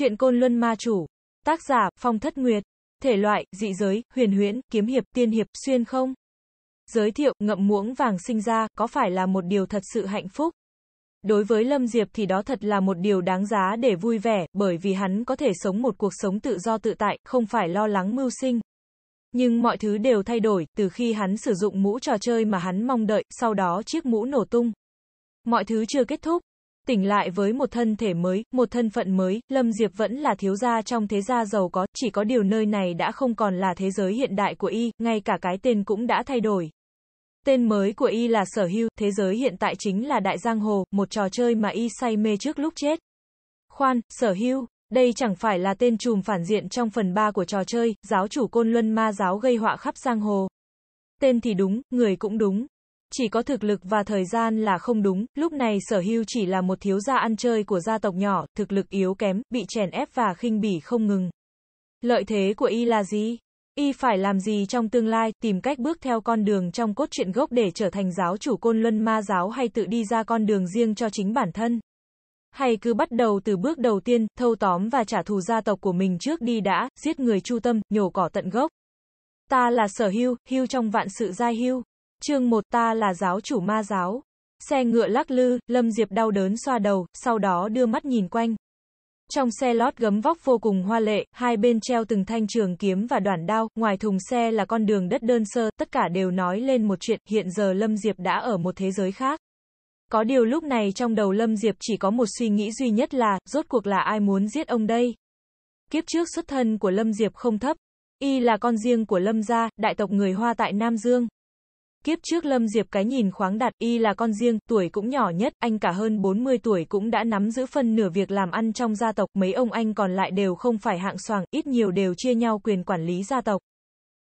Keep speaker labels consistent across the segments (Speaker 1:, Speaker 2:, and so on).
Speaker 1: Chuyện Côn Luân Ma Chủ. Tác giả, Phong Thất Nguyệt. Thể loại, dị giới, huyền huyễn, kiếm hiệp, tiên hiệp, xuyên không? Giới thiệu, ngậm muỗng vàng sinh ra, có phải là một điều thật sự hạnh phúc? Đối với Lâm Diệp thì đó thật là một điều đáng giá để vui vẻ, bởi vì hắn có thể sống một cuộc sống tự do tự tại, không phải lo lắng mưu sinh. Nhưng mọi thứ đều thay đổi, từ khi hắn sử dụng mũ trò chơi mà hắn mong đợi, sau đó chiếc mũ nổ tung. Mọi thứ chưa kết thúc, Tỉnh lại với một thân thể mới, một thân phận mới, Lâm Diệp vẫn là thiếu gia trong thế gia giàu có, chỉ có điều nơi này đã không còn là thế giới hiện đại của y, ngay cả cái tên cũng đã thay đổi. Tên mới của y là sở hưu, thế giới hiện tại chính là đại giang hồ, một trò chơi mà y say mê trước lúc chết. Khoan, sở hưu, đây chẳng phải là tên trùm phản diện trong phần 3 của trò chơi, giáo chủ côn luân ma giáo gây họa khắp giang hồ. Tên thì đúng, người cũng đúng. Chỉ có thực lực và thời gian là không đúng, lúc này sở hưu chỉ là một thiếu gia ăn chơi của gia tộc nhỏ, thực lực yếu kém, bị chèn ép và khinh bỉ không ngừng. Lợi thế của y là gì? Y phải làm gì trong tương lai, tìm cách bước theo con đường trong cốt truyện gốc để trở thành giáo chủ côn luân ma giáo hay tự đi ra con đường riêng cho chính bản thân? Hay cứ bắt đầu từ bước đầu tiên, thâu tóm và trả thù gia tộc của mình trước đi đã, giết người chu tâm, nhổ cỏ tận gốc. Ta là sở hưu, hưu trong vạn sự giai hưu. Chương một ta là giáo chủ ma giáo. Xe ngựa lắc lư, Lâm Diệp đau đớn xoa đầu, sau đó đưa mắt nhìn quanh. Trong xe lót gấm vóc vô cùng hoa lệ, hai bên treo từng thanh trường kiếm và đoạn đao, ngoài thùng xe là con đường đất đơn sơ, tất cả đều nói lên một chuyện, hiện giờ Lâm Diệp đã ở một thế giới khác. Có điều lúc này trong đầu Lâm Diệp chỉ có một suy nghĩ duy nhất là, rốt cuộc là ai muốn giết ông đây? Kiếp trước xuất thân của Lâm Diệp không thấp, y là con riêng của Lâm gia, đại tộc người Hoa tại Nam Dương. Kiếp trước Lâm Diệp cái nhìn khoáng đạt, y là con riêng, tuổi cũng nhỏ nhất, anh cả hơn 40 tuổi cũng đã nắm giữ phần nửa việc làm ăn trong gia tộc, mấy ông anh còn lại đều không phải hạng soàng, ít nhiều đều chia nhau quyền quản lý gia tộc.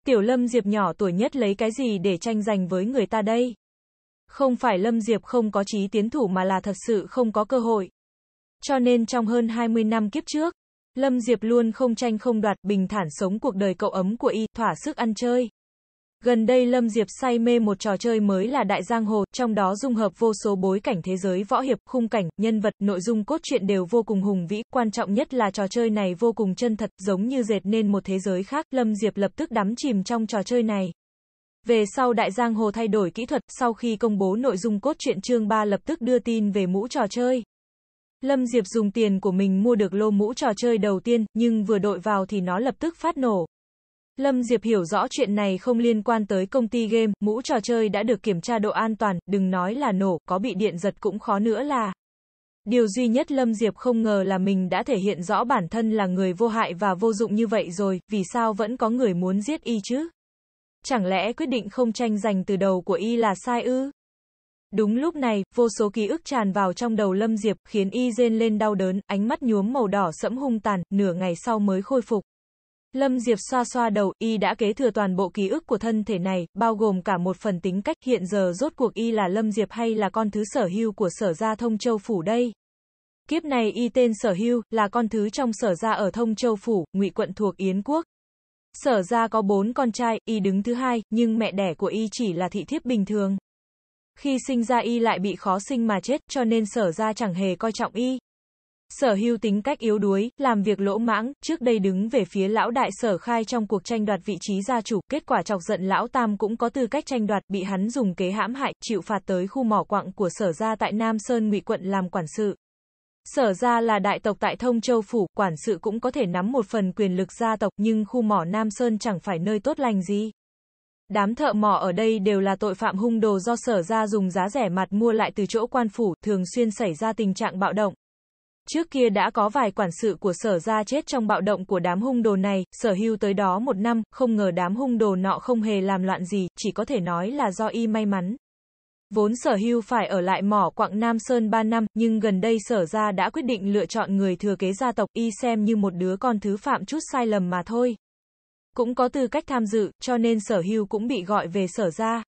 Speaker 1: Tiểu Lâm Diệp nhỏ tuổi nhất lấy cái gì để tranh giành với người ta đây? Không phải Lâm Diệp không có trí tiến thủ mà là thật sự không có cơ hội. Cho nên trong hơn 20 năm kiếp trước, Lâm Diệp luôn không tranh không đoạt, bình thản sống cuộc đời cậu ấm của y, thỏa sức ăn chơi. Gần đây Lâm Diệp say mê một trò chơi mới là Đại Giang Hồ, trong đó dung hợp vô số bối cảnh thế giới võ hiệp, khung cảnh, nhân vật, nội dung cốt truyện đều vô cùng hùng vĩ, quan trọng nhất là trò chơi này vô cùng chân thật, giống như dệt nên một thế giới khác, Lâm Diệp lập tức đắm chìm trong trò chơi này. Về sau Đại Giang Hồ thay đổi kỹ thuật, sau khi công bố nội dung cốt truyện chương 3 lập tức đưa tin về mũ trò chơi. Lâm Diệp dùng tiền của mình mua được lô mũ trò chơi đầu tiên, nhưng vừa đội vào thì nó lập tức phát nổ. Lâm Diệp hiểu rõ chuyện này không liên quan tới công ty game, mũ trò chơi đã được kiểm tra độ an toàn, đừng nói là nổ, có bị điện giật cũng khó nữa là. Điều duy nhất Lâm Diệp không ngờ là mình đã thể hiện rõ bản thân là người vô hại và vô dụng như vậy rồi, vì sao vẫn có người muốn giết y chứ? Chẳng lẽ quyết định không tranh giành từ đầu của y là sai ư? Đúng lúc này, vô số ký ức tràn vào trong đầu Lâm Diệp, khiến y rên lên đau đớn, ánh mắt nhuốm màu đỏ sẫm hung tàn, nửa ngày sau mới khôi phục. Lâm Diệp xoa xoa đầu, y đã kế thừa toàn bộ ký ức của thân thể này, bao gồm cả một phần tính cách hiện giờ rốt cuộc y là Lâm Diệp hay là con thứ sở hưu của sở gia thông châu phủ đây. Kiếp này y tên sở hưu, là con thứ trong sở gia ở thông châu phủ, ngụy quận thuộc Yến quốc. Sở gia có bốn con trai, y đứng thứ hai, nhưng mẹ đẻ của y chỉ là thị thiếp bình thường. Khi sinh ra y lại bị khó sinh mà chết, cho nên sở gia chẳng hề coi trọng y. Sở hưu tính cách yếu đuối, làm việc lỗ mãng, trước đây đứng về phía lão đại sở khai trong cuộc tranh đoạt vị trí gia chủ, kết quả chọc giận lão tam cũng có tư cách tranh đoạt, bị hắn dùng kế hãm hại, chịu phạt tới khu mỏ quặng của sở gia tại Nam Sơn ngụy quận làm quản sự. Sở gia là đại tộc tại Thông Châu Phủ, quản sự cũng có thể nắm một phần quyền lực gia tộc nhưng khu mỏ Nam Sơn chẳng phải nơi tốt lành gì. Đám thợ mỏ ở đây đều là tội phạm hung đồ do sở gia dùng giá rẻ mặt mua lại từ chỗ quan phủ, thường xuyên xảy ra tình trạng bạo động. Trước kia đã có vài quản sự của sở gia chết trong bạo động của đám hung đồ này, sở hưu tới đó một năm, không ngờ đám hung đồ nọ không hề làm loạn gì, chỉ có thể nói là do y may mắn. Vốn sở hưu phải ở lại mỏ quặng Nam Sơn 3 năm, nhưng gần đây sở gia đã quyết định lựa chọn người thừa kế gia tộc y xem như một đứa con thứ phạm chút sai lầm mà thôi. Cũng có tư cách tham dự, cho nên sở hưu cũng bị gọi về sở gia.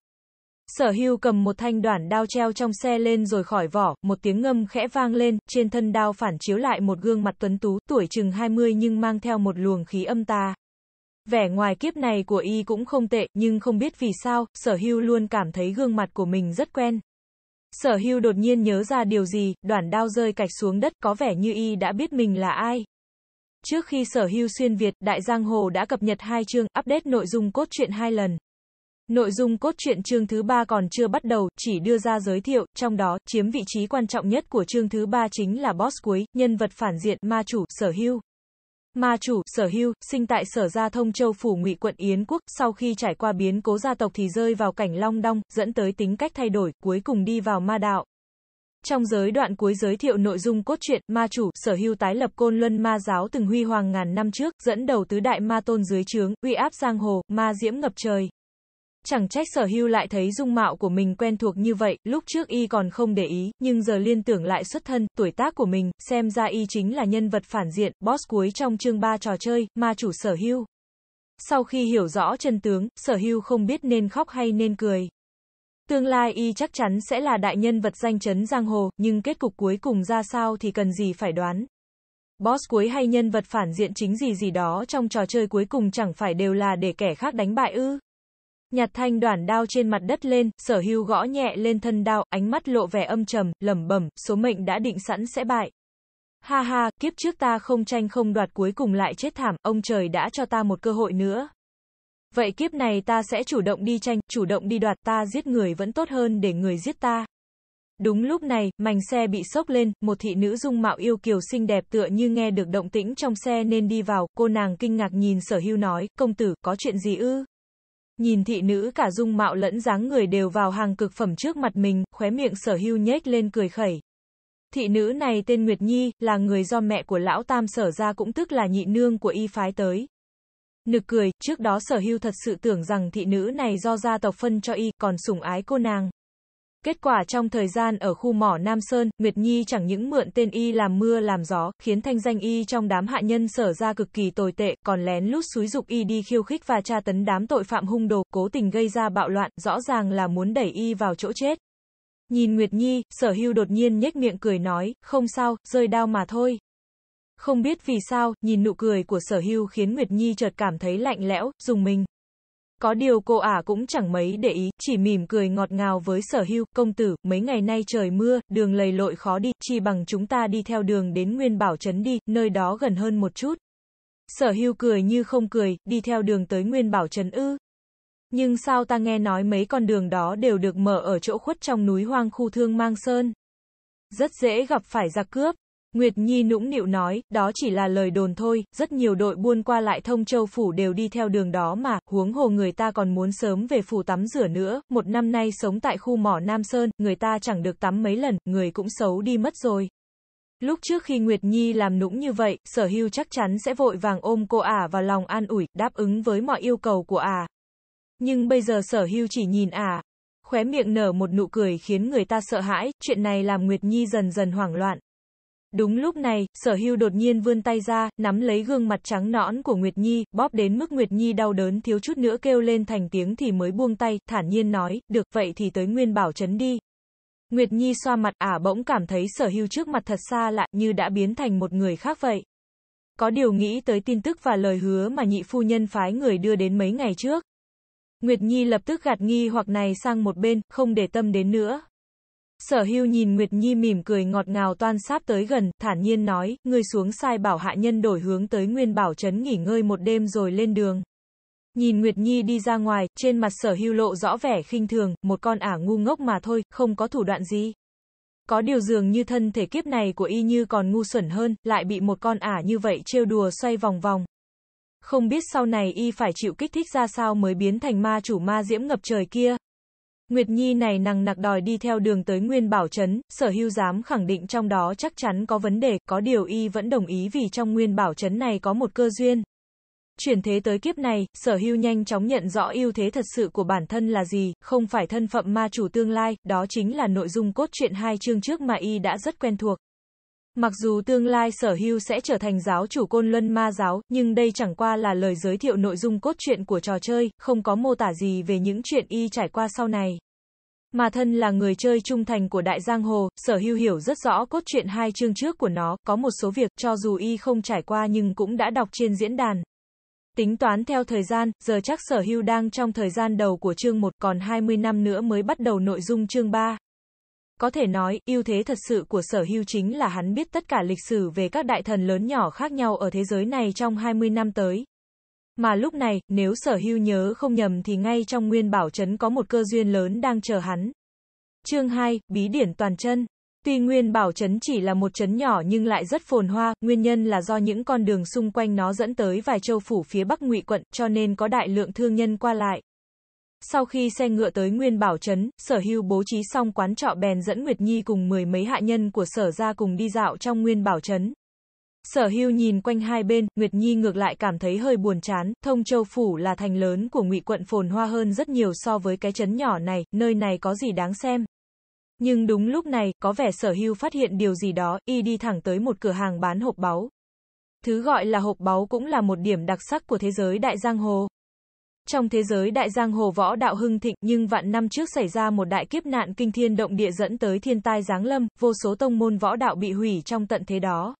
Speaker 1: Sở hưu cầm một thanh đoạn đao treo trong xe lên rồi khỏi vỏ, một tiếng ngâm khẽ vang lên, trên thân đao phản chiếu lại một gương mặt tuấn tú, tuổi chừng 20 nhưng mang theo một luồng khí âm ta. Vẻ ngoài kiếp này của y cũng không tệ, nhưng không biết vì sao, sở hưu luôn cảm thấy gương mặt của mình rất quen. Sở hưu đột nhiên nhớ ra điều gì, đoạn đao rơi cạch xuống đất có vẻ như y đã biết mình là ai. Trước khi sở hưu xuyên Việt, Đại Giang Hồ đã cập nhật hai chương, update nội dung cốt truyện hai lần. Nội dung cốt truyện chương thứ 3 còn chưa bắt đầu, chỉ đưa ra giới thiệu, trong đó, chiếm vị trí quan trọng nhất của chương thứ 3 chính là boss cuối, nhân vật phản diện, ma chủ, sở hưu. Ma chủ, sở hưu, sinh tại sở gia thông châu phủ ngụy quận Yến quốc, sau khi trải qua biến cố gia tộc thì rơi vào cảnh long đong, dẫn tới tính cách thay đổi, cuối cùng đi vào ma đạo. Trong giới đoạn cuối giới thiệu nội dung cốt truyện, ma chủ, sở hưu tái lập côn luân ma giáo từng huy hoàng ngàn năm trước, dẫn đầu tứ đại ma tôn dưới trướng, uy áp giang hồ, ma diễm ngập trời. Chẳng trách sở hưu lại thấy dung mạo của mình quen thuộc như vậy, lúc trước y còn không để ý, nhưng giờ liên tưởng lại xuất thân, tuổi tác của mình, xem ra y chính là nhân vật phản diện, boss cuối trong chương 3 trò chơi, ma chủ sở hưu. Sau khi hiểu rõ chân tướng, sở hưu không biết nên khóc hay nên cười. Tương lai y chắc chắn sẽ là đại nhân vật danh chấn giang hồ, nhưng kết cục cuối cùng ra sao thì cần gì phải đoán. Boss cuối hay nhân vật phản diện chính gì gì đó trong trò chơi cuối cùng chẳng phải đều là để kẻ khác đánh bại ư. Nhặt thanh đoạn đao trên mặt đất lên, sở hưu gõ nhẹ lên thân đao, ánh mắt lộ vẻ âm trầm, lẩm bẩm, số mệnh đã định sẵn sẽ bại. Ha ha, kiếp trước ta không tranh không đoạt cuối cùng lại chết thảm, ông trời đã cho ta một cơ hội nữa. Vậy kiếp này ta sẽ chủ động đi tranh, chủ động đi đoạt ta giết người vẫn tốt hơn để người giết ta. Đúng lúc này, mảnh xe bị sốc lên, một thị nữ dung mạo yêu kiều xinh đẹp tựa như nghe được động tĩnh trong xe nên đi vào, cô nàng kinh ngạc nhìn sở hưu nói, công tử, có chuyện gì ư? Nhìn thị nữ cả dung mạo lẫn dáng người đều vào hàng cực phẩm trước mặt mình, khóe miệng sở hưu nhếch lên cười khẩy. Thị nữ này tên Nguyệt Nhi, là người do mẹ của lão tam sở ra cũng tức là nhị nương của y phái tới. Nực cười, trước đó sở hưu thật sự tưởng rằng thị nữ này do gia tộc phân cho y, còn sủng ái cô nàng. Kết quả trong thời gian ở khu mỏ Nam Sơn, Nguyệt Nhi chẳng những mượn tên y làm mưa làm gió, khiến thanh danh y trong đám hạ nhân sở ra cực kỳ tồi tệ, còn lén lút xúi dục y đi khiêu khích và tra tấn đám tội phạm hung đồ, cố tình gây ra bạo loạn, rõ ràng là muốn đẩy y vào chỗ chết. Nhìn Nguyệt Nhi, sở hưu đột nhiên nhếch miệng cười nói, không sao, rơi đau mà thôi. Không biết vì sao, nhìn nụ cười của sở hưu khiến Nguyệt Nhi chợt cảm thấy lạnh lẽo, dùng mình. Có điều cô ả cũng chẳng mấy để ý, chỉ mỉm cười ngọt ngào với sở hưu, công tử, mấy ngày nay trời mưa, đường lầy lội khó đi, chỉ bằng chúng ta đi theo đường đến Nguyên Bảo Trấn đi, nơi đó gần hơn một chút. Sở hưu cười như không cười, đi theo đường tới Nguyên Bảo Trấn ư. Nhưng sao ta nghe nói mấy con đường đó đều được mở ở chỗ khuất trong núi hoang khu thương mang sơn. Rất dễ gặp phải giặc cướp. Nguyệt Nhi nũng nịu nói, đó chỉ là lời đồn thôi, rất nhiều đội buôn qua lại thông châu phủ đều đi theo đường đó mà, huống hồ người ta còn muốn sớm về phủ tắm rửa nữa, một năm nay sống tại khu mỏ Nam Sơn, người ta chẳng được tắm mấy lần, người cũng xấu đi mất rồi. Lúc trước khi Nguyệt Nhi làm nũng như vậy, sở hưu chắc chắn sẽ vội vàng ôm cô ả vào lòng an ủi, đáp ứng với mọi yêu cầu của ả. Nhưng bây giờ sở hưu chỉ nhìn ả, à khóe miệng nở một nụ cười khiến người ta sợ hãi, chuyện này làm Nguyệt Nhi dần dần hoảng loạn, Đúng lúc này, sở hưu đột nhiên vươn tay ra, nắm lấy gương mặt trắng nõn của Nguyệt Nhi, bóp đến mức Nguyệt Nhi đau đớn thiếu chút nữa kêu lên thành tiếng thì mới buông tay, thản nhiên nói, được, vậy thì tới Nguyên Bảo chấn đi. Nguyệt Nhi xoa mặt ả bỗng cảm thấy sở hưu trước mặt thật xa lạ, như đã biến thành một người khác vậy. Có điều nghĩ tới tin tức và lời hứa mà nhị phu nhân phái người đưa đến mấy ngày trước. Nguyệt Nhi lập tức gạt nghi hoặc này sang một bên, không để tâm đến nữa. Sở hưu nhìn Nguyệt Nhi mỉm cười ngọt ngào toan sát tới gần, thản nhiên nói, ngươi xuống sai bảo hạ nhân đổi hướng tới Nguyên Bảo Trấn nghỉ ngơi một đêm rồi lên đường. Nhìn Nguyệt Nhi đi ra ngoài, trên mặt sở hưu lộ rõ vẻ khinh thường, một con ả ngu ngốc mà thôi, không có thủ đoạn gì. Có điều dường như thân thể kiếp này của y như còn ngu xuẩn hơn, lại bị một con ả như vậy trêu đùa xoay vòng vòng. Không biết sau này y phải chịu kích thích ra sao mới biến thành ma chủ ma diễm ngập trời kia. Nguyệt Nhi này nằng nặc đòi đi theo đường tới Nguyên Bảo Trấn, sở hưu dám khẳng định trong đó chắc chắn có vấn đề, có điều y vẫn đồng ý vì trong Nguyên Bảo Trấn này có một cơ duyên. Chuyển thế tới kiếp này, sở hưu nhanh chóng nhận rõ ưu thế thật sự của bản thân là gì, không phải thân phận ma chủ tương lai, đó chính là nội dung cốt truyện hai chương trước mà y đã rất quen thuộc. Mặc dù tương lai sở hưu sẽ trở thành giáo chủ côn luân ma giáo, nhưng đây chẳng qua là lời giới thiệu nội dung cốt truyện của trò chơi, không có mô tả gì về những chuyện y trải qua sau này. Mà thân là người chơi trung thành của đại giang hồ, sở hưu hiểu rất rõ cốt truyện hai chương trước của nó, có một số việc cho dù y không trải qua nhưng cũng đã đọc trên diễn đàn. Tính toán theo thời gian, giờ chắc sở hưu đang trong thời gian đầu của chương 1 còn 20 năm nữa mới bắt đầu nội dung chương 3. Có thể nói, ưu thế thật sự của sở hưu chính là hắn biết tất cả lịch sử về các đại thần lớn nhỏ khác nhau ở thế giới này trong 20 năm tới. Mà lúc này, nếu sở hưu nhớ không nhầm thì ngay trong nguyên bảo trấn có một cơ duyên lớn đang chờ hắn. Chương 2, Bí điển toàn chân. Tuy Nguyên Bảo Trấn chỉ là một trấn nhỏ nhưng lại rất phồn hoa, nguyên nhân là do những con đường xung quanh nó dẫn tới vài châu phủ phía Bắc Ngụy quận, cho nên có đại lượng thương nhân qua lại. Sau khi xe ngựa tới Nguyên Bảo Trấn, sở hưu bố trí xong quán trọ bèn dẫn Nguyệt Nhi cùng mười mấy hạ nhân của sở ra cùng đi dạo trong Nguyên Bảo Trấn. Sở hưu nhìn quanh hai bên, Nguyệt Nhi ngược lại cảm thấy hơi buồn chán, thông châu phủ là thành lớn của ngụy quận phồn hoa hơn rất nhiều so với cái trấn nhỏ này, nơi này có gì đáng xem. Nhưng đúng lúc này, có vẻ sở hưu phát hiện điều gì đó, y đi thẳng tới một cửa hàng bán hộp báu. Thứ gọi là hộp báu cũng là một điểm đặc sắc của thế giới đại giang hồ. Trong thế giới đại giang hồ võ đạo hưng thịnh nhưng vạn năm trước xảy ra một đại kiếp nạn kinh thiên động địa dẫn tới thiên tai giáng lâm, vô số tông môn võ đạo bị hủy trong tận thế đó.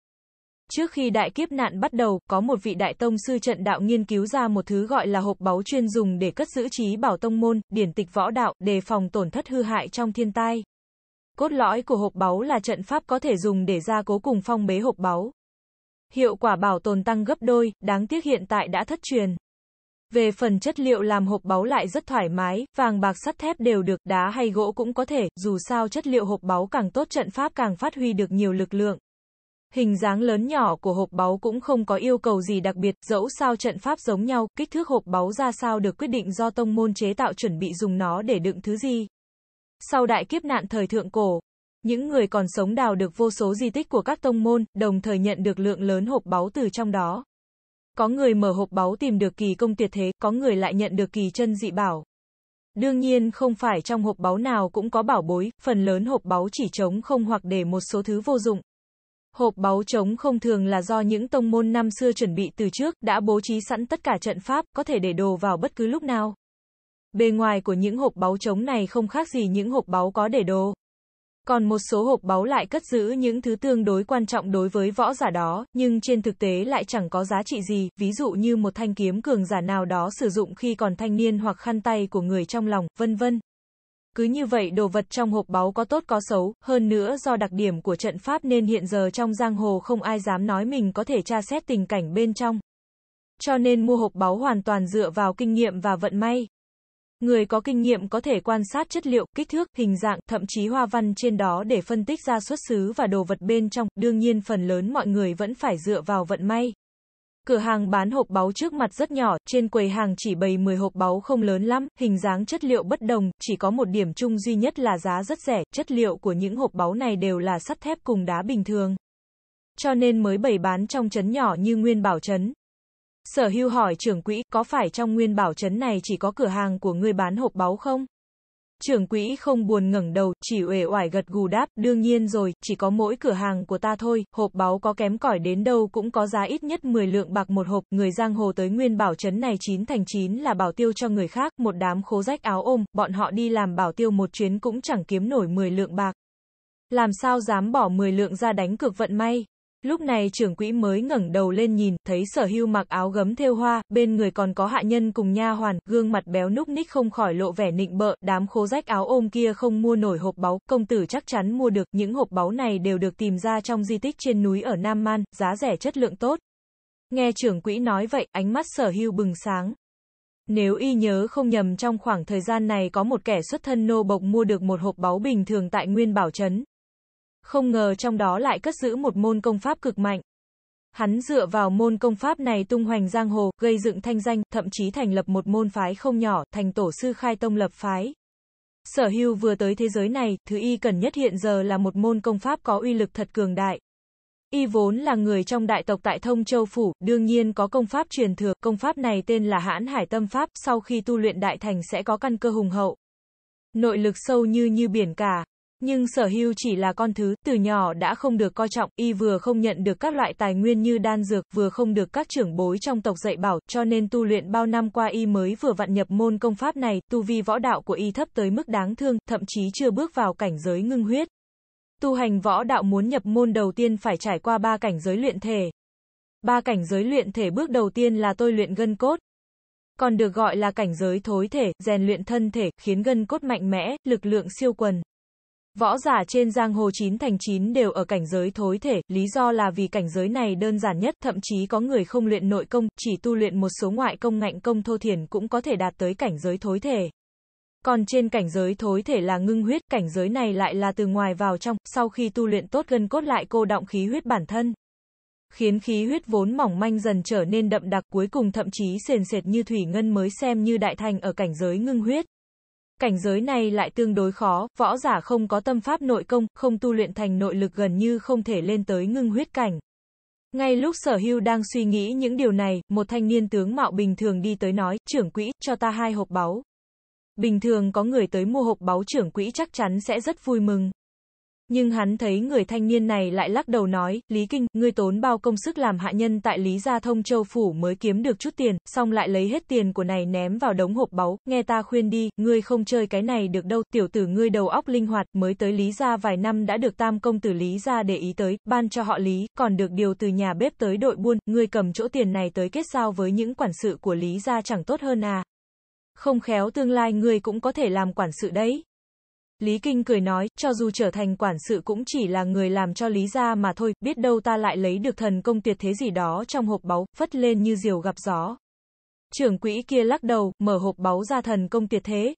Speaker 1: Trước khi đại kiếp nạn bắt đầu, có một vị đại tông sư trận đạo nghiên cứu ra một thứ gọi là hộp báu chuyên dùng để cất giữ trí bảo tông môn, điển tịch võ đạo, đề phòng tổn thất hư hại trong thiên tai. Cốt lõi của hộp báu là trận pháp có thể dùng để gia cố cùng phong bế hộp báu. Hiệu quả bảo tồn tăng gấp đôi, đáng tiếc hiện tại đã thất truyền. Về phần chất liệu làm hộp báu lại rất thoải mái, vàng bạc sắt thép đều được, đá hay gỗ cũng có thể, dù sao chất liệu hộp báu càng tốt trận pháp càng phát huy được nhiều lực lượng. Hình dáng lớn nhỏ của hộp báu cũng không có yêu cầu gì đặc biệt, dẫu sao trận pháp giống nhau, kích thước hộp báu ra sao được quyết định do tông môn chế tạo chuẩn bị dùng nó để đựng thứ gì. Sau đại kiếp nạn thời thượng cổ, những người còn sống đào được vô số di tích của các tông môn, đồng thời nhận được lượng lớn hộp báu từ trong đó. Có người mở hộp báu tìm được kỳ công tuyệt thế, có người lại nhận được kỳ chân dị bảo. Đương nhiên không phải trong hộp báu nào cũng có bảo bối, phần lớn hộp báu chỉ trống không hoặc để một số thứ vô dụng. Hộp báu trống không thường là do những tông môn năm xưa chuẩn bị từ trước, đã bố trí sẵn tất cả trận pháp, có thể để đồ vào bất cứ lúc nào. Bề ngoài của những hộp báu trống này không khác gì những hộp báu có để đồ. Còn một số hộp báu lại cất giữ những thứ tương đối quan trọng đối với võ giả đó, nhưng trên thực tế lại chẳng có giá trị gì, ví dụ như một thanh kiếm cường giả nào đó sử dụng khi còn thanh niên hoặc khăn tay của người trong lòng, vân vân. Cứ như vậy đồ vật trong hộp báu có tốt có xấu, hơn nữa do đặc điểm của trận pháp nên hiện giờ trong giang hồ không ai dám nói mình có thể tra xét tình cảnh bên trong. Cho nên mua hộp báu hoàn toàn dựa vào kinh nghiệm và vận may. Người có kinh nghiệm có thể quan sát chất liệu, kích thước, hình dạng, thậm chí hoa văn trên đó để phân tích ra xuất xứ và đồ vật bên trong. Đương nhiên phần lớn mọi người vẫn phải dựa vào vận may. Cửa hàng bán hộp báu trước mặt rất nhỏ, trên quầy hàng chỉ bày 10 hộp báu không lớn lắm, hình dáng chất liệu bất đồng, chỉ có một điểm chung duy nhất là giá rất rẻ, chất liệu của những hộp báu này đều là sắt thép cùng đá bình thường. Cho nên mới bày bán trong trấn nhỏ như Nguyên Bảo Trấn, Sở hưu hỏi trưởng quỹ, có phải trong nguyên bảo trấn này chỉ có cửa hàng của ngươi bán hộp báu không? Trưởng quỹ không buồn ngẩng đầu, chỉ uể oải gật gù đáp, đương nhiên rồi, chỉ có mỗi cửa hàng của ta thôi, hộp báu có kém cỏi đến đâu cũng có giá ít nhất 10 lượng bạc một hộp, người giang hồ tới nguyên bảo trấn này chín thành chín là bảo tiêu cho người khác, một đám khố rách áo ôm, bọn họ đi làm bảo tiêu một chuyến cũng chẳng kiếm nổi 10 lượng bạc. Làm sao dám bỏ 10 lượng ra đánh cược vận may? Lúc này trưởng quỹ mới ngẩng đầu lên nhìn, thấy sở hưu mặc áo gấm thêu hoa, bên người còn có hạ nhân cùng nha hoàn, gương mặt béo núc ních không khỏi lộ vẻ nịnh bợ, đám khố rách áo ôm kia không mua nổi hộp báu, công tử chắc chắn mua được, những hộp báu này đều được tìm ra trong di tích trên núi ở Nam Man, giá rẻ chất lượng tốt. Nghe trưởng quỹ nói vậy, ánh mắt sở hưu bừng sáng. Nếu y nhớ không nhầm trong khoảng thời gian này có một kẻ xuất thân nô bộc mua được một hộp báu bình thường tại Nguyên Bảo Trấn, không ngờ trong đó lại cất giữ một môn công pháp cực mạnh. Hắn dựa vào môn công pháp này tung hoành giang hồ, gây dựng thanh danh, thậm chí thành lập một môn phái không nhỏ, thành tổ sư khai tông lập phái. Sở hưu vừa tới thế giới này, thứ y cần nhất hiện giờ là một môn công pháp có uy lực thật cường đại. Y vốn là người trong đại tộc tại Thông Châu Phủ, đương nhiên có công pháp truyền thừa, công pháp này tên là hãn hải tâm pháp, sau khi tu luyện đại thành sẽ có căn cơ hùng hậu. Nội lực sâu như như biển cả, nhưng sở hưu chỉ là con thứ, từ nhỏ đã không được coi trọng, y vừa không nhận được các loại tài nguyên như đan dược, vừa không được các trưởng bối trong tộc dạy bảo, cho nên tu luyện bao năm qua y mới vừa vặn nhập môn công pháp này, tu vi võ đạo của y thấp tới mức đáng thương, thậm chí chưa bước vào cảnh giới ngưng huyết. Tu hành võ đạo muốn nhập môn đầu tiên phải trải qua ba cảnh giới luyện thể. Ba cảnh giới luyện thể bước đầu tiên là tôi luyện gân cốt, còn được gọi là cảnh giới thối thể, rèn luyện thân thể, khiến gân cốt mạnh mẽ, lực lượng siêu quần. Võ giả trên giang hồ 9 thành 9 đều ở cảnh giới thối thể, lý do là vì cảnh giới này đơn giản nhất, thậm chí có người không luyện nội công, chỉ tu luyện một số ngoại công ngạnh công thô thiền cũng có thể đạt tới cảnh giới thối thể. Còn trên cảnh giới thối thể là ngưng huyết, cảnh giới này lại là từ ngoài vào trong, sau khi tu luyện tốt gân cốt lại cô động khí huyết bản thân. Khiến khí huyết vốn mỏng manh dần trở nên đậm đặc cuối cùng thậm chí sền sệt như thủy ngân mới xem như đại thành ở cảnh giới ngưng huyết. Cảnh giới này lại tương đối khó, võ giả không có tâm pháp nội công, không tu luyện thành nội lực gần như không thể lên tới ngưng huyết cảnh. Ngay lúc sở hưu đang suy nghĩ những điều này, một thanh niên tướng mạo bình thường đi tới nói, trưởng quỹ, cho ta hai hộp báu. Bình thường có người tới mua hộp báu trưởng quỹ chắc chắn sẽ rất vui mừng. Nhưng hắn thấy người thanh niên này lại lắc đầu nói, Lý Kinh, ngươi tốn bao công sức làm hạ nhân tại Lý Gia Thông Châu Phủ mới kiếm được chút tiền, xong lại lấy hết tiền của này ném vào đống hộp báu, nghe ta khuyên đi, ngươi không chơi cái này được đâu, tiểu tử ngươi đầu óc linh hoạt, mới tới Lý Gia vài năm đã được tam công tử Lý Gia để ý tới, ban cho họ Lý, còn được điều từ nhà bếp tới đội buôn, ngươi cầm chỗ tiền này tới kết giao với những quản sự của Lý Gia chẳng tốt hơn à. Không khéo tương lai ngươi cũng có thể làm quản sự đấy. Lý Kinh cười nói, cho dù trở thành quản sự cũng chỉ là người làm cho Lý gia mà thôi, biết đâu ta lại lấy được thần công tuyệt thế gì đó trong hộp báu, phất lên như diều gặp gió. Trưởng quỹ kia lắc đầu, mở hộp báu ra thần công tuyệt thế.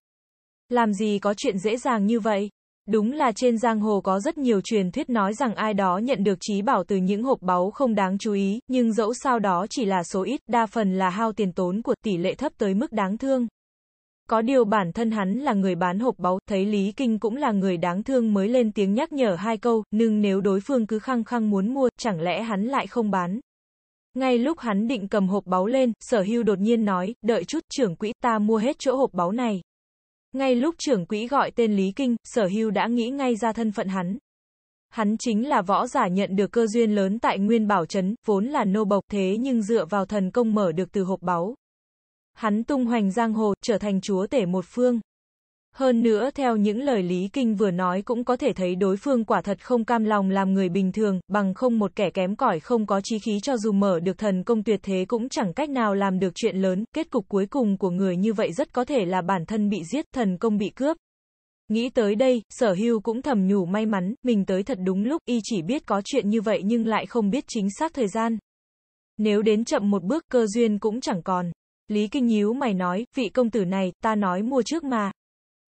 Speaker 1: Làm gì có chuyện dễ dàng như vậy? Đúng là trên giang hồ có rất nhiều truyền thuyết nói rằng ai đó nhận được trí bảo từ những hộp báu không đáng chú ý, nhưng dẫu sao đó chỉ là số ít, đa phần là hao tiền tốn của tỷ lệ thấp tới mức đáng thương. Có điều bản thân hắn là người bán hộp báu, thấy Lý Kinh cũng là người đáng thương mới lên tiếng nhắc nhở hai câu, nhưng nếu đối phương cứ khăng khăng muốn mua, chẳng lẽ hắn lại không bán. Ngay lúc hắn định cầm hộp báu lên, sở hưu đột nhiên nói, đợi chút trưởng quỹ ta mua hết chỗ hộp báu này. Ngay lúc trưởng quỹ gọi tên Lý Kinh, sở hưu đã nghĩ ngay ra thân phận hắn. Hắn chính là võ giả nhận được cơ duyên lớn tại Nguyên Bảo Trấn, vốn là nô bộc thế nhưng dựa vào thần công mở được từ hộp báu hắn tung hoành giang hồ, trở thành chúa tể một phương. Hơn nữa theo những lời Lý Kinh vừa nói cũng có thể thấy đối phương quả thật không cam lòng làm người bình thường, bằng không một kẻ kém cỏi không có chí khí cho dù mở được thần công tuyệt thế cũng chẳng cách nào làm được chuyện lớn, kết cục cuối cùng của người như vậy rất có thể là bản thân bị giết, thần công bị cướp. Nghĩ tới đây, sở hưu cũng thầm nhủ may mắn, mình tới thật đúng lúc, y chỉ biết có chuyện như vậy nhưng lại không biết chính xác thời gian. Nếu đến chậm một bước cơ duyên cũng chẳng còn. Lý Kinh nhíu mày nói, vị công tử này, ta nói mua trước mà.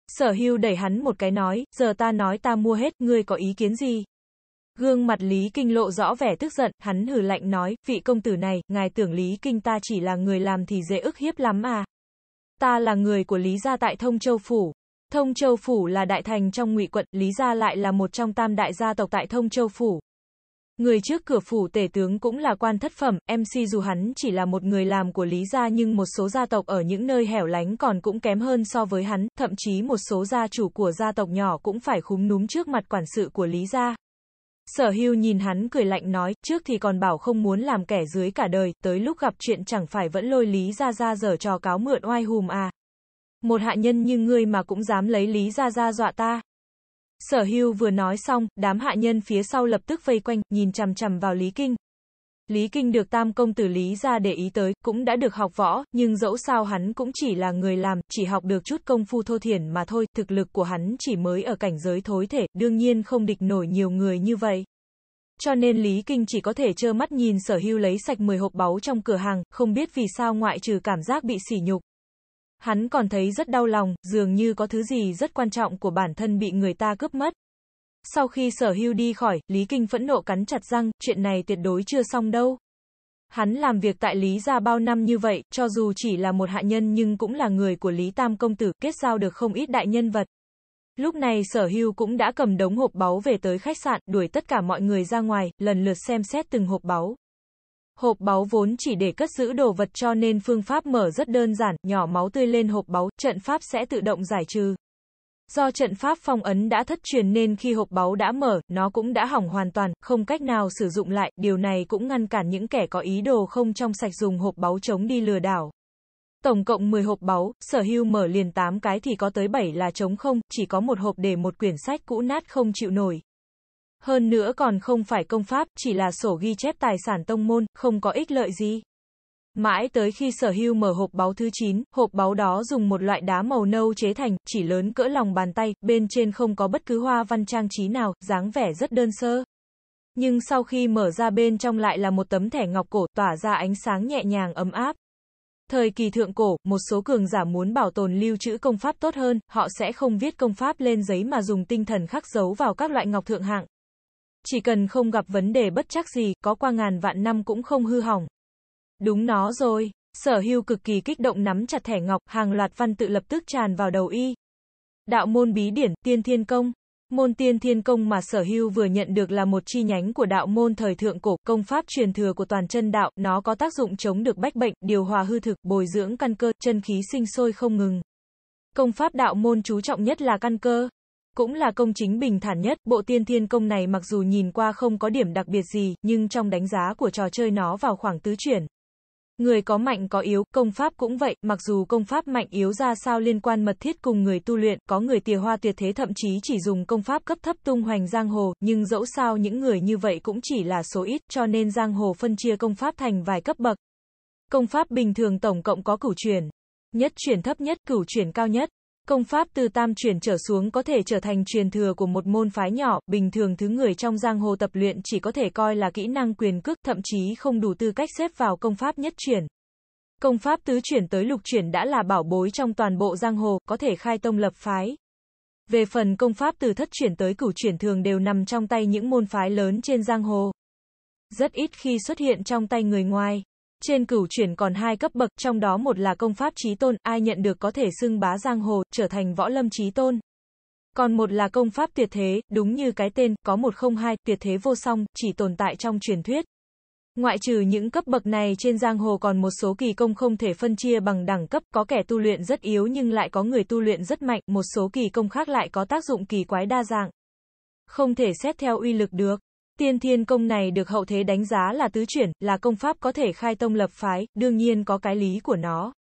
Speaker 1: Sở hưu đẩy hắn một cái nói, giờ ta nói ta mua hết, ngươi có ý kiến gì? Gương mặt Lý Kinh lộ rõ vẻ tức giận, hắn hừ lạnh nói, vị công tử này, ngài tưởng Lý Kinh ta chỉ là người làm thì dễ ức hiếp lắm à. Ta là người của Lý gia tại Thông Châu Phủ. Thông Châu Phủ là đại thành trong ngụy quận, Lý gia lại là một trong tam đại gia tộc tại Thông Châu Phủ. Người trước cửa phủ tể tướng cũng là quan thất phẩm, MC dù hắn chỉ là một người làm của Lý gia nhưng một số gia tộc ở những nơi hẻo lánh còn cũng kém hơn so với hắn, thậm chí một số gia chủ của gia tộc nhỏ cũng phải khúm núm trước mặt quản sự của Lý gia. Sở hưu nhìn hắn cười lạnh nói, trước thì còn bảo không muốn làm kẻ dưới cả đời, tới lúc gặp chuyện chẳng phải vẫn lôi Lý gia ra dở trò cáo mượn oai hùm à. Một hạ nhân như ngươi mà cũng dám lấy Lý gia ra dọa ta, Sở hưu vừa nói xong, đám hạ nhân phía sau lập tức vây quanh, nhìn chằm chằm vào Lý Kinh. Lý Kinh được tam công tử Lý ra để ý tới, cũng đã được học võ, nhưng dẫu sao hắn cũng chỉ là người làm, chỉ học được chút công phu thô thiển mà thôi, thực lực của hắn chỉ mới ở cảnh giới thối thể, đương nhiên không địch nổi nhiều người như vậy. Cho nên Lý Kinh chỉ có thể trơ mắt nhìn sở hưu lấy sạch 10 hộp báu trong cửa hàng, không biết vì sao ngoại trừ cảm giác bị sỉ nhục, Hắn còn thấy rất đau lòng, dường như có thứ gì rất quan trọng của bản thân bị người ta cướp mất. Sau khi sở hưu đi khỏi, Lý Kinh phẫn nộ cắn chặt răng, chuyện này tuyệt đối chưa xong đâu. Hắn làm việc tại Lý gia bao năm như vậy, cho dù chỉ là một hạ nhân nhưng cũng là người của Lý Tam Công Tử, kết giao được không ít đại nhân vật. Lúc này sở hưu cũng đã cầm đống hộp báu về tới khách sạn, đuổi tất cả mọi người ra ngoài, lần lượt xem xét từng hộp báu. Hộp báu vốn chỉ để cất giữ đồ vật cho nên phương pháp mở rất đơn giản, nhỏ máu tươi lên hộp báu, trận pháp sẽ tự động giải trừ. Do trận pháp phong ấn đã thất truyền nên khi hộp báu đã mở, nó cũng đã hỏng hoàn toàn, không cách nào sử dụng lại, điều này cũng ngăn cản những kẻ có ý đồ không trong sạch dùng hộp báu chống đi lừa đảo. Tổng cộng 10 hộp báu, sở hưu mở liền 8 cái thì có tới 7 là trống không, chỉ có một hộp để một quyển sách cũ nát không chịu nổi. Hơn nữa còn không phải công pháp, chỉ là sổ ghi chép tài sản tông môn, không có ích lợi gì. Mãi tới khi sở hưu mở hộp báo thứ 9, hộp báo đó dùng một loại đá màu nâu chế thành, chỉ lớn cỡ lòng bàn tay, bên trên không có bất cứ hoa văn trang trí nào, dáng vẻ rất đơn sơ. Nhưng sau khi mở ra bên trong lại là một tấm thẻ ngọc cổ, tỏa ra ánh sáng nhẹ nhàng ấm áp. Thời kỳ thượng cổ, một số cường giả muốn bảo tồn lưu trữ công pháp tốt hơn, họ sẽ không viết công pháp lên giấy mà dùng tinh thần khắc dấu vào các loại ngọc thượng hạng, chỉ cần không gặp vấn đề bất chắc gì, có qua ngàn vạn năm cũng không hư hỏng. Đúng nó rồi, sở hưu cực kỳ kích động nắm chặt thẻ ngọc, hàng loạt văn tự lập tức tràn vào đầu y. Đạo môn bí điển, tiên thiên công. Môn tiên thiên công mà sở hưu vừa nhận được là một chi nhánh của đạo môn thời thượng cổ, công pháp truyền thừa của toàn chân đạo, nó có tác dụng chống được bách bệnh, điều hòa hư thực, bồi dưỡng căn cơ, chân khí sinh sôi không ngừng. Công pháp đạo môn chú trọng nhất là căn cơ, cũng là công chính bình thản nhất, bộ tiên thiên công này mặc dù nhìn qua không có điểm đặc biệt gì, nhưng trong đánh giá của trò chơi nó vào khoảng tứ chuyển. Người có mạnh có yếu, công pháp cũng vậy, mặc dù công pháp mạnh yếu ra sao liên quan mật thiết cùng người tu luyện, có người tìa hoa tuyệt thế thậm chí chỉ dùng công pháp cấp thấp tung hoành giang hồ, nhưng dẫu sao những người như vậy cũng chỉ là số ít, cho nên giang hồ phân chia công pháp thành vài cấp bậc. Công pháp bình thường tổng cộng có cửu chuyển, nhất chuyển thấp nhất, cửu chuyển cao nhất. Công pháp từ tam chuyển trở xuống có thể trở thành truyền thừa của một môn phái nhỏ, bình thường thứ người trong giang hồ tập luyện chỉ có thể coi là kỹ năng quyền cước, thậm chí không đủ tư cách xếp vào công pháp nhất chuyển. Công pháp tứ chuyển tới lục chuyển đã là bảo bối trong toàn bộ giang hồ, có thể khai tông lập phái. Về phần công pháp từ thất chuyển tới cửu chuyển thường đều nằm trong tay những môn phái lớn trên giang hồ. Rất ít khi xuất hiện trong tay người ngoài. Trên cửu chuyển còn hai cấp bậc, trong đó một là công pháp trí tôn, ai nhận được có thể xưng bá giang hồ, trở thành võ lâm trí tôn. Còn một là công pháp tuyệt thế, đúng như cái tên, có một không hai, tuyệt thế vô song, chỉ tồn tại trong truyền thuyết. Ngoại trừ những cấp bậc này trên giang hồ còn một số kỳ công không thể phân chia bằng đẳng cấp, có kẻ tu luyện rất yếu nhưng lại có người tu luyện rất mạnh, một số kỳ công khác lại có tác dụng kỳ quái đa dạng. Không thể xét theo uy lực được. Tiên Thiên Công này được hậu thế đánh giá là tứ chuyển, là công pháp có thể khai tông lập phái, đương nhiên có cái lý của nó.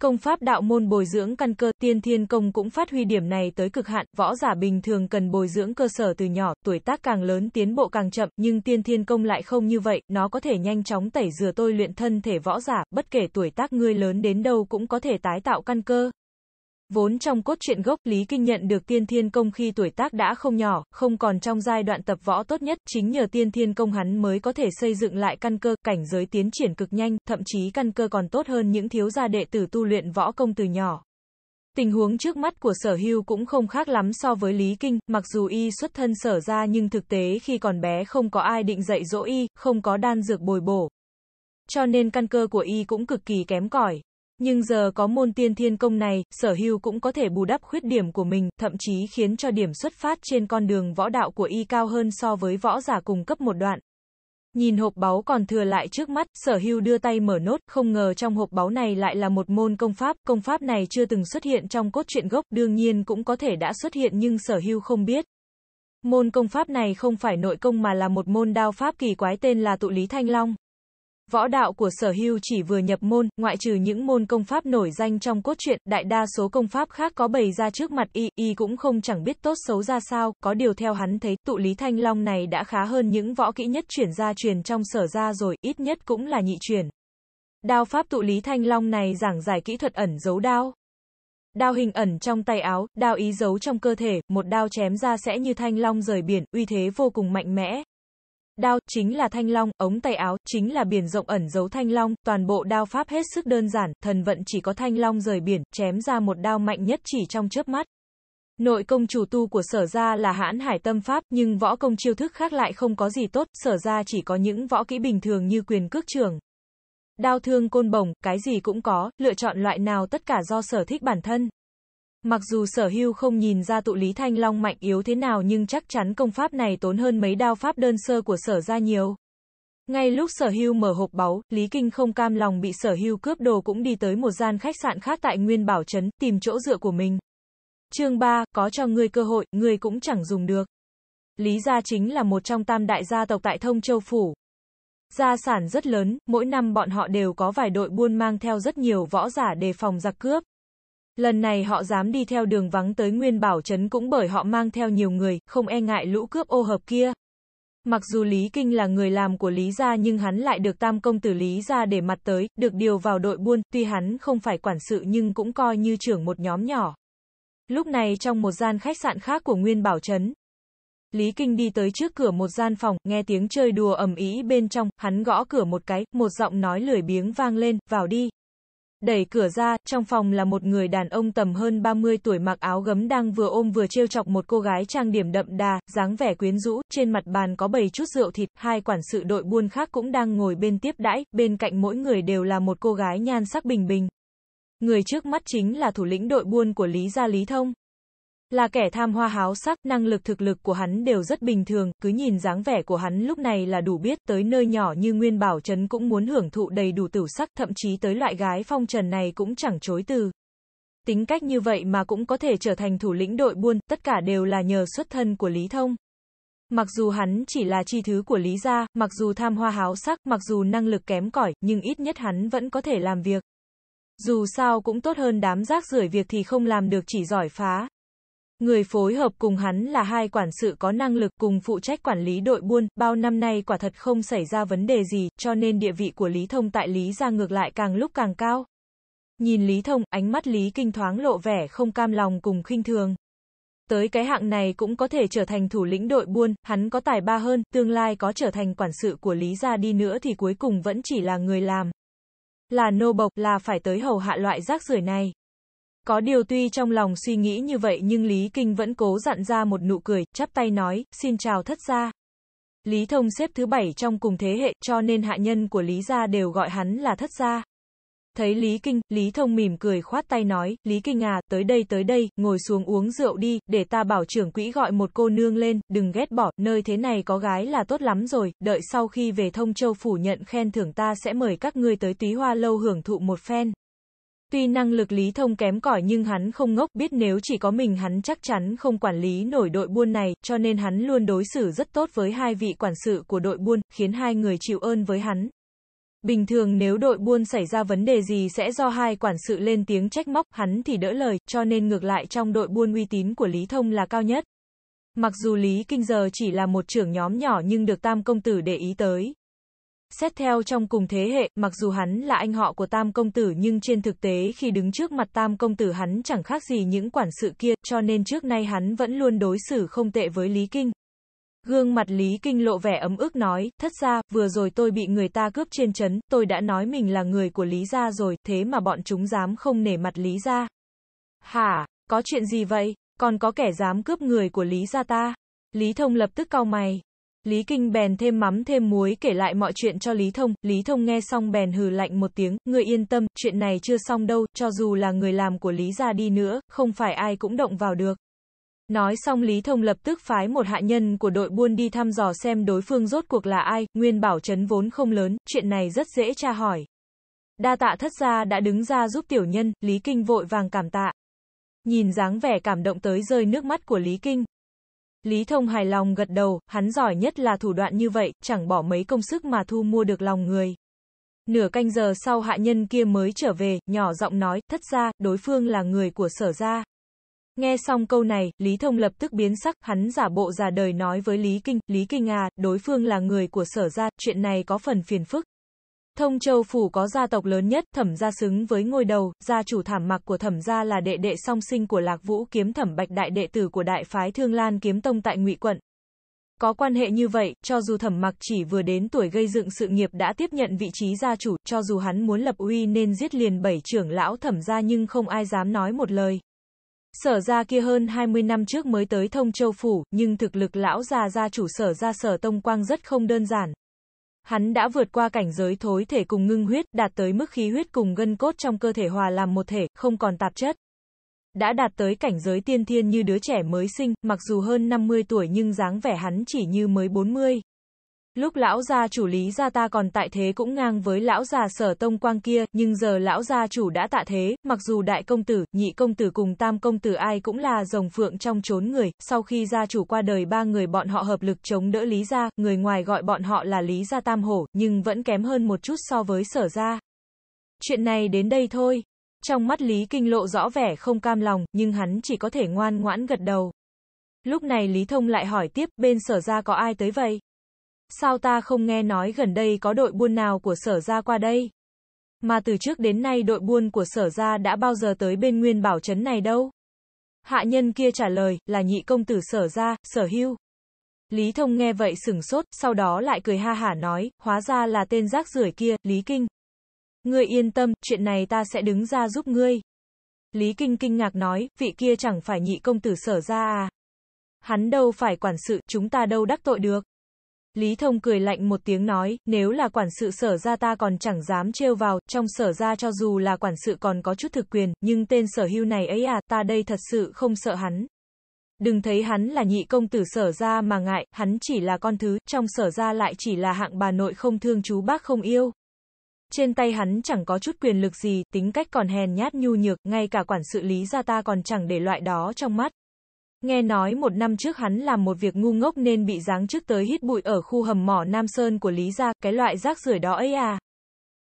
Speaker 1: Công pháp đạo môn bồi dưỡng căn cơ, Tiên Thiên Công cũng phát huy điểm này tới cực hạn, võ giả bình thường cần bồi dưỡng cơ sở từ nhỏ, tuổi tác càng lớn tiến bộ càng chậm, nhưng Tiên Thiên Công lại không như vậy, nó có thể nhanh chóng tẩy rửa tôi luyện thân thể võ giả, bất kể tuổi tác ngươi lớn đến đâu cũng có thể tái tạo căn cơ. Vốn trong cốt truyện gốc, Lý Kinh nhận được tiên thiên công khi tuổi tác đã không nhỏ, không còn trong giai đoạn tập võ tốt nhất, chính nhờ tiên thiên công hắn mới có thể xây dựng lại căn cơ, cảnh giới tiến triển cực nhanh, thậm chí căn cơ còn tốt hơn những thiếu gia đệ tử tu luyện võ công từ nhỏ. Tình huống trước mắt của sở hưu cũng không khác lắm so với Lý Kinh, mặc dù y xuất thân sở ra nhưng thực tế khi còn bé không có ai định dạy dỗ y, không có đan dược bồi bổ. Cho nên căn cơ của y cũng cực kỳ kém cỏi nhưng giờ có môn tiên thiên công này, sở hưu cũng có thể bù đắp khuyết điểm của mình, thậm chí khiến cho điểm xuất phát trên con đường võ đạo của y cao hơn so với võ giả cùng cấp một đoạn. Nhìn hộp báu còn thừa lại trước mắt, sở hưu đưa tay mở nốt, không ngờ trong hộp báu này lại là một môn công pháp, công pháp này chưa từng xuất hiện trong cốt truyện gốc, đương nhiên cũng có thể đã xuất hiện nhưng sở hưu không biết. Môn công pháp này không phải nội công mà là một môn đao pháp kỳ quái tên là tụ lý thanh long. Võ đạo của sở hưu chỉ vừa nhập môn, ngoại trừ những môn công pháp nổi danh trong cốt truyện, đại đa số công pháp khác có bày ra trước mặt y, y cũng không chẳng biết tốt xấu ra sao, có điều theo hắn thấy, tụ lý thanh long này đã khá hơn những võ kỹ nhất chuyển ra truyền trong sở ra rồi, ít nhất cũng là nhị truyền. Đao pháp tụ lý thanh long này giảng giải kỹ thuật ẩn giấu đao. Đao hình ẩn trong tay áo, đao ý giấu trong cơ thể, một đao chém ra sẽ như thanh long rời biển, uy thế vô cùng mạnh mẽ, Đao chính là thanh long, ống tay áo chính là biển rộng ẩn giấu thanh long, toàn bộ đao pháp hết sức đơn giản, thần vận chỉ có thanh long rời biển, chém ra một đao mạnh nhất chỉ trong chớp mắt. Nội công chủ tu của sở gia là hãn hải tâm pháp, nhưng võ công chiêu thức khác lại không có gì tốt, sở gia chỉ có những võ kỹ bình thường như quyền cước trường. Đao thương côn bổng, cái gì cũng có, lựa chọn loại nào tất cả do sở thích bản thân. Mặc dù sở hưu không nhìn ra tụ lý thanh long mạnh yếu thế nào nhưng chắc chắn công pháp này tốn hơn mấy đao pháp đơn sơ của sở ra nhiều. Ngay lúc sở hưu mở hộp báu, Lý Kinh không cam lòng bị sở hưu cướp đồ cũng đi tới một gian khách sạn khác tại Nguyên Bảo Trấn, tìm chỗ dựa của mình. chương 3, có cho ngươi cơ hội, ngươi cũng chẳng dùng được. Lý gia chính là một trong tam đại gia tộc tại Thông Châu Phủ. Gia sản rất lớn, mỗi năm bọn họ đều có vài đội buôn mang theo rất nhiều võ giả đề phòng giặc cướp. Lần này họ dám đi theo đường vắng tới Nguyên Bảo Trấn cũng bởi họ mang theo nhiều người, không e ngại lũ cướp ô hợp kia. Mặc dù Lý Kinh là người làm của Lý Gia nhưng hắn lại được tam công tử Lý Gia để mặt tới, được điều vào đội buôn, tuy hắn không phải quản sự nhưng cũng coi như trưởng một nhóm nhỏ. Lúc này trong một gian khách sạn khác của Nguyên Bảo Trấn, Lý Kinh đi tới trước cửa một gian phòng, nghe tiếng chơi đùa ầm ĩ bên trong, hắn gõ cửa một cái, một giọng nói lười biếng vang lên, vào đi. Đẩy cửa ra, trong phòng là một người đàn ông tầm hơn 30 tuổi mặc áo gấm đang vừa ôm vừa trêu chọc một cô gái trang điểm đậm đà, dáng vẻ quyến rũ, trên mặt bàn có bầy chút rượu thịt, hai quản sự đội buôn khác cũng đang ngồi bên tiếp đãi, bên cạnh mỗi người đều là một cô gái nhan sắc bình bình. Người trước mắt chính là thủ lĩnh đội buôn của Lý Gia Lý Thông là kẻ tham hoa háo sắc, năng lực thực lực của hắn đều rất bình thường, cứ nhìn dáng vẻ của hắn lúc này là đủ biết, tới nơi nhỏ như Nguyên Bảo Trấn cũng muốn hưởng thụ đầy đủ tử sắc, thậm chí tới loại gái phong trần này cũng chẳng chối từ. Tính cách như vậy mà cũng có thể trở thành thủ lĩnh đội buôn, tất cả đều là nhờ xuất thân của Lý Thông. Mặc dù hắn chỉ là chi thứ của Lý Gia, mặc dù tham hoa háo sắc, mặc dù năng lực kém cỏi, nhưng ít nhất hắn vẫn có thể làm việc. Dù sao cũng tốt hơn đám rác rưởi việc thì không làm được chỉ giỏi phá, Người phối hợp cùng hắn là hai quản sự có năng lực cùng phụ trách quản lý đội buôn, bao năm nay quả thật không xảy ra vấn đề gì, cho nên địa vị của Lý Thông tại Lý ra ngược lại càng lúc càng cao. Nhìn Lý Thông, ánh mắt Lý Kinh thoáng lộ vẻ không cam lòng cùng khinh thường. Tới cái hạng này cũng có thể trở thành thủ lĩnh đội buôn, hắn có tài ba hơn, tương lai có trở thành quản sự của Lý gia đi nữa thì cuối cùng vẫn chỉ là người làm. Là nô bộc, là phải tới hầu hạ loại rác rưởi này. Có điều tuy trong lòng suy nghĩ như vậy nhưng Lý Kinh vẫn cố dặn ra một nụ cười, chắp tay nói, xin chào thất gia. Lý Thông xếp thứ bảy trong cùng thế hệ, cho nên hạ nhân của Lý gia đều gọi hắn là thất gia. Thấy Lý Kinh, Lý Thông mỉm cười khoát tay nói, Lý Kinh à, tới đây tới đây, ngồi xuống uống rượu đi, để ta bảo trưởng quỹ gọi một cô nương lên, đừng ghét bỏ, nơi thế này có gái là tốt lắm rồi, đợi sau khi về Thông Châu phủ nhận khen thưởng ta sẽ mời các ngươi tới túy hoa lâu hưởng thụ một phen. Tuy năng lực lý thông kém cỏi nhưng hắn không ngốc, biết nếu chỉ có mình hắn chắc chắn không quản lý nổi đội buôn này, cho nên hắn luôn đối xử rất tốt với hai vị quản sự của đội buôn, khiến hai người chịu ơn với hắn. Bình thường nếu đội buôn xảy ra vấn đề gì sẽ do hai quản sự lên tiếng trách móc, hắn thì đỡ lời, cho nên ngược lại trong đội buôn uy tín của Lý Thông là cao nhất. Mặc dù Lý Kinh giờ chỉ là một trưởng nhóm nhỏ nhưng được Tam Công Tử để ý tới, Xét theo trong cùng thế hệ, mặc dù hắn là anh họ của Tam Công Tử nhưng trên thực tế khi đứng trước mặt Tam Công Tử hắn chẳng khác gì những quản sự kia, cho nên trước nay hắn vẫn luôn đối xử không tệ với Lý Kinh. Gương mặt Lý Kinh lộ vẻ ấm ức nói, thất ra, vừa rồi tôi bị người ta cướp trên chấn, tôi đã nói mình là người của Lý Gia rồi, thế mà bọn chúng dám không nể mặt Lý Gia. Hả, có chuyện gì vậy? Còn có kẻ dám cướp người của Lý Gia ta? Lý Thông lập tức cau mày, Lý Kinh bèn thêm mắm thêm muối kể lại mọi chuyện cho Lý Thông, Lý Thông nghe xong bèn hừ lạnh một tiếng, người yên tâm, chuyện này chưa xong đâu, cho dù là người làm của Lý ra đi nữa, không phải ai cũng động vào được. Nói xong Lý Thông lập tức phái một hạ nhân của đội buôn đi thăm dò xem đối phương rốt cuộc là ai, Nguyên Bảo Trấn vốn không lớn, chuyện này rất dễ tra hỏi. Đa tạ thất gia đã đứng ra giúp tiểu nhân, Lý Kinh vội vàng cảm tạ. Nhìn dáng vẻ cảm động tới rơi nước mắt của Lý Kinh, Lý Thông hài lòng gật đầu, hắn giỏi nhất là thủ đoạn như vậy, chẳng bỏ mấy công sức mà thu mua được lòng người. Nửa canh giờ sau hạ nhân kia mới trở về, nhỏ giọng nói, thất ra, đối phương là người của sở gia. Nghe xong câu này, Lý Thông lập tức biến sắc, hắn giả bộ già đời nói với Lý Kinh, Lý Kinh à, đối phương là người của sở gia, chuyện này có phần phiền phức. Thông Châu Phủ có gia tộc lớn nhất, thẩm gia xứng với ngôi đầu, gia chủ thảm mặc của thẩm gia là đệ đệ song sinh của Lạc Vũ kiếm thẩm bạch đại đệ tử của đại phái Thương Lan kiếm tông tại ngụy Quận. Có quan hệ như vậy, cho dù thẩm mặc chỉ vừa đến tuổi gây dựng sự nghiệp đã tiếp nhận vị trí gia chủ, cho dù hắn muốn lập uy nên giết liền bảy trưởng lão thẩm gia nhưng không ai dám nói một lời. Sở gia kia hơn 20 năm trước mới tới Thông Châu Phủ, nhưng thực lực lão già gia chủ sở gia sở Tông Quang rất không đơn giản. Hắn đã vượt qua cảnh giới thối thể cùng ngưng huyết, đạt tới mức khí huyết cùng gân cốt trong cơ thể hòa làm một thể, không còn tạp chất. Đã đạt tới cảnh giới tiên thiên như đứa trẻ mới sinh, mặc dù hơn 50 tuổi nhưng dáng vẻ hắn chỉ như mới 40. Lúc lão gia chủ lý gia ta còn tại thế cũng ngang với lão gia sở tông quang kia, nhưng giờ lão gia chủ đã tạ thế, mặc dù đại công tử, nhị công tử cùng tam công tử ai cũng là rồng phượng trong chốn người, sau khi gia chủ qua đời ba người bọn họ hợp lực chống đỡ lý gia, người ngoài gọi bọn họ là lý gia tam hổ, nhưng vẫn kém hơn một chút so với sở gia. Chuyện này đến đây thôi. Trong mắt Lý Kinh lộ rõ vẻ không cam lòng, nhưng hắn chỉ có thể ngoan ngoãn gật đầu. Lúc này Lý Thông lại hỏi tiếp, bên sở gia có ai tới vậy? Sao ta không nghe nói gần đây có đội buôn nào của sở ra qua đây? Mà từ trước đến nay đội buôn của sở ra đã bao giờ tới bên nguyên bảo trấn này đâu? Hạ nhân kia trả lời, là nhị công tử sở ra, sở hưu. Lý Thông nghe vậy sửng sốt, sau đó lại cười ha hả nói, hóa ra là tên rác rưởi kia, Lý Kinh. Ngươi yên tâm, chuyện này ta sẽ đứng ra giúp ngươi. Lý Kinh kinh ngạc nói, vị kia chẳng phải nhị công tử sở ra à. Hắn đâu phải quản sự, chúng ta đâu đắc tội được. Lý Thông cười lạnh một tiếng nói, nếu là quản sự sở ra ta còn chẳng dám trêu vào, trong sở ra cho dù là quản sự còn có chút thực quyền, nhưng tên sở hưu này ấy à, ta đây thật sự không sợ hắn. Đừng thấy hắn là nhị công tử sở ra mà ngại, hắn chỉ là con thứ, trong sở ra lại chỉ là hạng bà nội không thương chú bác không yêu. Trên tay hắn chẳng có chút quyền lực gì, tính cách còn hèn nhát nhu nhược, ngay cả quản sự lý ra ta còn chẳng để loại đó trong mắt. Nghe nói một năm trước hắn làm một việc ngu ngốc nên bị giáng chức tới hít bụi ở khu hầm mỏ Nam Sơn của Lý Gia, cái loại rác rưởi đó ấy à.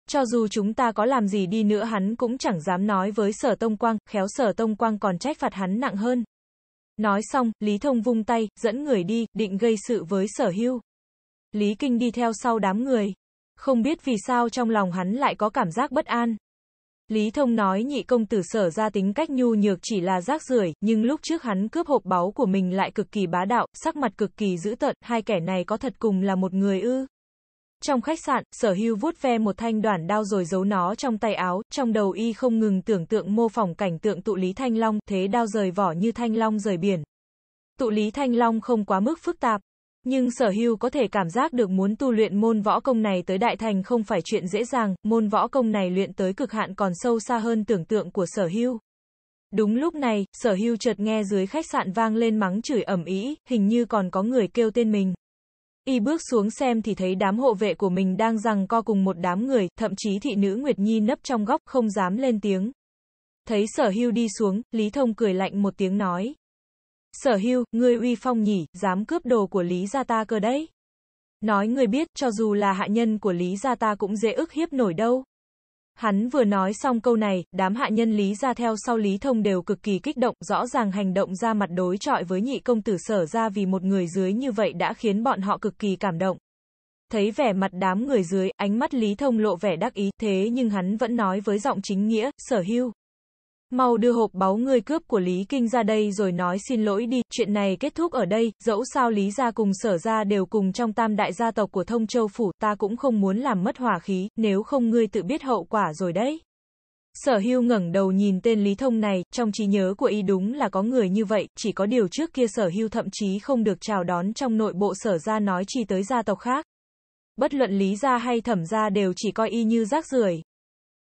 Speaker 1: Cho dù chúng ta có làm gì đi nữa hắn cũng chẳng dám nói với sở tông quang, khéo sở tông quang còn trách phạt hắn nặng hơn. Nói xong, Lý Thông vung tay, dẫn người đi, định gây sự với sở hưu. Lý Kinh đi theo sau đám người. Không biết vì sao trong lòng hắn lại có cảm giác bất an. Lý Thông nói nhị công tử sở ra tính cách nhu nhược chỉ là rác rưởi, nhưng lúc trước hắn cướp hộp báu của mình lại cực kỳ bá đạo, sắc mặt cực kỳ dữ tợn, hai kẻ này có thật cùng là một người ư. Trong khách sạn, sở hưu vuốt ve một thanh đoạn đao rồi giấu nó trong tay áo, trong đầu y không ngừng tưởng tượng mô phỏng cảnh tượng tụ lý thanh long, thế đao rời vỏ như thanh long rời biển. Tụ lý thanh long không quá mức phức tạp, nhưng sở hưu có thể cảm giác được muốn tu luyện môn võ công này tới đại thành không phải chuyện dễ dàng, môn võ công này luyện tới cực hạn còn sâu xa hơn tưởng tượng của sở hưu. Đúng lúc này, sở hưu chợt nghe dưới khách sạn vang lên mắng chửi ẩm ý, hình như còn có người kêu tên mình. Y bước xuống xem thì thấy đám hộ vệ của mình đang rằng co cùng một đám người, thậm chí thị nữ Nguyệt Nhi nấp trong góc không dám lên tiếng. Thấy sở hưu đi xuống, Lý Thông cười lạnh một tiếng nói. Sở hưu, ngươi uy phong nhỉ, dám cướp đồ của Lý gia ta cơ đấy. Nói ngươi biết, cho dù là hạ nhân của Lý gia ta cũng dễ ức hiếp nổi đâu. Hắn vừa nói xong câu này, đám hạ nhân Lý gia theo sau Lý Thông đều cực kỳ kích động, rõ ràng hành động ra mặt đối trọi với nhị công tử sở ra vì một người dưới như vậy đã khiến bọn họ cực kỳ cảm động. Thấy vẻ mặt đám người dưới, ánh mắt Lý Thông lộ vẻ đắc ý, thế nhưng hắn vẫn nói với giọng chính nghĩa, sở hưu. Mau đưa hộp báu người cướp của Lý Kinh ra đây rồi nói xin lỗi đi, chuyện này kết thúc ở đây, dẫu sao Lý gia cùng sở gia đều cùng trong tam đại gia tộc của thông châu phủ, ta cũng không muốn làm mất hỏa khí, nếu không ngươi tự biết hậu quả rồi đấy. Sở hưu ngẩng đầu nhìn tên Lý Thông này, trong trí nhớ của y đúng là có người như vậy, chỉ có điều trước kia sở hưu thậm chí không được chào đón trong nội bộ sở gia nói chi tới gia tộc khác. Bất luận Lý gia hay thẩm gia đều chỉ coi y như rác rưởi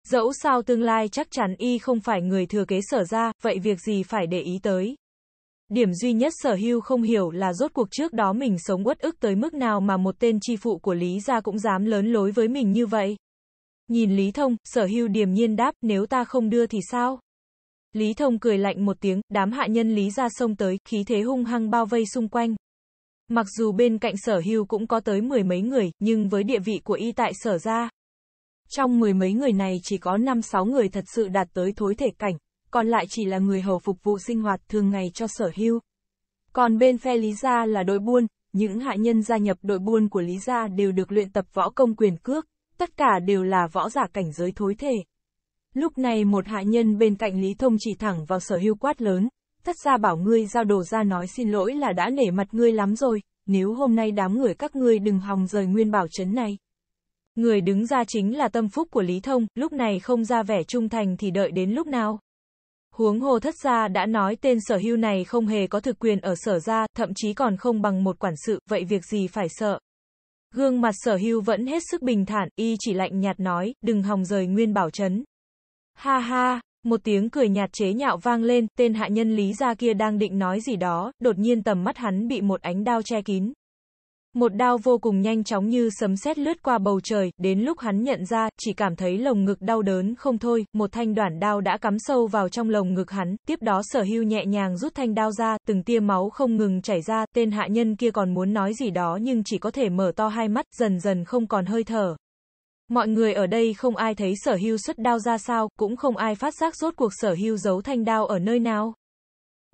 Speaker 1: Dẫu sao tương lai chắc chắn y không phải người thừa kế sở ra, vậy việc gì phải để ý tới. Điểm duy nhất sở hưu không hiểu là rốt cuộc trước đó mình sống uất ức tới mức nào mà một tên chi phụ của Lý gia cũng dám lớn lối với mình như vậy. Nhìn Lý Thông, sở hưu điềm nhiên đáp, nếu ta không đưa thì sao? Lý Thông cười lạnh một tiếng, đám hạ nhân Lý ra sông tới, khí thế hung hăng bao vây xung quanh. Mặc dù bên cạnh sở hưu cũng có tới mười mấy người, nhưng với địa vị của y tại sở ra, trong mười mấy người này chỉ có 5-6 người thật sự đạt tới thối thể cảnh, còn lại chỉ là người hầu phục vụ sinh hoạt thường ngày cho sở hưu. Còn bên phe Lý Gia là đội buôn, những hạ nhân gia nhập đội buôn của Lý Gia đều được luyện tập võ công quyền cước, tất cả đều là võ giả cảnh giới thối thể. Lúc này một hạ nhân bên cạnh Lý Thông chỉ thẳng vào sở hưu quát lớn, thất gia bảo ngươi giao đồ ra nói xin lỗi là đã nể mặt ngươi lắm rồi, nếu hôm nay đám người các ngươi đừng hòng rời nguyên bảo trấn này. Người đứng ra chính là tâm phúc của Lý Thông, lúc này không ra vẻ trung thành thì đợi đến lúc nào. Huống hồ thất gia đã nói tên sở hưu này không hề có thực quyền ở sở gia, thậm chí còn không bằng một quản sự, vậy việc gì phải sợ. Gương mặt sở hưu vẫn hết sức bình thản, y chỉ lạnh nhạt nói, đừng hòng rời nguyên bảo chấn. Ha ha, một tiếng cười nhạt chế nhạo vang lên, tên hạ nhân lý gia kia đang định nói gì đó, đột nhiên tầm mắt hắn bị một ánh đao che kín. Một đao vô cùng nhanh chóng như sấm sét lướt qua bầu trời, đến lúc hắn nhận ra, chỉ cảm thấy lồng ngực đau đớn không thôi, một thanh đoạn đao đã cắm sâu vào trong lồng ngực hắn, tiếp đó sở hưu nhẹ nhàng rút thanh đao ra, từng tia máu không ngừng chảy ra, tên hạ nhân kia còn muốn nói gì đó nhưng chỉ có thể mở to hai mắt, dần dần không còn hơi thở. Mọi người ở đây không ai thấy sở hưu xuất đao ra sao, cũng không ai phát giác rốt cuộc sở hưu giấu thanh đao ở nơi nào.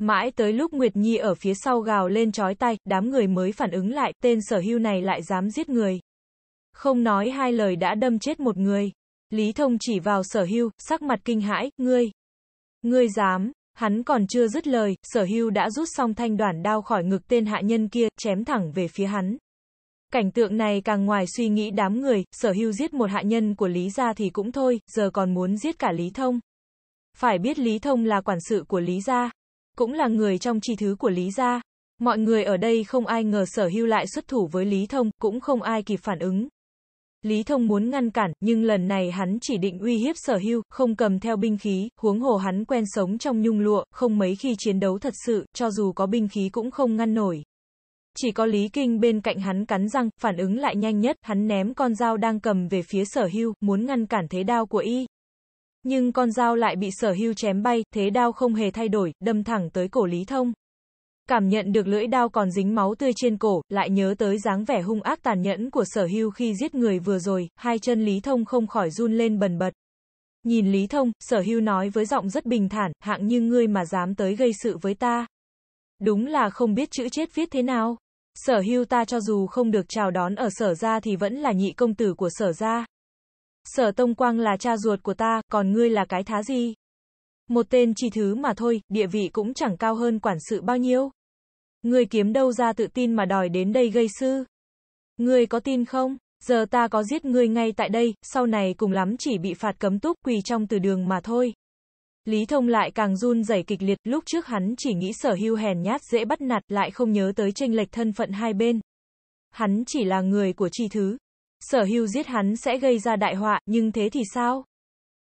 Speaker 1: Mãi tới lúc Nguyệt Nhi ở phía sau gào lên trói tay, đám người mới phản ứng lại, tên sở hưu này lại dám giết người. Không nói hai lời đã đâm chết một người. Lý Thông chỉ vào sở hưu, sắc mặt kinh hãi, ngươi. Ngươi dám, hắn còn chưa dứt lời, sở hưu đã rút xong thanh đoạn đao khỏi ngực tên hạ nhân kia, chém thẳng về phía hắn. Cảnh tượng này càng ngoài suy nghĩ đám người, sở hưu giết một hạ nhân của Lý gia thì cũng thôi, giờ còn muốn giết cả Lý Thông. Phải biết Lý Thông là quản sự của Lý gia, cũng là người trong chi thứ của Lý gia. Mọi người ở đây không ai ngờ sở hưu lại xuất thủ với Lý Thông, cũng không ai kịp phản ứng. Lý Thông muốn ngăn cản, nhưng lần này hắn chỉ định uy hiếp sở hưu, không cầm theo binh khí, huống hồ hắn quen sống trong nhung lụa, không mấy khi chiến đấu thật sự, cho dù có binh khí cũng không ngăn nổi. Chỉ có Lý Kinh bên cạnh hắn cắn răng, phản ứng lại nhanh nhất, hắn ném con dao đang cầm về phía sở hưu, muốn ngăn cản thế đao của y. Nhưng con dao lại bị sở hưu chém bay, thế đao không hề thay đổi, đâm thẳng tới cổ Lý Thông. Cảm nhận được lưỡi đao còn dính máu tươi trên cổ, lại nhớ tới dáng vẻ hung ác tàn nhẫn của sở hưu khi giết người vừa rồi, hai chân Lý Thông không khỏi run lên bần bật. Nhìn Lý Thông, sở hưu nói với giọng rất bình thản, hạng như ngươi mà dám tới gây sự với ta. Đúng là không biết chữ chết viết thế nào. Sở hưu ta cho dù không được chào đón ở sở gia thì vẫn là nhị công tử của sở gia. Sở Tông Quang là cha ruột của ta, còn ngươi là cái thá gì? Một tên chỉ thứ mà thôi, địa vị cũng chẳng cao hơn quản sự bao nhiêu. Ngươi kiếm đâu ra tự tin mà đòi đến đây gây sư? Ngươi có tin không? Giờ ta có giết ngươi ngay tại đây, sau này cùng lắm chỉ bị phạt cấm túc quỳ trong từ đường mà thôi. Lý Thông lại càng run rẩy kịch liệt, lúc trước hắn chỉ nghĩ sở hưu hèn nhát dễ bắt nạt, lại không nhớ tới tranh lệch thân phận hai bên. Hắn chỉ là người của chi thứ, Sở hưu giết hắn sẽ gây ra đại họa, nhưng thế thì sao?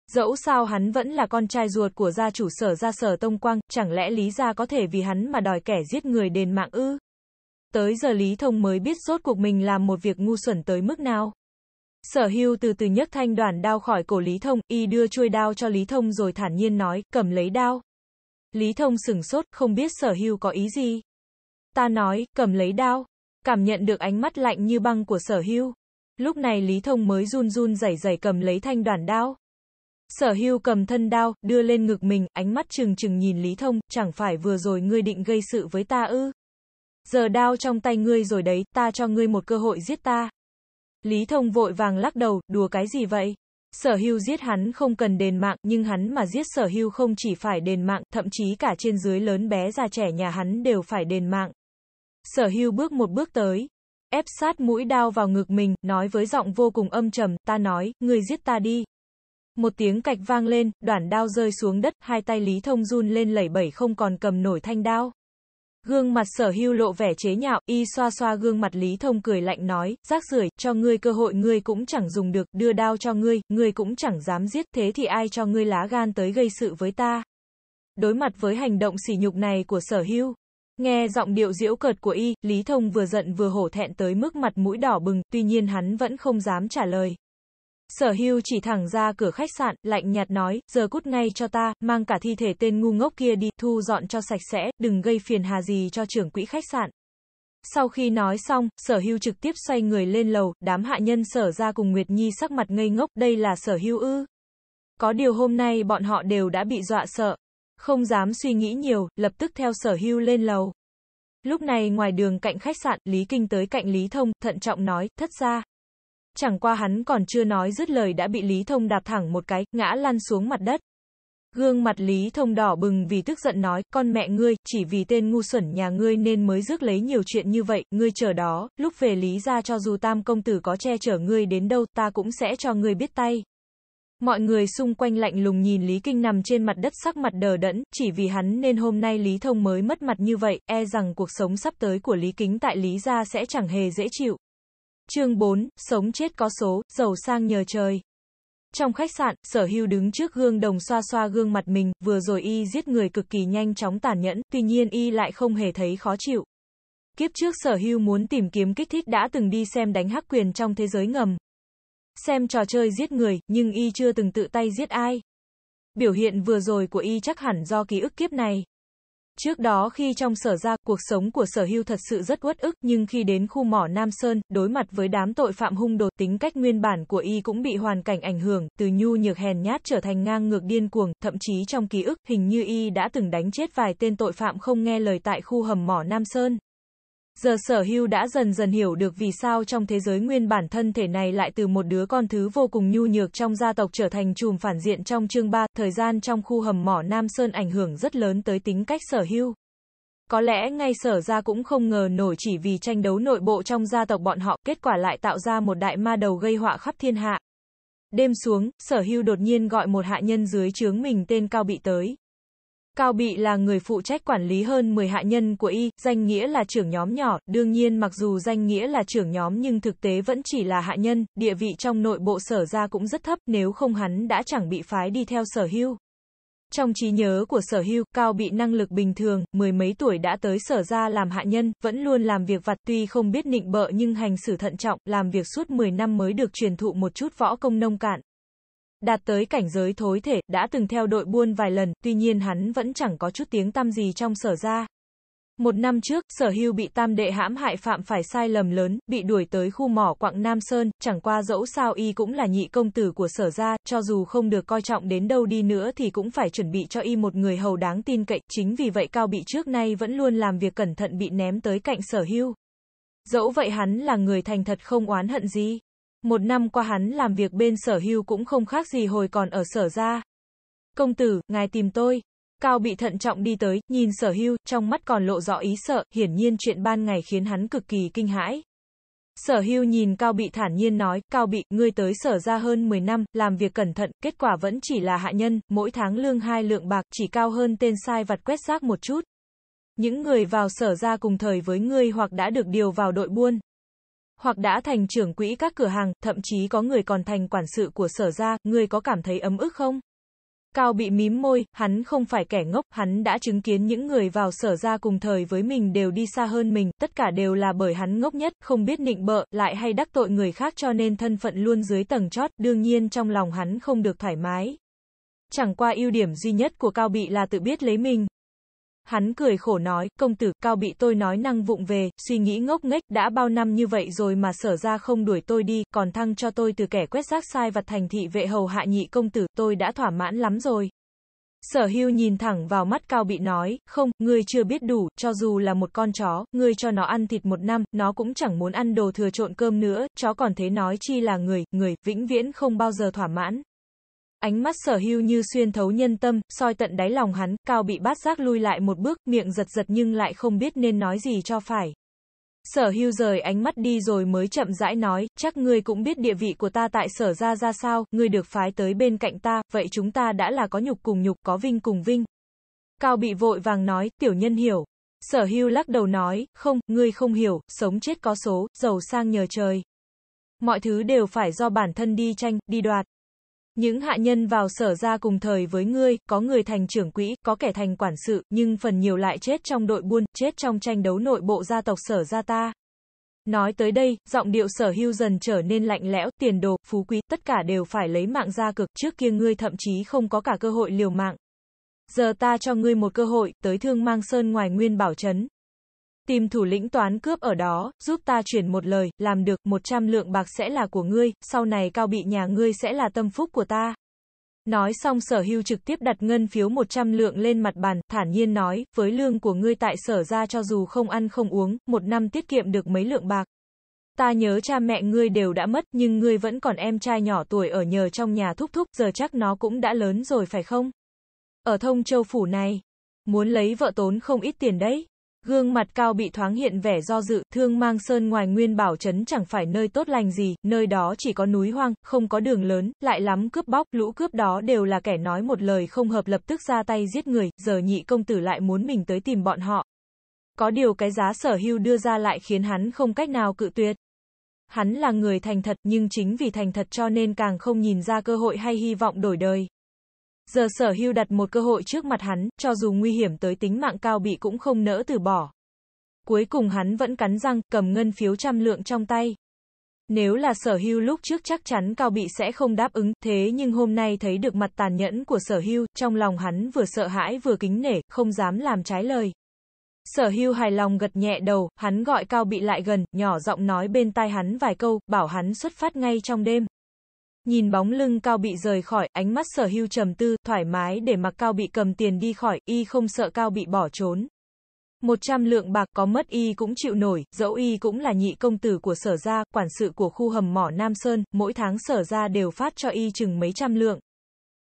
Speaker 1: Dẫu sao hắn vẫn là con trai ruột của gia chủ sở gia sở Tông Quang, chẳng lẽ Lý Gia có thể vì hắn mà đòi kẻ giết người đền mạng ư? Tới giờ Lý Thông mới biết rốt cuộc mình làm một việc ngu xuẩn tới mức nào. Sở hưu từ từ nhấc thanh đoàn đao khỏi cổ Lý Thông, y đưa chuôi đao cho Lý Thông rồi thản nhiên nói, cầm lấy đao. Lý Thông sửng sốt, không biết sở hưu có ý gì. Ta nói, cầm lấy đao. Cảm nhận được ánh mắt lạnh như băng của sở hưu. Lúc này Lý Thông mới run run rẩy rẩy cầm lấy thanh đoàn đao. Sở hưu cầm thân đao, đưa lên ngực mình, ánh mắt trừng trừng nhìn Lý Thông, chẳng phải vừa rồi ngươi định gây sự với ta ư. Giờ đao trong tay ngươi rồi đấy, ta cho ngươi một cơ hội giết ta. Lý Thông vội vàng lắc đầu, đùa cái gì vậy? Sở hưu giết hắn không cần đền mạng, nhưng hắn mà giết sở hưu không chỉ phải đền mạng, thậm chí cả trên dưới lớn bé già trẻ nhà hắn đều phải đền mạng. Sở hưu bước một bước tới, ép sát mũi đao vào ngực mình, nói với giọng vô cùng âm trầm, ta nói, người giết ta đi. Một tiếng cạch vang lên, đoạn đao rơi xuống đất, hai tay Lý Thông run lên lẩy bẩy không còn cầm nổi thanh đao. Gương mặt sở hưu lộ vẻ chế nhạo, y xoa xoa gương mặt Lý Thông cười lạnh nói, rác rưởi cho ngươi cơ hội ngươi cũng chẳng dùng được, đưa đao cho ngươi, ngươi cũng chẳng dám giết, thế thì ai cho ngươi lá gan tới gây sự với ta. Đối mặt với hành động sỉ nhục này của sở hưu, Nghe giọng điệu diễu cợt của y, Lý Thông vừa giận vừa hổ thẹn tới mức mặt mũi đỏ bừng, tuy nhiên hắn vẫn không dám trả lời. Sở hưu chỉ thẳng ra cửa khách sạn, lạnh nhạt nói, giờ cút ngay cho ta, mang cả thi thể tên ngu ngốc kia đi, thu dọn cho sạch sẽ, đừng gây phiền hà gì cho trưởng quỹ khách sạn. Sau khi nói xong, sở hưu trực tiếp xoay người lên lầu, đám hạ nhân sở ra cùng Nguyệt Nhi sắc mặt ngây ngốc, đây là sở hưu ư. Có điều hôm nay bọn họ đều đã bị dọa sợ, không dám suy nghĩ nhiều, lập tức theo sở hưu lên lầu. Lúc này ngoài đường cạnh khách sạn, Lý Kinh tới cạnh Lý Thông, thận trọng nói, thất ra. Chẳng qua hắn còn chưa nói dứt lời đã bị Lý Thông đạp thẳng một cái, ngã lăn xuống mặt đất. Gương mặt Lý Thông đỏ bừng vì tức giận nói, con mẹ ngươi, chỉ vì tên ngu xuẩn nhà ngươi nên mới rước lấy nhiều chuyện như vậy, ngươi chờ đó, lúc về Lý ra cho dù tam công tử có che chở ngươi đến đâu, ta cũng sẽ cho ngươi biết tay. Mọi người xung quanh lạnh lùng nhìn Lý Kinh nằm trên mặt đất sắc mặt đờ đẫn, chỉ vì hắn nên hôm nay Lý Thông mới mất mặt như vậy, e rằng cuộc sống sắp tới của Lý Kính tại Lý Gia sẽ chẳng hề dễ chịu. Chương 4, Sống chết có số, giàu sang nhờ trời. Trong khách sạn, sở hưu đứng trước gương đồng xoa xoa gương mặt mình, vừa rồi y giết người cực kỳ nhanh chóng tàn nhẫn, tuy nhiên y lại không hề thấy khó chịu. Kiếp trước sở hưu muốn tìm kiếm kích thích đã từng đi xem đánh hắc quyền trong thế giới ngầm, xem trò chơi giết người, nhưng y chưa từng tự tay giết ai. Biểu hiện vừa rồi của y chắc hẳn do ký ức kiếp này. Trước đó khi trong sở ra, cuộc sống của sở hưu thật sự rất uất ức, nhưng khi đến khu mỏ Nam Sơn, đối mặt với đám tội phạm hung đột, tính cách nguyên bản của y cũng bị hoàn cảnh ảnh hưởng, từ nhu nhược hèn nhát trở thành ngang ngược điên cuồng, thậm chí trong ký ức, hình như y đã từng đánh chết vài tên tội phạm không nghe lời tại khu hầm mỏ Nam Sơn. Giờ sở hưu đã dần dần hiểu được vì sao trong thế giới nguyên bản thân thể này lại từ một đứa con thứ vô cùng nhu nhược trong gia tộc trở thành chùm phản diện trong chương 3, thời gian trong khu hầm mỏ Nam Sơn ảnh hưởng rất lớn tới tính cách sở hưu. Có lẽ ngay sở ra cũng không ngờ nổi chỉ vì tranh đấu nội bộ trong gia tộc bọn họ, kết quả lại tạo ra một đại ma đầu gây họa khắp thiên hạ. Đêm xuống, sở hưu đột nhiên gọi một hạ nhân dưới trướng mình tên Cao Bị tới, Cao Bị là người phụ trách quản lý hơn 10 hạ nhân của y, danh nghĩa là trưởng nhóm nhỏ, đương nhiên mặc dù danh nghĩa là trưởng nhóm nhưng thực tế vẫn chỉ là hạ nhân, địa vị trong nội bộ sở ra cũng rất thấp, nếu không hắn đã chẳng bị phái đi theo sở hưu. Trong trí nhớ của sở hưu, Cao Bị năng lực bình thường, mười mấy tuổi đã tới sở ra làm hạ nhân, vẫn luôn làm việc vặt tuy không biết nịnh bợ nhưng hành xử thận trọng, làm việc suốt 10 năm mới được truyền thụ một chút võ công nông cạn. Đạt tới cảnh giới thối thể, đã từng theo đội buôn vài lần, tuy nhiên hắn vẫn chẳng có chút tiếng tăm gì trong sở ra. Một năm trước, sở hưu bị tam đệ hãm hại phạm phải sai lầm lớn, bị đuổi tới khu mỏ quảng Nam Sơn, chẳng qua dẫu sao y cũng là nhị công tử của sở gia, cho dù không được coi trọng đến đâu đi nữa thì cũng phải chuẩn bị cho y một người hầu đáng tin cậy, chính vì vậy Cao Bị trước nay vẫn luôn làm việc cẩn thận bị ném tới cạnh sở hưu. Dẫu vậy hắn là người thành thật không oán hận gì. Một năm qua hắn làm việc bên sở hưu cũng không khác gì hồi còn ở sở ra. Công tử, ngài tìm tôi. Cao bị thận trọng đi tới, nhìn sở hưu, trong mắt còn lộ rõ ý sợ, hiển nhiên chuyện ban ngày khiến hắn cực kỳ kinh hãi. Sở hưu nhìn Cao Bị thản nhiên nói, Cao Bị, ngươi tới sở ra hơn 10 năm, làm việc cẩn thận, kết quả vẫn chỉ là hạ nhân, mỗi tháng lương hai lượng bạc chỉ cao hơn tên sai vặt quét rác một chút. Những người vào sở ra cùng thời với ngươi hoặc đã được điều vào đội buôn, hoặc đã thành trưởng quỹ các cửa hàng, thậm chí có người còn thành quản sự của sở gia, người có cảm thấy ấm ức không? Cao bị mím môi, hắn không phải kẻ ngốc, hắn đã chứng kiến những người vào sở ra cùng thời với mình đều đi xa hơn mình, tất cả đều là bởi hắn ngốc nhất, không biết nịnh bợ, lại hay đắc tội người khác cho nên thân phận luôn dưới tầng chót, đương nhiên trong lòng hắn không được thoải mái. Chẳng qua ưu điểm duy nhất của Cao Bị là tự biết lấy mình, Hắn cười khổ nói, công tử, cao bị tôi nói năng vụng về, suy nghĩ ngốc nghếch, đã bao năm như vậy rồi mà sở ra không đuổi tôi đi, còn thăng cho tôi từ kẻ quét rác sai vật thành thị vệ hầu hạ nhị công tử, tôi đã thỏa mãn lắm rồi. Sở hưu nhìn thẳng vào mắt cao bị nói, không, ngươi chưa biết đủ, cho dù là một con chó, ngươi cho nó ăn thịt một năm, nó cũng chẳng muốn ăn đồ thừa trộn cơm nữa, chó còn thế nói chi là người, người, vĩnh viễn không bao giờ thỏa mãn. Ánh mắt sở hưu như xuyên thấu nhân tâm, soi tận đáy lòng hắn, cao bị bát giác lui lại một bước, miệng giật giật nhưng lại không biết nên nói gì cho phải. Sở hưu rời ánh mắt đi rồi mới chậm rãi nói, chắc ngươi cũng biết địa vị của ta tại sở ra ra sao, ngươi được phái tới bên cạnh ta, vậy chúng ta đã là có nhục cùng nhục, có vinh cùng vinh. Cao bị vội vàng nói, tiểu nhân hiểu. Sở hưu lắc đầu nói, không, ngươi không hiểu, sống chết có số, giàu sang nhờ trời. Mọi thứ đều phải do bản thân đi tranh, đi đoạt. Những hạ nhân vào sở ra cùng thời với ngươi, có người thành trưởng quỹ, có kẻ thành quản sự, nhưng phần nhiều lại chết trong đội buôn, chết trong tranh đấu nội bộ gia tộc sở gia ta. Nói tới đây, giọng điệu sở hưu dần trở nên lạnh lẽo, tiền đồ, phú quý, tất cả đều phải lấy mạng ra cực, trước kia ngươi thậm chí không có cả cơ hội liều mạng. Giờ ta cho ngươi một cơ hội, tới thương mang sơn ngoài nguyên bảo trấn, tìm thủ lĩnh toán cướp ở đó, giúp ta chuyển một lời, làm được, 100 lượng bạc sẽ là của ngươi, sau này cao bị nhà ngươi sẽ là tâm phúc của ta. Nói xong sở hưu trực tiếp đặt ngân phiếu 100 lượng lên mặt bàn, thản nhiên nói, với lương của ngươi tại sở ra cho dù không ăn không uống, một năm tiết kiệm được mấy lượng bạc. Ta nhớ cha mẹ ngươi đều đã mất, nhưng ngươi vẫn còn em trai nhỏ tuổi ở nhờ trong nhà thúc thúc, giờ chắc nó cũng đã lớn rồi phải không? Ở thông châu phủ này, muốn lấy vợ tốn không ít tiền đấy. Gương mặt cao bị thoáng hiện vẻ do dự, thương mang sơn ngoài nguyên bảo trấn chẳng phải nơi tốt lành gì, nơi đó chỉ có núi hoang, không có đường lớn, lại lắm cướp bóc, lũ cướp đó đều là kẻ nói một lời không hợp lập tức ra tay giết người, giờ nhị công tử lại muốn mình tới tìm bọn họ. Có điều cái giá sở hưu đưa ra lại khiến hắn không cách nào cự tuyệt. Hắn là người thành thật nhưng chính vì thành thật cho nên càng không nhìn ra cơ hội hay hy vọng đổi đời. Giờ sở hưu đặt một cơ hội trước mặt hắn, cho dù nguy hiểm tới tính mạng cao bị cũng không nỡ từ bỏ. Cuối cùng hắn vẫn cắn răng, cầm ngân phiếu trăm lượng trong tay. Nếu là sở hưu lúc trước chắc chắn cao bị sẽ không đáp ứng, thế nhưng hôm nay thấy được mặt tàn nhẫn của sở hưu, trong lòng hắn vừa sợ hãi vừa kính nể, không dám làm trái lời. Sở hưu hài lòng gật nhẹ đầu, hắn gọi cao bị lại gần, nhỏ giọng nói bên tai hắn vài câu, bảo hắn xuất phát ngay trong đêm. Nhìn bóng lưng Cao Bị rời khỏi, ánh mắt sở hưu trầm tư, thoải mái để mặc Cao Bị cầm tiền đi khỏi, y không sợ Cao Bị bỏ trốn. Một trăm lượng bạc có mất y cũng chịu nổi, dẫu y cũng là nhị công tử của sở gia, quản sự của khu hầm mỏ Nam Sơn, mỗi tháng sở gia đều phát cho y chừng mấy trăm lượng.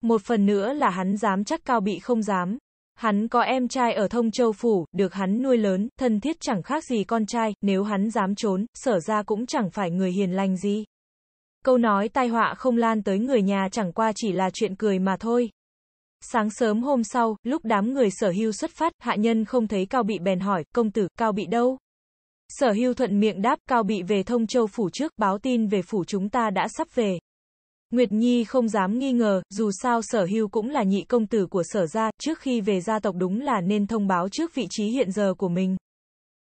Speaker 1: Một phần nữa là hắn dám chắc Cao Bị không dám. Hắn có em trai ở Thông Châu Phủ, được hắn nuôi lớn, thân thiết chẳng khác gì con trai, nếu hắn dám trốn, sở ra cũng chẳng phải người hiền lành gì. Câu nói tai họa không lan tới người nhà chẳng qua chỉ là chuyện cười mà thôi. Sáng sớm hôm sau, lúc đám người sở hưu xuất phát, hạ nhân không thấy Cao Bị bèn hỏi, công tử, Cao Bị đâu? Sở hưu thuận miệng đáp, Cao Bị về thông châu phủ trước, báo tin về phủ chúng ta đã sắp về. Nguyệt Nhi không dám nghi ngờ, dù sao sở hưu cũng là nhị công tử của sở gia, trước khi về gia tộc đúng là nên thông báo trước vị trí hiện giờ của mình.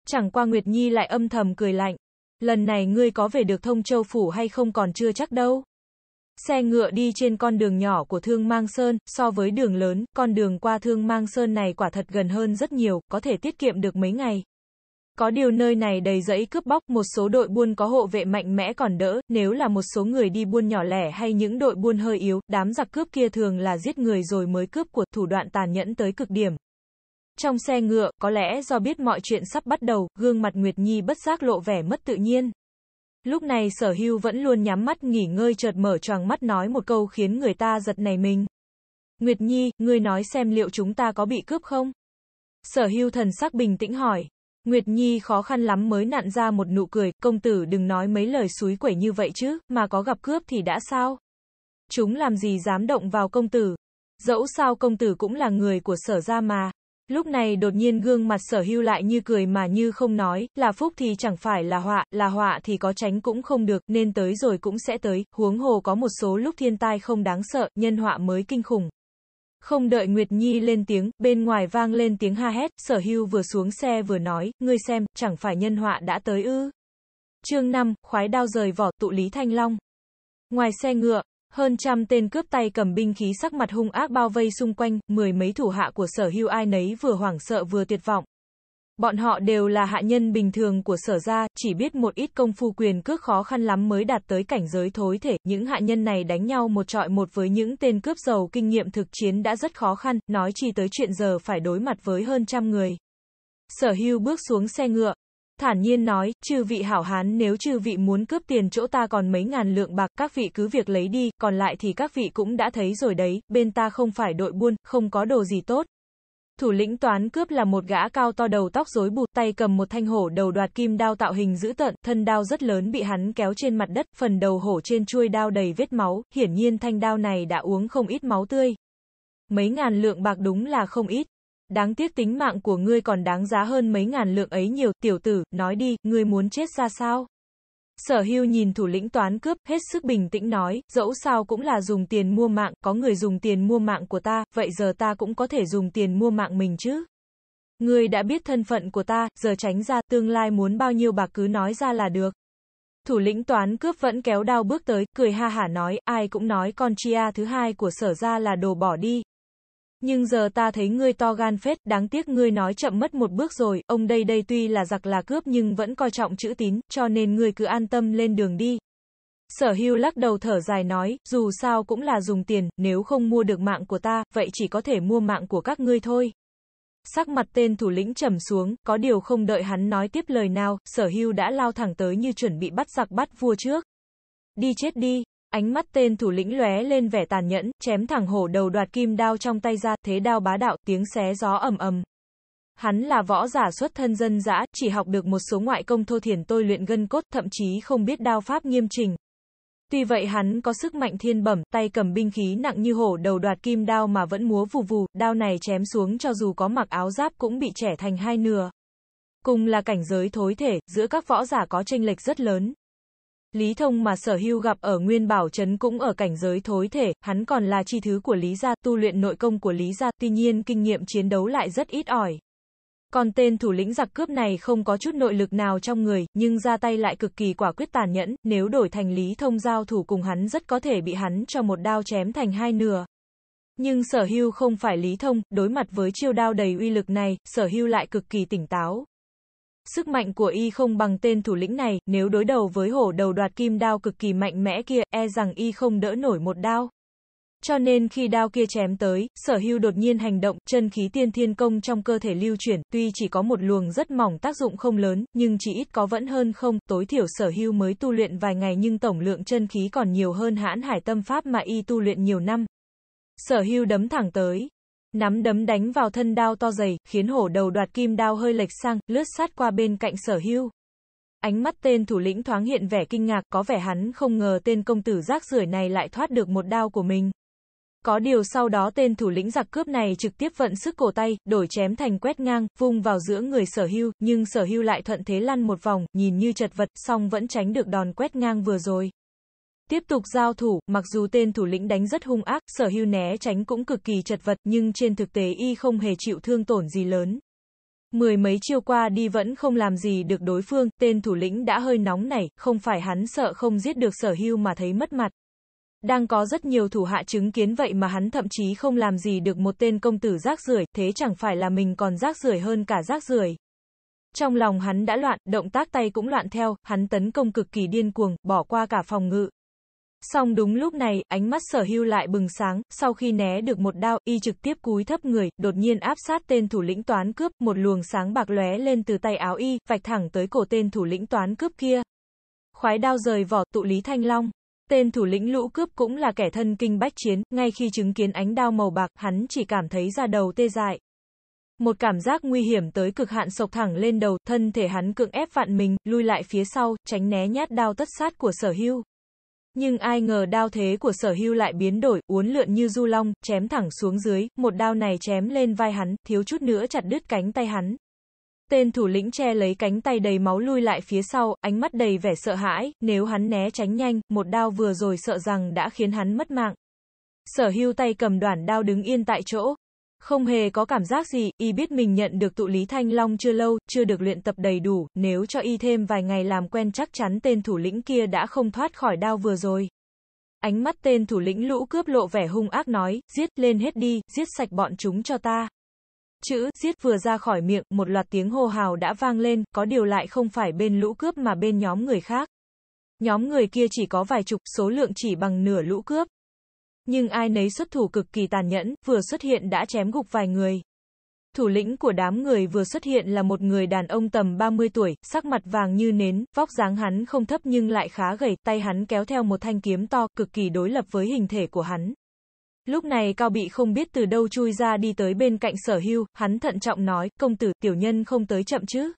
Speaker 1: Chẳng qua Nguyệt Nhi lại âm thầm cười lạnh, Lần này ngươi có về được thông châu phủ hay không còn chưa chắc đâu. Xe ngựa đi trên con đường nhỏ của Thương Mang Sơn, so với đường lớn, con đường qua Thương Mang Sơn này quả thật gần hơn rất nhiều, có thể tiết kiệm được mấy ngày. Có điều nơi này đầy rẫy cướp bóc, một số đội buôn có hộ vệ mạnh mẽ còn đỡ, nếu là một số người đi buôn nhỏ lẻ hay những đội buôn hơi yếu, đám giặc cướp kia thường là giết người rồi mới cướp của thủ đoạn tàn nhẫn tới cực điểm. Trong xe ngựa, có lẽ do biết mọi chuyện sắp bắt đầu, gương mặt Nguyệt Nhi bất giác lộ vẻ mất tự nhiên. Lúc này sở hưu vẫn luôn nhắm mắt nghỉ ngơi chợt mở choàng mắt nói một câu khiến người ta giật nảy mình. Nguyệt Nhi, ngươi nói xem liệu chúng ta có bị cướp không? Sở hưu thần sắc bình tĩnh hỏi. Nguyệt Nhi khó khăn lắm mới nặn ra một nụ cười, công tử đừng nói mấy lời suối quẩy như vậy chứ, mà có gặp cướp thì đã sao? Chúng làm gì dám động vào công tử? Dẫu sao công tử cũng là người của sở gia mà. Lúc này đột nhiên gương mặt sở hưu lại như cười mà như không nói, là phúc thì chẳng phải là họa, là họa thì có tránh cũng không được, nên tới rồi cũng sẽ tới, huống hồ có một số lúc thiên tai không đáng sợ, nhân họa mới kinh khủng. Không đợi Nguyệt Nhi lên tiếng, bên ngoài vang lên tiếng ha hét, sở hưu vừa xuống xe vừa nói, ngươi xem, chẳng phải nhân họa đã tới ư. chương 5, khoái đao rời vỏ, tụ lý thanh long. Ngoài xe ngựa, hơn trăm tên cướp tay cầm binh khí sắc mặt hung ác bao vây xung quanh, mười mấy thủ hạ của sở hưu ai nấy vừa hoảng sợ vừa tuyệt vọng. Bọn họ đều là hạ nhân bình thường của sở gia, chỉ biết một ít công phu quyền cước khó khăn lắm mới đạt tới cảnh giới thối thể. Những hạ nhân này đánh nhau một trọi một với những tên cướp giàu kinh nghiệm thực chiến đã rất khó khăn, nói chi tới chuyện giờ phải đối mặt với hơn trăm người. Sở hưu bước xuống xe ngựa, Thản nhiên nói, trừ vị hảo hán nếu trừ vị muốn cướp tiền chỗ ta còn mấy ngàn lượng bạc các vị cứ việc lấy đi, còn lại thì các vị cũng đã thấy rồi đấy, bên ta không phải đội buôn, không có đồ gì tốt. Thủ lĩnh toán cướp là một gã cao to đầu tóc rối bụt, tay cầm một thanh hổ đầu đoạt kim đao tạo hình dữ tợn, thân đao rất lớn bị hắn kéo trên mặt đất, phần đầu hổ trên chuôi đao đầy vết máu, hiển nhiên thanh đao này đã uống không ít máu tươi. Mấy ngàn lượng bạc đúng là không ít. Đáng tiếc tính mạng của ngươi còn đáng giá hơn mấy ngàn lượng ấy nhiều, tiểu tử, nói đi, ngươi muốn chết ra sao? Sở hưu nhìn thủ lĩnh toán cướp, hết sức bình tĩnh nói, dẫu sao cũng là dùng tiền mua mạng, có người dùng tiền mua mạng của ta, vậy giờ ta cũng có thể dùng tiền mua mạng mình chứ. Ngươi đã biết thân phận của ta, giờ tránh ra, tương lai muốn bao nhiêu bạc cứ nói ra là được. Thủ lĩnh toán cướp vẫn kéo đao bước tới, cười ha hả nói, ai cũng nói con chia thứ hai của sở ra là đồ bỏ đi, nhưng giờ ta thấy ngươi to gan phết, đáng tiếc ngươi nói chậm mất một bước rồi, ông đây đây tuy là giặc là cướp nhưng vẫn coi trọng chữ tín, cho nên ngươi cứ an tâm lên đường đi. Sở hưu lắc đầu thở dài nói, dù sao cũng là dùng tiền, nếu không mua được mạng của ta, vậy chỉ có thể mua mạng của các ngươi thôi. Sắc mặt tên thủ lĩnh trầm xuống, có điều không đợi hắn nói tiếp lời nào, sở hưu đã lao thẳng tới như chuẩn bị bắt giặc bắt vua trước. Đi chết đi, Ánh mắt tên thủ lĩnh lóe lên vẻ tàn nhẫn, chém thẳng hổ đầu đoạt kim đao trong tay ra, thế đao bá đạo, tiếng xé gió ầm ầm. Hắn là võ giả xuất thân dân dã, chỉ học được một số ngoại công thô thiển tôi luyện gân cốt, thậm chí không biết đao pháp nghiêm trình. Tuy vậy hắn có sức mạnh thiên bẩm, tay cầm binh khí nặng như hổ đầu đoạt kim đao mà vẫn múa vù vù, đao này chém xuống cho dù có mặc áo giáp cũng bị trẻ thành hai nửa. Cùng là cảnh giới thối thể, giữa các võ giả có tranh lệch rất lớn. Lý Thông mà sở hưu gặp ở Nguyên Bảo Trấn cũng ở cảnh giới thối thể, hắn còn là chi thứ của Lý Gia, tu luyện nội công của Lý Gia, tuy nhiên kinh nghiệm chiến đấu lại rất ít ỏi. Còn tên thủ lĩnh giặc cướp này không có chút nội lực nào trong người, nhưng ra tay lại cực kỳ quả quyết tàn nhẫn, nếu đổi thành Lý Thông giao thủ cùng hắn rất có thể bị hắn cho một đao chém thành hai nửa. Nhưng sở hưu không phải Lý Thông, đối mặt với chiêu đao đầy uy lực này, sở hưu lại cực kỳ tỉnh táo, Sức mạnh của y không bằng tên thủ lĩnh này, nếu đối đầu với hổ đầu đoạt kim đao cực kỳ mạnh mẽ kia, e rằng y không đỡ nổi một đao. Cho nên khi đao kia chém tới, sở hưu đột nhiên hành động, chân khí tiên thiên công trong cơ thể lưu chuyển, tuy chỉ có một luồng rất mỏng tác dụng không lớn, nhưng chỉ ít có vẫn hơn không, tối thiểu sở hưu mới tu luyện vài ngày nhưng tổng lượng chân khí còn nhiều hơn hãn hải tâm pháp mà y tu luyện nhiều năm. Sở hưu đấm thẳng tới, Nắm đấm đánh vào thân đao to dày, khiến hổ đầu đoạt kim đao hơi lệch sang, lướt sát qua bên cạnh sở hưu. Ánh mắt tên thủ lĩnh thoáng hiện vẻ kinh ngạc, có vẻ hắn không ngờ tên công tử rác rưởi này lại thoát được một đao của mình. Có điều sau đó tên thủ lĩnh giặc cướp này trực tiếp vận sức cổ tay, đổi chém thành quét ngang, vung vào giữa người sở hưu, nhưng sở hưu lại thuận thế lăn một vòng, nhìn như chật vật, song vẫn tránh được đòn quét ngang vừa rồi. Tiếp tục giao thủ, mặc dù tên thủ lĩnh đánh rất hung ác, sở hưu né tránh cũng cực kỳ chật vật, nhưng trên thực tế y không hề chịu thương tổn gì lớn. Mười mấy chiêu qua đi vẫn không làm gì được đối phương, tên thủ lĩnh đã hơi nóng nảy, không phải hắn sợ không giết được sở hưu mà thấy mất mặt. Đang có rất nhiều thủ hạ chứng kiến vậy mà hắn thậm chí không làm gì được một tên công tử rác rưởi, thế chẳng phải là mình còn rác rưởi hơn cả rác rưởi. Trong lòng hắn đã loạn, động tác tay cũng loạn theo, hắn tấn công cực kỳ điên cuồng, bỏ qua cả phòng ngự, xong đúng lúc này, ánh mắt sở hưu lại bừng sáng, sau khi né được một đao, y trực tiếp cúi thấp người, đột nhiên áp sát tên thủ lĩnh toán cướp, một luồng sáng bạc lóe lên từ tay áo y, vạch thẳng tới cổ tên thủ lĩnh toán cướp kia. Khoái đao rời vỏ, tụ lý thanh long. Tên thủ lĩnh lũ cướp cũng là kẻ thân kinh bách chiến, ngay khi chứng kiến ánh đao màu bạc, hắn chỉ cảm thấy da đầu tê dại. Một cảm giác nguy hiểm tới cực hạn sộc thẳng lên đầu, thân thể hắn cưỡng ép vạn mình, lui lại phía sau, tránh né nhát đao tất sát của sở hưu. Nhưng ai ngờ đao thế của sở hưu lại biến đổi, uốn lượn như du long, chém thẳng xuống dưới, một đao này chém lên vai hắn, thiếu chút nữa chặt đứt cánh tay hắn. Tên thủ lĩnh che lấy cánh tay đầy máu lui lại phía sau, ánh mắt đầy vẻ sợ hãi, nếu hắn né tránh nhanh, một đao vừa rồi sợ rằng đã khiến hắn mất mạng. Sở hưu tay cầm đoạn đao đứng yên tại chỗ, không hề có cảm giác gì, y biết mình nhận được tụ lý thanh long chưa lâu, chưa được luyện tập đầy đủ, nếu cho y thêm vài ngày làm quen chắc chắn tên thủ lĩnh kia đã không thoát khỏi đao vừa rồi. Ánh mắt tên thủ lĩnh lũ cướp lộ vẻ hung ác nói, giết lên hết đi, giết sạch bọn chúng cho ta. Chữ, giết vừa ra khỏi miệng, một loạt tiếng hô hào đã vang lên, có điều lại không phải bên lũ cướp mà bên nhóm người khác. Nhóm người kia chỉ có vài chục, số lượng chỉ bằng nửa lũ cướp. Nhưng ai nấy xuất thủ cực kỳ tàn nhẫn, vừa xuất hiện đã chém gục vài người. Thủ lĩnh của đám người vừa xuất hiện là một người đàn ông tầm 30 tuổi, sắc mặt vàng như nến, vóc dáng hắn không thấp nhưng lại khá gầy, tay hắn kéo theo một thanh kiếm to, cực kỳ đối lập với hình thể của hắn. Lúc này Cao Bị không biết từ đâu chui ra đi tới bên cạnh sở hưu, hắn thận trọng nói, công tử, tiểu nhân không tới chậm chứ.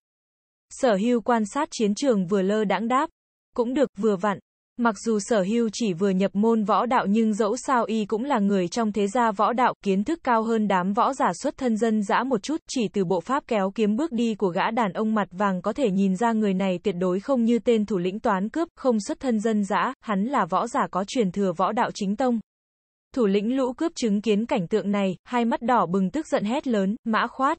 Speaker 1: Sở hưu quan sát chiến trường vừa lơ đãng đáp, cũng được, vừa vặn. Mặc dù sở hưu chỉ vừa nhập môn võ đạo nhưng dẫu sao y cũng là người trong thế gia võ đạo, kiến thức cao hơn đám võ giả xuất thân dân dã một chút, chỉ từ bộ pháp kéo kiếm bước đi của gã đàn ông mặt vàng có thể nhìn ra người này tuyệt đối không như tên thủ lĩnh toán cướp, không xuất thân dân dã, hắn là võ giả có truyền thừa võ đạo chính tông. Thủ lĩnh lũ cướp chứng kiến cảnh tượng này, hai mắt đỏ bừng tức giận hét lớn, mã khoát.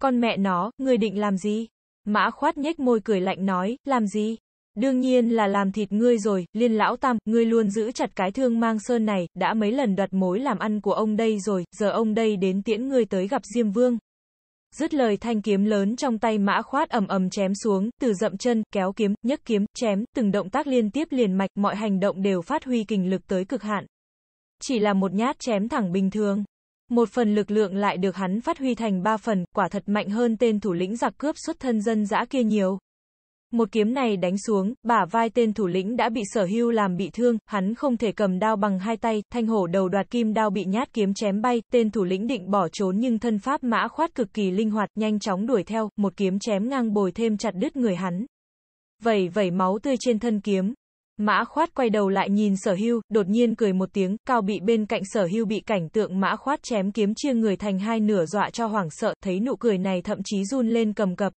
Speaker 1: Con mẹ nó, người định làm gì? Mã khoát nhếch môi cười lạnh nói, làm gì? Đương nhiên là làm thịt ngươi rồi, liên lão tam, ngươi luôn giữ chặt cái thương mang sơn này, đã mấy lần đoạt mối làm ăn của ông đây rồi, giờ ông đây đến tiễn ngươi tới gặp Diêm Vương. Dứt lời thanh kiếm lớn trong tay mã khoát ầm ầm chém xuống, từ dậm chân, kéo kiếm, nhấc kiếm, chém, từng động tác liên tiếp liền mạch, mọi hành động đều phát huy kinh lực tới cực hạn. Chỉ là một nhát chém thẳng bình thường. Một phần lực lượng lại được hắn phát huy thành ba phần, quả thật mạnh hơn tên thủ lĩnh giặc cướp xuất thân dân dã kia nhiều. Một kiếm này đánh xuống, bả vai tên thủ lĩnh đã bị sở hưu làm bị thương, hắn không thể cầm đao bằng hai tay, thanh hổ đầu đoạt kim đao bị nhát kiếm chém bay, tên thủ lĩnh định bỏ trốn nhưng thân pháp mã khoát cực kỳ linh hoạt, nhanh chóng đuổi theo, một kiếm chém ngang bồi thêm chặt đứt người hắn. Vẩy vẩy máu tươi trên thân kiếm. Mã khoát quay đầu lại nhìn sở hưu, đột nhiên cười một tiếng, cao bị bên cạnh sở hưu bị cảnh tượng mã khoát chém kiếm chia người thành hai nửa dọa cho hoảng sợ, thấy nụ cười này thậm chí run lên cầm cập.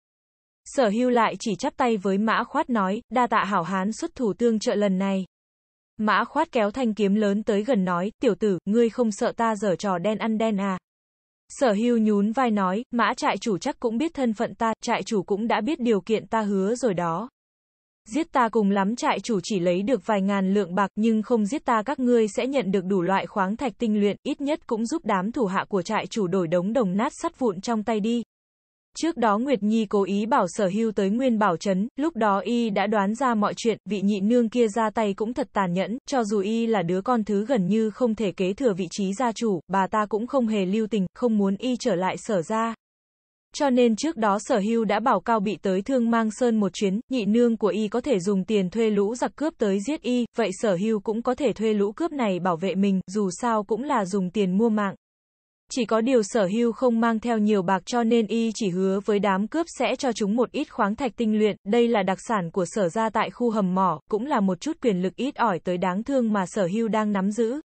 Speaker 1: Sở hưu lại chỉ chắp tay với mã khoát nói, đa tạ hảo hán xuất thủ tương trợ lần này. Mã khoát kéo thanh kiếm lớn tới gần nói, tiểu tử, ngươi không sợ ta dở trò đen ăn đen à. Sở hưu nhún vai nói, mã trại chủ chắc cũng biết thân phận ta, trại chủ cũng đã biết điều kiện ta hứa rồi đó. Giết ta cùng lắm trại chủ chỉ lấy được vài ngàn lượng bạc nhưng không giết ta các ngươi sẽ nhận được đủ loại khoáng thạch tinh luyện, ít nhất cũng giúp đám thủ hạ của trại chủ đổi đống đồng nát sắt vụn trong tay đi. Trước đó Nguyệt Nhi cố ý bảo sở hưu tới Nguyên Bảo Trấn, lúc đó y đã đoán ra mọi chuyện, vị nhị nương kia ra tay cũng thật tàn nhẫn, cho dù y là đứa con thứ gần như không thể kế thừa vị trí gia chủ, bà ta cũng không hề lưu tình, không muốn y trở lại sở ra. Cho nên trước đó sở hưu đã bảo Cao Bị tới Thương Mang Sơn một chuyến, nhị nương của y có thể dùng tiền thuê lũ giặc cướp tới giết y, vậy sở hưu cũng có thể thuê lũ cướp này bảo vệ mình, dù sao cũng là dùng tiền mua mạng. Chỉ có điều sở hưu không mang theo nhiều bạc cho nên y chỉ hứa với đám cướp sẽ cho chúng một ít khoáng thạch tinh luyện, đây là đặc sản của sở gia tại khu hầm mỏ, cũng là một chút quyền lực ít ỏi tới đáng thương mà sở hưu đang nắm giữ.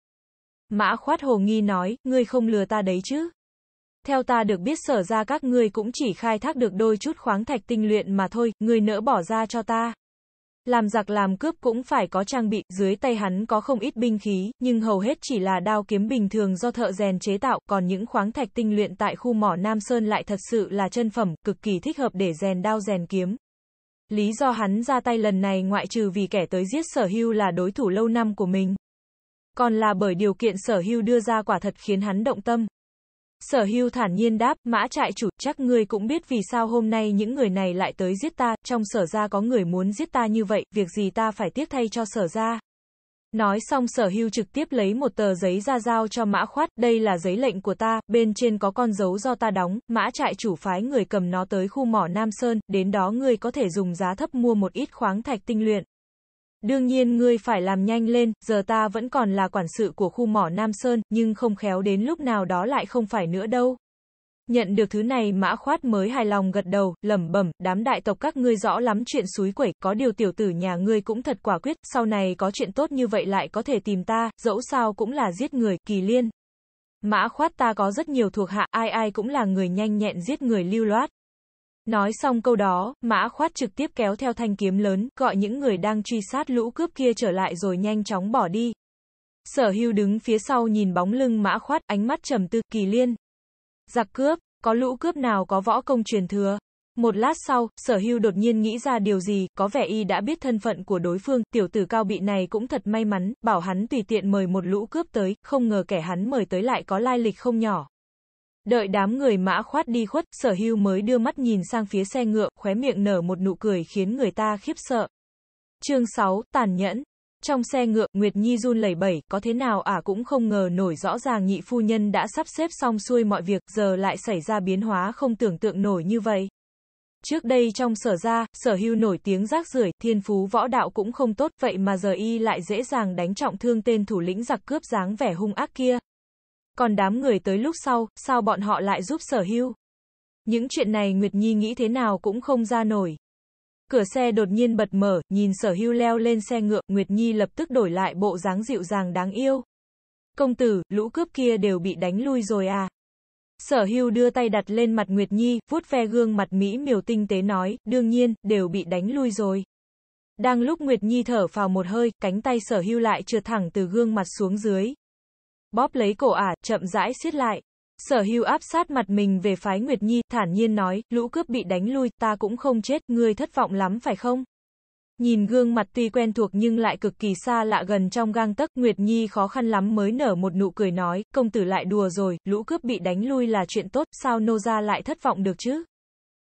Speaker 1: Mã khoát hồ nghi nói, ngươi không lừa ta đấy chứ? Theo ta được biết sở ra các ngươi cũng chỉ khai thác được đôi chút khoáng thạch tinh luyện mà thôi, ngươi nỡ bỏ ra cho ta. Làm giặc làm cướp cũng phải có trang bị, dưới tay hắn có không ít binh khí, nhưng hầu hết chỉ là đao kiếm bình thường do thợ rèn chế tạo, còn những khoáng thạch tinh luyện tại khu mỏ Nam Sơn lại thật sự là chân phẩm, cực kỳ thích hợp để rèn đao rèn kiếm. Lý do hắn ra tay lần này ngoại trừ vì kẻ tới giết sở hưu là đối thủ lâu năm của mình. Còn là bởi điều kiện sở hưu đưa ra quả thật khiến hắn động tâm. Sở hưu thản nhiên đáp, mã trại chủ, chắc ngươi cũng biết vì sao hôm nay những người này lại tới giết ta, trong sở ra có người muốn giết ta như vậy, việc gì ta phải tiếc thay cho sở ra. Nói xong sở hưu trực tiếp lấy một tờ giấy ra giao cho mã khoát, đây là giấy lệnh của ta, bên trên có con dấu do ta đóng, mã trại chủ phái người cầm nó tới khu mỏ Nam Sơn, đến đó ngươi có thể dùng giá thấp mua một ít khoáng thạch tinh luyện. Đương nhiên ngươi phải làm nhanh lên, giờ ta vẫn còn là quản sự của khu mỏ Nam Sơn, nhưng không khéo đến lúc nào đó lại không phải nữa đâu. Nhận được thứ này mã khoát mới hài lòng gật đầu, lẩm bẩm, đám đại tộc các ngươi rõ lắm chuyện suối quẩy, có điều tiểu tử nhà ngươi cũng thật quả quyết, sau này có chuyện tốt như vậy lại có thể tìm ta, dẫu sao cũng là giết người, kỳ liên. Mã khoát ta có rất nhiều thuộc hạ, ai ai cũng là người nhanh nhẹn giết người lưu loát. Nói xong câu đó, mã khoát trực tiếp kéo theo thanh kiếm lớn, gọi những người đang truy sát lũ cướp kia trở lại rồi nhanh chóng bỏ đi. Sở hưu đứng phía sau nhìn bóng lưng mã khoát, ánh mắt trầm tư, kỳ liên. Giặc cướp, có lũ cướp nào có võ công truyền thừa? Một lát sau, sở hưu đột nhiên nghĩ ra điều gì, có vẻ y đã biết thân phận của đối phương, tiểu tử cao bị này cũng thật may mắn, bảo hắn tùy tiện mời một lũ cướp tới, không ngờ kẻ hắn mời tới lại có lai lịch không nhỏ. Đợi đám người mã khoát đi khuất, sở hưu mới đưa mắt nhìn sang phía xe ngựa, khóe miệng nở một nụ cười khiến người ta khiếp sợ. Chương 6, Tàn nhẫn Trong xe ngựa, Nguyệt Nhi run lẩy bẩy, có thế nào ả à cũng không ngờ nổi rõ ràng nhị phu nhân đã sắp xếp xong xuôi mọi việc, giờ lại xảy ra biến hóa không tưởng tượng nổi như vậy. Trước đây trong sở gia, sở hưu nổi tiếng rác rưởi, thiên phú võ đạo cũng không tốt, vậy mà giờ y lại dễ dàng đánh trọng thương tên thủ lĩnh giặc cướp dáng vẻ hung ác kia còn đám người tới lúc sau, sao bọn họ lại giúp sở hưu? Những chuyện này Nguyệt Nhi nghĩ thế nào cũng không ra nổi. Cửa xe đột nhiên bật mở, nhìn sở hưu leo lên xe ngựa, Nguyệt Nhi lập tức đổi lại bộ dáng dịu dàng đáng yêu. Công tử, lũ cướp kia đều bị đánh lui rồi à? Sở hưu đưa tay đặt lên mặt Nguyệt Nhi, vuốt ve gương mặt Mỹ miều tinh tế nói, đương nhiên, đều bị đánh lui rồi. Đang lúc Nguyệt Nhi thở vào một hơi, cánh tay sở hưu lại trượt thẳng từ gương mặt xuống dưới, bóp lấy cổ ả, chậm rãi siết lại. Sở hưu áp sát mặt mình về phái Nguyệt Nhi, thản nhiên nói, lũ cướp bị đánh lui, ta cũng không chết, ngươi thất vọng lắm phải không? Nhìn gương mặt tuy quen thuộc nhưng lại cực kỳ xa lạ gần trong gang tấc, Nguyệt Nhi khó khăn lắm mới nở một nụ cười nói, công tử lại đùa rồi, lũ cướp bị đánh lui là chuyện tốt, sao nô ra lại thất vọng được chứ?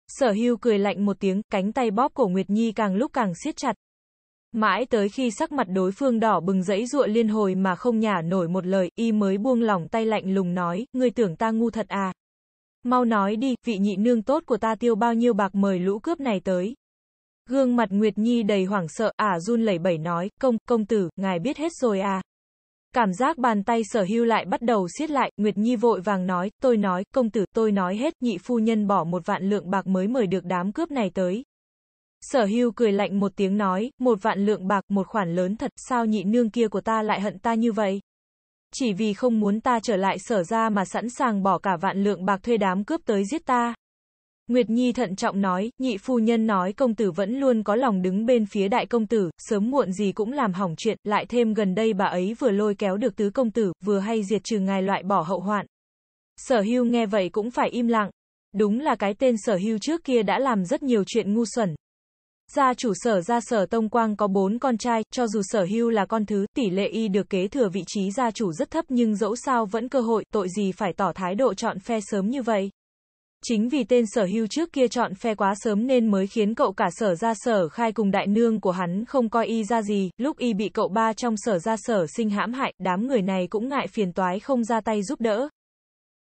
Speaker 1: Sở hưu cười lạnh một tiếng, cánh tay bóp cổ Nguyệt Nhi càng lúc càng siết chặt. Mãi tới khi sắc mặt đối phương đỏ bừng dẫy ruộ liên hồi mà không nhả nổi một lời, y mới buông lỏng tay lạnh lùng nói, người tưởng ta ngu thật à. Mau nói đi, vị nhị nương tốt của ta tiêu bao nhiêu bạc mời lũ cướp này tới. Gương mặt Nguyệt Nhi đầy hoảng sợ, ả run lẩy bẩy nói, công, công tử, ngài biết hết rồi à. Cảm giác bàn tay sở hưu lại bắt đầu siết lại, Nguyệt Nhi vội vàng nói, tôi nói, công tử, tôi nói hết, nhị phu nhân bỏ một vạn lượng bạc mới mời được đám cướp này tới, Sở hưu cười lạnh một tiếng nói, một vạn lượng bạc, một khoản lớn thật, sao nhị nương kia của ta lại hận ta như vậy? Chỉ vì không muốn ta trở lại sở ra mà sẵn sàng bỏ cả vạn lượng bạc thuê đám cướp tới giết ta. Nguyệt Nhi thận trọng nói, nhị phu nhân nói công tử vẫn luôn có lòng đứng bên phía đại công tử, sớm muộn gì cũng làm hỏng chuyện, lại thêm gần đây bà ấy vừa lôi kéo được tứ công tử, vừa hay diệt trừ ngài loại bỏ hậu hoạn. Sở hưu nghe vậy cũng phải im lặng. Đúng là cái tên sở hưu trước kia đã làm rất nhiều chuyện ngu xuẩn, Gia chủ sở gia sở Tông Quang có bốn con trai, cho dù sở hưu là con thứ, tỷ lệ y được kế thừa vị trí gia chủ rất thấp nhưng dẫu sao vẫn cơ hội, tội gì phải tỏ thái độ chọn phe sớm như vậy. Chính vì tên sở hưu trước kia chọn phe quá sớm nên mới khiến cậu cả sở gia sở khai cùng đại nương của hắn không coi y ra gì, lúc y bị cậu ba trong sở gia sở sinh hãm hại, đám người này cũng ngại phiền toái không ra tay giúp đỡ,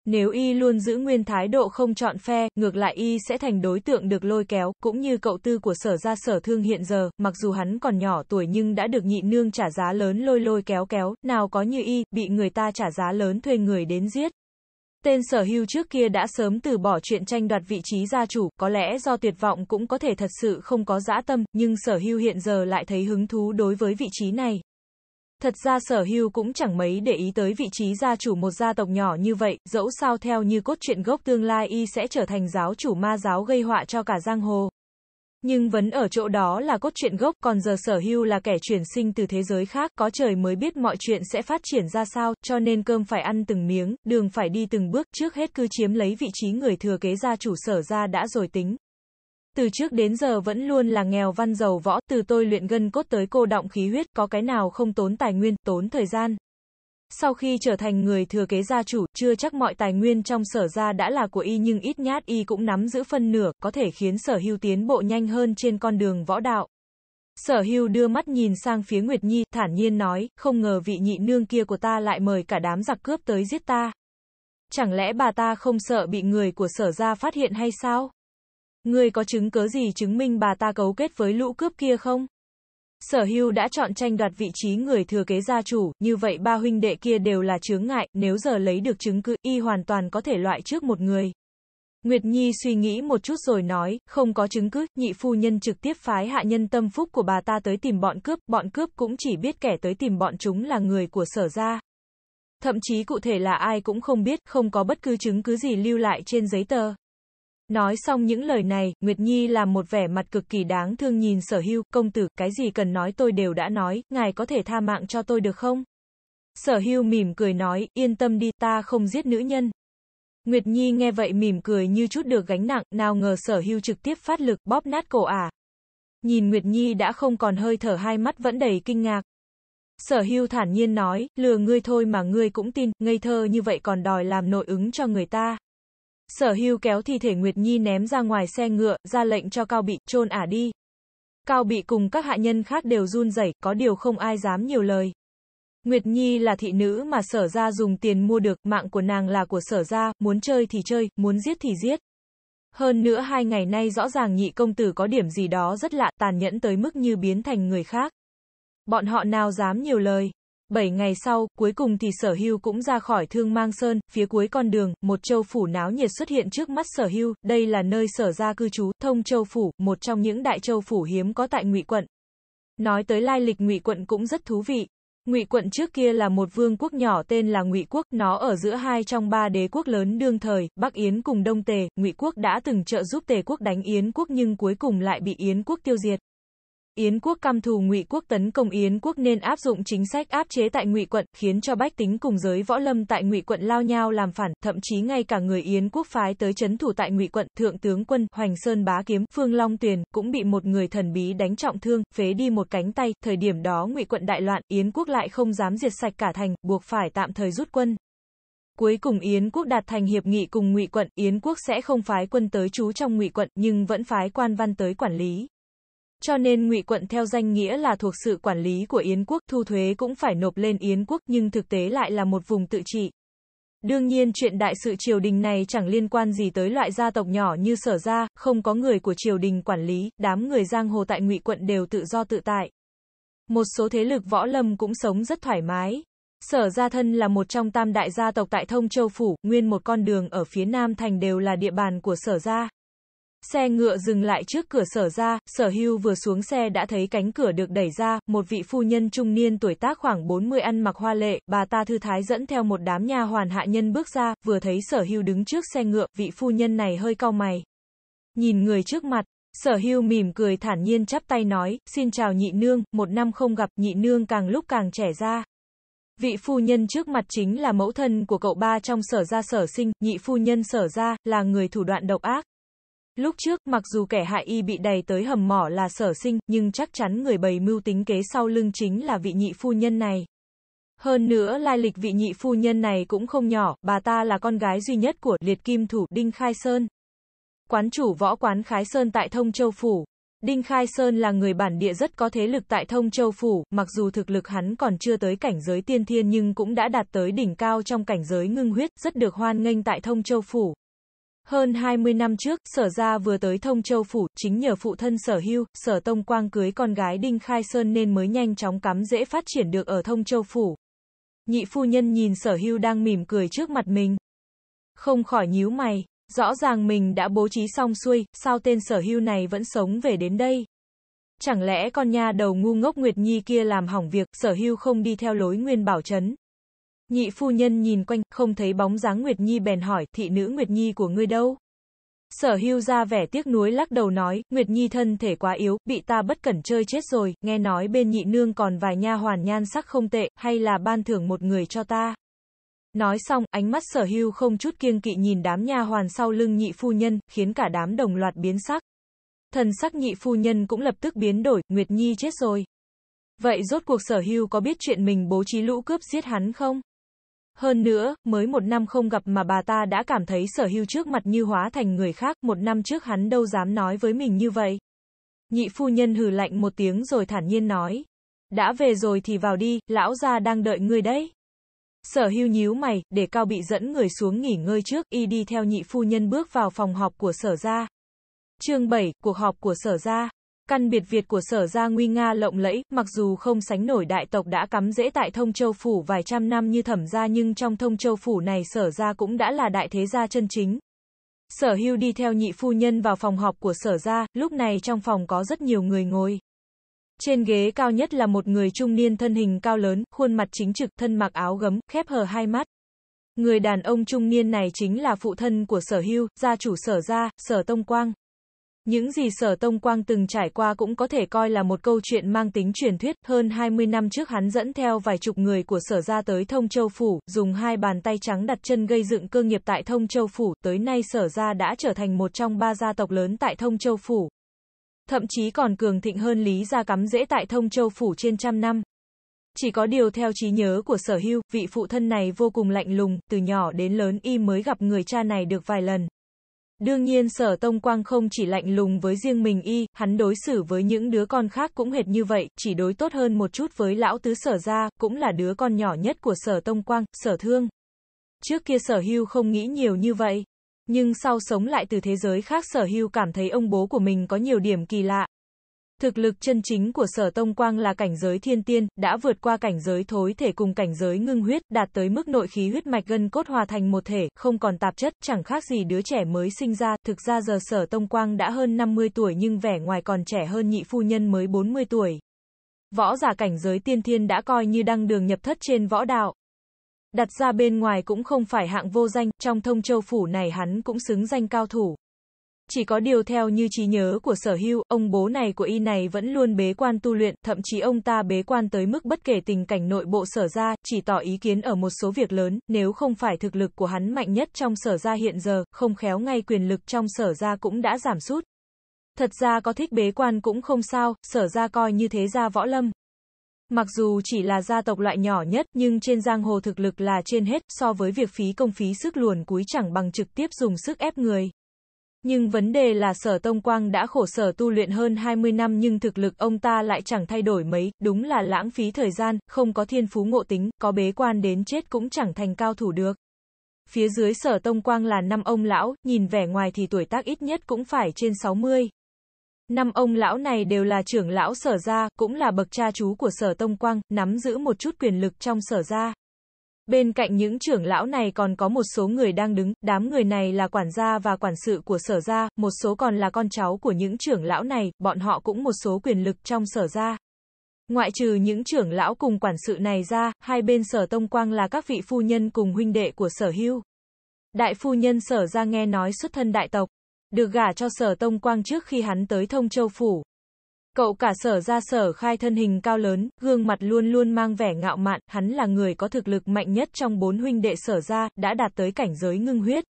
Speaker 1: nếu y luôn giữ nguyên thái độ không chọn phe, ngược lại y sẽ thành đối tượng được lôi kéo, cũng như cậu tư của sở gia sở thương hiện giờ, mặc dù hắn còn nhỏ tuổi nhưng đã được nhị nương trả giá lớn lôi lôi kéo kéo, nào có như y, bị người ta trả giá lớn thuê người đến giết. Tên sở hưu trước kia đã sớm từ bỏ chuyện tranh đoạt vị trí gia chủ, có lẽ do tuyệt vọng cũng có thể thật sự không có dã tâm, nhưng sở hưu hiện giờ lại thấy hứng thú đối với vị trí này. Thật ra sở hưu cũng chẳng mấy để ý tới vị trí gia chủ một gia tộc nhỏ như vậy, dẫu sao theo như cốt truyện gốc tương lai y sẽ trở thành giáo chủ ma giáo gây họa cho cả giang hồ. Nhưng vấn ở chỗ đó là cốt truyện gốc, còn giờ sở hưu là kẻ chuyển sinh từ thế giới khác, có trời mới biết mọi chuyện sẽ phát triển ra sao, cho nên cơm phải ăn từng miếng, đường phải đi từng bước, trước hết cứ chiếm lấy vị trí người thừa kế gia chủ sở ra đã rồi tính từ trước đến giờ vẫn luôn là nghèo văn giàu võ, từ tôi luyện gân cốt tới cô động khí huyết, có cái nào không tốn tài nguyên, tốn thời gian. Sau khi trở thành người thừa kế gia chủ, chưa chắc mọi tài nguyên trong sở gia đã là của y nhưng ít nhát y cũng nắm giữ phân nửa, có thể khiến sở hưu tiến bộ nhanh hơn trên con đường võ đạo. Sở hưu đưa mắt nhìn sang phía Nguyệt Nhi, thản nhiên nói, không ngờ vị nhị nương kia của ta lại mời cả đám giặc cướp tới giết ta. Chẳng lẽ bà ta không sợ bị người của sở gia phát hiện hay sao? Ngươi có chứng cớ gì chứng minh bà ta cấu kết với lũ cướp kia không? Sở hưu đã chọn tranh đoạt vị trí người thừa kế gia chủ, như vậy ba huynh đệ kia đều là chướng ngại, nếu giờ lấy được chứng cứ, y hoàn toàn có thể loại trước một người. Nguyệt Nhi suy nghĩ một chút rồi nói, không có chứng cứ, nhị phu nhân trực tiếp phái hạ nhân tâm phúc của bà ta tới tìm bọn cướp, bọn cướp cũng chỉ biết kẻ tới tìm bọn chúng là người của sở gia. Thậm chí cụ thể là ai cũng không biết, không có bất cứ chứng cứ gì lưu lại trên giấy tờ. Nói xong những lời này, Nguyệt Nhi làm một vẻ mặt cực kỳ đáng thương nhìn sở hưu, công tử, cái gì cần nói tôi đều đã nói, ngài có thể tha mạng cho tôi được không? Sở hưu mỉm cười nói, yên tâm đi, ta không giết nữ nhân. Nguyệt Nhi nghe vậy mỉm cười như chút được gánh nặng, nào ngờ sở hưu trực tiếp phát lực, bóp nát cổ ả. À. Nhìn Nguyệt Nhi đã không còn hơi thở hai mắt vẫn đầy kinh ngạc. Sở hưu thản nhiên nói, lừa ngươi thôi mà ngươi cũng tin, ngây thơ như vậy còn đòi làm nội ứng cho người ta. Sở hưu kéo thi thể Nguyệt Nhi ném ra ngoài xe ngựa, ra lệnh cho Cao Bị, chôn ả đi. Cao Bị cùng các hạ nhân khác đều run rẩy, có điều không ai dám nhiều lời. Nguyệt Nhi là thị nữ mà sở ra dùng tiền mua được, mạng của nàng là của sở ra, muốn chơi thì chơi, muốn giết thì giết. Hơn nữa hai ngày nay rõ ràng nhị công tử có điểm gì đó rất lạ, tàn nhẫn tới mức như biến thành người khác. Bọn họ nào dám nhiều lời. 7 ngày sau, cuối cùng thì sở hưu cũng ra khỏi thương mang sơn, phía cuối con đường, một châu phủ náo nhiệt xuất hiện trước mắt sở hưu, đây là nơi sở ra cư trú, thông châu phủ, một trong những đại châu phủ hiếm có tại ngụy quận. Nói tới lai lịch ngụy quận cũng rất thú vị. Ngụy quận trước kia là một vương quốc nhỏ tên là Ngụy quốc, nó ở giữa hai trong ba đế quốc lớn đương thời, Bắc Yến cùng Đông Tề, Ngụy quốc đã từng trợ giúp Tề quốc đánh Yến quốc nhưng cuối cùng lại bị Yến quốc tiêu diệt. Yến quốc căm thù Ngụy quốc tấn công Yến quốc nên áp dụng chính sách áp chế tại Ngụy quận, khiến cho bách tính cùng giới võ lâm tại Ngụy quận lao nhau làm phản, thậm chí ngay cả người Yến quốc phái tới chấn thủ tại Ngụy quận, thượng tướng quân Hoành Sơn Bá Kiếm, Phương Long Tuyền cũng bị một người thần bí đánh trọng thương, phế đi một cánh tay, thời điểm đó Ngụy quận đại loạn, Yến quốc lại không dám diệt sạch cả thành, buộc phải tạm thời rút quân. Cuối cùng Yến quốc đạt thành hiệp nghị cùng Ngụy quận, Yến quốc sẽ không phái quân tới trú trong Ngụy quận, nhưng vẫn phái quan văn tới quản lý. Cho nên ngụy quận theo danh nghĩa là thuộc sự quản lý của Yến quốc, thu thuế cũng phải nộp lên Yến quốc nhưng thực tế lại là một vùng tự trị. Đương nhiên chuyện đại sự triều đình này chẳng liên quan gì tới loại gia tộc nhỏ như sở gia, không có người của triều đình quản lý, đám người giang hồ tại ngụy quận đều tự do tự tại. Một số thế lực võ lâm cũng sống rất thoải mái. Sở gia thân là một trong tam đại gia tộc tại Thông Châu Phủ, nguyên một con đường ở phía Nam Thành đều là địa bàn của sở gia. Xe ngựa dừng lại trước cửa sở ra, sở hưu vừa xuống xe đã thấy cánh cửa được đẩy ra, một vị phu nhân trung niên tuổi tác khoảng 40 ăn mặc hoa lệ, bà ta thư thái dẫn theo một đám nha hoàn hạ nhân bước ra, vừa thấy sở hưu đứng trước xe ngựa, vị phu nhân này hơi cau mày. Nhìn người trước mặt, sở hưu mỉm cười thản nhiên chắp tay nói, xin chào nhị nương, một năm không gặp, nhị nương càng lúc càng trẻ ra. Vị phu nhân trước mặt chính là mẫu thân của cậu ba trong sở gia sở sinh, nhị phu nhân sở gia, là người thủ đoạn độc ác, Lúc trước, mặc dù kẻ hại y bị đầy tới hầm mỏ là sở sinh, nhưng chắc chắn người bày mưu tính kế sau lưng chính là vị nhị phu nhân này. Hơn nữa lai lịch vị nhị phu nhân này cũng không nhỏ, bà ta là con gái duy nhất của liệt kim thủ Đinh Khai Sơn. Quán chủ võ quán Khái Sơn tại Thông Châu Phủ. Đinh Khai Sơn là người bản địa rất có thế lực tại Thông Châu Phủ, mặc dù thực lực hắn còn chưa tới cảnh giới tiên thiên nhưng cũng đã đạt tới đỉnh cao trong cảnh giới ngưng huyết, rất được hoan nghênh tại Thông Châu Phủ. Hơn 20 năm trước, sở gia vừa tới Thông Châu Phủ, chính nhờ phụ thân sở hưu, sở Tông Quang cưới con gái Đinh Khai Sơn nên mới nhanh chóng cắm dễ phát triển được ở Thông Châu Phủ. Nhị phu nhân nhìn sở hưu đang mỉm cười trước mặt mình. Không khỏi nhíu mày, rõ ràng mình đã bố trí xong xuôi, sao tên sở hưu này vẫn sống về đến đây. Chẳng lẽ con nha đầu ngu ngốc Nguyệt Nhi kia làm hỏng việc, sở hưu không đi theo lối nguyên bảo chấn Nhị phu nhân nhìn quanh, không thấy bóng dáng Nguyệt Nhi bèn hỏi, thị nữ Nguyệt Nhi của ngươi đâu? Sở hưu ra vẻ tiếc nuối lắc đầu nói, Nguyệt Nhi thân thể quá yếu, bị ta bất cẩn chơi chết rồi, nghe nói bên nhị nương còn vài nha hoàn nhan sắc không tệ, hay là ban thưởng một người cho ta. Nói xong, ánh mắt sở hưu không chút kiêng kỵ nhìn đám nha hoàn sau lưng nhị phu nhân, khiến cả đám đồng loạt biến sắc. Thần sắc nhị phu nhân cũng lập tức biến đổi, Nguyệt Nhi chết rồi. Vậy rốt cuộc sở hưu có biết chuyện mình bố trí lũ cướp giết hắn không? Hơn nữa, mới một năm không gặp mà bà ta đã cảm thấy sở hưu trước mặt như hóa thành người khác, một năm trước hắn đâu dám nói với mình như vậy. Nhị phu nhân hừ lạnh một tiếng rồi thản nhiên nói. Đã về rồi thì vào đi, lão gia đang đợi ngươi đấy. Sở hưu nhíu mày, để Cao Bị dẫn người xuống nghỉ ngơi trước, y đi theo nhị phu nhân bước vào phòng họp của sở gia. Chương 7, cuộc họp của sở gia. Căn biệt Việt của sở gia nguy nga lộng lẫy, mặc dù không sánh nổi đại tộc đã cắm rễ tại thông châu phủ vài trăm năm như thẩm gia nhưng trong thông châu phủ này sở gia cũng đã là đại thế gia chân chính. Sở hưu đi theo nhị phu nhân vào phòng họp của sở gia, lúc này trong phòng có rất nhiều người ngồi. Trên ghế cao nhất là một người trung niên thân hình cao lớn, khuôn mặt chính trực, thân mặc áo gấm, khép hờ hai mắt. Người đàn ông trung niên này chính là phụ thân của sở hưu, gia chủ sở gia, sở tông quang. Những gì sở Tông Quang từng trải qua cũng có thể coi là một câu chuyện mang tính truyền thuyết, hơn 20 năm trước hắn dẫn theo vài chục người của sở ra tới Thông Châu Phủ, dùng hai bàn tay trắng đặt chân gây dựng cơ nghiệp tại Thông Châu Phủ, tới nay sở ra đã trở thành một trong ba gia tộc lớn tại Thông Châu Phủ. Thậm chí còn cường thịnh hơn lý gia cắm rễ tại Thông Châu Phủ trên trăm năm. Chỉ có điều theo trí nhớ của sở hưu, vị phụ thân này vô cùng lạnh lùng, từ nhỏ đến lớn y mới gặp người cha này được vài lần. Đương nhiên sở tông quang không chỉ lạnh lùng với riêng mình y, hắn đối xử với những đứa con khác cũng hệt như vậy, chỉ đối tốt hơn một chút với lão tứ sở ra, cũng là đứa con nhỏ nhất của sở tông quang, sở thương. Trước kia sở hưu không nghĩ nhiều như vậy. Nhưng sau sống lại từ thế giới khác sở hưu cảm thấy ông bố của mình có nhiều điểm kỳ lạ, Thực lực chân chính của sở tông quang là cảnh giới thiên tiên, đã vượt qua cảnh giới thối thể cùng cảnh giới ngưng huyết, đạt tới mức nội khí huyết mạch gân cốt hòa thành một thể, không còn tạp chất, chẳng khác gì đứa trẻ mới sinh ra. Thực ra giờ sở tông quang đã hơn 50 tuổi nhưng vẻ ngoài còn trẻ hơn nhị phu nhân mới 40 tuổi. Võ giả cảnh giới tiên thiên đã coi như đăng đường nhập thất trên võ đạo. Đặt ra bên ngoài cũng không phải hạng vô danh, trong thông châu phủ này hắn cũng xứng danh cao thủ. Chỉ có điều theo như trí nhớ của sở hưu, ông bố này của y này vẫn luôn bế quan tu luyện, thậm chí ông ta bế quan tới mức bất kể tình cảnh nội bộ sở ra, chỉ tỏ ý kiến ở một số việc lớn, nếu không phải thực lực của hắn mạnh nhất trong sở ra hiện giờ, không khéo ngay quyền lực trong sở ra cũng đã giảm sút. Thật ra có thích bế quan cũng không sao, sở ra coi như thế ra võ lâm. Mặc dù chỉ là gia tộc loại nhỏ nhất, nhưng trên giang hồ thực lực là trên hết, so với việc phí công phí sức luồn cúi chẳng bằng trực tiếp dùng sức ép người. Nhưng vấn đề là sở Tông Quang đã khổ sở tu luyện hơn 20 năm nhưng thực lực ông ta lại chẳng thay đổi mấy, đúng là lãng phí thời gian, không có thiên phú ngộ tính, có bế quan đến chết cũng chẳng thành cao thủ được. Phía dưới sở Tông Quang là năm ông lão, nhìn vẻ ngoài thì tuổi tác ít nhất cũng phải trên 60. Năm ông lão này đều là trưởng lão sở gia, cũng là bậc cha chú của sở Tông Quang, nắm giữ một chút quyền lực trong sở gia. Bên cạnh những trưởng lão này còn có một số người đang đứng, đám người này là quản gia và quản sự của sở gia, một số còn là con cháu của những trưởng lão này, bọn họ cũng một số quyền lực trong sở gia. Ngoại trừ những trưởng lão cùng quản sự này ra, hai bên sở tông quang là các vị phu nhân cùng huynh đệ của sở hưu. Đại phu nhân sở gia nghe nói xuất thân đại tộc, được gả cho sở tông quang trước khi hắn tới thông châu phủ, Cậu cả sở ra sở khai thân hình cao lớn, gương mặt luôn luôn mang vẻ ngạo mạn, hắn là người có thực lực mạnh nhất trong bốn huynh đệ sở ra, đã đạt tới cảnh giới ngưng huyết.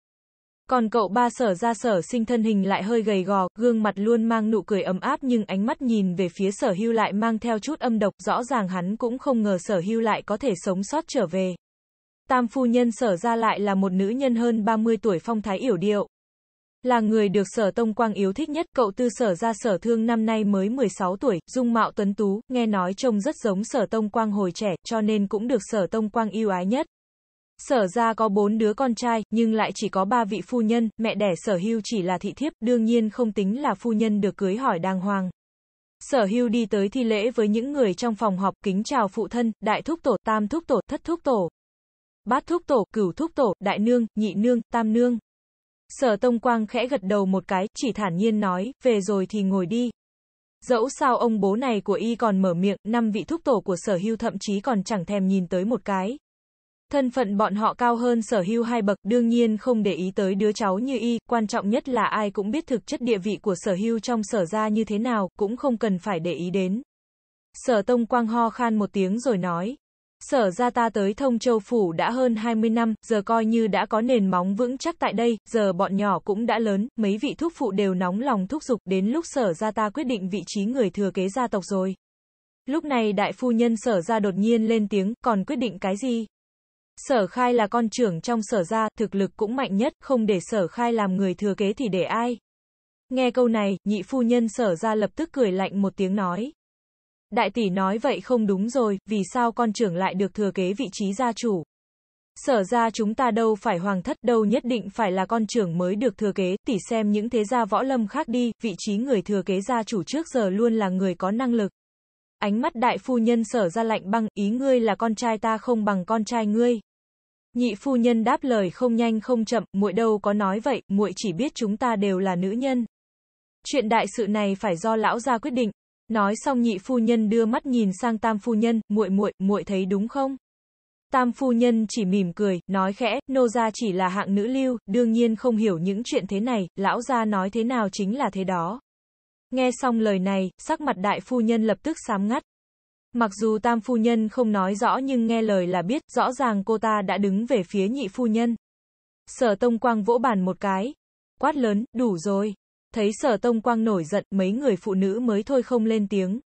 Speaker 1: Còn cậu ba sở ra sở sinh thân hình lại hơi gầy gò, gương mặt luôn mang nụ cười ấm áp nhưng ánh mắt nhìn về phía sở hưu lại mang theo chút âm độc, rõ ràng hắn cũng không ngờ sở hưu lại có thể sống sót trở về. Tam phu nhân sở ra lại là một nữ nhân hơn 30 tuổi phong thái yểu điệu, là người được sở tông quang yếu thích nhất, cậu tư sở ra sở thương năm nay mới 16 tuổi, dung mạo tuấn tú, nghe nói trông rất giống sở tông quang hồi trẻ, cho nên cũng được sở tông quang yêu ái nhất. Sở ra có bốn đứa con trai, nhưng lại chỉ có ba vị phu nhân, mẹ đẻ sở hưu chỉ là thị thiếp, đương nhiên không tính là phu nhân được cưới hỏi đàng hoàng. Sở hưu đi tới thi lễ với những người trong phòng họp kính chào phụ thân, đại thúc tổ, tam thúc tổ, thất thúc tổ, bát thúc tổ, cửu thúc tổ, đại nương, nhị nương, tam nương. Sở Tông Quang khẽ gật đầu một cái, chỉ thản nhiên nói, về rồi thì ngồi đi. Dẫu sao ông bố này của y còn mở miệng, năm vị thúc tổ của sở hưu thậm chí còn chẳng thèm nhìn tới một cái. Thân phận bọn họ cao hơn sở hưu hai bậc, đương nhiên không để ý tới đứa cháu như y, quan trọng nhất là ai cũng biết thực chất địa vị của sở hưu trong sở gia như thế nào, cũng không cần phải để ý đến. Sở Tông Quang ho khan một tiếng rồi nói, Sở ra ta tới Thông Châu Phủ đã hơn 20 năm, giờ coi như đã có nền móng vững chắc tại đây, giờ bọn nhỏ cũng đã lớn, mấy vị thúc phụ đều nóng lòng thúc giục, đến lúc sở ra ta quyết định vị trí người thừa kế gia tộc rồi. Lúc này đại phu nhân sở ra đột nhiên lên tiếng, còn quyết định cái gì? Sở khai là con trưởng trong sở ra, thực lực cũng mạnh nhất, không để sở khai làm người thừa kế thì để ai? Nghe câu này, nhị phu nhân sở ra lập tức cười lạnh một tiếng nói. Đại tỷ nói vậy không đúng rồi, vì sao con trưởng lại được thừa kế vị trí gia chủ? Sở ra chúng ta đâu phải hoàng thất đâu nhất định phải là con trưởng mới được thừa kế, tỷ xem những thế gia võ lâm khác đi, vị trí người thừa kế gia chủ trước giờ luôn là người có năng lực. Ánh mắt đại phu nhân sở ra lạnh băng, ý ngươi là con trai ta không bằng con trai ngươi. Nhị phu nhân đáp lời không nhanh không chậm, muội đâu có nói vậy, muội chỉ biết chúng ta đều là nữ nhân. Chuyện đại sự này phải do lão gia quyết định, Nói xong nhị phu nhân đưa mắt nhìn sang tam phu nhân, muội muội, muội thấy đúng không? Tam phu nhân chỉ mỉm cười, nói khẽ, nô gia chỉ là hạng nữ lưu, đương nhiên không hiểu những chuyện thế này, lão gia nói thế nào chính là thế đó. Nghe xong lời này, sắc mặt đại phu nhân lập tức sám ngắt. Mặc dù tam phu nhân không nói rõ nhưng nghe lời là biết, rõ ràng cô ta đã đứng về phía nhị phu nhân. Sở tông quang vỗ bàn một cái. Quát lớn, đủ rồi. Thấy sở tông quang nổi giận, mấy người phụ nữ mới thôi không lên tiếng.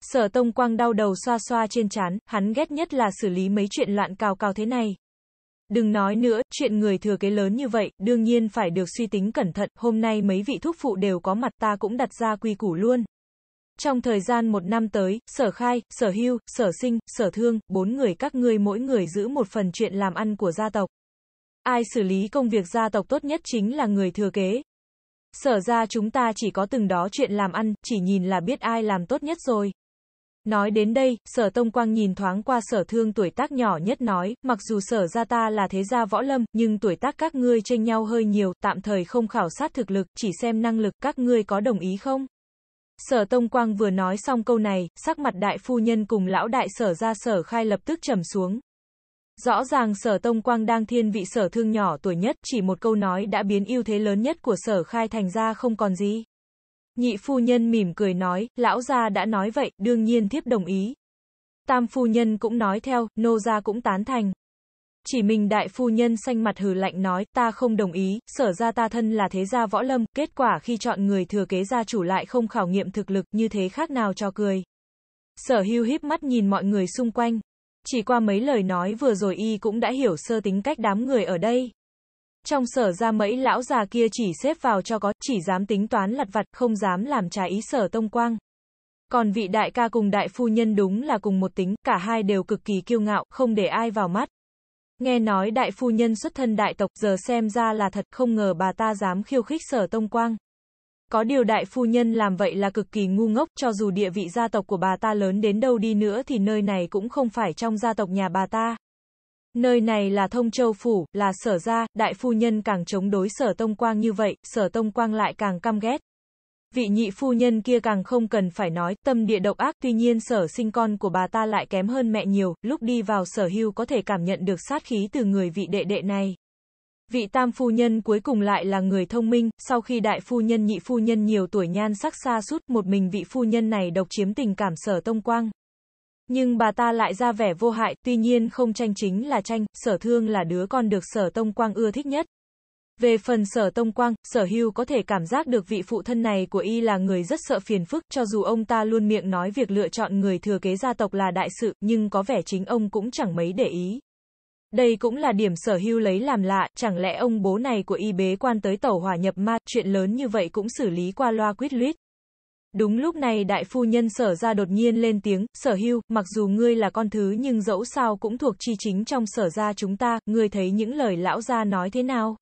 Speaker 1: Sở tông quang đau đầu xoa xoa trên chán, hắn ghét nhất là xử lý mấy chuyện loạn cao cao thế này. Đừng nói nữa, chuyện người thừa kế lớn như vậy, đương nhiên phải được suy tính cẩn thận, hôm nay mấy vị thúc phụ đều có mặt ta cũng đặt ra quy củ luôn. Trong thời gian một năm tới, sở khai, sở hưu, sở sinh, sở thương, bốn người các ngươi mỗi người giữ một phần chuyện làm ăn của gia tộc. Ai xử lý công việc gia tộc tốt nhất chính là người thừa kế, Sở ra chúng ta chỉ có từng đó chuyện làm ăn, chỉ nhìn là biết ai làm tốt nhất rồi. Nói đến đây, sở tông quang nhìn thoáng qua sở thương tuổi tác nhỏ nhất nói, mặc dù sở ra ta là thế gia võ lâm, nhưng tuổi tác các ngươi tranh nhau hơi nhiều, tạm thời không khảo sát thực lực, chỉ xem năng lực các ngươi có đồng ý không? Sở Tông Quang vừa nói xong câu này, sắc mặt đại phu nhân cùng lão đại sở ra sở khai lập tức trầm xuống, Rõ ràng sở Tông Quang đang thiên vị sở thương nhỏ tuổi nhất, chỉ một câu nói đã biến ưu thế lớn nhất của sở khai thành ra không còn gì. Nhị phu nhân mỉm cười nói, lão gia đã nói vậy, đương nhiên thiếp đồng ý. Tam phu nhân cũng nói theo, nô gia cũng tán thành. Chỉ mình đại phu nhân xanh mặt hừ lạnh nói, ta không đồng ý, sở ra ta thân là thế gia võ lâm, kết quả khi chọn người thừa kế gia chủ lại không khảo nghiệm thực lực, như thế khác nào cho cười. Sở hưu híp mắt nhìn mọi người xung quanh, chỉ qua mấy lời nói vừa rồi y cũng đã hiểu sơ tính cách đám người ở đây. Trong sở ra mấy lão già kia chỉ xếp vào cho có, chỉ dám tính toán lặt vặt, không dám làm trái ý sở tông quang. Còn vị đại ca cùng đại phu nhân đúng là cùng một tính, cả hai đều cực kỳ kiêu ngạo, không để ai vào mắt. Nghe nói đại phu nhân xuất thân đại tộc giờ xem ra là thật, không ngờ bà ta dám khiêu khích sở tông quang. Có điều đại phu nhân làm vậy là cực kỳ ngu ngốc, cho dù địa vị gia tộc của bà ta lớn đến đâu đi nữa thì nơi này cũng không phải trong gia tộc nhà bà ta. Nơi này là thông châu phủ, là sở gia, đại phu nhân càng chống đối sở tông quang như vậy, sở tông quang lại càng căm ghét. Vị nhị phu nhân kia càng không cần phải nói, tâm địa độc ác, tuy nhiên sở sinh con của bà ta lại kém hơn mẹ nhiều, lúc đi vào sở hưu có thể cảm nhận được sát khí từ người vị đệ đệ này. Vị tam phu nhân cuối cùng lại là người thông minh, sau khi đại phu nhân nhị phu nhân nhiều tuổi nhan sắc xa sút một mình vị phu nhân này độc chiếm tình cảm sở tông quang. Nhưng bà ta lại ra vẻ vô hại, tuy nhiên không tranh chính là tranh, sở thương là đứa con được sở tông quang ưa thích nhất. Về phần sở tông quang, sở hưu có thể cảm giác được vị phụ thân này của y là người rất sợ phiền phức cho dù ông ta luôn miệng nói việc lựa chọn người thừa kế gia tộc là đại sự, nhưng có vẻ chính ông cũng chẳng mấy để ý. Đây cũng là điểm sở hưu lấy làm lạ, chẳng lẽ ông bố này của y bế quan tới tàu hỏa nhập ma, chuyện lớn như vậy cũng xử lý qua loa quyết luyết. Đúng lúc này đại phu nhân sở ra đột nhiên lên tiếng, sở hưu, mặc dù ngươi là con thứ nhưng dẫu sao cũng thuộc chi chính trong sở ra chúng ta, ngươi thấy những lời lão gia nói thế nào?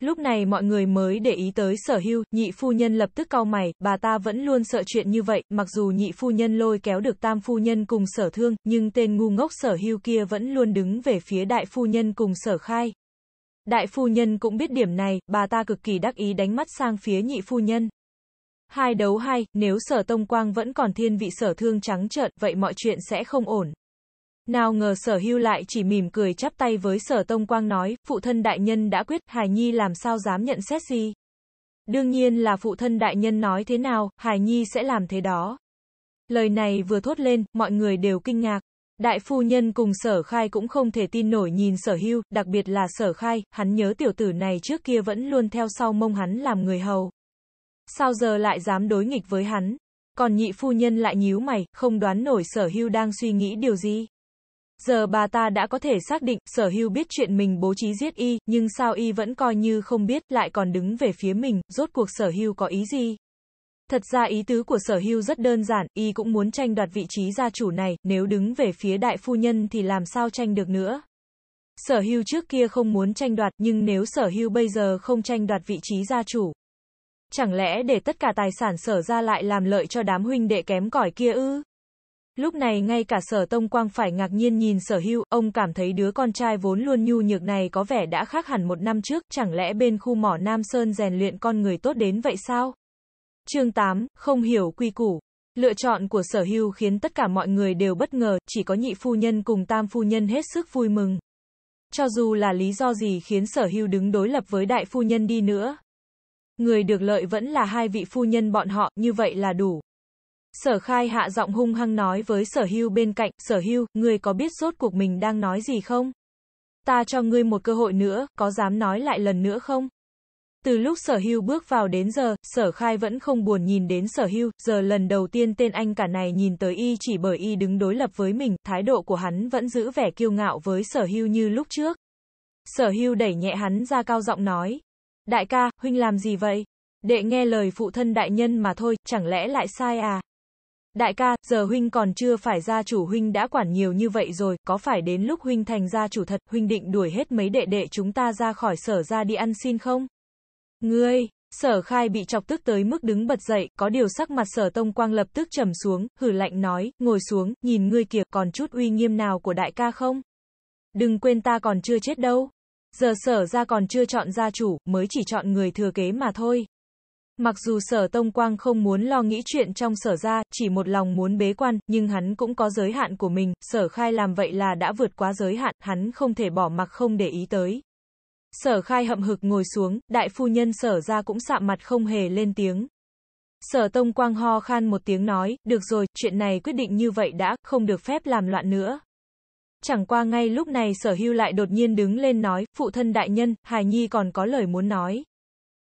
Speaker 1: Lúc này mọi người mới để ý tới sở hưu, nhị phu nhân lập tức cau mày, bà ta vẫn luôn sợ chuyện như vậy, mặc dù nhị phu nhân lôi kéo được tam phu nhân cùng sở thương, nhưng tên ngu ngốc sở hưu kia vẫn luôn đứng về phía đại phu nhân cùng sở khai. Đại phu nhân cũng biết điểm này, bà ta cực kỳ đắc ý đánh mắt sang phía nhị phu nhân. Hai đấu hai, nếu sở tông quang vẫn còn thiên vị sở thương trắng trợn, vậy mọi chuyện sẽ không ổn. Nào ngờ sở hưu lại chỉ mỉm cười chắp tay với sở tông quang nói, phụ thân đại nhân đã quyết, Hải Nhi làm sao dám nhận xét gì. Đương nhiên là phụ thân đại nhân nói thế nào, Hải Nhi sẽ làm thế đó. Lời này vừa thốt lên, mọi người đều kinh ngạc. Đại phu nhân cùng sở khai cũng không thể tin nổi nhìn sở hưu, đặc biệt là sở khai, hắn nhớ tiểu tử này trước kia vẫn luôn theo sau mông hắn làm người hầu. Sao giờ lại dám đối nghịch với hắn? Còn nhị phu nhân lại nhíu mày, không đoán nổi sở hưu đang suy nghĩ điều gì? Giờ bà ta đã có thể xác định, sở hưu biết chuyện mình bố trí giết y, nhưng sao y vẫn coi như không biết, lại còn đứng về phía mình, rốt cuộc sở hưu có ý gì? Thật ra ý tứ của sở hưu rất đơn giản, y cũng muốn tranh đoạt vị trí gia chủ này, nếu đứng về phía đại phu nhân thì làm sao tranh được nữa. Sở hưu trước kia không muốn tranh đoạt, nhưng nếu sở hưu bây giờ không tranh đoạt vị trí gia chủ. Chẳng lẽ để tất cả tài sản sở ra lại làm lợi cho đám huynh đệ kém cỏi kia ư? Lúc này ngay cả sở tông quang phải ngạc nhiên nhìn sở hưu, ông cảm thấy đứa con trai vốn luôn nhu nhược này có vẻ đã khác hẳn một năm trước, chẳng lẽ bên khu mỏ Nam Sơn rèn luyện con người tốt đến vậy sao? Chương 8, không hiểu quy củ. Lựa chọn của sở hưu khiến tất cả mọi người đều bất ngờ, chỉ có nhị phu nhân cùng tam phu nhân hết sức vui mừng. Cho dù là lý do gì khiến sở hưu đứng đối lập với đại phu nhân đi nữa. Người được lợi vẫn là hai vị phu nhân bọn họ, như vậy là đủ. Sở khai hạ giọng hung hăng nói với sở hưu bên cạnh, sở hưu, ngươi có biết rốt cuộc mình đang nói gì không? Ta cho ngươi một cơ hội nữa, có dám nói lại lần nữa không? Từ lúc sở hưu bước vào đến giờ, sở khai vẫn không buồn nhìn đến sở hưu, giờ lần đầu tiên tên anh cả này nhìn tới y chỉ bởi y đứng đối lập với mình, thái độ của hắn vẫn giữ vẻ kiêu ngạo với sở hưu như lúc trước. Sở hưu đẩy nhẹ hắn ra cao giọng nói. Đại ca, huynh làm gì vậy? Đệ nghe lời phụ thân đại nhân mà thôi, chẳng lẽ lại sai à? Đại ca, giờ huynh còn chưa phải gia chủ huynh đã quản nhiều như vậy rồi, có phải đến lúc huynh thành gia chủ thật, huynh định đuổi hết mấy đệ đệ chúng ta ra khỏi sở ra đi ăn xin không? Ngươi, sở khai bị chọc tức tới mức đứng bật dậy, có điều sắc mặt sở tông quang lập tức trầm xuống, hử lạnh nói, ngồi xuống, nhìn ngươi kìa, còn chút uy nghiêm nào của đại ca không? Đừng quên ta còn chưa chết đâu. Giờ sở ra còn chưa chọn gia chủ, mới chỉ chọn người thừa kế mà thôi. Mặc dù sở Tông Quang không muốn lo nghĩ chuyện trong sở ra, chỉ một lòng muốn bế quan, nhưng hắn cũng có giới hạn của mình, sở khai làm vậy là đã vượt quá giới hạn, hắn không thể bỏ mặc không để ý tới. Sở khai hậm hực ngồi xuống, đại phu nhân sở ra cũng sạm mặt không hề lên tiếng. Sở Tông Quang ho khan một tiếng nói, được rồi, chuyện này quyết định như vậy đã, không được phép làm loạn nữa. Chẳng qua ngay lúc này sở hưu lại đột nhiên đứng lên nói, phụ thân đại nhân, Hải Nhi còn có lời muốn nói.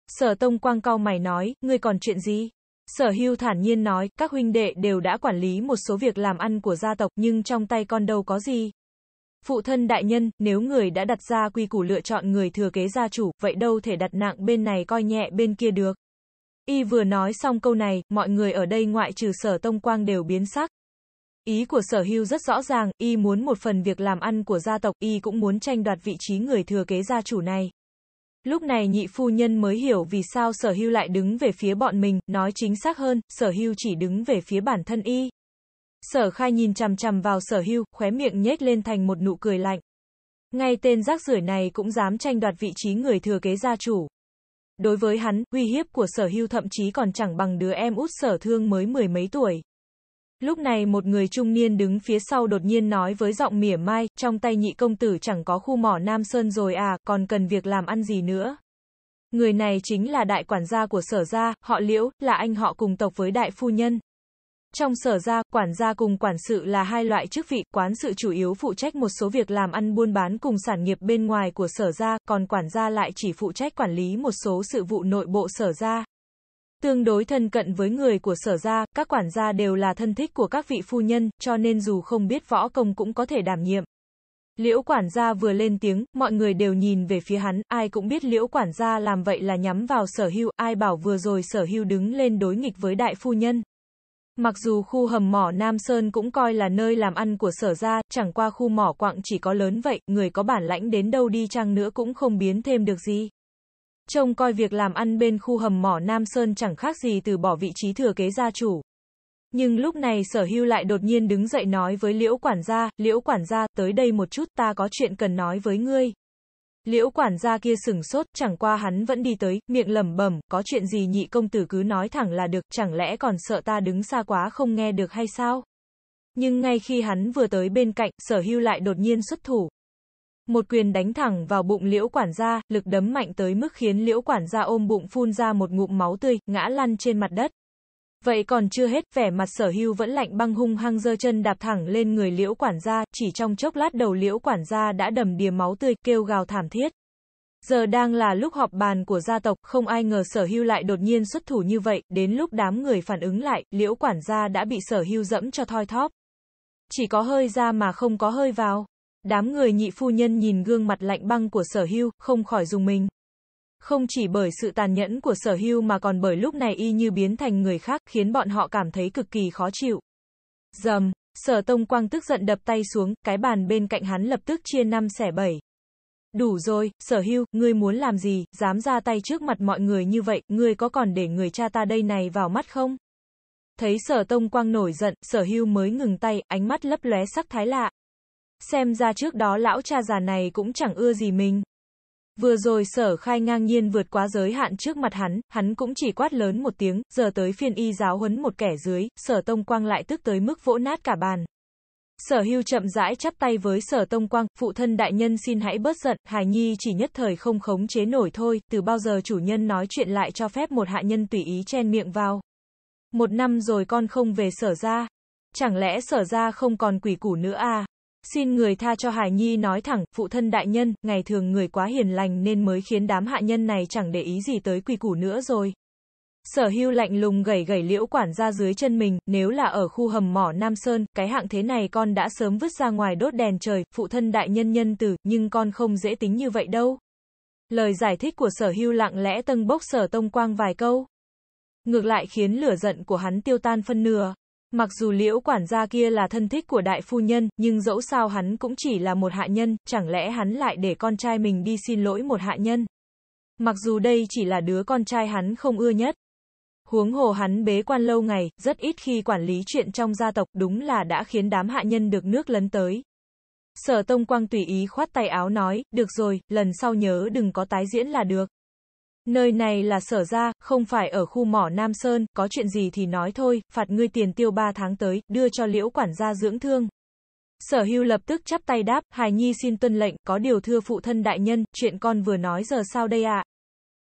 Speaker 1: Sở Tông Quang cau mày nói, ngươi còn chuyện gì? Sở Hưu thản nhiên nói, các huynh đệ đều đã quản lý một số việc làm ăn của gia tộc, nhưng trong tay con đâu có gì. Phụ thân đại nhân, nếu người đã đặt ra quy củ lựa chọn người thừa kế gia chủ, vậy đâu thể đặt nặng bên này coi nhẹ bên kia được. Y vừa nói xong câu này, mọi người ở đây ngoại trừ sở tông quang đều biến sắc. Ý của sở hưu rất rõ ràng, y muốn một phần việc làm ăn của gia tộc, y cũng muốn tranh đoạt vị trí người thừa kế gia chủ này. Lúc này nhị phu nhân mới hiểu vì sao sở hưu lại đứng về phía bọn mình, nói chính xác hơn, sở hưu chỉ đứng về phía bản thân y. Sở khai nhìn chằm chằm vào sở hưu, khóe miệng nhếch lên thành một nụ cười lạnh. Ngay tên rác rưởi này cũng dám tranh đoạt vị trí người thừa kế gia chủ. Đối với hắn, uy hiếp của sở hưu thậm chí còn chẳng bằng đứa em út sở thương mới mười mấy tuổi. Lúc này một người trung niên đứng phía sau đột nhiên nói với giọng mỉa mai, trong tay nhị công tử chẳng có khu mỏ Nam Sơn rồi à, còn cần việc làm ăn gì nữa. Người này chính là đại quản gia của sở gia, họ liễu, là anh họ cùng tộc với đại phu nhân. Trong sở gia, quản gia cùng quản sự là hai loại chức vị, quán sự chủ yếu phụ trách một số việc làm ăn buôn bán cùng sản nghiệp bên ngoài của sở gia, còn quản gia lại chỉ phụ trách quản lý một số sự vụ nội bộ sở gia. Tương đối thân cận với người của sở gia, các quản gia đều là thân thích của các vị phu nhân, cho nên dù không biết võ công cũng có thể đảm nhiệm. Liễu quản gia vừa lên tiếng, mọi người đều nhìn về phía hắn, ai cũng biết liễu quản gia làm vậy là nhắm vào sở hưu, ai bảo vừa rồi sở hưu đứng lên đối nghịch với đại phu nhân. Mặc dù khu hầm mỏ Nam Sơn cũng coi là nơi làm ăn của sở gia, chẳng qua khu mỏ quặng chỉ có lớn vậy, người có bản lãnh đến đâu đi chăng nữa cũng không biến thêm được gì. Trông coi việc làm ăn bên khu hầm mỏ Nam Sơn chẳng khác gì từ bỏ vị trí thừa kế gia chủ. Nhưng lúc này sở hưu lại đột nhiên đứng dậy nói với liễu quản gia, liễu quản gia, tới đây một chút ta có chuyện cần nói với ngươi. Liễu quản gia kia sửng sốt, chẳng qua hắn vẫn đi tới, miệng lẩm bẩm, có chuyện gì nhị công tử cứ nói thẳng là được, chẳng lẽ còn sợ ta đứng xa quá không nghe được hay sao? Nhưng ngay khi hắn vừa tới bên cạnh, sở hưu lại đột nhiên xuất thủ. Một quyền đánh thẳng vào bụng liễu quản gia, lực đấm mạnh tới mức khiến liễu quản gia ôm bụng phun ra một ngụm máu tươi, ngã lăn trên mặt đất. Vậy còn chưa hết, vẻ mặt sở hưu vẫn lạnh băng hung hăng dơ chân đạp thẳng lên người liễu quản gia, chỉ trong chốc lát đầu liễu quản gia đã đầm đìa máu tươi, kêu gào thảm thiết. Giờ đang là lúc họp bàn của gia tộc, không ai ngờ sở hưu lại đột nhiên xuất thủ như vậy, đến lúc đám người phản ứng lại, liễu quản gia đã bị sở hưu dẫm cho thoi thóp. Chỉ có hơi ra mà không có hơi vào. Đám người nhị phu nhân nhìn gương mặt lạnh băng của sở hưu, không khỏi dùng mình. Không chỉ bởi sự tàn nhẫn của sở hưu mà còn bởi lúc này y như biến thành người khác, khiến bọn họ cảm thấy cực kỳ khó chịu. Dầm, sở tông quang tức giận đập tay xuống, cái bàn bên cạnh hắn lập tức chia năm xẻ bảy. Đủ rồi, sở hưu, ngươi muốn làm gì, dám ra tay trước mặt mọi người như vậy, ngươi có còn để người cha ta đây này vào mắt không? Thấy sở tông quang nổi giận, sở hưu mới ngừng tay, ánh mắt lấp lóe sắc thái lạ, xem ra trước đó lão cha già này cũng chẳng ưa gì mình. Vừa rồi sở khai ngang nhiên vượt quá giới hạn trước mặt hắn, hắn cũng chỉ quát lớn một tiếng, giờ tới phiên y giáo huấn một kẻ dưới, sở tông quang lại tức tới mức vỗ nát cả bàn. Sở hưu chậm rãi chắp tay với sở tông quang, phụ thân đại nhân xin hãy bớt giận, hài nhi chỉ nhất thời không khống chế nổi thôi, từ bao giờ chủ nhân nói chuyện lại cho phép một hạ nhân tùy ý chen miệng vào. Một năm rồi con không về sở ra. Chẳng lẽ sở ra không còn quỷ củ nữa à? Xin người tha cho Hải Nhi nói thẳng, phụ thân đại nhân, ngày thường người quá hiền lành nên mới khiến đám hạ nhân này chẳng để ý gì tới quỳ củ nữa rồi. Sở hưu lạnh lùng gẩy gẩy liễu quản ra dưới chân mình, nếu là ở khu hầm mỏ Nam Sơn, cái hạng thế này con đã sớm vứt ra ngoài đốt đèn trời, phụ thân đại nhân nhân tử, nhưng con không dễ tính như vậy đâu. Lời giải thích của sở hưu lặng lẽ tâng bốc sở tông quang vài câu. Ngược lại khiến lửa giận của hắn tiêu tan phân nửa. Mặc dù liễu quản gia kia là thân thích của đại phu nhân, nhưng dẫu sao hắn cũng chỉ là một hạ nhân, chẳng lẽ hắn lại để con trai mình đi xin lỗi một hạ nhân? Mặc dù đây chỉ là đứa con trai hắn không ưa nhất. Huống hồ hắn bế quan lâu ngày, rất ít khi quản lý chuyện trong gia tộc, đúng là đã khiến đám hạ nhân được nước lấn tới. Sở Tông Quang tùy ý khoát tay áo nói, được rồi, lần sau nhớ đừng có tái diễn là được. Nơi này là sở ra, không phải ở khu mỏ Nam Sơn, có chuyện gì thì nói thôi, phạt ngươi tiền tiêu 3 tháng tới, đưa cho liễu quản gia dưỡng thương. Sở hưu lập tức chắp tay đáp, hài nhi xin tuân lệnh, có điều thưa phụ thân đại nhân, chuyện con vừa nói giờ sao đây ạ?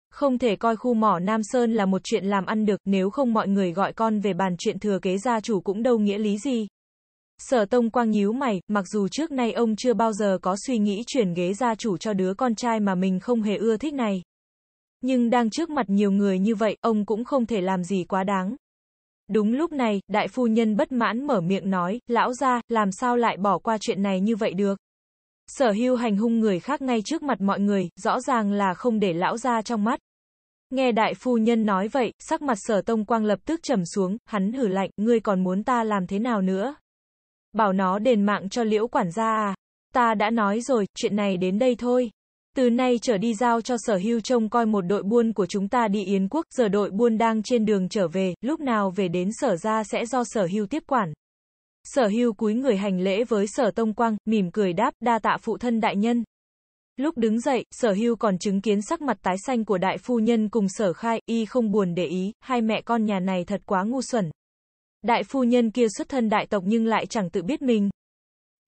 Speaker 1: Không thể coi khu mỏ Nam Sơn là một chuyện làm ăn được, nếu không mọi người gọi con về bàn chuyện thừa kế gia chủ cũng đâu nghĩa lý gì. Sở Tông Quang nhíu mày, mặc dù trước nay ông chưa bao giờ có suy nghĩ chuyển ghế gia chủ cho đứa con trai mà mình không hề ưa thích này nhưng đang trước mặt nhiều người như vậy, ông cũng không thể làm gì quá đáng. Đúng lúc này, đại phu nhân bất mãn mở miệng nói, lão ra, làm sao lại bỏ qua chuyện này như vậy được. Sở hưu hành hung người khác ngay trước mặt mọi người, rõ ràng là không để lão ra trong mắt. Nghe đại phu nhân nói vậy, sắc mặt sở tông quang lập tức trầm xuống, hắn hử lạnh, ngươi còn muốn ta làm thế nào nữa? Bảo nó đền mạng cho liễu quản gia à? Ta đã nói rồi, chuyện này đến đây thôi. Từ nay trở đi giao cho sở hưu trông coi một đội buôn của chúng ta đi Yến quốc, giờ đội buôn đang trên đường trở về, lúc nào về đến sở ra sẽ do sở hưu tiếp quản. Sở hưu cúi người hành lễ với sở tông quang, mỉm cười đáp, đa tạ phụ thân đại nhân. Lúc đứng dậy, sở hưu còn chứng kiến sắc mặt tái xanh của đại phu nhân cùng sở khai, y không buồn để ý, hai mẹ con nhà này thật quá ngu xuẩn. Đại phu nhân kia xuất thân đại tộc nhưng lại chẳng tự biết mình.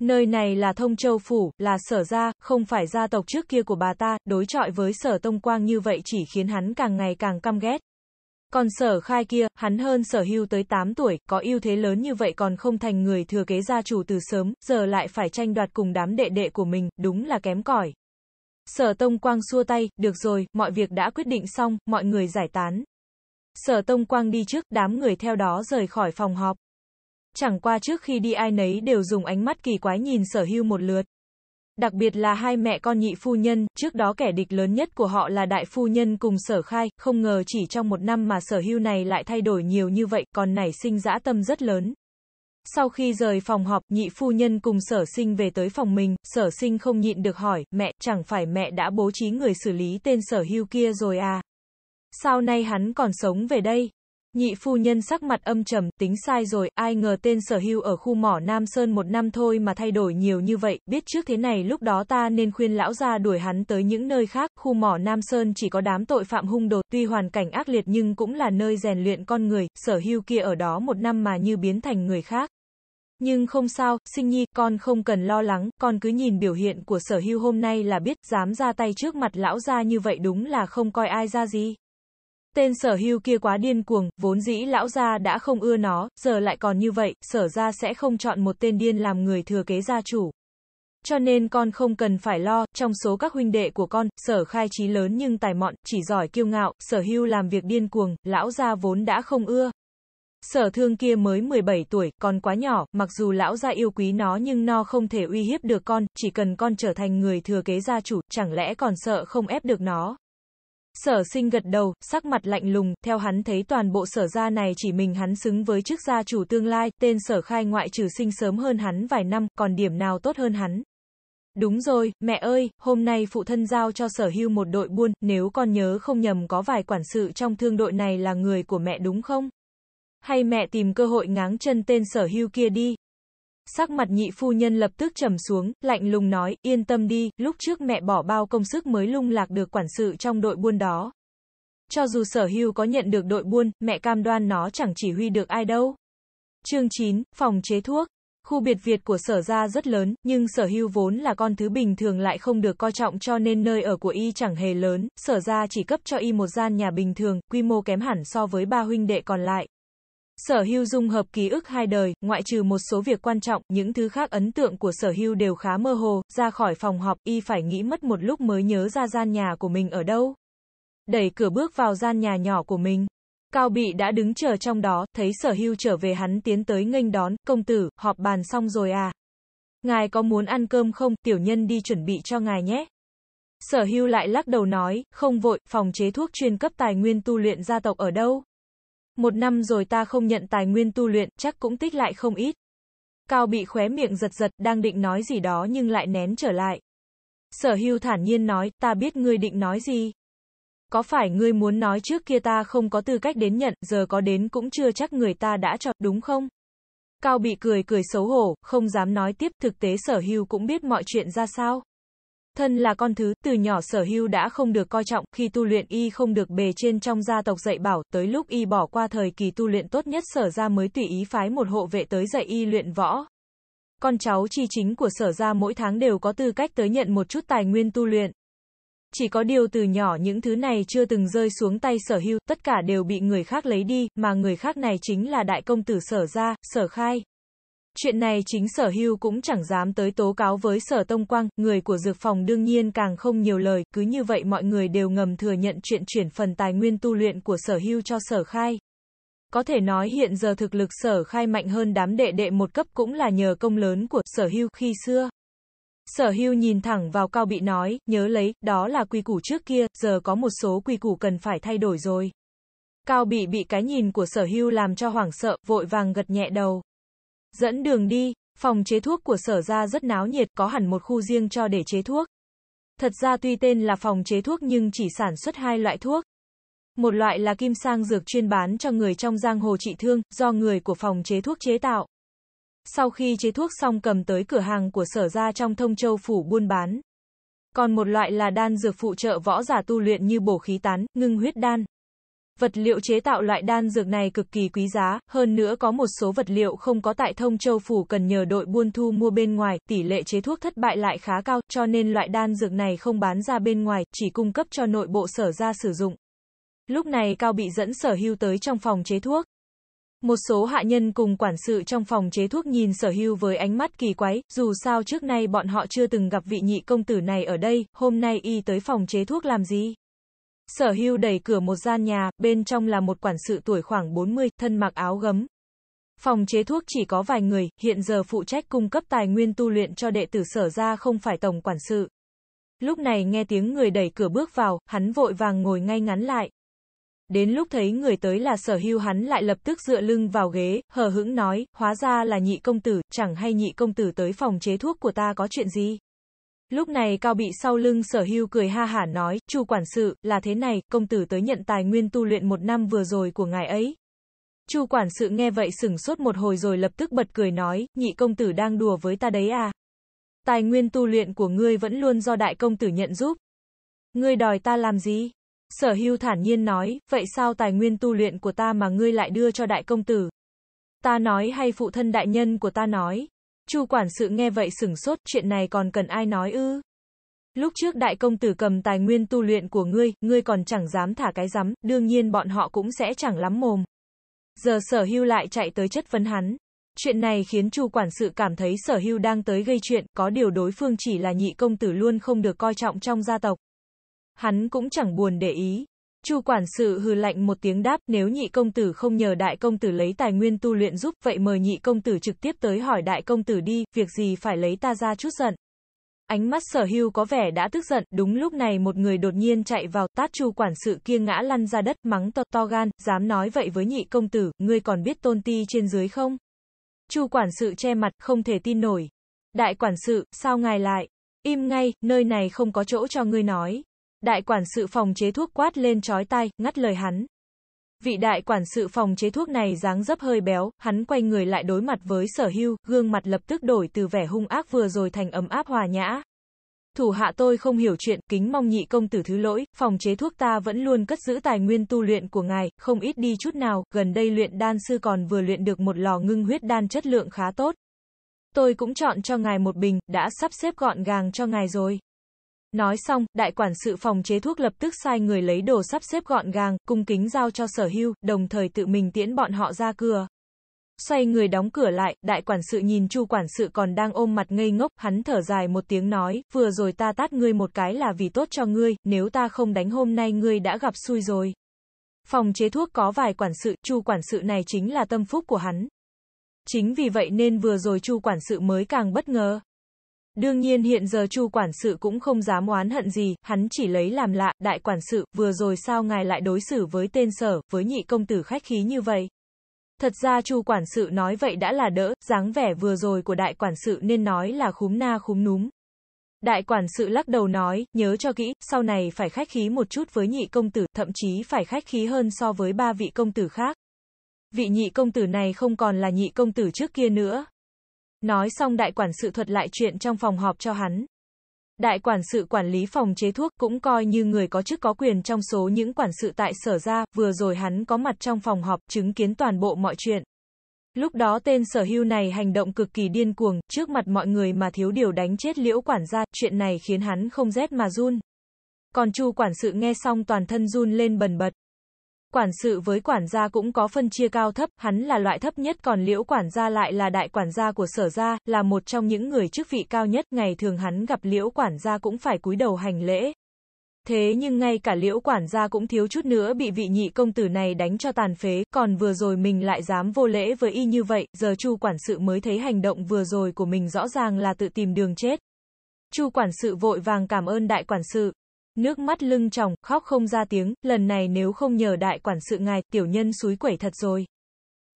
Speaker 1: Nơi này là thông châu phủ, là sở gia, không phải gia tộc trước kia của bà ta, đối chọi với sở tông quang như vậy chỉ khiến hắn càng ngày càng căm ghét. Còn sở khai kia, hắn hơn sở hưu tới 8 tuổi, có ưu thế lớn như vậy còn không thành người thừa kế gia chủ từ sớm, giờ lại phải tranh đoạt cùng đám đệ đệ của mình, đúng là kém cỏi. Sở Tông Quang xua tay, được rồi, mọi việc đã quyết định xong, mọi người giải tán. Sở Tông Quang đi trước, đám người theo đó rời khỏi phòng họp. Chẳng qua trước khi đi ai nấy đều dùng ánh mắt kỳ quái nhìn sở hưu một lượt. Đặc biệt là hai mẹ con nhị phu nhân, trước đó kẻ địch lớn nhất của họ là đại phu nhân cùng sở khai, không ngờ chỉ trong một năm mà sở hưu này lại thay đổi nhiều như vậy, còn nảy sinh dã tâm rất lớn. Sau khi rời phòng họp, nhị phu nhân cùng sở sinh về tới phòng mình, sở sinh không nhịn được hỏi, mẹ, chẳng phải mẹ đã bố trí người xử lý tên sở hưu kia rồi à? Sao nay hắn còn sống về đây? Nhị phu nhân sắc mặt âm trầm, tính sai rồi, ai ngờ tên sở hưu ở khu mỏ Nam Sơn một năm thôi mà thay đổi nhiều như vậy, biết trước thế này lúc đó ta nên khuyên lão ra đuổi hắn tới những nơi khác, khu mỏ Nam Sơn chỉ có đám tội phạm hung đồ, tuy hoàn cảnh ác liệt nhưng cũng là nơi rèn luyện con người, sở hưu kia ở đó một năm mà như biến thành người khác. Nhưng không sao, sinh nhi, con không cần lo lắng, con cứ nhìn biểu hiện của sở hưu hôm nay là biết, dám ra tay trước mặt lão ra như vậy đúng là không coi ai ra gì. Tên sở hưu kia quá điên cuồng, vốn dĩ lão gia đã không ưa nó, giờ lại còn như vậy, sở gia sẽ không chọn một tên điên làm người thừa kế gia chủ. Cho nên con không cần phải lo, trong số các huynh đệ của con, sở khai trí lớn nhưng tài mọn, chỉ giỏi kiêu ngạo, sở hưu làm việc điên cuồng, lão gia vốn đã không ưa. Sở thương kia mới 17 tuổi, còn quá nhỏ, mặc dù lão gia yêu quý nó nhưng nó không thể uy hiếp được con, chỉ cần con trở thành người thừa kế gia chủ, chẳng lẽ còn sợ không ép được nó. Sở sinh gật đầu, sắc mặt lạnh lùng, theo hắn thấy toàn bộ sở gia này chỉ mình hắn xứng với chức gia chủ tương lai, tên sở khai ngoại trừ sinh sớm hơn hắn vài năm, còn điểm nào tốt hơn hắn. Đúng rồi, mẹ ơi, hôm nay phụ thân giao cho sở hưu một đội buôn, nếu con nhớ không nhầm có vài quản sự trong thương đội này là người của mẹ đúng không? Hay mẹ tìm cơ hội ngáng chân tên sở hưu kia đi? Sắc mặt nhị phu nhân lập tức trầm xuống, lạnh lùng nói, yên tâm đi, lúc trước mẹ bỏ bao công sức mới lung lạc được quản sự trong đội buôn đó. Cho dù sở hưu có nhận được đội buôn, mẹ cam đoan nó chẳng chỉ huy được ai đâu. Chương 9, phòng chế thuốc. Khu biệt Việt của sở gia rất lớn, nhưng sở hưu vốn là con thứ bình thường lại không được coi trọng cho nên nơi ở của y chẳng hề lớn, sở gia chỉ cấp cho y một gian nhà bình thường, quy mô kém hẳn so với ba huynh đệ còn lại. Sở hưu dung hợp ký ức hai đời, ngoại trừ một số việc quan trọng, những thứ khác ấn tượng của sở hưu đều khá mơ hồ, ra khỏi phòng họp, y phải nghĩ mất một lúc mới nhớ ra gian nhà của mình ở đâu. Đẩy cửa bước vào gian nhà nhỏ của mình. Cao Bị đã đứng chờ trong đó, thấy sở hưu trở về hắn tiến tới nghênh đón, công tử, họp bàn xong rồi à. Ngài có muốn ăn cơm không, tiểu nhân đi chuẩn bị cho ngài nhé. Sở hưu lại lắc đầu nói, không vội, phòng chế thuốc chuyên cấp tài nguyên tu luyện gia tộc ở đâu? Một năm rồi ta không nhận tài nguyên tu luyện, chắc cũng tích lại không ít. Cao bị khóe miệng giật giật, đang định nói gì đó nhưng lại nén trở lại. Sở hưu thản nhiên nói, ta biết ngươi định nói gì. Có phải ngươi muốn nói trước kia ta không có tư cách đến nhận, giờ có đến cũng chưa chắc người ta đã chọn, đúng không? Cao bị cười cười xấu hổ, không dám nói tiếp, thực tế sở hưu cũng biết mọi chuyện ra sao. Thân là con thứ, từ nhỏ sở hưu đã không được coi trọng, khi tu luyện y không được bề trên trong gia tộc dạy bảo, tới lúc y bỏ qua thời kỳ tu luyện tốt nhất sở ra mới tùy ý phái một hộ vệ tới dạy y luyện võ. Con cháu chi chính của sở ra mỗi tháng đều có tư cách tới nhận một chút tài nguyên tu luyện. Chỉ có điều từ nhỏ những thứ này chưa từng rơi xuống tay sở hưu, tất cả đều bị người khác lấy đi, mà người khác này chính là đại công tử sở ra, sở khai. Chuyện này chính sở hưu cũng chẳng dám tới tố cáo với sở tông quang, người của dược phòng đương nhiên càng không nhiều lời, cứ như vậy mọi người đều ngầm thừa nhận chuyện chuyển phần tài nguyên tu luyện của sở hưu cho sở khai. Có thể nói hiện giờ thực lực sở khai mạnh hơn đám đệ đệ một cấp cũng là nhờ công lớn của sở hưu khi xưa. Sở hưu nhìn thẳng vào cao bị nói, nhớ lấy, đó là quy củ trước kia, giờ có một số quy củ cần phải thay đổi rồi. Cao bị bị cái nhìn của sở hưu làm cho hoảng sợ, vội vàng gật nhẹ đầu. Dẫn đường đi, phòng chế thuốc của sở ra rất náo nhiệt, có hẳn một khu riêng cho để chế thuốc. Thật ra tuy tên là phòng chế thuốc nhưng chỉ sản xuất hai loại thuốc. Một loại là kim sang dược chuyên bán cho người trong giang hồ trị thương, do người của phòng chế thuốc chế tạo. Sau khi chế thuốc xong cầm tới cửa hàng của sở ra trong thông châu phủ buôn bán. Còn một loại là đan dược phụ trợ võ giả tu luyện như bổ khí tán, ngưng huyết đan. Vật liệu chế tạo loại đan dược này cực kỳ quý giá, hơn nữa có một số vật liệu không có tại thông châu phủ cần nhờ đội buôn thu mua bên ngoài, tỷ lệ chế thuốc thất bại lại khá cao, cho nên loại đan dược này không bán ra bên ngoài, chỉ cung cấp cho nội bộ sở ra sử dụng. Lúc này Cao bị dẫn sở hưu tới trong phòng chế thuốc. Một số hạ nhân cùng quản sự trong phòng chế thuốc nhìn sở hưu với ánh mắt kỳ quái, dù sao trước nay bọn họ chưa từng gặp vị nhị công tử này ở đây, hôm nay y tới phòng chế thuốc làm gì? Sở hưu đẩy cửa một gian nhà, bên trong là một quản sự tuổi khoảng 40, thân mặc áo gấm. Phòng chế thuốc chỉ có vài người, hiện giờ phụ trách cung cấp tài nguyên tu luyện cho đệ tử sở ra không phải tổng quản sự. Lúc này nghe tiếng người đẩy cửa bước vào, hắn vội vàng ngồi ngay ngắn lại. Đến lúc thấy người tới là sở hưu hắn lại lập tức dựa lưng vào ghế, hờ hững nói, hóa ra là nhị công tử, chẳng hay nhị công tử tới phòng chế thuốc của ta có chuyện gì. Lúc này Cao Bị sau lưng sở hưu cười ha hả nói, chu quản sự, là thế này, công tử tới nhận tài nguyên tu luyện một năm vừa rồi của ngài ấy. chu quản sự nghe vậy sửng sốt một hồi rồi lập tức bật cười nói, nhị công tử đang đùa với ta đấy à. Tài nguyên tu luyện của ngươi vẫn luôn do đại công tử nhận giúp. Ngươi đòi ta làm gì? Sở hưu thản nhiên nói, vậy sao tài nguyên tu luyện của ta mà ngươi lại đưa cho đại công tử? Ta nói hay phụ thân đại nhân của ta nói? Chu quản sự nghe vậy sửng sốt, chuyện này còn cần ai nói ư? Lúc trước đại công tử cầm tài nguyên tu luyện của ngươi, ngươi còn chẳng dám thả cái rắm, đương nhiên bọn họ cũng sẽ chẳng lắm mồm. Giờ sở hưu lại chạy tới chất vấn hắn. Chuyện này khiến chu quản sự cảm thấy sở hưu đang tới gây chuyện, có điều đối phương chỉ là nhị công tử luôn không được coi trọng trong gia tộc. Hắn cũng chẳng buồn để ý, Chu quản sự hừ lạnh một tiếng đáp, nếu nhị công tử không nhờ đại công tử lấy tài nguyên tu luyện giúp, vậy mời nhị công tử trực tiếp tới hỏi đại công tử đi, việc gì phải lấy ta ra chút giận. Ánh mắt sở hưu có vẻ đã tức giận, đúng lúc này một người đột nhiên chạy vào, tát chu quản sự kia ngã lăn ra đất, mắng to to gan, dám nói vậy với nhị công tử, ngươi còn biết tôn ti trên dưới không? Chu quản sự che mặt, không thể tin nổi. Đại quản sự, sao ngài lại? Im ngay, nơi này không có chỗ cho ngươi nói. Đại quản sự phòng chế thuốc quát lên chói tai, ngắt lời hắn. Vị đại quản sự phòng chế thuốc này dáng dấp hơi béo, hắn quay người lại đối mặt với sở hưu, gương mặt lập tức đổi từ vẻ hung ác vừa rồi thành ấm áp hòa nhã. Thủ hạ tôi không hiểu chuyện, kính mong nhị công tử thứ lỗi, phòng chế thuốc ta vẫn luôn cất giữ tài nguyên tu luyện của ngài, không ít đi chút nào, gần đây luyện đan sư còn vừa luyện được một lò ngưng huyết đan chất lượng khá tốt. Tôi cũng chọn cho ngài một bình, đã sắp xếp gọn gàng cho ngài rồi. Nói xong, đại quản sự phòng chế thuốc lập tức sai người lấy đồ sắp xếp gọn gàng, cung kính giao cho sở hưu, đồng thời tự mình tiễn bọn họ ra cửa. Xoay người đóng cửa lại, đại quản sự nhìn chu quản sự còn đang ôm mặt ngây ngốc, hắn thở dài một tiếng nói, vừa rồi ta tát ngươi một cái là vì tốt cho ngươi, nếu ta không đánh hôm nay ngươi đã gặp xui rồi. Phòng chế thuốc có vài quản sự, chu quản sự này chính là tâm phúc của hắn. Chính vì vậy nên vừa rồi chu quản sự mới càng bất ngờ. Đương nhiên hiện giờ Chu quản sự cũng không dám oán hận gì, hắn chỉ lấy làm lạ, đại quản sự, vừa rồi sao ngài lại đối xử với tên sở, với nhị công tử khách khí như vậy? Thật ra Chu quản sự nói vậy đã là đỡ, dáng vẻ vừa rồi của đại quản sự nên nói là khúm na khúm núm. Đại quản sự lắc đầu nói, nhớ cho kỹ, sau này phải khách khí một chút với nhị công tử, thậm chí phải khách khí hơn so với ba vị công tử khác. Vị nhị công tử này không còn là nhị công tử trước kia nữa, Nói xong đại quản sự thuật lại chuyện trong phòng họp cho hắn. Đại quản sự quản lý phòng chế thuốc cũng coi như người có chức có quyền trong số những quản sự tại sở ra, vừa rồi hắn có mặt trong phòng họp, chứng kiến toàn bộ mọi chuyện. Lúc đó tên sở hưu này hành động cực kỳ điên cuồng, trước mặt mọi người mà thiếu điều đánh chết liễu quản gia, chuyện này khiến hắn không rét mà run. Còn chu quản sự nghe xong toàn thân run lên bần bật. Quản sự với quản gia cũng có phân chia cao thấp, hắn là loại thấp nhất còn liễu quản gia lại là đại quản gia của sở gia, là một trong những người chức vị cao nhất, ngày thường hắn gặp liễu quản gia cũng phải cúi đầu hành lễ. Thế nhưng ngay cả liễu quản gia cũng thiếu chút nữa bị vị nhị công tử này đánh cho tàn phế, còn vừa rồi mình lại dám vô lễ với y như vậy, giờ chu quản sự mới thấy hành động vừa rồi của mình rõ ràng là tự tìm đường chết. Chu quản sự vội vàng cảm ơn đại quản sự, Nước mắt lưng tròng, khóc không ra tiếng, lần này nếu không nhờ đại quản sự ngài, tiểu nhân suối quẩy thật rồi.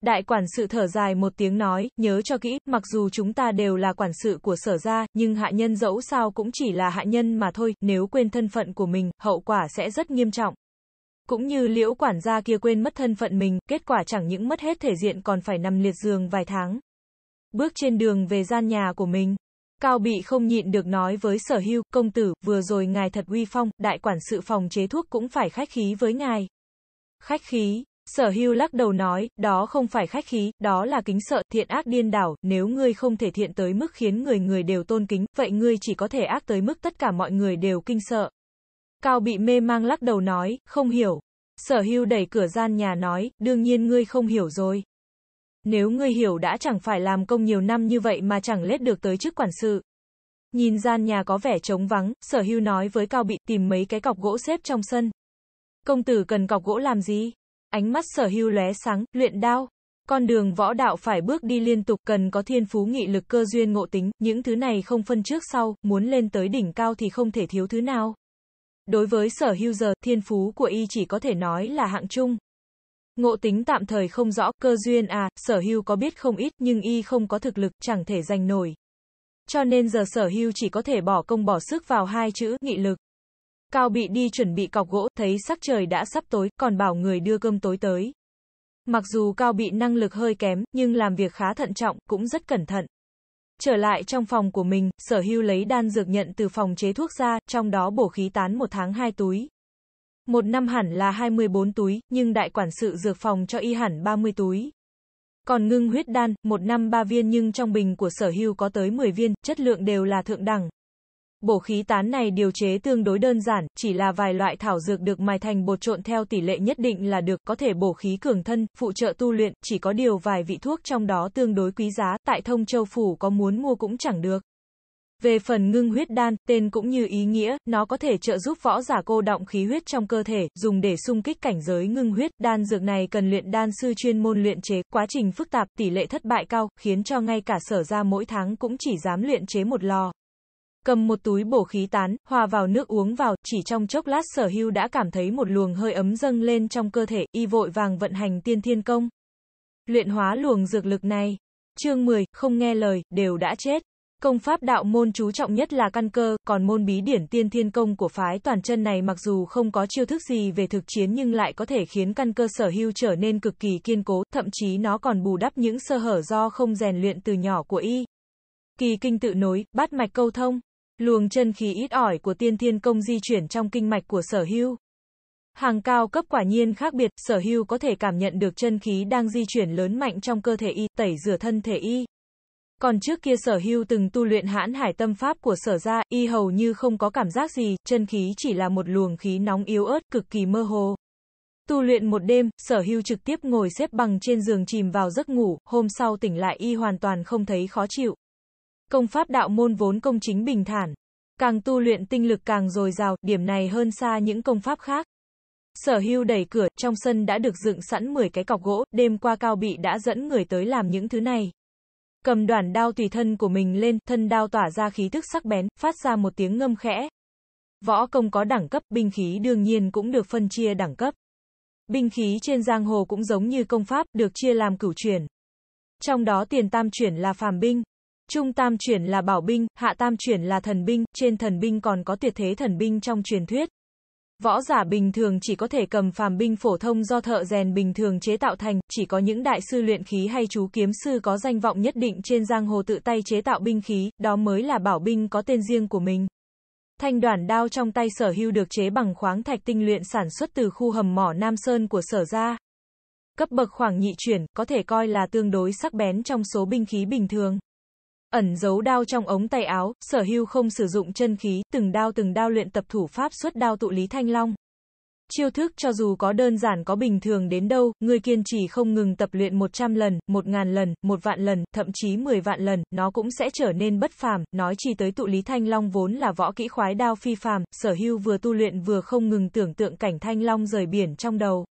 Speaker 1: Đại quản sự thở dài một tiếng nói, nhớ cho kỹ, mặc dù chúng ta đều là quản sự của sở gia, nhưng hạ nhân dẫu sao cũng chỉ là hạ nhân mà thôi, nếu quên thân phận của mình, hậu quả sẽ rất nghiêm trọng. Cũng như liễu quản gia kia quên mất thân phận mình, kết quả chẳng những mất hết thể diện còn phải nằm liệt giường vài tháng. Bước trên đường về gian nhà của mình, Cao Bị không nhịn được nói với sở hưu, công tử, vừa rồi ngài thật uy phong, đại quản sự phòng chế thuốc cũng phải khách khí với ngài. Khách khí, sở hưu lắc đầu nói, đó không phải khách khí, đó là kính sợ, thiện ác điên đảo, nếu ngươi không thể thiện tới mức khiến người người đều tôn kính, vậy ngươi chỉ có thể ác tới mức tất cả mọi người đều kinh sợ. Cao Bị mê mang lắc đầu nói, không hiểu. Sở hưu đẩy cửa gian nhà nói, đương nhiên ngươi không hiểu rồi. Nếu ngươi hiểu đã chẳng phải làm công nhiều năm như vậy mà chẳng lết được tới chức quản sự. Nhìn gian nhà có vẻ trống vắng, sở hưu nói với Cao Bị tìm mấy cái cọc gỗ xếp trong sân. Công tử cần cọc gỗ làm gì? Ánh mắt sở hưu lóe sáng, luyện đao. Con đường võ đạo phải bước đi liên tục cần có thiên phú nghị lực cơ duyên ngộ tính, những thứ này không phân trước sau, muốn lên tới đỉnh cao thì không thể thiếu thứ nào. Đối với sở hưu giờ, thiên phú của y chỉ có thể nói là hạng trung. Ngộ tính tạm thời không rõ, cơ duyên à, sở hưu có biết không ít, nhưng y không có thực lực, chẳng thể giành nổi. Cho nên giờ sở hưu chỉ có thể bỏ công bỏ sức vào hai chữ, nghị lực. Cao bị đi chuẩn bị cọc gỗ, thấy sắc trời đã sắp tối, còn bảo người đưa cơm tối tới. Mặc dù Cao bị năng lực hơi kém, nhưng làm việc khá thận trọng, cũng rất cẩn thận. Trở lại trong phòng của mình, sở hưu lấy đan dược nhận từ phòng chế thuốc ra, trong đó bổ khí tán một tháng hai túi. Một năm hẳn là 24 túi, nhưng đại quản sự dược phòng cho y hẳn 30 túi. Còn ngưng huyết đan, một năm 3 viên nhưng trong bình của sở hưu có tới 10 viên, chất lượng đều là thượng đẳng. Bổ khí tán này điều chế tương đối đơn giản, chỉ là vài loại thảo dược được mài thành bột trộn theo tỷ lệ nhất định là được, có thể bổ khí cường thân, phụ trợ tu luyện, chỉ có điều vài vị thuốc trong đó tương đối quý giá, tại thông châu phủ có muốn mua cũng chẳng được. Về phần ngưng huyết đan, tên cũng như ý nghĩa, nó có thể trợ giúp võ giả cô động khí huyết trong cơ thể, dùng để sung kích cảnh giới ngưng huyết. Đan dược này cần luyện đan sư chuyên môn luyện chế, quá trình phức tạp, tỷ lệ thất bại cao, khiến cho ngay cả sở ra mỗi tháng cũng chỉ dám luyện chế một lò. Cầm một túi bổ khí tán, hòa vào nước uống vào, chỉ trong chốc lát sở hưu đã cảm thấy một luồng hơi ấm dâng lên trong cơ thể, y vội vàng vận hành tiên thiên công. Luyện hóa luồng dược lực này. Chương 10, không nghe lời, đều đã chết. Công pháp đạo môn chú trọng nhất là căn cơ, còn môn bí điển tiên thiên công của phái toàn chân này mặc dù không có chiêu thức gì về thực chiến nhưng lại có thể khiến căn cơ sở hưu trở nên cực kỳ kiên cố, thậm chí nó còn bù đắp những sơ hở do không rèn luyện từ nhỏ của y. Kỳ kinh tự nối, bát mạch câu thông, luồng chân khí ít ỏi của tiên thiên công di chuyển trong kinh mạch của sở hưu. Hàng cao cấp quả nhiên khác biệt, sở hưu có thể cảm nhận được chân khí đang di chuyển lớn mạnh trong cơ thể y, tẩy rửa thân thể y. Còn trước kia sở hưu từng tu luyện hãn hải tâm pháp của sở gia, y hầu như không có cảm giác gì, chân khí chỉ là một luồng khí nóng yếu ớt, cực kỳ mơ hồ. Tu luyện một đêm, sở hưu trực tiếp ngồi xếp bằng trên giường chìm vào giấc ngủ, hôm sau tỉnh lại y hoàn toàn không thấy khó chịu. Công pháp đạo môn vốn công chính bình thản. Càng tu luyện tinh lực càng dồi dào, điểm này hơn xa những công pháp khác. Sở hưu đẩy cửa, trong sân đã được dựng sẵn 10 cái cọc gỗ, đêm qua Cao Bị đã dẫn người tới làm những thứ này. Cầm đoàn đao tùy thân của mình lên, thân đao tỏa ra khí thức sắc bén, phát ra một tiếng ngâm khẽ. Võ công có đẳng cấp, binh khí đương nhiên cũng được phân chia đẳng cấp. Binh khí trên giang hồ cũng giống như công pháp, được chia làm cửu chuyển. Trong đó tiền tam chuyển là phàm binh, trung tam chuyển là bảo binh, hạ tam chuyển là thần binh, trên thần binh còn có tuyệt thế thần binh trong truyền thuyết. Võ giả bình thường chỉ có thể cầm phàm binh phổ thông do thợ rèn bình thường chế tạo thành, chỉ có những đại sư luyện khí hay chú kiếm sư có danh vọng nhất định trên giang hồ tự tay chế tạo binh khí, đó mới là bảo binh có tên riêng của mình. Thanh đoản đao trong tay sở hưu được chế bằng khoáng thạch tinh luyện sản xuất từ khu hầm mỏ Nam Sơn của sở gia. Cấp bậc khoảng nhị chuyển, có thể coi là tương đối sắc bén trong số binh khí bình thường. Ẩn giấu đao trong ống tay áo, sở hưu không sử dụng chân khí, từng đao từng đao luyện tập thủ pháp xuất đao tụ lý thanh long. Chiêu thức cho dù có đơn giản có bình thường đến đâu, người kiên trì không ngừng tập luyện 100 lần, 1.000 lần, 1 vạn lần, thậm chí 10 vạn lần, nó cũng sẽ trở nên bất phàm, nói chi tới tụ lý thanh long vốn là võ kỹ khoái đao phi phàm, sở hưu vừa tu luyện vừa không ngừng tưởng tượng cảnh thanh long rời biển trong đầu.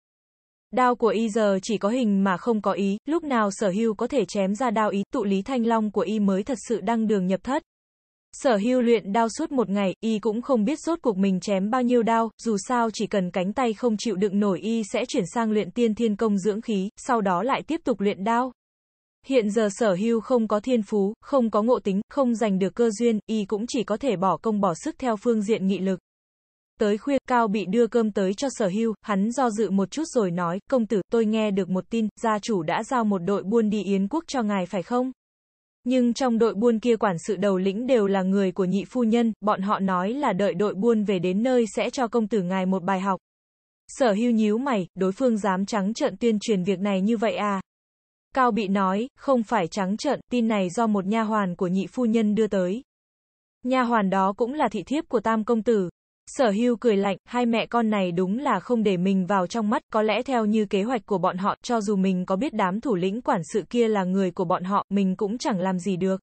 Speaker 1: Đao của y giờ chỉ có hình mà không có ý, lúc nào sở hưu có thể chém ra đao ý, tụ lý thanh long của y mới thật sự đăng đường nhập thất. Sở hưu luyện đao suốt một ngày, y cũng không biết suốt cuộc mình chém bao nhiêu đao, dù sao chỉ cần cánh tay không chịu đựng nổi y sẽ chuyển sang luyện tiên thiên công dưỡng khí, sau đó lại tiếp tục luyện đao. Hiện giờ sở hưu không có thiên phú, không có ngộ tính, không giành được cơ duyên, y cũng chỉ có thể bỏ công bỏ sức theo phương diện nghị lực. Tới khuya, Cao bị đưa cơm tới cho sở hưu, hắn do dự một chút rồi nói, công tử, tôi nghe được một tin, gia chủ đã giao một đội buôn đi Yến quốc cho ngài phải không? Nhưng trong đội buôn kia quản sự đầu lĩnh đều là người của nhị phu nhân, bọn họ nói là đợi đội buôn về đến nơi sẽ cho công tử ngài một bài học. Sở hưu nhíu mày, đối phương dám trắng trợn tuyên truyền việc này như vậy à? Cao bị nói, không phải trắng trợn, tin này do một nha hoàn của nhị phu nhân đưa tới. Nha hoàn đó cũng là thị thiếp của tam công tử, Sở hưu cười lạnh, hai mẹ con này đúng là không để mình vào trong mắt, có lẽ theo như kế hoạch của bọn họ, cho dù mình có biết đám thủ lĩnh quản sự kia là người của bọn họ, mình cũng chẳng làm gì được.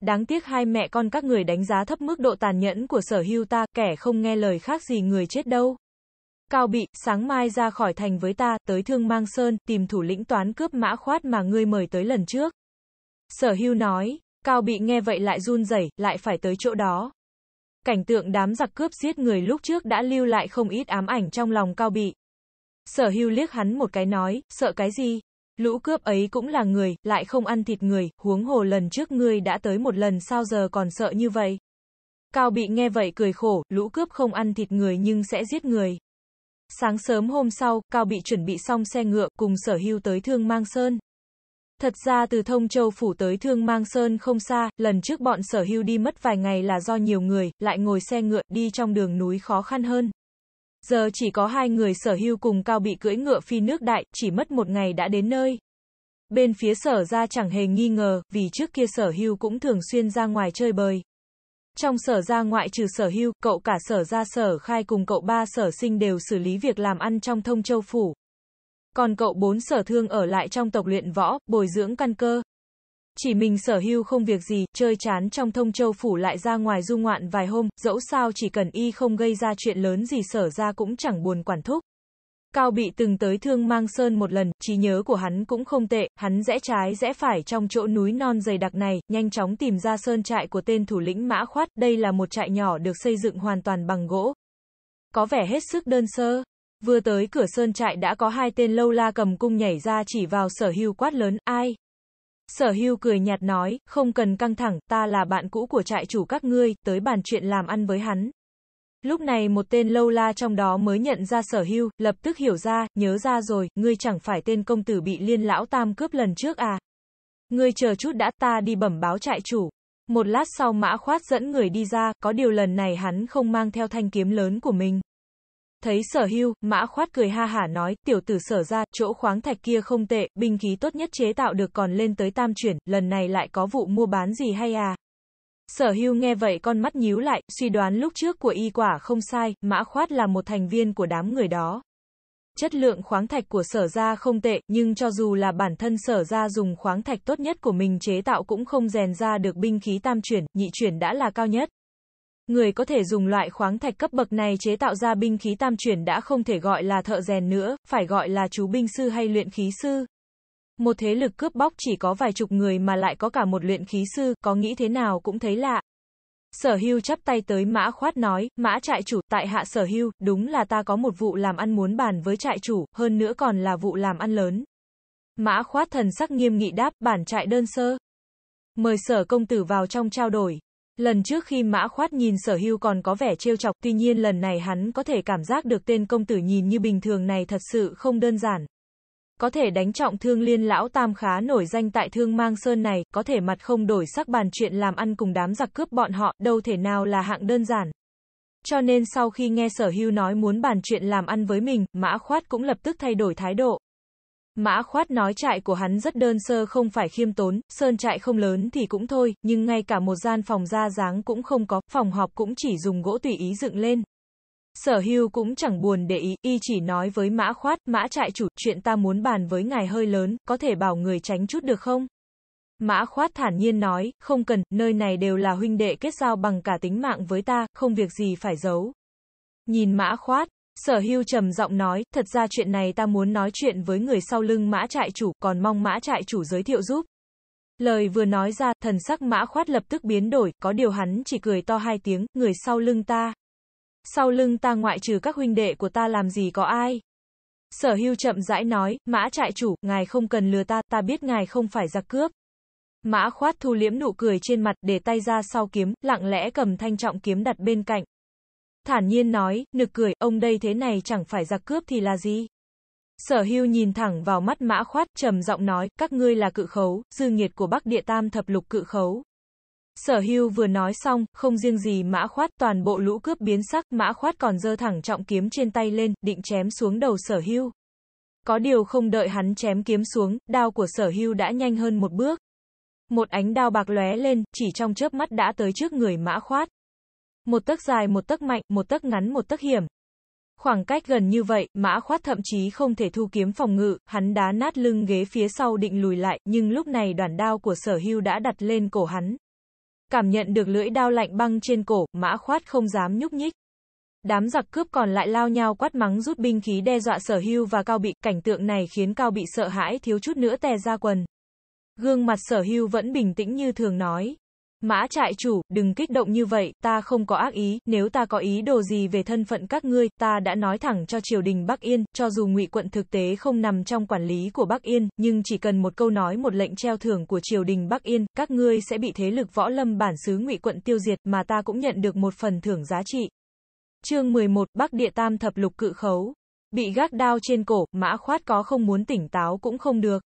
Speaker 1: Đáng tiếc hai mẹ con các người đánh giá thấp mức độ tàn nhẫn của sở hưu ta, kẻ không nghe lời khác gì người chết đâu. Cao bị, sáng mai ra khỏi thành với ta, tới thương mang sơn, tìm thủ lĩnh toán cướp mã khoát mà ngươi mời tới lần trước. Sở hưu nói, Cao bị nghe vậy lại run rẩy, lại phải tới chỗ đó. Cảnh tượng đám giặc cướp giết người lúc trước đã lưu lại không ít ám ảnh trong lòng Cao Bị. Sở hưu liếc hắn một cái nói, sợ cái gì? Lũ cướp ấy cũng là người, lại không ăn thịt người, huống hồ lần trước ngươi đã tới một lần sao giờ còn sợ như vậy? Cao bị nghe vậy cười khổ, lũ cướp không ăn thịt người nhưng sẽ giết người. Sáng sớm hôm sau, Cao bị chuẩn bị xong xe ngựa cùng sở hưu tới Thương Mang Sơn. Thật ra từ Thông Châu Phủ tới Thương Mang Sơn không xa, lần trước bọn sở hưu đi mất vài ngày là do nhiều người, lại ngồi xe ngựa, đi trong đường núi khó khăn hơn. Giờ chỉ có hai người sở hưu cùng Cao bị cưỡi ngựa phi nước đại, chỉ mất một ngày đã đến nơi. Bên phía sở ra chẳng hề nghi ngờ, vì trước kia sở hưu cũng thường xuyên ra ngoài chơi bời. Trong sở ra ngoại trừ sở hưu, cậu cả sở ra sở khai cùng cậu ba sở sinh đều xử lý việc làm ăn trong thông châu phủ. Còn cậu bốn sở thương ở lại trong tộc luyện võ, bồi dưỡng căn cơ. Chỉ mình sở hưu không việc gì, chơi chán trong thông châu phủ lại ra ngoài du ngoạn vài hôm, dẫu sao chỉ cần y không gây ra chuyện lớn gì sở ra cũng chẳng buồn quản thúc. Cao bị từng tới thương mang sơn một lần, trí nhớ của hắn cũng không tệ, hắn rẽ trái rẽ phải trong chỗ núi non dày đặc này, nhanh chóng tìm ra sơn trại của tên thủ lĩnh Mã Khoát, đây là một trại nhỏ được xây dựng hoàn toàn bằng gỗ. Có vẻ hết sức đơn sơ, Vừa tới cửa sơn trại đã có hai tên lâu la cầm cung nhảy ra chỉ vào sở hưu quát lớn, ai? Sở hưu cười nhạt nói, không cần căng thẳng, ta là bạn cũ của trại chủ các ngươi, tới bàn chuyện làm ăn với hắn. Lúc này một tên lâu la trong đó mới nhận ra sở hưu, lập tức hiểu ra, nhớ ra rồi, ngươi chẳng phải tên công tử bị liên lão tam cướp lần trước à. Ngươi chờ chút đã ta đi bẩm báo trại chủ. Một lát sau mã khoát dẫn người đi ra, có điều lần này hắn không mang theo thanh kiếm lớn của mình. Thấy sở hưu, mã khoát cười ha hả nói, tiểu tử sở ra, chỗ khoáng thạch kia không tệ, binh khí tốt nhất chế tạo được còn lên tới tam chuyển, lần này lại có vụ mua bán gì hay à? Sở hưu nghe vậy con mắt nhíu lại, suy đoán lúc trước của y quả không sai, mã khoát là một thành viên của đám người đó. Chất lượng khoáng thạch của sở ra không tệ, nhưng cho dù là bản thân sở ra dùng khoáng thạch tốt nhất của mình chế tạo cũng không rèn ra được binh khí tam chuyển, nhị chuyển đã là cao nhất. Người có thể dùng loại khoáng thạch cấp bậc này chế tạo ra binh khí tam chuyển đã không thể gọi là thợ rèn nữa, phải gọi là chú binh sư hay luyện khí sư. Một thế lực cướp bóc chỉ có vài chục người mà lại có cả một luyện khí sư, có nghĩ thế nào cũng thấy lạ. Sở hưu chắp tay tới mã khoát nói, mã trại chủ, tại hạ sở hưu, đúng là ta có một vụ làm ăn muốn bàn với trại chủ, hơn nữa còn là vụ làm ăn lớn. Mã khoát thần sắc nghiêm nghị đáp, bản trại đơn sơ. Mời sở công tử vào trong trao đổi. Lần trước khi mã khoát nhìn sở hưu còn có vẻ trêu chọc, tuy nhiên lần này hắn có thể cảm giác được tên công tử nhìn như bình thường này thật sự không đơn giản. Có thể đánh trọng thương liên lão tam khá nổi danh tại thương mang sơn này, có thể mặt không đổi sắc bàn chuyện làm ăn cùng đám giặc cướp bọn họ, đâu thể nào là hạng đơn giản. Cho nên sau khi nghe sở hưu nói muốn bàn chuyện làm ăn với mình, mã khoát cũng lập tức thay đổi thái độ. Mã khoát nói trại của hắn rất đơn sơ không phải khiêm tốn, sơn trại không lớn thì cũng thôi, nhưng ngay cả một gian phòng ra dáng cũng không có, phòng họp cũng chỉ dùng gỗ tùy ý dựng lên. Sở hưu cũng chẳng buồn để ý, y chỉ nói với mã khoát, mã trại chủ, chuyện ta muốn bàn với ngài hơi lớn, có thể bảo người tránh chút được không? Mã khoát thản nhiên nói, không cần, nơi này đều là huynh đệ kết giao bằng cả tính mạng với ta, không việc gì phải giấu. Nhìn mã khoát, Sở hưu trầm giọng nói, thật ra chuyện này ta muốn nói chuyện với người sau lưng mã trại chủ, còn mong mã trại chủ giới thiệu giúp. Lời vừa nói ra, thần sắc mã khoát lập tức biến đổi, có điều hắn chỉ cười to hai tiếng, người sau lưng ta. Sau lưng ta ngoại trừ các huynh đệ của ta làm gì có ai. Sở hưu chậm rãi nói, mã trại chủ, ngài không cần lừa ta, ta biết ngài không phải giặc cướp. Mã khoát thu liễm nụ cười trên mặt để tay ra sau kiếm, lặng lẽ cầm thanh trọng kiếm đặt bên cạnh thản nhiên nói, nực cười, ông đây thế này chẳng phải giặc cướp thì là gì. Sở hưu nhìn thẳng vào mắt mã khoát, trầm giọng nói, các ngươi là cự khấu, dư nghiệt của Bắc Địa Tam thập lục cự khấu. Sở hưu vừa nói xong, không riêng gì mã khoát, toàn bộ lũ cướp biến sắc, mã khoát còn giơ thẳng trọng kiếm trên tay lên, định chém xuống đầu sở hưu. Có điều không đợi hắn chém kiếm xuống, đao của sở hưu đã nhanh hơn một bước. Một ánh đao bạc lóe lên, chỉ trong chớp mắt đã tới trước người mã khoát một tấc dài một tấc mạnh, một tấc ngắn một tấc hiểm. Khoảng cách gần như vậy, mã khoát thậm chí không thể thu kiếm phòng ngự, hắn đá nát lưng ghế phía sau định lùi lại, nhưng lúc này đoàn đao của sở hưu đã đặt lên cổ hắn. Cảm nhận được lưỡi đao lạnh băng trên cổ, mã khoát không dám nhúc nhích. Đám giặc cướp còn lại lao nhau quát mắng rút binh khí đe dọa sở hưu và cao bị, cảnh tượng này khiến cao bị sợ hãi thiếu chút nữa tè ra quần. Gương mặt sở hưu vẫn bình tĩnh như thường nói, Mã trại chủ, đừng kích động như vậy, ta không có ác ý, nếu ta có ý đồ gì về thân phận các ngươi, ta đã nói thẳng cho triều đình Bắc Yên, cho dù ngụy quận thực tế không nằm trong quản lý của Bắc Yên, nhưng chỉ cần một câu nói một lệnh treo thưởng của triều đình Bắc Yên, các ngươi sẽ bị thế lực võ lâm bản xứ ngụy quận tiêu diệt, mà ta cũng nhận được một phần thưởng giá trị. Chương 11, Bắc Địa Tam Thập Lục Cự Khấu Bị gác đao trên cổ, mã khoát có không muốn tỉnh táo cũng không được.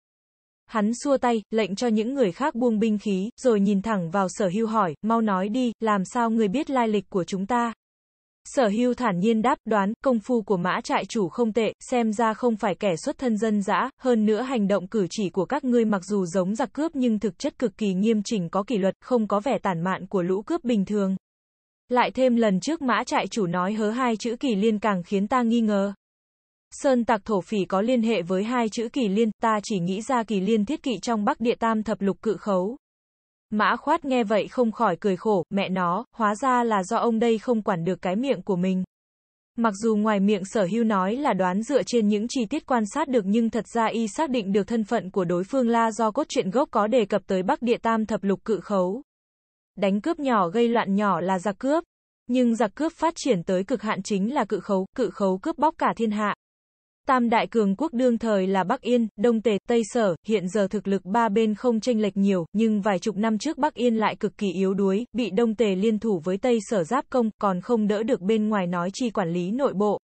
Speaker 1: Hắn xua tay, lệnh cho những người khác buông binh khí, rồi nhìn thẳng vào sở hưu hỏi, mau nói đi, làm sao người biết lai lịch của chúng ta? Sở hưu thản nhiên đáp, đoán, công phu của mã trại chủ không tệ, xem ra không phải kẻ xuất thân dân dã, hơn nữa hành động cử chỉ của các ngươi mặc dù giống giặc cướp nhưng thực chất cực kỳ nghiêm chỉnh có kỷ luật, không có vẻ tản mạn của lũ cướp bình thường. Lại thêm lần trước mã trại chủ nói hớ hai chữ kỳ liên càng khiến ta nghi ngờ. Sơn tạc thổ phỉ có liên hệ với hai chữ kỳ liên, ta chỉ nghĩ ra kỳ liên thiết kỵ trong bắc địa tam thập lục cự khấu. Mã khoát nghe vậy không khỏi cười khổ, mẹ nó, hóa ra là do ông đây không quản được cái miệng của mình. Mặc dù ngoài miệng sở hưu nói là đoán dựa trên những chi tiết quan sát được nhưng thật ra y xác định được thân phận của đối phương la do cốt truyện gốc có đề cập tới bắc địa tam thập lục cự khấu. Đánh cướp nhỏ gây loạn nhỏ là giặc cướp. Nhưng giặc cướp phát triển tới cực hạn chính là cự khấu, cự khấu cướp bóc cả thiên hạ. Tam đại cường quốc đương thời là Bắc Yên, Đông Tề, Tây Sở, hiện giờ thực lực ba bên không tranh lệch nhiều, nhưng vài chục năm trước Bắc Yên lại cực kỳ yếu đuối, bị Đông Tề liên thủ với Tây Sở giáp công, còn không đỡ được bên ngoài nói chi quản lý nội bộ.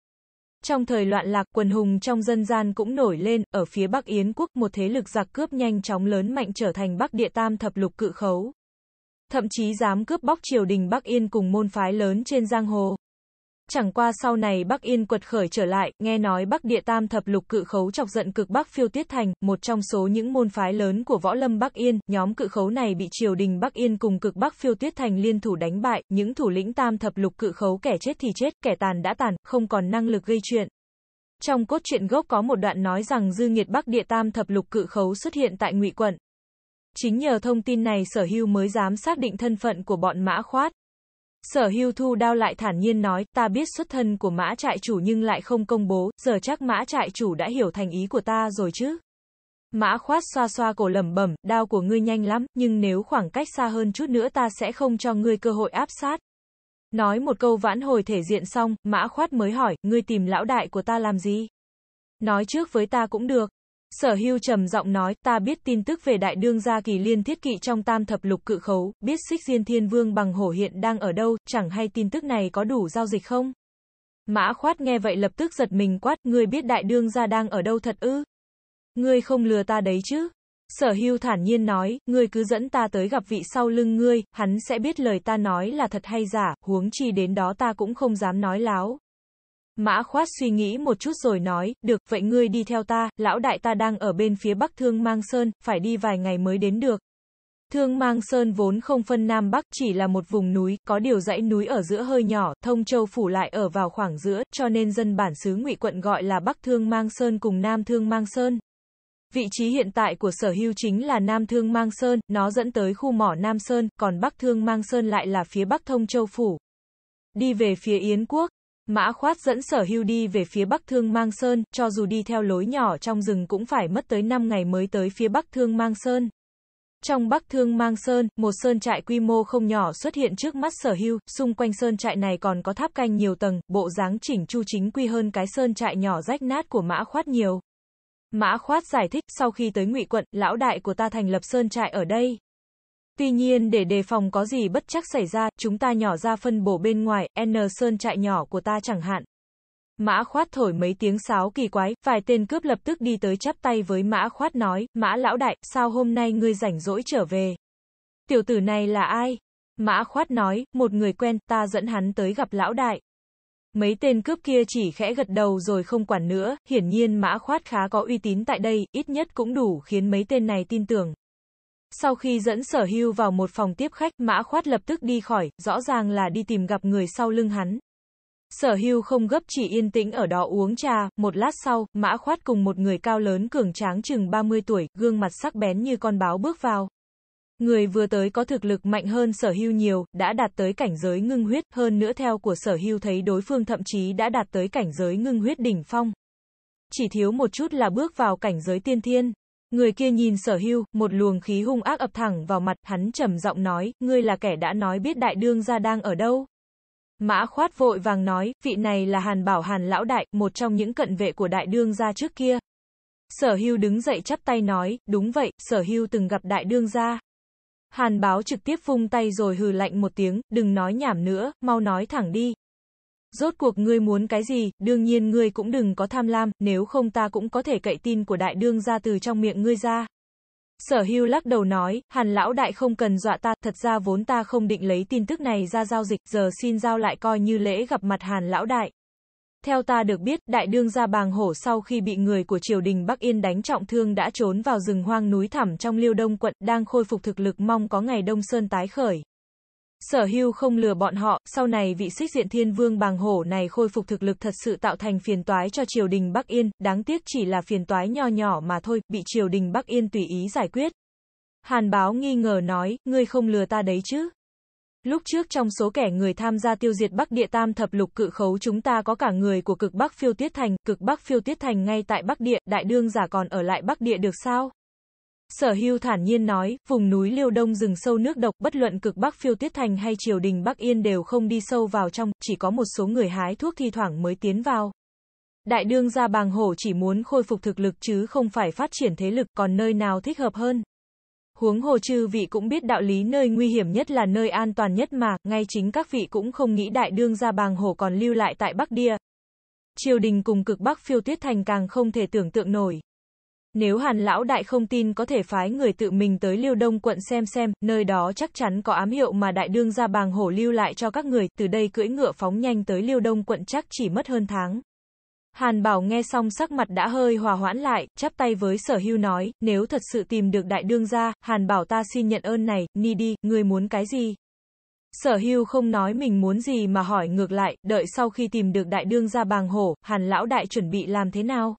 Speaker 1: Trong thời loạn lạc, quần hùng trong dân gian cũng nổi lên, ở phía Bắc Yến quốc một thế lực giặc cướp nhanh chóng lớn mạnh trở thành Bắc địa tam thập lục cự khấu. Thậm chí dám cướp bóc triều đình Bắc Yên cùng môn phái lớn trên giang hồ. Chẳng qua sau này Bắc Yên quật khởi trở lại, nghe nói Bắc Địa Tam thập lục cự khấu chọc giận cực Bắc Phiêu Tiết Thành, một trong số những môn phái lớn của võ lâm Bắc Yên, nhóm cự khấu này bị triều đình Bắc Yên cùng cực Bắc Phiêu Tiết Thành liên thủ đánh bại, những thủ lĩnh Tam thập lục cự khấu kẻ chết thì chết, kẻ tàn đã tàn, không còn năng lực gây chuyện. Trong cốt truyện gốc có một đoạn nói rằng dư nghiệt Bắc Địa Tam thập lục cự khấu xuất hiện tại Ngụy quận. Chính nhờ thông tin này sở hưu mới dám xác định thân phận của bọn mã khoát. Sở hưu thu đao lại thản nhiên nói, ta biết xuất thân của mã trại chủ nhưng lại không công bố, giờ chắc mã trại chủ đã hiểu thành ý của ta rồi chứ. Mã khoát xoa xoa cổ lầm bẩm, đao của ngươi nhanh lắm, nhưng nếu khoảng cách xa hơn chút nữa ta sẽ không cho ngươi cơ hội áp sát. Nói một câu vãn hồi thể diện xong, mã khoát mới hỏi, ngươi tìm lão đại của ta làm gì? Nói trước với ta cũng được. Sở hưu trầm giọng nói, ta biết tin tức về đại đương gia kỳ liên thiết kỵ trong tam thập lục cự khấu, biết xích diên thiên vương bằng hổ hiện đang ở đâu, chẳng hay tin tức này có đủ giao dịch không? Mã khoát nghe vậy lập tức giật mình quát, ngươi biết đại đương gia đang ở đâu thật ư? Ngươi không lừa ta đấy chứ? Sở hưu thản nhiên nói, ngươi cứ dẫn ta tới gặp vị sau lưng ngươi, hắn sẽ biết lời ta nói là thật hay giả, huống chi đến đó ta cũng không dám nói láo, Mã khoát suy nghĩ một chút rồi nói, được, vậy ngươi đi theo ta, lão đại ta đang ở bên phía bắc Thương Mang Sơn, phải đi vài ngày mới đến được. Thương Mang Sơn vốn không phân Nam Bắc, chỉ là một vùng núi, có điều dãy núi ở giữa hơi nhỏ, Thông Châu phủ lại ở vào khoảng giữa, cho nên dân bản xứ Ngụy quận gọi là Bắc Thương Mang Sơn cùng Nam Thương Mang Sơn. Vị trí hiện tại của sở hưu chính là Nam Thương Mang Sơn, nó dẫn tới khu mỏ Nam Sơn, còn Bắc Thương Mang Sơn lại là phía Bắc Thông Châu phủ. Đi về phía Yến Quốc, Mã khoát dẫn sở hưu đi về phía Bắc Thương Mang Sơn, cho dù đi theo lối nhỏ trong rừng cũng phải mất tới 5 ngày mới tới phía Bắc Thương Mang Sơn. Trong Bắc Thương Mang Sơn, một sơn trại quy mô không nhỏ xuất hiện trước mắt sở hưu, xung quanh sơn trại này còn có tháp canh nhiều tầng, bộ dáng chỉnh chu chính quy hơn cái sơn trại nhỏ rách nát của mã khoát nhiều. Mã khoát giải thích, sau khi tới ngụy quận, lão đại của ta thành lập sơn trại ở đây, Tuy nhiên để đề phòng có gì bất chắc xảy ra, chúng ta nhỏ ra phân bổ bên ngoài, N sơn trại nhỏ của ta chẳng hạn. Mã khoát thổi mấy tiếng sáo kỳ quái, vài tên cướp lập tức đi tới chắp tay với mã khoát nói, mã lão đại, sao hôm nay ngươi rảnh rỗi trở về? Tiểu tử này là ai? Mã khoát nói, một người quen, ta dẫn hắn tới gặp lão đại. Mấy tên cướp kia chỉ khẽ gật đầu rồi không quản nữa, hiển nhiên mã khoát khá có uy tín tại đây, ít nhất cũng đủ khiến mấy tên này tin tưởng. Sau khi dẫn sở hưu vào một phòng tiếp khách, mã khoát lập tức đi khỏi, rõ ràng là đi tìm gặp người sau lưng hắn. Sở hưu không gấp chỉ yên tĩnh ở đó uống trà, một lát sau, mã khoát cùng một người cao lớn cường tráng chừng 30 tuổi, gương mặt sắc bén như con báo bước vào. Người vừa tới có thực lực mạnh hơn sở hưu nhiều, đã đạt tới cảnh giới ngưng huyết, hơn nữa theo của sở hưu thấy đối phương thậm chí đã đạt tới cảnh giới ngưng huyết đỉnh phong. Chỉ thiếu một chút là bước vào cảnh giới tiên thiên. Người kia nhìn sở hưu, một luồng khí hung ác ập thẳng vào mặt, hắn trầm giọng nói, ngươi là kẻ đã nói biết đại đương gia đang ở đâu. Mã khoát vội vàng nói, vị này là hàn bảo hàn lão đại, một trong những cận vệ của đại đương gia trước kia. Sở hưu đứng dậy chắp tay nói, đúng vậy, sở hưu từng gặp đại đương gia. Hàn báo trực tiếp phung tay rồi hừ lạnh một tiếng, đừng nói nhảm nữa, mau nói thẳng đi, Rốt cuộc ngươi muốn cái gì, đương nhiên ngươi cũng đừng có tham lam, nếu không ta cũng có thể cậy tin của đại đương ra từ trong miệng ngươi ra. Sở hưu lắc đầu nói, hàn lão đại không cần dọa ta, thật ra vốn ta không định lấy tin tức này ra giao dịch, giờ xin giao lại coi như lễ gặp mặt hàn lão đại. Theo ta được biết, đại đương gia bàng hổ sau khi bị người của triều đình Bắc Yên đánh trọng thương đã trốn vào rừng hoang núi thẳm trong liêu đông quận, đang khôi phục thực lực mong có ngày Đông Sơn tái khởi. Sở hưu không lừa bọn họ, sau này vị xích diện thiên vương bàng hổ này khôi phục thực lực thật sự tạo thành phiền toái cho triều đình Bắc Yên, đáng tiếc chỉ là phiền toái nho nhỏ mà thôi, bị triều đình Bắc Yên tùy ý giải quyết. Hàn báo nghi ngờ nói, ngươi không lừa ta đấy chứ. Lúc trước trong số kẻ người tham gia tiêu diệt Bắc Địa Tam thập lục cự khấu chúng ta có cả người của cực Bắc phiêu tiết thành, cực Bắc phiêu tiết thành ngay tại Bắc Địa, đại đương giả còn ở lại Bắc Địa được sao? Sở hưu thản nhiên nói, vùng núi liêu đông rừng sâu nước độc, bất luận cực Bắc phiêu tuyết thành hay triều đình Bắc Yên đều không đi sâu vào trong, chỉ có một số người hái thuốc thi thoảng mới tiến vào. Đại đương gia bàng hổ chỉ muốn khôi phục thực lực chứ không phải phát triển thế lực còn nơi nào thích hợp hơn. Huống hồ chư vị cũng biết đạo lý nơi nguy hiểm nhất là nơi an toàn nhất mà, ngay chính các vị cũng không nghĩ đại đương gia bàng hổ còn lưu lại tại Bắc Địa. Triều đình cùng cực Bắc phiêu tuyết thành càng không thể tưởng tượng nổi. Nếu Hàn Lão Đại không tin có thể phái người tự mình tới Liêu Đông quận xem xem, nơi đó chắc chắn có ám hiệu mà đại đương ra bàng hổ lưu lại cho các người, từ đây cưỡi ngựa phóng nhanh tới Liêu Đông quận chắc chỉ mất hơn tháng. Hàn Bảo nghe xong sắc mặt đã hơi hòa hoãn lại, chắp tay với sở hưu nói, nếu thật sự tìm được đại đương ra, Hàn Bảo ta xin nhận ơn này, ni đi, người muốn cái gì? Sở hưu không nói mình muốn gì mà hỏi ngược lại, đợi sau khi tìm được đại đương ra bàng hổ, Hàn Lão Đại chuẩn bị làm thế nào?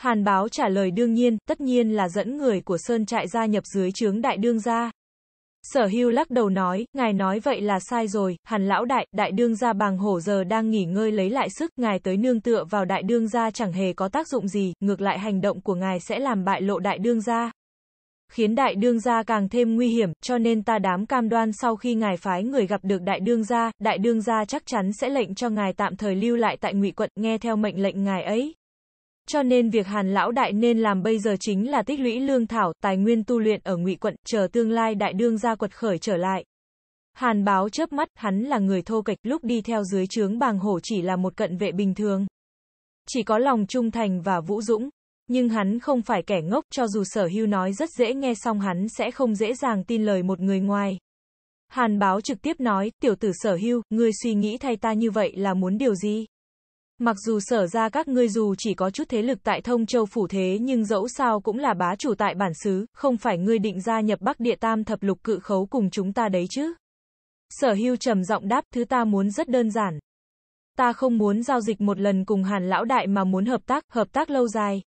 Speaker 1: Hàn báo trả lời đương nhiên, tất nhiên là dẫn người của Sơn trại gia nhập dưới trướng đại đương gia. Sở hưu lắc đầu nói, ngài nói vậy là sai rồi, hàn lão đại, đại đương gia bằng hổ giờ đang nghỉ ngơi lấy lại sức, ngài tới nương tựa vào đại đương gia chẳng hề có tác dụng gì, ngược lại hành động của ngài sẽ làm bại lộ đại đương gia. Khiến đại đương gia càng thêm nguy hiểm, cho nên ta đám cam đoan sau khi ngài phái người gặp được đại đương gia, đại đương gia chắc chắn sẽ lệnh cho ngài tạm thời lưu lại tại ngụy quận, nghe theo mệnh lệnh ngài ấy. Cho nên việc Hàn lão đại nên làm bây giờ chính là tích lũy lương thảo, tài nguyên tu luyện ở Ngụy quận, chờ tương lai đại đương gia quật khởi trở lại. Hàn báo chớp mắt, hắn là người thô kịch, lúc đi theo dưới trướng bàng hổ chỉ là một cận vệ bình thường. Chỉ có lòng trung thành và vũ dũng. Nhưng hắn không phải kẻ ngốc, cho dù sở hưu nói rất dễ nghe xong hắn sẽ không dễ dàng tin lời một người ngoài. Hàn báo trực tiếp nói, tiểu tử sở hưu, ngươi suy nghĩ thay ta như vậy là muốn điều gì? Mặc dù sở ra các ngươi dù chỉ có chút thế lực tại thông châu phủ thế nhưng dẫu sao cũng là bá chủ tại bản xứ, không phải ngươi định gia nhập bắc địa tam thập lục cự khấu cùng chúng ta đấy chứ. Sở hưu trầm giọng đáp, thứ ta muốn rất đơn giản. Ta không muốn giao dịch một lần cùng hàn lão đại mà muốn hợp tác, hợp tác lâu dài.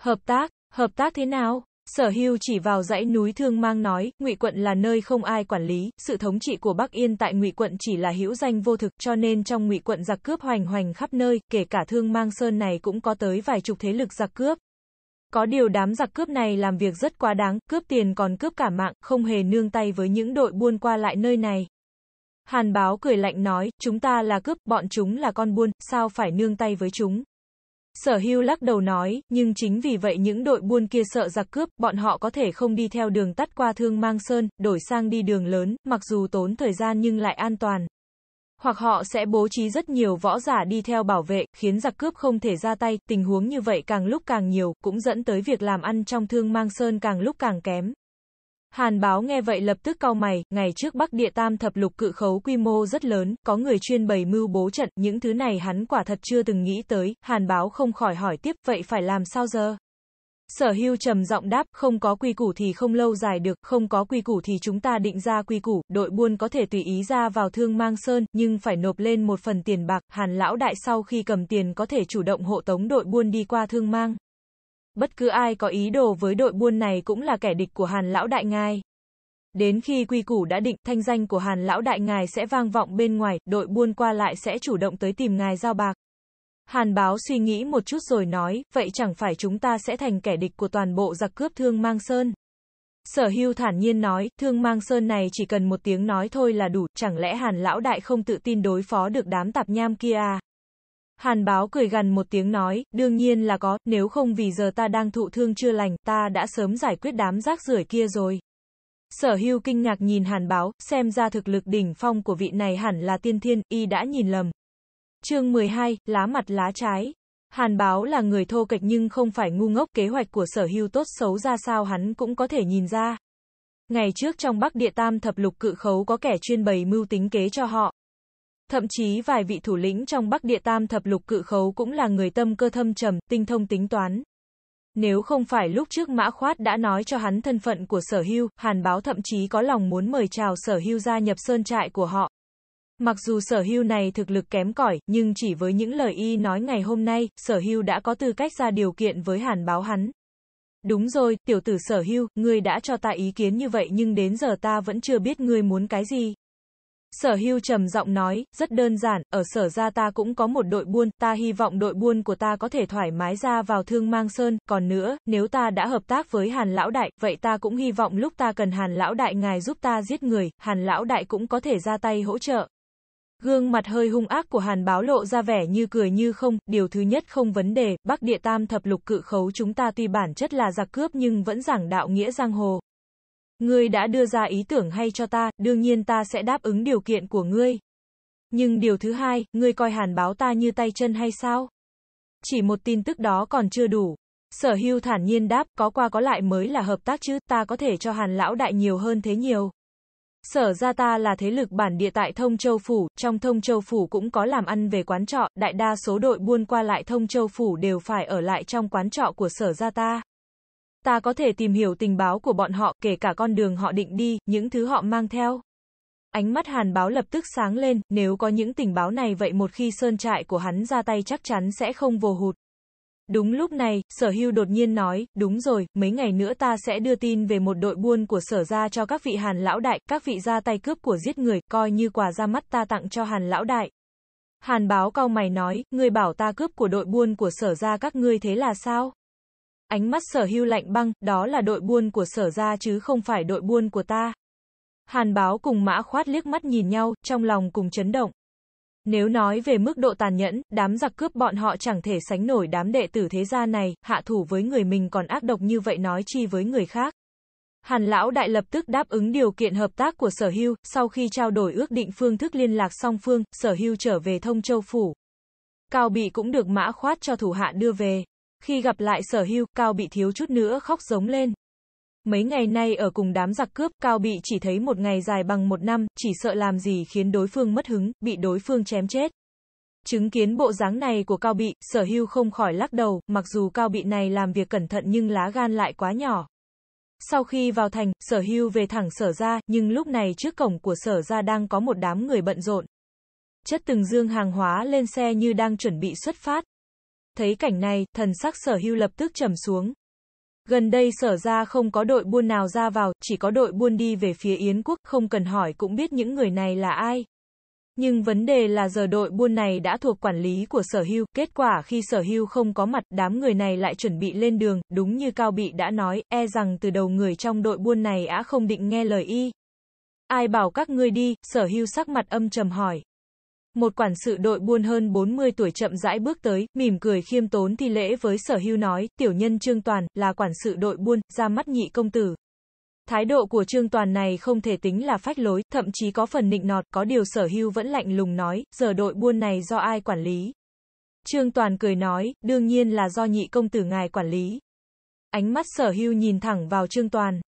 Speaker 1: Hợp tác, hợp tác thế nào? Sở Hưu chỉ vào dãy núi Thương Mang nói, Ngụy quận là nơi không ai quản lý, sự thống trị của Bắc Yên tại Ngụy quận chỉ là hữu danh vô thực, cho nên trong Ngụy quận giặc cướp hoành hoành khắp nơi, kể cả Thương Mang Sơn này cũng có tới vài chục thế lực giặc cướp. Có điều đám giặc cướp này làm việc rất quá đáng, cướp tiền còn cướp cả mạng, không hề nương tay với những đội buôn qua lại nơi này. Hàn báo cười lạnh nói, chúng ta là cướp, bọn chúng là con buôn, sao phải nương tay với chúng. Sở hưu lắc đầu nói, nhưng chính vì vậy những đội buôn kia sợ giặc cướp, bọn họ có thể không đi theo đường tắt qua thương mang sơn, đổi sang đi đường lớn, mặc dù tốn thời gian nhưng lại an toàn. Hoặc họ sẽ bố trí rất nhiều võ giả đi theo bảo vệ, khiến giặc cướp không thể ra tay, tình huống như vậy càng lúc càng nhiều, cũng dẫn tới việc làm ăn trong thương mang sơn càng lúc càng kém. Hàn báo nghe vậy lập tức cau mày, ngày trước Bắc Địa Tam thập lục cự khấu quy mô rất lớn, có người chuyên bày mưu bố trận, những thứ này hắn quả thật chưa từng nghĩ tới, Hàn báo không khỏi hỏi tiếp, vậy phải làm sao giờ? Sở hưu trầm giọng đáp, không có quy củ thì không lâu dài được, không có quy củ thì chúng ta định ra quy củ, đội buôn có thể tùy ý ra vào thương mang sơn, nhưng phải nộp lên một phần tiền bạc, hàn lão đại sau khi cầm tiền có thể chủ động hộ tống đội buôn đi qua thương mang bất cứ ai có ý đồ với đội buôn này cũng là kẻ địch của Hàn Lão Đại Ngài. Đến khi quy củ đã định, thanh danh của Hàn Lão Đại Ngài sẽ vang vọng bên ngoài, đội buôn qua lại sẽ chủ động tới tìm Ngài giao bạc. Hàn báo suy nghĩ một chút rồi nói, vậy chẳng phải chúng ta sẽ thành kẻ địch của toàn bộ giặc cướp Thương Mang Sơn. Sở hưu thản nhiên nói, Thương Mang Sơn này chỉ cần một tiếng nói thôi là đủ, chẳng lẽ Hàn Lão Đại không tự tin đối phó được đám tạp nham kia à? Hàn báo cười gần một tiếng nói, đương nhiên là có, nếu không vì giờ ta đang thụ thương chưa lành, ta đã sớm giải quyết đám rác rưởi kia rồi. Sở hưu kinh ngạc nhìn hàn báo, xem ra thực lực đỉnh phong của vị này hẳn là tiên thiên, y đã nhìn lầm. chương 12, lá mặt lá trái. Hàn báo là người thô kệch nhưng không phải ngu ngốc kế hoạch của sở hưu tốt xấu ra sao hắn cũng có thể nhìn ra. Ngày trước trong Bắc Địa Tam thập lục cự khấu có kẻ chuyên bày mưu tính kế cho họ, Thậm chí vài vị thủ lĩnh trong Bắc Địa Tam thập lục cự khấu cũng là người tâm cơ thâm trầm, tinh thông tính toán. Nếu không phải lúc trước Mã Khoát đã nói cho hắn thân phận của sở hưu, Hàn Báo thậm chí có lòng muốn mời chào sở hưu gia nhập sơn trại của họ. Mặc dù sở hưu này thực lực kém cỏi, nhưng chỉ với những lời y nói ngày hôm nay, sở hưu đã có tư cách ra điều kiện với Hàn Báo hắn. Đúng rồi, tiểu tử sở hưu, ngươi đã cho ta ý kiến như vậy nhưng đến giờ ta vẫn chưa biết ngươi muốn cái gì. Sở hưu trầm giọng nói, rất đơn giản, ở sở ra ta cũng có một đội buôn, ta hy vọng đội buôn của ta có thể thoải mái ra vào thương mang sơn, còn nữa, nếu ta đã hợp tác với hàn lão đại, vậy ta cũng hy vọng lúc ta cần hàn lão đại ngài giúp ta giết người, hàn lão đại cũng có thể ra tay hỗ trợ. Gương mặt hơi hung ác của hàn báo lộ ra vẻ như cười như không, điều thứ nhất không vấn đề, bắc địa tam thập lục cự khấu chúng ta tuy bản chất là giặc cướp nhưng vẫn giảng đạo nghĩa giang hồ, Ngươi đã đưa ra ý tưởng hay cho ta, đương nhiên ta sẽ đáp ứng điều kiện của ngươi. Nhưng điều thứ hai, ngươi coi hàn báo ta như tay chân hay sao? Chỉ một tin tức đó còn chưa đủ. Sở hưu thản nhiên đáp, có qua có lại mới là hợp tác chứ, ta có thể cho hàn lão đại nhiều hơn thế nhiều. Sở gia ta là thế lực bản địa tại Thông Châu Phủ, trong Thông Châu Phủ cũng có làm ăn về quán trọ, đại đa số đội buôn qua lại Thông Châu Phủ đều phải ở lại trong quán trọ của sở gia ta. Ta có thể tìm hiểu tình báo của bọn họ, kể cả con đường họ định đi, những thứ họ mang theo. Ánh mắt hàn báo lập tức sáng lên, nếu có những tình báo này vậy một khi sơn trại của hắn ra tay chắc chắn sẽ không vô hụt. Đúng lúc này, sở hưu đột nhiên nói, đúng rồi, mấy ngày nữa ta sẽ đưa tin về một đội buôn của sở ra cho các vị hàn lão đại, các vị ra tay cướp của giết người, coi như quà ra mắt ta tặng cho hàn lão đại. Hàn báo cao mày nói, ngươi bảo ta cướp của đội buôn của sở ra các ngươi thế là sao? Ánh mắt sở hưu lạnh băng, đó là đội buôn của sở ra chứ không phải đội buôn của ta. Hàn báo cùng mã khoát liếc mắt nhìn nhau, trong lòng cùng chấn động. Nếu nói về mức độ tàn nhẫn, đám giặc cướp bọn họ chẳng thể sánh nổi đám đệ tử thế gia này, hạ thủ với người mình còn ác độc như vậy nói chi với người khác. Hàn lão đại lập tức đáp ứng điều kiện hợp tác của sở hưu, sau khi trao đổi ước định phương thức liên lạc song phương, sở hưu trở về thông châu phủ. Cao bị cũng được mã khoát cho thủ hạ đưa về. Khi gặp lại sở hưu, Cao bị thiếu chút nữa khóc giống lên. Mấy ngày nay ở cùng đám giặc cướp, Cao bị chỉ thấy một ngày dài bằng một năm, chỉ sợ làm gì khiến đối phương mất hứng, bị đối phương chém chết. Chứng kiến bộ dáng này của Cao Bị, sở hưu không khỏi lắc đầu, mặc dù Cao Bị này làm việc cẩn thận nhưng lá gan lại quá nhỏ. Sau khi vào thành, sở hưu về thẳng sở ra, nhưng lúc này trước cổng của sở ra đang có một đám người bận rộn. Chất từng dương hàng hóa lên xe như đang chuẩn bị xuất phát. Thấy cảnh này, thần sắc sở hưu lập tức trầm xuống. Gần đây sở ra không có đội buôn nào ra vào, chỉ có đội buôn đi về phía Yến quốc, không cần hỏi cũng biết những người này là ai. Nhưng vấn đề là giờ đội buôn này đã thuộc quản lý của sở hưu, kết quả khi sở hưu không có mặt, đám người này lại chuẩn bị lên đường, đúng như Cao Bị đã nói, e rằng từ đầu người trong đội buôn này á không định nghe lời y. Ai bảo các ngươi đi, sở hưu sắc mặt âm trầm hỏi. Một quản sự đội buôn hơn 40 tuổi chậm rãi bước tới, mỉm cười khiêm tốn thi lễ với sở hưu nói, tiểu nhân Trương Toàn, là quản sự đội buôn, ra mắt nhị công tử. Thái độ của Trương Toàn này không thể tính là phách lối, thậm chí có phần nịnh nọt, có điều sở hưu vẫn lạnh lùng nói, giờ đội buôn này do ai quản lý. Trương Toàn cười nói, đương nhiên là do nhị công tử ngài quản lý. Ánh mắt sở hưu nhìn thẳng vào Trương Toàn.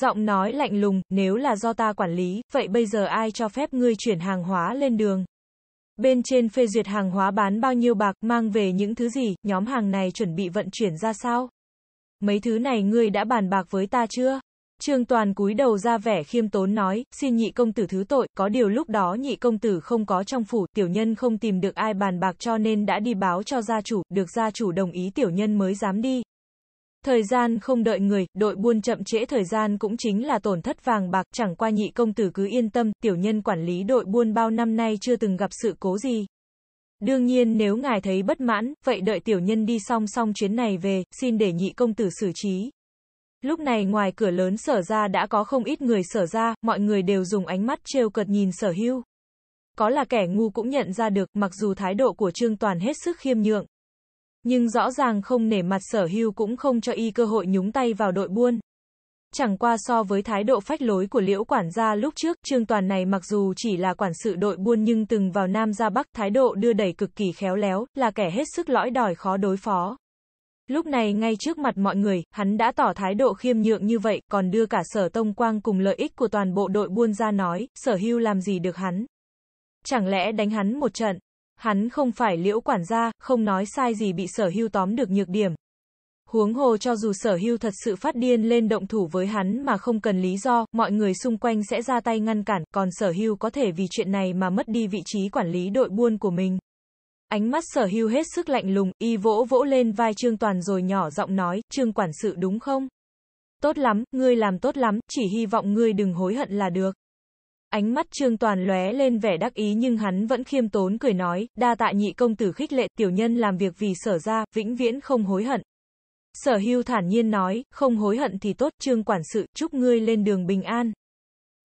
Speaker 1: Giọng nói lạnh lùng, nếu là do ta quản lý, vậy bây giờ ai cho phép ngươi chuyển hàng hóa lên đường? Bên trên phê duyệt hàng hóa bán bao nhiêu bạc, mang về những thứ gì, nhóm hàng này chuẩn bị vận chuyển ra sao? Mấy thứ này ngươi đã bàn bạc với ta chưa? Trương Toàn cúi đầu ra vẻ khiêm tốn nói, xin nhị công tử thứ tội, có điều lúc đó nhị công tử không có trong phủ, tiểu nhân không tìm được ai bàn bạc cho nên đã đi báo cho gia chủ, được gia chủ đồng ý tiểu nhân mới dám đi. Thời gian không đợi người, đội buôn chậm trễ thời gian cũng chính là tổn thất vàng bạc, chẳng qua nhị công tử cứ yên tâm, tiểu nhân quản lý đội buôn bao năm nay chưa từng gặp sự cố gì. Đương nhiên nếu ngài thấy bất mãn, vậy đợi tiểu nhân đi song song chuyến này về, xin để nhị công tử xử trí. Lúc này ngoài cửa lớn sở ra đã có không ít người sở ra, mọi người đều dùng ánh mắt trêu cợt nhìn sở hưu. Có là kẻ ngu cũng nhận ra được, mặc dù thái độ của Trương Toàn hết sức khiêm nhượng, nhưng rõ ràng không nể mặt sở hưu cũng không cho y cơ hội nhúng tay vào đội buôn. Chẳng qua so với thái độ phách lối của liễu quản gia lúc trước, trương toàn này mặc dù chỉ là quản sự đội buôn nhưng từng vào Nam ra Bắc, thái độ đưa đẩy cực kỳ khéo léo, là kẻ hết sức lõi đòi khó đối phó. Lúc này ngay trước mặt mọi người, hắn đã tỏ thái độ khiêm nhượng như vậy, còn đưa cả sở tông quang cùng lợi ích của toàn bộ đội buôn ra nói, sở hưu làm gì được hắn. Chẳng lẽ đánh hắn một trận? Hắn không phải liễu quản gia, không nói sai gì bị sở hưu tóm được nhược điểm. Huống hồ cho dù sở hưu thật sự phát điên lên động thủ với hắn mà không cần lý do, mọi người xung quanh sẽ ra tay ngăn cản, còn sở hưu có thể vì chuyện này mà mất đi vị trí quản lý đội buôn của mình. Ánh mắt sở hưu hết sức lạnh lùng, y vỗ vỗ lên vai Trương Toàn rồi nhỏ giọng nói, Trương quản sự đúng không? Tốt lắm, ngươi làm tốt lắm, chỉ hy vọng ngươi đừng hối hận là được. Ánh mắt Trương Toàn lóe lên vẻ đắc ý nhưng hắn vẫn khiêm tốn cười nói, đa tạ nhị công tử khích lệ, tiểu nhân làm việc vì sở ra, vĩnh viễn không hối hận. Sở hưu thản nhiên nói, không hối hận thì tốt, Trương Quản sự, chúc ngươi lên đường bình an.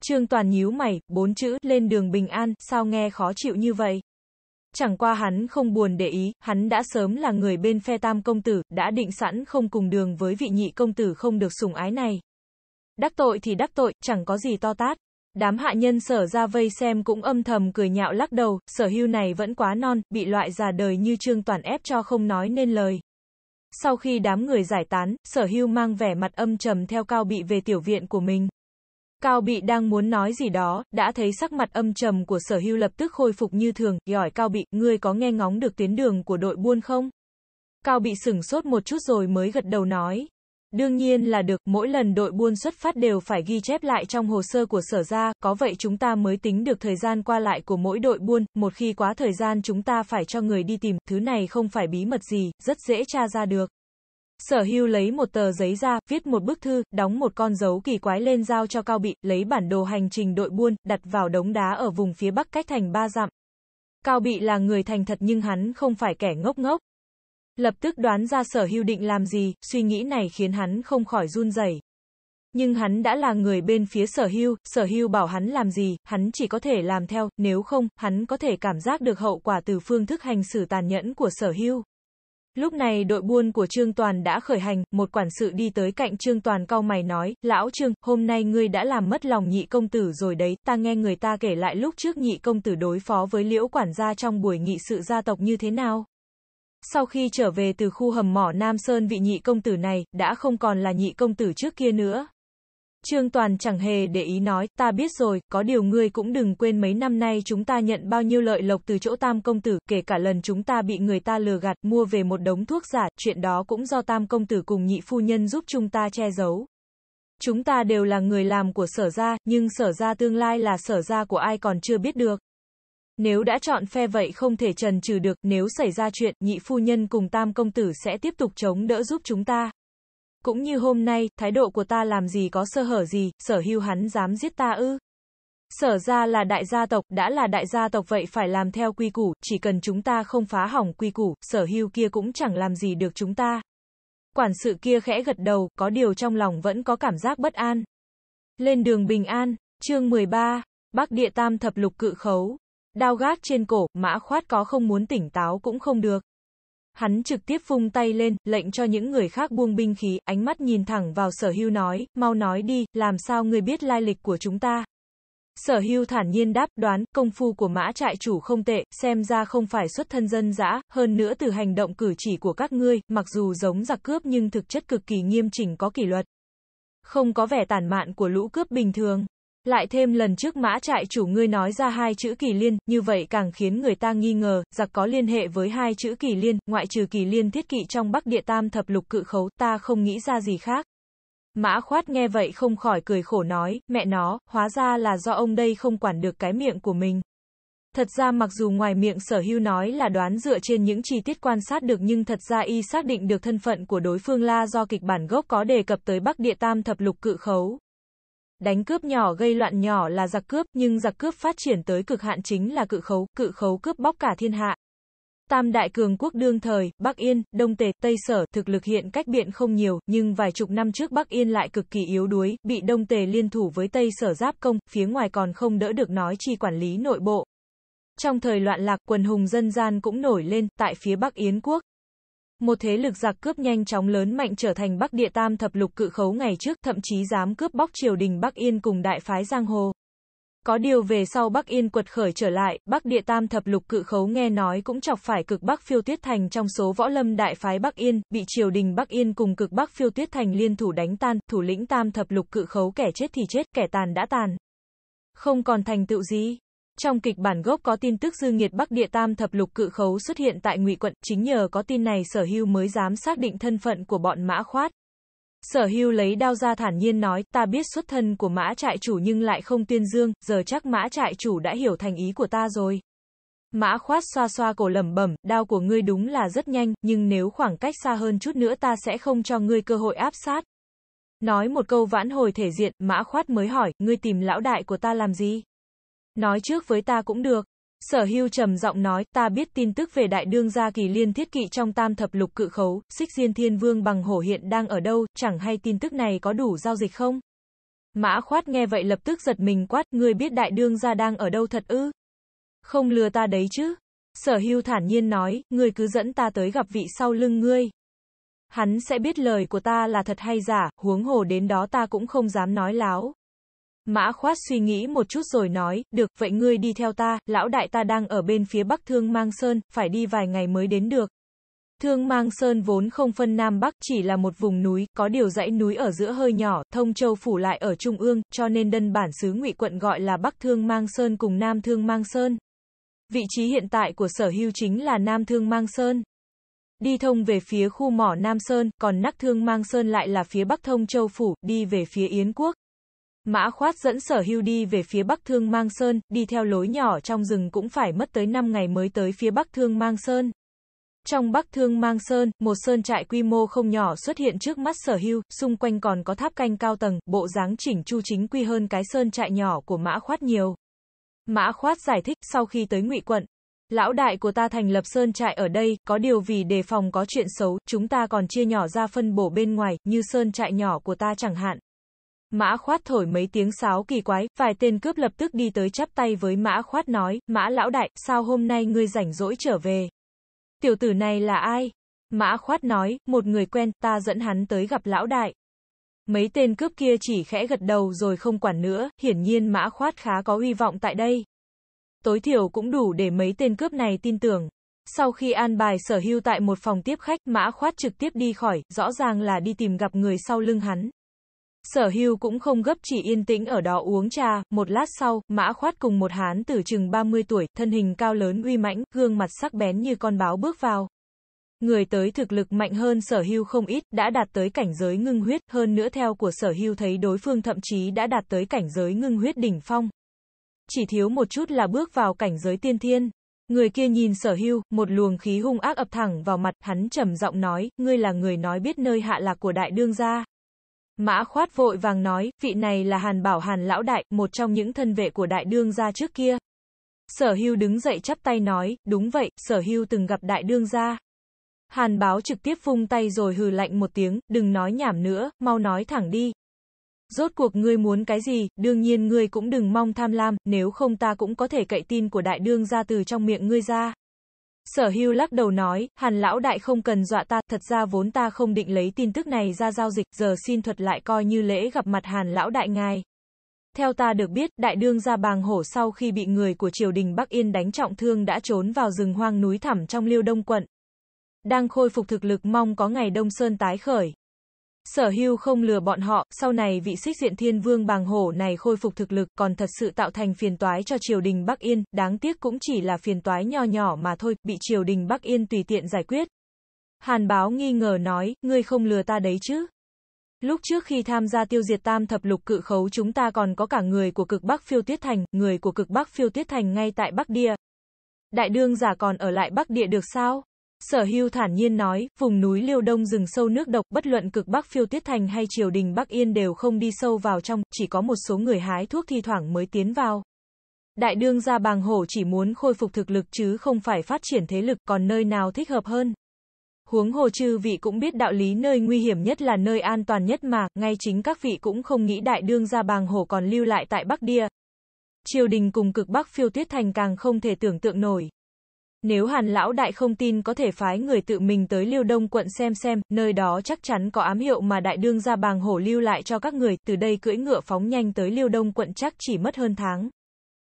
Speaker 1: Trương Toàn nhíu mày, bốn chữ, lên đường bình an, sao nghe khó chịu như vậy? Chẳng qua hắn không buồn để ý, hắn đã sớm là người bên phe tam công tử, đã định sẵn không cùng đường với vị nhị công tử không được sủng ái này. Đắc tội thì đắc tội, chẳng có gì to tát. Đám hạ nhân sở ra vây xem cũng âm thầm cười nhạo lắc đầu, sở hưu này vẫn quá non, bị loại già đời như trương toàn ép cho không nói nên lời. Sau khi đám người giải tán, sở hưu mang vẻ mặt âm trầm theo Cao Bị về tiểu viện của mình. Cao Bị đang muốn nói gì đó, đã thấy sắc mặt âm trầm của sở hưu lập tức khôi phục như thường, gọi Cao Bị, ngươi có nghe ngóng được tuyến đường của đội buôn không? Cao Bị sửng sốt một chút rồi mới gật đầu nói, Đương nhiên là được, mỗi lần đội buôn xuất phát đều phải ghi chép lại trong hồ sơ của sở ra, có vậy chúng ta mới tính được thời gian qua lại của mỗi đội buôn, một khi quá thời gian chúng ta phải cho người đi tìm, thứ này không phải bí mật gì, rất dễ tra ra được. Sở hưu lấy một tờ giấy ra, viết một bức thư, đóng một con dấu kỳ quái lên giao cho Cao Bị, lấy bản đồ hành trình đội buôn, đặt vào đống đá ở vùng phía bắc cách thành ba dặm. Cao Bị là người thành thật nhưng hắn không phải kẻ ngốc ngốc. Lập tức đoán ra sở hưu định làm gì, suy nghĩ này khiến hắn không khỏi run rẩy. Nhưng hắn đã là người bên phía sở hưu, sở hưu bảo hắn làm gì, hắn chỉ có thể làm theo, nếu không, hắn có thể cảm giác được hậu quả từ phương thức hành xử tàn nhẫn của sở hưu. Lúc này đội buôn của Trương Toàn đã khởi hành, một quản sự đi tới cạnh Trương Toàn cau mày nói, lão Trương, hôm nay ngươi đã làm mất lòng nhị công tử rồi đấy, ta nghe người ta kể lại lúc trước nhị công tử đối phó với liễu quản gia trong buổi nghị sự gia tộc như thế nào. Sau khi trở về từ khu hầm mỏ Nam Sơn vị nhị công tử này, đã không còn là nhị công tử trước kia nữa. Trương Toàn chẳng hề để ý nói, ta biết rồi, có điều ngươi cũng đừng quên mấy năm nay chúng ta nhận bao nhiêu lợi lộc từ chỗ Tam Công Tử, kể cả lần chúng ta bị người ta lừa gạt, mua về một đống thuốc giả, chuyện đó cũng do Tam Công Tử cùng nhị phu nhân giúp chúng ta che giấu. Chúng ta đều là người làm của sở gia, nhưng sở gia tương lai là sở gia của ai còn chưa biết được. Nếu đã chọn phe vậy không thể trần trừ được, nếu xảy ra chuyện, nhị phu nhân cùng tam công tử sẽ tiếp tục chống đỡ giúp chúng ta. Cũng như hôm nay, thái độ của ta làm gì có sơ hở gì, sở hưu hắn dám giết ta ư. Sở ra là đại gia tộc, đã là đại gia tộc vậy phải làm theo quy củ, chỉ cần chúng ta không phá hỏng quy củ, sở hưu kia cũng chẳng làm gì được chúng ta. Quản sự kia khẽ gật đầu, có điều trong lòng vẫn có cảm giác bất an. Lên đường bình an, chương 13, Bắc địa tam thập lục cự khấu. Đao gác trên cổ, mã khoát có không muốn tỉnh táo cũng không được. Hắn trực tiếp phung tay lên, lệnh cho những người khác buông binh khí, ánh mắt nhìn thẳng vào sở hưu nói, mau nói đi, làm sao người biết lai lịch của chúng ta. Sở hưu thản nhiên đáp đoán, công phu của mã trại chủ không tệ, xem ra không phải xuất thân dân dã, hơn nữa từ hành động cử chỉ của các ngươi, mặc dù giống giặc cướp nhưng thực chất cực kỳ nghiêm chỉnh có kỷ luật. Không có vẻ tàn mạn của lũ cướp bình thường. Lại thêm lần trước mã trại chủ ngươi nói ra hai chữ kỳ liên, như vậy càng khiến người ta nghi ngờ, giặc có liên hệ với hai chữ kỳ liên, ngoại trừ kỳ liên thiết kỵ trong bắc địa tam thập lục cự khấu, ta không nghĩ ra gì khác. Mã khoát nghe vậy không khỏi cười khổ nói, mẹ nó, hóa ra là do ông đây không quản được cái miệng của mình. Thật ra mặc dù ngoài miệng sở hưu nói là đoán dựa trên những chi tiết quan sát được nhưng thật ra y xác định được thân phận của đối phương la do kịch bản gốc có đề cập tới Bắc Địa Tam Thập Lục Cự Khấu, đánh cướp nhỏ gây loạn nhỏ là giặc cướp, nhưng giặc cướp phát triển tới cực hạn chính là cự khấu, cự khấu cướp bóc cả thiên hạ. Tam đại cường quốc đương thời, Bắc Yên, Đông Tề, Tây Sở, thực lực hiện cách biện không nhiều, nhưng vài chục năm trước Bắc Yên lại cực kỳ yếu đuối, bị Đông Tề liên thủ với Tây Sở giáp công, phía ngoài còn không đỡ được nói chi quản lý nội bộ. Trong thời loạn lạc, quần hùng dân gian cũng nổi lên, tại phía Bắc Yến quốc, một thế lực giặc cướp nhanh chóng lớn mạnh trở thành Bắc Địa Tam thập lục cự khấu ngày trước, thậm chí dám cướp bóc triều đình Bắc Yên cùng đại phái giang hồ. Có điều về sau Bắc Yên quật khởi trở lại, Bắc Địa Tam thập lục cự khấu nghe nói cũng chọc phải cực Bắc Phiêu Tuyết Thành trong số võ lâm đại phái Bắc Yên, bị triều đình Bắc Yên cùng cực Bắc Phiêu Tuyết Thành liên thủ đánh tan, thủ lĩnh Tam thập lục cự khấu kẻ chết thì chết, kẻ tàn đã tàn. Không còn thành tựu gì. Trong kịch bản gốc có tin tức dư nghiệt Bắc Địa Tam thập lục cự khấu xuất hiện tại Ngụy quận, chính nhờ có tin này Sở Hưu mới dám xác định thân phận của bọn Mã Khoát. Sở Hưu lấy đao ra thản nhiên nói, ta biết xuất thân của Mã trại chủ nhưng lại không tuyên dương, giờ chắc Mã trại chủ đã hiểu thành ý của ta rồi. Mã Khoát xoa xoa cổ lẩm bẩm, đao của ngươi đúng là rất nhanh, nhưng nếu khoảng cách xa hơn chút nữa ta sẽ không cho ngươi cơ hội áp sát. Nói một câu vãn hồi thể diện, Mã Khoát mới hỏi, ngươi tìm lão đại của ta làm gì? Nói trước với ta cũng được. Sở hưu trầm giọng nói, ta biết tin tức về đại đương gia kỳ liên thiết kỵ trong tam thập lục cự khấu, xích diên thiên vương bằng hổ hiện đang ở đâu, chẳng hay tin tức này có đủ giao dịch không? Mã khoát nghe vậy lập tức giật mình quát, ngươi biết đại đương gia đang ở đâu thật ư? Không lừa ta đấy chứ. Sở hưu thản nhiên nói, ngươi cứ dẫn ta tới gặp vị sau lưng ngươi. Hắn sẽ biết lời của ta là thật hay giả, huống hồ đến đó ta cũng không dám nói láo. Mã khoát suy nghĩ một chút rồi nói, được, vậy ngươi đi theo ta, lão đại ta đang ở bên phía bắc Thương Mang Sơn, phải đi vài ngày mới đến được. Thương Mang Sơn vốn không phân Nam Bắc, chỉ là một vùng núi, có điều dãy núi ở giữa hơi nhỏ, thông châu phủ lại ở Trung ương, cho nên đơn bản xứ ngụy quận gọi là Bắc Thương Mang Sơn cùng Nam Thương Mang Sơn. Vị trí hiện tại của sở hưu chính là Nam Thương Mang Sơn. Đi thông về phía khu mỏ Nam Sơn, còn Nắc Thương Mang Sơn lại là phía Bắc Thông Châu Phủ, đi về phía Yến Quốc. Mã khoát dẫn sở hưu đi về phía Bắc Thương Mang Sơn, đi theo lối nhỏ trong rừng cũng phải mất tới 5 ngày mới tới phía Bắc Thương Mang Sơn. Trong Bắc Thương Mang Sơn, một sơn trại quy mô không nhỏ xuất hiện trước mắt sở hưu, xung quanh còn có tháp canh cao tầng, bộ dáng chỉnh chu chính quy hơn cái sơn trại nhỏ của Mã Khoát nhiều. Mã Khoát giải thích, sau khi tới ngụy quận, lão đại của ta thành lập sơn trại ở đây, có điều vì đề phòng có chuyện xấu, chúng ta còn chia nhỏ ra phân bổ bên ngoài, như sơn trại nhỏ của ta chẳng hạn. Mã khoát thổi mấy tiếng sáo kỳ quái, vài tên cướp lập tức đi tới chắp tay với mã khoát nói, mã lão đại, sao hôm nay ngươi rảnh rỗi trở về? Tiểu tử này là ai? Mã khoát nói, một người quen, ta dẫn hắn tới gặp lão đại. Mấy tên cướp kia chỉ khẽ gật đầu rồi không quản nữa, hiển nhiên mã khoát khá có hy vọng tại đây. Tối thiểu cũng đủ để mấy tên cướp này tin tưởng. Sau khi an bài sở hưu tại một phòng tiếp khách, mã khoát trực tiếp đi khỏi, rõ ràng là đi tìm gặp người sau lưng hắn. Sở hưu cũng không gấp chỉ yên tĩnh ở đó uống trà, một lát sau, mã khoát cùng một hán tử chừng 30 tuổi, thân hình cao lớn uy mãnh, gương mặt sắc bén như con báo bước vào. Người tới thực lực mạnh hơn sở hưu không ít, đã đạt tới cảnh giới ngưng huyết, hơn nữa theo của sở hưu thấy đối phương thậm chí đã đạt tới cảnh giới ngưng huyết đỉnh phong. Chỉ thiếu một chút là bước vào cảnh giới tiên thiên. Người kia nhìn sở hưu, một luồng khí hung ác ập thẳng vào mặt, hắn trầm giọng nói, ngươi là người nói biết nơi hạ lạc của đại đương gia. Mã khoát vội vàng nói, vị này là Hàn Bảo Hàn Lão Đại, một trong những thân vệ của đại đương gia trước kia. Sở hưu đứng dậy chắp tay nói, đúng vậy, sở hưu từng gặp đại đương gia. Hàn báo trực tiếp phung tay rồi hừ lạnh một tiếng, đừng nói nhảm nữa, mau nói thẳng đi. Rốt cuộc ngươi muốn cái gì, đương nhiên ngươi cũng đừng mong tham lam, nếu không ta cũng có thể cậy tin của đại đương gia từ trong miệng ngươi ra. Sở hưu lắc đầu nói, hàn lão đại không cần dọa ta, thật ra vốn ta không định lấy tin tức này ra giao dịch, giờ xin thuật lại coi như lễ gặp mặt hàn lão đại ngài. Theo ta được biết, đại đương gia bàng hổ sau khi bị người của triều đình Bắc Yên đánh trọng thương đã trốn vào rừng hoang núi thẳm trong liêu đông quận. Đang khôi phục thực lực mong có ngày Đông Sơn tái khởi. Sở hưu không lừa bọn họ, sau này vị xích diện thiên vương bàng hổ này khôi phục thực lực còn thật sự tạo thành phiền toái cho triều đình Bắc Yên, đáng tiếc cũng chỉ là phiền toái nho nhỏ mà thôi, bị triều đình Bắc Yên tùy tiện giải quyết. Hàn báo nghi ngờ nói, ngươi không lừa ta đấy chứ. Lúc trước khi tham gia tiêu diệt tam thập lục cự khấu chúng ta còn có cả người của cực Bắc phiêu tuyết thành, người của cực Bắc phiêu tuyết thành ngay tại Bắc Địa. Đại đương giả còn ở lại Bắc Địa được sao? Sở hưu thản nhiên nói, vùng núi liêu đông rừng sâu nước độc, bất luận cực Bắc phiêu tiết thành hay triều đình Bắc Yên đều không đi sâu vào trong, chỉ có một số người hái thuốc thi thoảng mới tiến vào. Đại đương gia bàng hổ chỉ muốn khôi phục thực lực chứ không phải phát triển thế lực, còn nơi nào thích hợp hơn. Huống hồ chư vị cũng biết đạo lý nơi nguy hiểm nhất là nơi an toàn nhất mà, ngay chính các vị cũng không nghĩ đại đương gia bàng hổ còn lưu lại tại Bắc Địa. Triều đình cùng cực Bắc phiêu tiết thành càng không thể tưởng tượng nổi. Nếu Hàn Lão Đại không tin có thể phái người tự mình tới Liêu Đông quận xem xem, nơi đó chắc chắn có ám hiệu mà đại đương gia bàng hổ lưu lại cho các người, từ đây cưỡi ngựa phóng nhanh tới Liêu Đông quận chắc chỉ mất hơn tháng.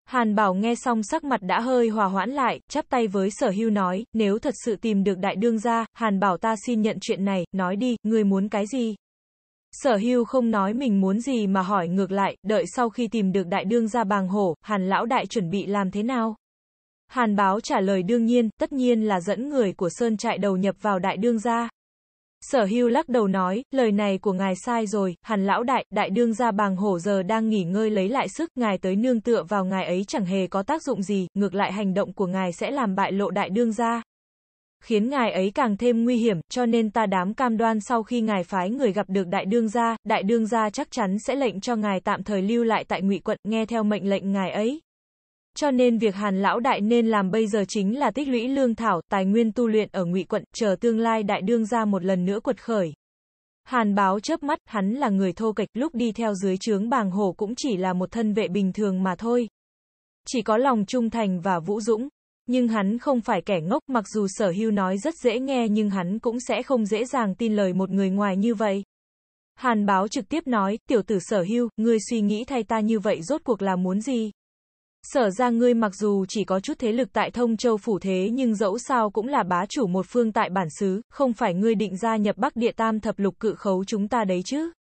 Speaker 1: Hàn Bảo nghe xong sắc mặt đã hơi hòa hoãn lại, chắp tay với sở hưu nói, nếu thật sự tìm được đại đương gia, Hàn Bảo ta xin nhận chuyện này, nói đi, người muốn cái gì? Sở hưu không nói mình muốn gì mà hỏi ngược lại, đợi sau khi tìm được đại đương gia bàng hổ, Hàn Lão Đại chuẩn bị làm thế nào? Hàn báo trả lời đương nhiên, tất nhiên là dẫn người của Sơn trại đầu nhập vào đại đương gia. Sở hưu lắc đầu nói, lời này của ngài sai rồi, hàn lão đại, đại đương gia bàng hổ giờ đang nghỉ ngơi lấy lại sức, ngài tới nương tựa vào ngài ấy chẳng hề có tác dụng gì, ngược lại hành động của ngài sẽ làm bại lộ đại đương gia. Khiến ngài ấy càng thêm nguy hiểm, cho nên ta đám cam đoan sau khi ngài phái người gặp được đại đương gia, đại đương gia chắc chắn sẽ lệnh cho ngài tạm thời lưu lại tại ngụy quận, nghe theo mệnh lệnh ngài ấy. Cho nên việc Hàn lão đại nên làm bây giờ chính là tích lũy lương thảo, tài nguyên tu luyện ở Ngụy quận, chờ tương lai đại đương ra một lần nữa quật khởi. Hàn báo chớp mắt, hắn là người thô kịch, lúc đi theo dưới trướng bàng Hồ cũng chỉ là một thân vệ bình thường mà thôi. Chỉ có lòng trung thành và vũ dũng. Nhưng hắn không phải kẻ ngốc, mặc dù sở hưu nói rất dễ nghe nhưng hắn cũng sẽ không dễ dàng tin lời một người ngoài như vậy. Hàn báo trực tiếp nói, tiểu tử sở hưu, ngươi suy nghĩ thay ta như vậy rốt cuộc là muốn gì? Sở ra ngươi mặc dù chỉ có chút thế lực tại thông châu phủ thế nhưng dẫu sao cũng là bá chủ một phương tại bản xứ, không phải ngươi định gia nhập bắc địa tam thập lục cự khấu chúng ta đấy chứ.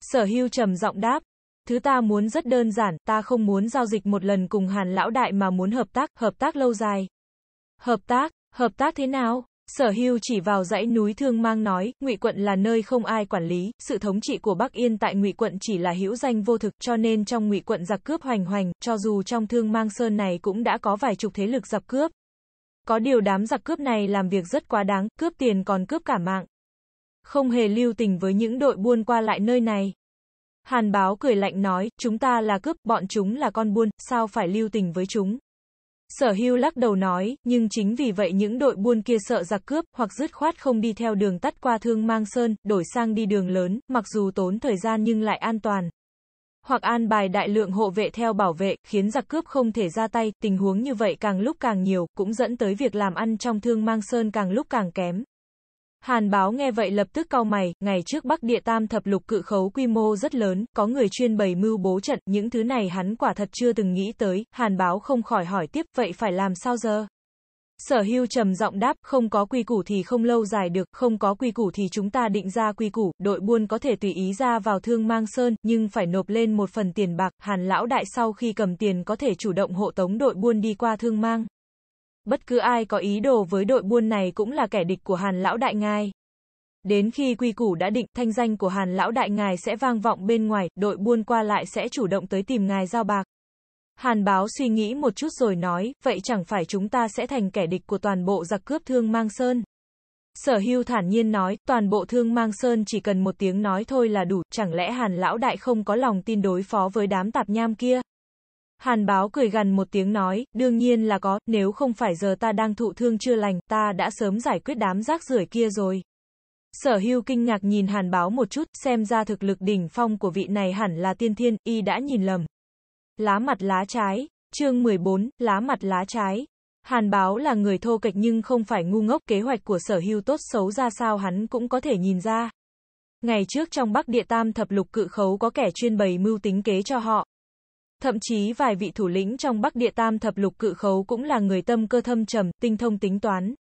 Speaker 1: Sở hưu trầm giọng đáp. Thứ ta muốn rất đơn giản, ta không muốn giao dịch một lần cùng hàn lão đại mà muốn hợp tác, hợp tác lâu dài. Hợp tác, hợp tác thế nào? Sở Hưu chỉ vào dãy núi Thương Mang nói, Ngụy quận là nơi không ai quản lý, sự thống trị của Bắc Yên tại Ngụy quận chỉ là hữu danh vô thực, cho nên trong Ngụy quận giặc cướp hoành hoành, cho dù trong Thương Mang Sơn này cũng đã có vài chục thế lực giặc cướp. Có điều đám giặc cướp này làm việc rất quá đáng, cướp tiền còn cướp cả mạng. Không hề lưu tình với những đội buôn qua lại nơi này. Hàn báo cười lạnh nói, chúng ta là cướp, bọn chúng là con buôn, sao phải lưu tình với chúng. Sở hưu lắc đầu nói, nhưng chính vì vậy những đội buôn kia sợ giặc cướp, hoặc dứt khoát không đi theo đường tắt qua thương mang sơn, đổi sang đi đường lớn, mặc dù tốn thời gian nhưng lại an toàn. Hoặc an bài đại lượng hộ vệ theo bảo vệ, khiến giặc cướp không thể ra tay, tình huống như vậy càng lúc càng nhiều, cũng dẫn tới việc làm ăn trong thương mang sơn càng lúc càng kém. Hàn báo nghe vậy lập tức cau mày, ngày trước Bắc Địa Tam thập lục cự khấu quy mô rất lớn, có người chuyên bày mưu bố trận, những thứ này hắn quả thật chưa từng nghĩ tới, Hàn báo không khỏi hỏi tiếp, vậy phải làm sao giờ? Sở hưu trầm giọng đáp, không có quy củ thì không lâu dài được, không có quy củ thì chúng ta định ra quy củ, đội buôn có thể tùy ý ra vào thương mang sơn, nhưng phải nộp lên một phần tiền bạc, hàn lão đại sau khi cầm tiền có thể chủ động hộ tống đội buôn đi qua thương mang. Bất cứ ai có ý đồ với đội buôn này cũng là kẻ địch của Hàn Lão Đại Ngài. Đến khi quy củ đã định, thanh danh của Hàn Lão Đại Ngài sẽ vang vọng bên ngoài, đội buôn qua lại sẽ chủ động tới tìm Ngài giao bạc. Hàn báo suy nghĩ một chút rồi nói, vậy chẳng phải chúng ta sẽ thành kẻ địch của toàn bộ giặc cướp thương mang sơn. Sở hưu thản nhiên nói, toàn bộ thương mang sơn chỉ cần một tiếng nói thôi là đủ, chẳng lẽ hàn lão đại không có lòng tin đối phó với đám tạp nham kia. Hàn báo cười gần một tiếng nói, đương nhiên là có, nếu không phải giờ ta đang thụ thương chưa lành, ta đã sớm giải quyết đám rác rưởi kia rồi. Sở hưu kinh ngạc nhìn hàn báo một chút, xem ra thực lực đỉnh phong của vị này hẳn là tiên thiên, y đã nhìn lầm. Lá mặt lá trái, chương 14, lá mặt lá trái. Hàn báo là người thô kệch nhưng không phải ngu ngốc, kế hoạch của sở hưu tốt xấu ra sao hắn cũng có thể nhìn ra. Ngày trước trong Bắc Địa Tam thập lục cự khấu có kẻ chuyên bày mưu tính kế cho họ, Thậm chí vài vị thủ lĩnh trong Bắc Địa Tam thập lục cự khấu cũng là người tâm cơ thâm trầm, tinh thông tính toán.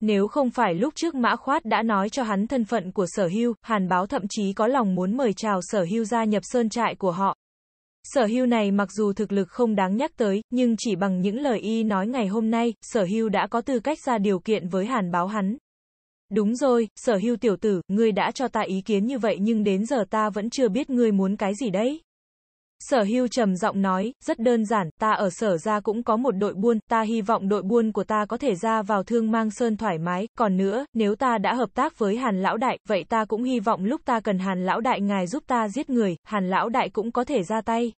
Speaker 1: Nếu không phải lúc trước Mã Khoát đã nói cho hắn thân phận của sở hưu, Hàn Báo thậm chí có lòng muốn mời chào sở hưu gia nhập sơn trại của họ. Sở hưu này mặc dù thực lực không đáng nhắc tới, nhưng chỉ bằng những lời y nói ngày hôm nay, sở hưu đã có tư cách ra điều kiện với Hàn Báo hắn. Đúng rồi, sở hưu tiểu tử, ngươi đã cho ta ý kiến như vậy nhưng đến giờ ta vẫn chưa biết ngươi muốn cái gì đấy. Sở hưu trầm giọng nói, rất đơn giản, ta ở sở ra cũng có một đội buôn, ta hy vọng đội buôn của ta có thể ra vào thương mang sơn thoải mái, còn nữa, nếu ta đã hợp tác với hàn lão đại, vậy ta cũng hy vọng lúc ta cần hàn lão đại ngài giúp ta giết người, hàn lão đại cũng có thể ra tay.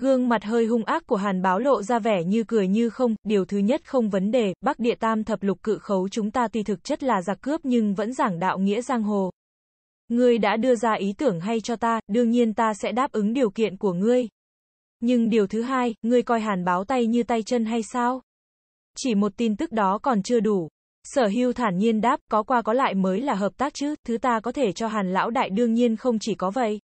Speaker 1: Gương mặt hơi hung ác của hàn báo lộ ra vẻ như cười như không, điều thứ nhất không vấn đề, bắc địa tam thập lục cự khấu chúng ta tuy thực chất là giặc cướp nhưng vẫn giảng đạo nghĩa giang hồ, Ngươi đã đưa ra ý tưởng hay cho ta, đương nhiên ta sẽ đáp ứng điều kiện của ngươi. Nhưng điều thứ hai, ngươi coi hàn báo tay như tay chân hay sao? Chỉ một tin tức đó còn chưa đủ. Sở hưu thản nhiên đáp, có qua có lại mới là hợp tác chứ, thứ ta có thể cho hàn lão đại đương nhiên không chỉ có vậy.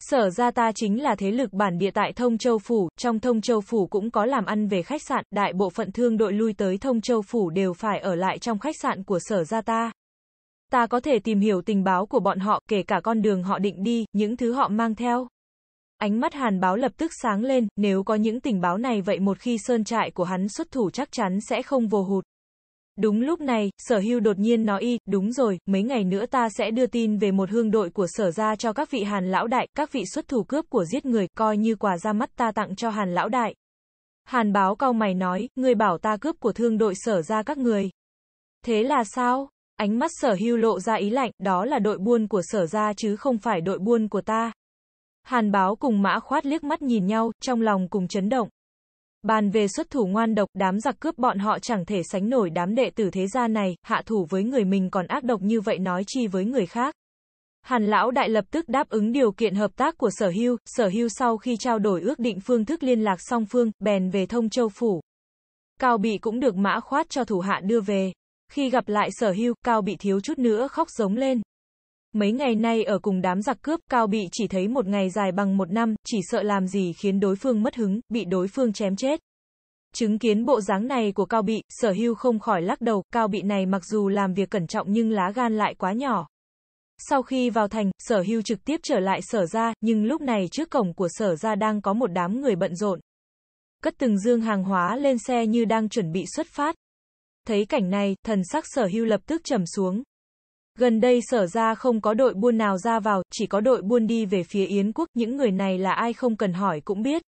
Speaker 1: Sở ra ta chính là thế lực bản địa tại Thông Châu Phủ, trong Thông Châu Phủ cũng có làm ăn về khách sạn, đại bộ phận thương đội lui tới Thông Châu Phủ đều phải ở lại trong khách sạn của sở ra ta. Ta có thể tìm hiểu tình báo của bọn họ, kể cả con đường họ định đi, những thứ họ mang theo. Ánh mắt hàn báo lập tức sáng lên, nếu có những tình báo này vậy một khi sơn trại của hắn xuất thủ chắc chắn sẽ không vô hụt. Đúng lúc này, sở hưu đột nhiên nói y, đúng rồi, mấy ngày nữa ta sẽ đưa tin về một hương đội của sở ra cho các vị hàn lão đại, các vị xuất thủ cướp của giết người, coi như quà ra mắt ta tặng cho hàn lão đại. Hàn báo cao mày nói, người bảo ta cướp của thương đội sở ra các người. Thế là sao? Ánh mắt sở hưu lộ ra ý lạnh, đó là đội buôn của sở ra chứ không phải đội buôn của ta. Hàn báo cùng mã khoát liếc mắt nhìn nhau, trong lòng cùng chấn động. Bàn về xuất thủ ngoan độc, đám giặc cướp bọn họ chẳng thể sánh nổi đám đệ tử thế gia này, hạ thủ với người mình còn ác độc như vậy nói chi với người khác. Hàn lão đại lập tức đáp ứng điều kiện hợp tác của sở hưu, sở hưu sau khi trao đổi ước định phương thức liên lạc song phương, bèn về thông châu phủ. Cao bị cũng được mã khoát cho thủ hạ đưa về. Khi gặp lại sở hưu, Cao bị thiếu chút nữa khóc giống lên. Mấy ngày nay ở cùng đám giặc cướp, Cao bị chỉ thấy một ngày dài bằng một năm, chỉ sợ làm gì khiến đối phương mất hứng, bị đối phương chém chết. Chứng kiến bộ dáng này của Cao Bị, sở hưu không khỏi lắc đầu, Cao Bị này mặc dù làm việc cẩn trọng nhưng lá gan lại quá nhỏ. Sau khi vào thành, sở hưu trực tiếp trở lại sở ra, nhưng lúc này trước cổng của sở ra đang có một đám người bận rộn. Cất từng dương hàng hóa lên xe như đang chuẩn bị xuất phát. Thấy cảnh này, thần sắc sở hưu lập tức trầm xuống. Gần đây sở ra không có đội buôn nào ra vào, chỉ có đội buôn đi về phía Yến quốc, những người này là ai không cần hỏi cũng biết.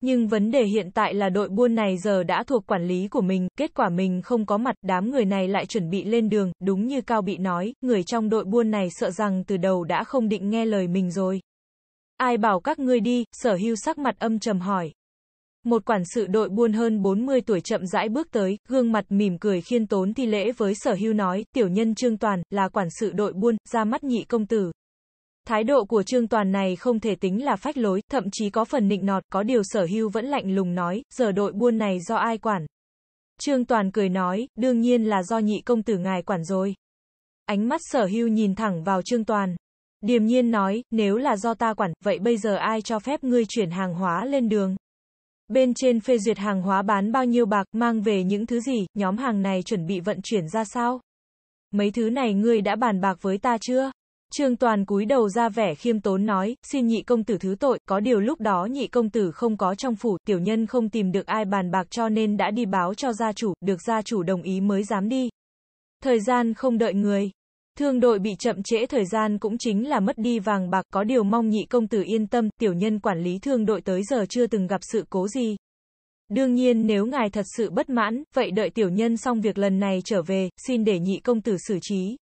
Speaker 1: Nhưng vấn đề hiện tại là đội buôn này giờ đã thuộc quản lý của mình, kết quả mình không có mặt, đám người này lại chuẩn bị lên đường, đúng như Cao Bị nói, người trong đội buôn này sợ rằng từ đầu đã không định nghe lời mình rồi. Ai bảo các ngươi đi, sở hưu sắc mặt âm trầm hỏi. Một quản sự đội buôn hơn 40 tuổi chậm rãi bước tới, gương mặt mỉm cười khiên tốn thi lễ với sở hưu nói, tiểu nhân Trương Toàn, là quản sự đội buôn, ra mắt nhị công tử. Thái độ của Trương Toàn này không thể tính là phách lối, thậm chí có phần nịnh nọt, có điều sở hưu vẫn lạnh lùng nói, giờ đội buôn này do ai quản. Trương Toàn cười nói, đương nhiên là do nhị công tử ngài quản rồi. Ánh mắt sở hưu nhìn thẳng vào Trương Toàn. Điềm nhiên nói, nếu là do ta quản, vậy bây giờ ai cho phép ngươi chuyển hàng hóa lên đường? bên trên phê duyệt hàng hóa bán bao nhiêu bạc, mang về những thứ gì, nhóm hàng này chuẩn bị vận chuyển ra sao? Mấy thứ này ngươi đã bàn bạc với ta chưa? Trương Toàn cúi đầu ra vẻ khiêm tốn nói, xin nhị công tử thứ tội, có điều lúc đó nhị công tử không có trong phủ, tiểu nhân không tìm được ai bàn bạc cho nên đã đi báo cho gia chủ, được gia chủ đồng ý mới dám đi. Thời gian không đợi người, Thương đội bị chậm trễ thời gian cũng chính là mất đi vàng bạc có điều mong nhị công tử yên tâm, tiểu nhân quản lý thương đội tới giờ chưa từng gặp sự cố gì. Đương nhiên nếu ngài thật sự bất mãn, vậy đợi tiểu nhân xong việc lần này trở về, xin để nhị công tử xử trí.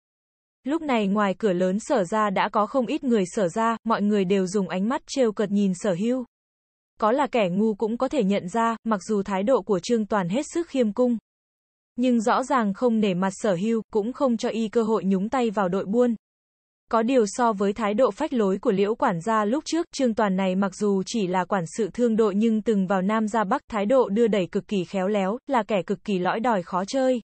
Speaker 1: Lúc này ngoài cửa lớn sở ra đã có không ít người sở ra, mọi người đều dùng ánh mắt trêu cợt nhìn sở hưu. Có là kẻ ngu cũng có thể nhận ra, mặc dù thái độ của Trương Toàn hết sức khiêm cung, nhưng rõ ràng không nể mặt sở hưu, cũng không cho y cơ hội nhúng tay vào đội buôn. Có điều so với thái độ phách lối của liễu quản gia lúc trước, trương toàn này mặc dù chỉ là quản sự thương đội nhưng từng vào Nam ra Bắc, thái độ đưa đẩy cực kỳ khéo léo, là kẻ cực kỳ lõi đòi khó chơi.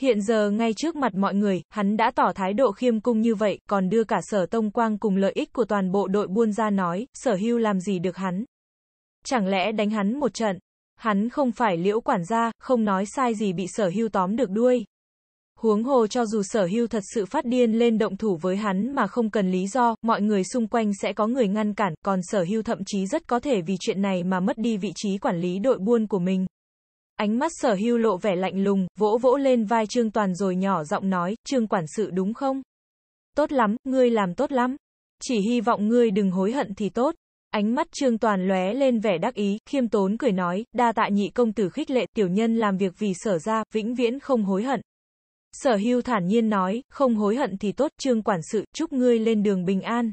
Speaker 1: Hiện giờ ngay trước mặt mọi người, hắn đã tỏ thái độ khiêm cung như vậy, còn đưa cả sở tông quang cùng lợi ích của toàn bộ đội buôn ra nói, sở hưu làm gì được hắn. Chẳng lẽ đánh hắn một trận? Hắn không phải liễu quản gia, không nói sai gì bị sở hưu tóm được đuôi. Huống hồ cho dù sở hưu thật sự phát điên lên động thủ với hắn mà không cần lý do, mọi người xung quanh sẽ có người ngăn cản, còn sở hưu thậm chí rất có thể vì chuyện này mà mất đi vị trí quản lý đội buôn của mình. Ánh mắt sở hưu lộ vẻ lạnh lùng, vỗ vỗ lên vai Trương Toàn rồi nhỏ giọng nói, Trương quản sự đúng không? Tốt lắm, ngươi làm tốt lắm. Chỉ hy vọng ngươi đừng hối hận thì tốt. Ánh mắt Trương Toàn lóe lên vẻ đắc ý, khiêm tốn cười nói, đa tạ nhị công tử khích lệ, tiểu nhân làm việc vì sở ra, vĩnh viễn không hối hận. Sở hưu thản nhiên nói, không hối hận thì tốt, Trương Quản sự, chúc ngươi lên đường bình an.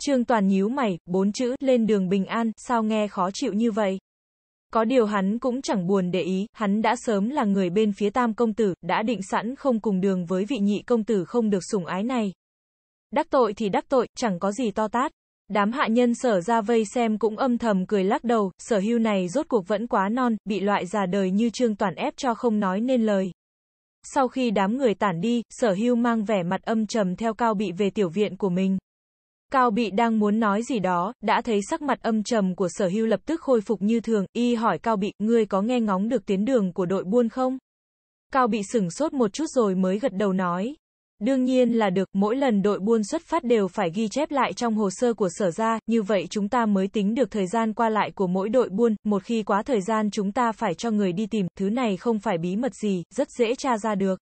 Speaker 1: Trương Toàn nhíu mày, bốn chữ, lên đường bình an, sao nghe khó chịu như vậy? Có điều hắn cũng chẳng buồn để ý, hắn đã sớm là người bên phía tam công tử, đã định sẵn không cùng đường với vị nhị công tử không được sủng ái này. Đắc tội thì đắc tội, chẳng có gì to tát. Đám hạ nhân sở ra vây xem cũng âm thầm cười lắc đầu, sở hưu này rốt cuộc vẫn quá non, bị loại già đời như trương toàn ép cho không nói nên lời. Sau khi đám người tản đi, sở hưu mang vẻ mặt âm trầm theo Cao Bị về tiểu viện của mình. Cao Bị đang muốn nói gì đó, đã thấy sắc mặt âm trầm của sở hưu lập tức khôi phục như thường, y hỏi Cao Bị, ngươi có nghe ngóng được tiến đường của đội buôn không? Cao Bị sửng sốt một chút rồi mới gật đầu nói, Đương nhiên là được, mỗi lần đội buôn xuất phát đều phải ghi chép lại trong hồ sơ của sở ra, như vậy chúng ta mới tính được thời gian qua lại của mỗi đội buôn, một khi quá thời gian chúng ta phải cho người đi tìm, thứ này không phải bí mật gì, rất dễ tra ra được.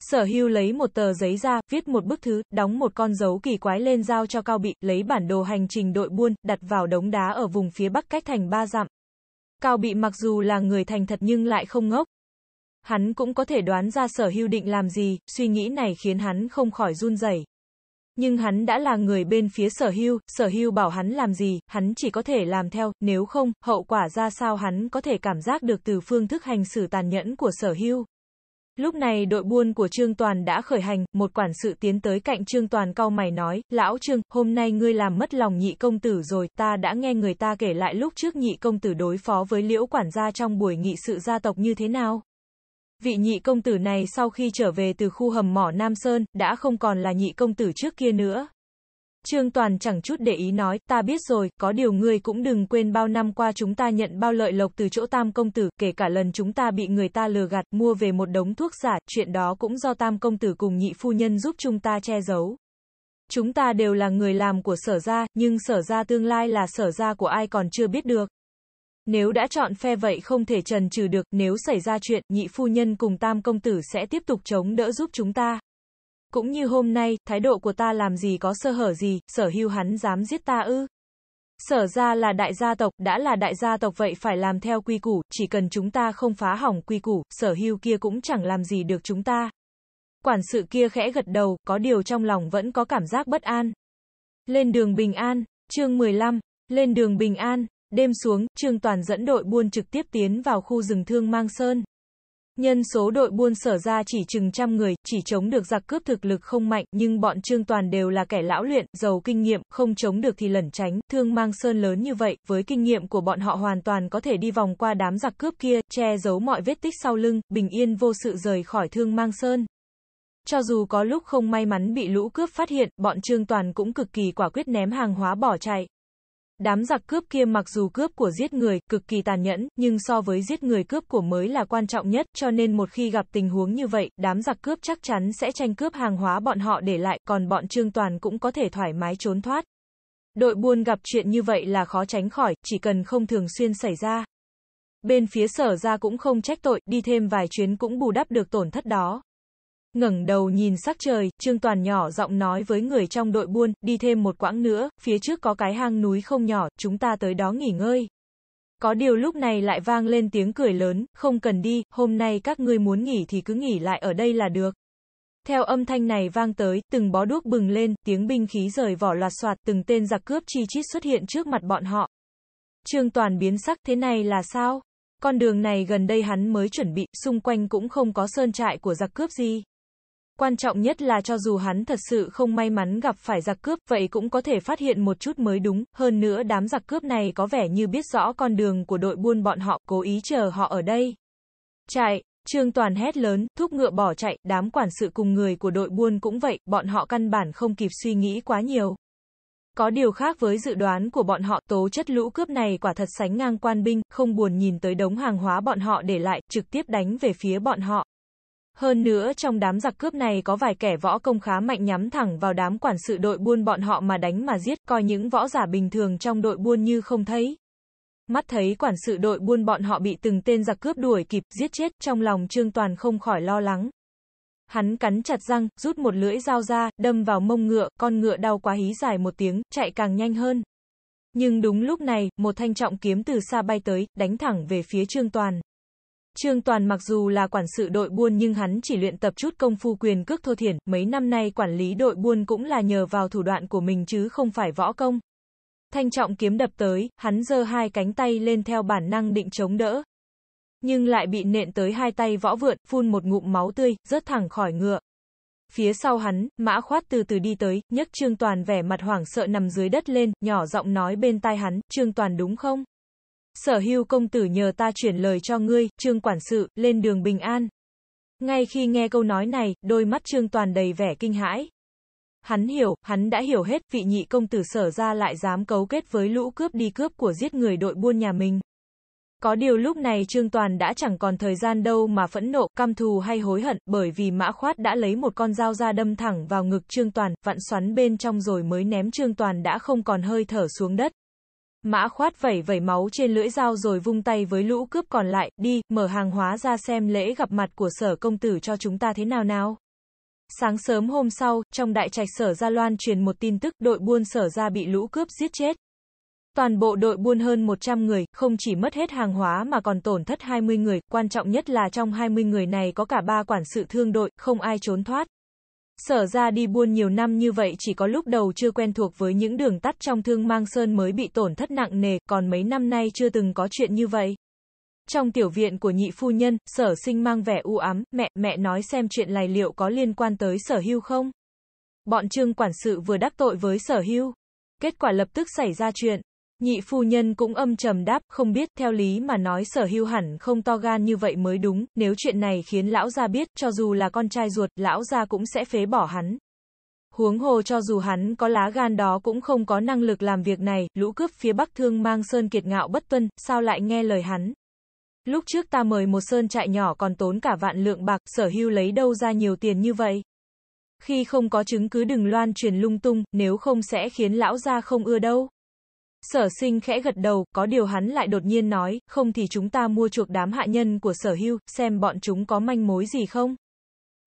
Speaker 1: Sở hưu lấy một tờ giấy ra, viết một bức thứ, đóng một con dấu kỳ quái lên giao cho Cao Bị, lấy bản đồ hành trình đội buôn, đặt vào đống đá ở vùng phía bắc cách thành ba dặm. Cao Bị mặc dù là người thành thật nhưng lại không ngốc, Hắn cũng có thể đoán ra sở hưu định làm gì, suy nghĩ này khiến hắn không khỏi run rẩy. Nhưng hắn đã là người bên phía sở hưu, sở hưu bảo hắn làm gì, hắn chỉ có thể làm theo, nếu không, hậu quả ra sao hắn có thể cảm giác được từ phương thức hành xử tàn nhẫn của sở hưu. Lúc này đội buôn của Trương Toàn đã khởi hành, một quản sự tiến tới cạnh Trương Toàn cau mày nói, lão Trương, hôm nay ngươi làm mất lòng nhị công tử rồi, ta đã nghe người ta kể lại lúc trước nhị công tử đối phó với liễu quản gia trong buổi nghị sự gia tộc như thế nào. Vị nhị công tử này sau khi trở về từ khu hầm mỏ Nam Sơn, đã không còn là nhị công tử trước kia nữa. Trương Toàn chẳng chút để ý nói, ta biết rồi, có điều ngươi cũng đừng quên bao năm qua chúng ta nhận bao lợi lộc từ chỗ tam công tử, kể cả lần chúng ta bị người ta lừa gạt, mua về một đống thuốc giả, chuyện đó cũng do tam công tử cùng nhị phu nhân giúp chúng ta che giấu. Chúng ta đều là người làm của sở gia, nhưng sở gia tương lai là sở gia của ai còn chưa biết được. Nếu đã chọn phe vậy không thể trần trừ được, nếu xảy ra chuyện, nhị phu nhân cùng tam công tử sẽ tiếp tục chống đỡ giúp chúng ta. Cũng như hôm nay, thái độ của ta làm gì có sơ hở gì, sở hưu hắn dám giết ta ư. Sở ra là đại gia tộc, đã là đại gia tộc vậy phải làm theo quy củ, chỉ cần chúng ta không phá hỏng quy củ, sở hưu kia cũng chẳng làm gì được chúng ta. Quản sự kia khẽ gật đầu, có điều trong lòng vẫn có cảm giác bất an. Lên đường bình an, chương 15, lên đường bình an, Đêm xuống, Trương Toàn dẫn đội buôn trực tiếp tiến vào khu rừng Thương Mang Sơn. Nhân số đội buôn sở ra chỉ chừng trăm người, chỉ chống được giặc cướp thực lực không mạnh, nhưng bọn Trương Toàn đều là kẻ lão luyện, giàu kinh nghiệm, không chống được thì lẩn tránh, thương mang sơn lớn như vậy, với kinh nghiệm của bọn họ hoàn toàn có thể đi vòng qua đám giặc cướp kia, che giấu mọi vết tích sau lưng, bình yên vô sự rời khỏi thương mang sơn. Cho dù có lúc không may mắn bị lũ cướp phát hiện, bọn Trương Toàn cũng cực kỳ quả quyết ném hàng hóa bỏ chạy. Đám giặc cướp kia mặc dù cướp của giết người, cực kỳ tàn nhẫn, nhưng so với giết người cướp của mới là quan trọng nhất, cho nên một khi gặp tình huống như vậy, đám giặc cướp chắc chắn sẽ tranh cướp hàng hóa bọn họ để lại, còn bọn Trương Toàn cũng có thể thoải mái trốn thoát. Đội buôn gặp chuyện như vậy là khó tránh khỏi, chỉ cần không thường xuyên xảy ra. Bên phía sở ra cũng không trách tội, đi thêm vài chuyến cũng bù đắp được tổn thất đó. Ngẩng đầu nhìn sắc trời, Trương Toàn nhỏ giọng nói với người trong đội buôn, đi thêm một quãng nữa, phía trước có cái hang núi không nhỏ, chúng ta tới đó nghỉ ngơi. Có điều lúc này lại vang lên tiếng cười lớn, không cần đi, hôm nay các ngươi muốn nghỉ thì cứ nghỉ lại ở đây là được. Theo âm thanh này vang tới, từng bó đuốc bừng lên, tiếng binh khí rời vỏ loạt soạt, từng tên giặc cướp chi chít xuất hiện trước mặt bọn họ. Trương Toàn biến sắc, thế này là sao? Con đường này gần đây hắn mới chuẩn bị, xung quanh cũng không có sơn trại của giặc cướp gì. Quan trọng nhất là cho dù hắn thật sự không may mắn gặp phải giặc cướp, vậy cũng có thể phát hiện một chút mới đúng. Hơn nữa đám giặc cướp này có vẻ như biết rõ con đường của đội buôn bọn họ, cố ý chờ họ ở đây. Chạy, Trương Toàn hét lớn, thúc ngựa bỏ chạy, đám quản sự cùng người của đội buôn cũng vậy, bọn họ căn bản không kịp suy nghĩ quá nhiều. Có điều khác với dự đoán của bọn họ, tố chất lũ cướp này quả thật sánh ngang quan binh, không buồn nhìn tới đống hàng hóa bọn họ để lại, trực tiếp đánh về phía bọn họ. Hơn nữa trong đám giặc cướp này có vài kẻ võ công khá mạnh nhắm thẳng vào đám quản sự đội buôn bọn họ mà đánh mà giết, coi những võ giả bình thường trong đội buôn như không thấy. Mắt thấy quản sự đội buôn bọn họ bị từng tên giặc cướp đuổi kịp, giết chết, trong lòng Trương Toàn không khỏi lo lắng. Hắn cắn chặt răng, rút một lưỡi dao ra, đâm vào mông ngựa, con ngựa đau quá hí dài một tiếng, chạy càng nhanh hơn. Nhưng đúng lúc này, một thanh trọng kiếm từ xa bay tới, đánh thẳng về phía Trương Toàn. Trương Toàn mặc dù là quản sự đội buôn nhưng hắn chỉ luyện tập chút công phu quyền cước thô thiển, mấy năm nay quản lý đội buôn cũng là nhờ vào thủ đoạn của mình chứ không phải võ công. Thanh trọng kiếm đập tới, hắn giơ hai cánh tay lên theo bản năng định chống đỡ. Nhưng lại bị nện tới hai tay võ vượn, phun một ngụm máu tươi, rớt thẳng khỏi ngựa. Phía sau hắn, mã khoát từ từ đi tới, nhấc Trương Toàn vẻ mặt hoảng sợ nằm dưới đất lên, nhỏ giọng nói bên tai hắn, Trương Toàn đúng không? sở hưu công tử nhờ ta chuyển lời cho ngươi, trương quản sự, lên đường bình an. Ngay khi nghe câu nói này, đôi mắt trương toàn đầy vẻ kinh hãi. Hắn hiểu, hắn đã hiểu hết, vị nhị công tử sở ra lại dám cấu kết với lũ cướp đi cướp của giết người đội buôn nhà mình. Có điều lúc này Trương Toàn đã chẳng còn thời gian đâu mà phẫn nộ, căm thù hay hối hận, bởi vì Mã Khoát đã lấy một con dao ra đâm thẳng vào ngực Trương Toàn, vặn xoắn bên trong rồi mới ném Trương Toàn đã không còn hơi thở xuống đất. Mã khoát vẩy vẩy máu trên lưỡi dao rồi vung tay với lũ cướp còn lại, đi, mở hàng hóa ra xem lễ gặp mặt của sở công tử cho chúng ta thế nào nào. Sáng sớm hôm sau, trong đại trạch sở Gia Loan truyền một tin tức đội buôn sở Gia bị lũ cướp giết chết. Toàn bộ đội buôn hơn 100 người, không chỉ mất hết hàng hóa mà còn tổn thất 20 người, quan trọng nhất là trong 20 người này có cả ba quản sự thương đội, không ai trốn thoát. Sở ra đi buôn nhiều năm như vậy chỉ có lúc đầu chưa quen thuộc với những đường tắt trong thương mang sơn mới bị tổn thất nặng nề, còn mấy năm nay chưa từng có chuyện như vậy. Trong tiểu viện của nhị phu nhân, sở sinh mang vẻ u ám, mẹ, mẹ nói xem chuyện này liệu có liên quan tới sở hưu không? Bọn trương quản sự vừa đắc tội với sở hưu. Kết quả lập tức xảy ra chuyện. Nhị phu nhân cũng âm trầm đáp, không biết, theo lý mà nói sở hưu hẳn không to gan như vậy mới đúng, nếu chuyện này khiến lão gia biết, cho dù là con trai ruột, lão gia cũng sẽ phế bỏ hắn. Huống hồ cho dù hắn có lá gan đó cũng không có năng lực làm việc này, lũ cướp phía Bắc Thương mang Sơn kiệt ngạo bất tuân, sao lại nghe lời hắn. Lúc trước ta mời một sơn trại nhỏ còn tốn cả vạn lượng bạc, sở hưu lấy đâu ra nhiều tiền như vậy. Khi không có chứng cứ đừng loan truyền lung tung, nếu không sẽ khiến lão gia không ưa đâu. Sở sinh khẽ gật đầu, có điều hắn lại đột nhiên nói, không thì chúng ta mua chuộc đám hạ nhân của sở hưu, xem bọn chúng có manh mối gì không.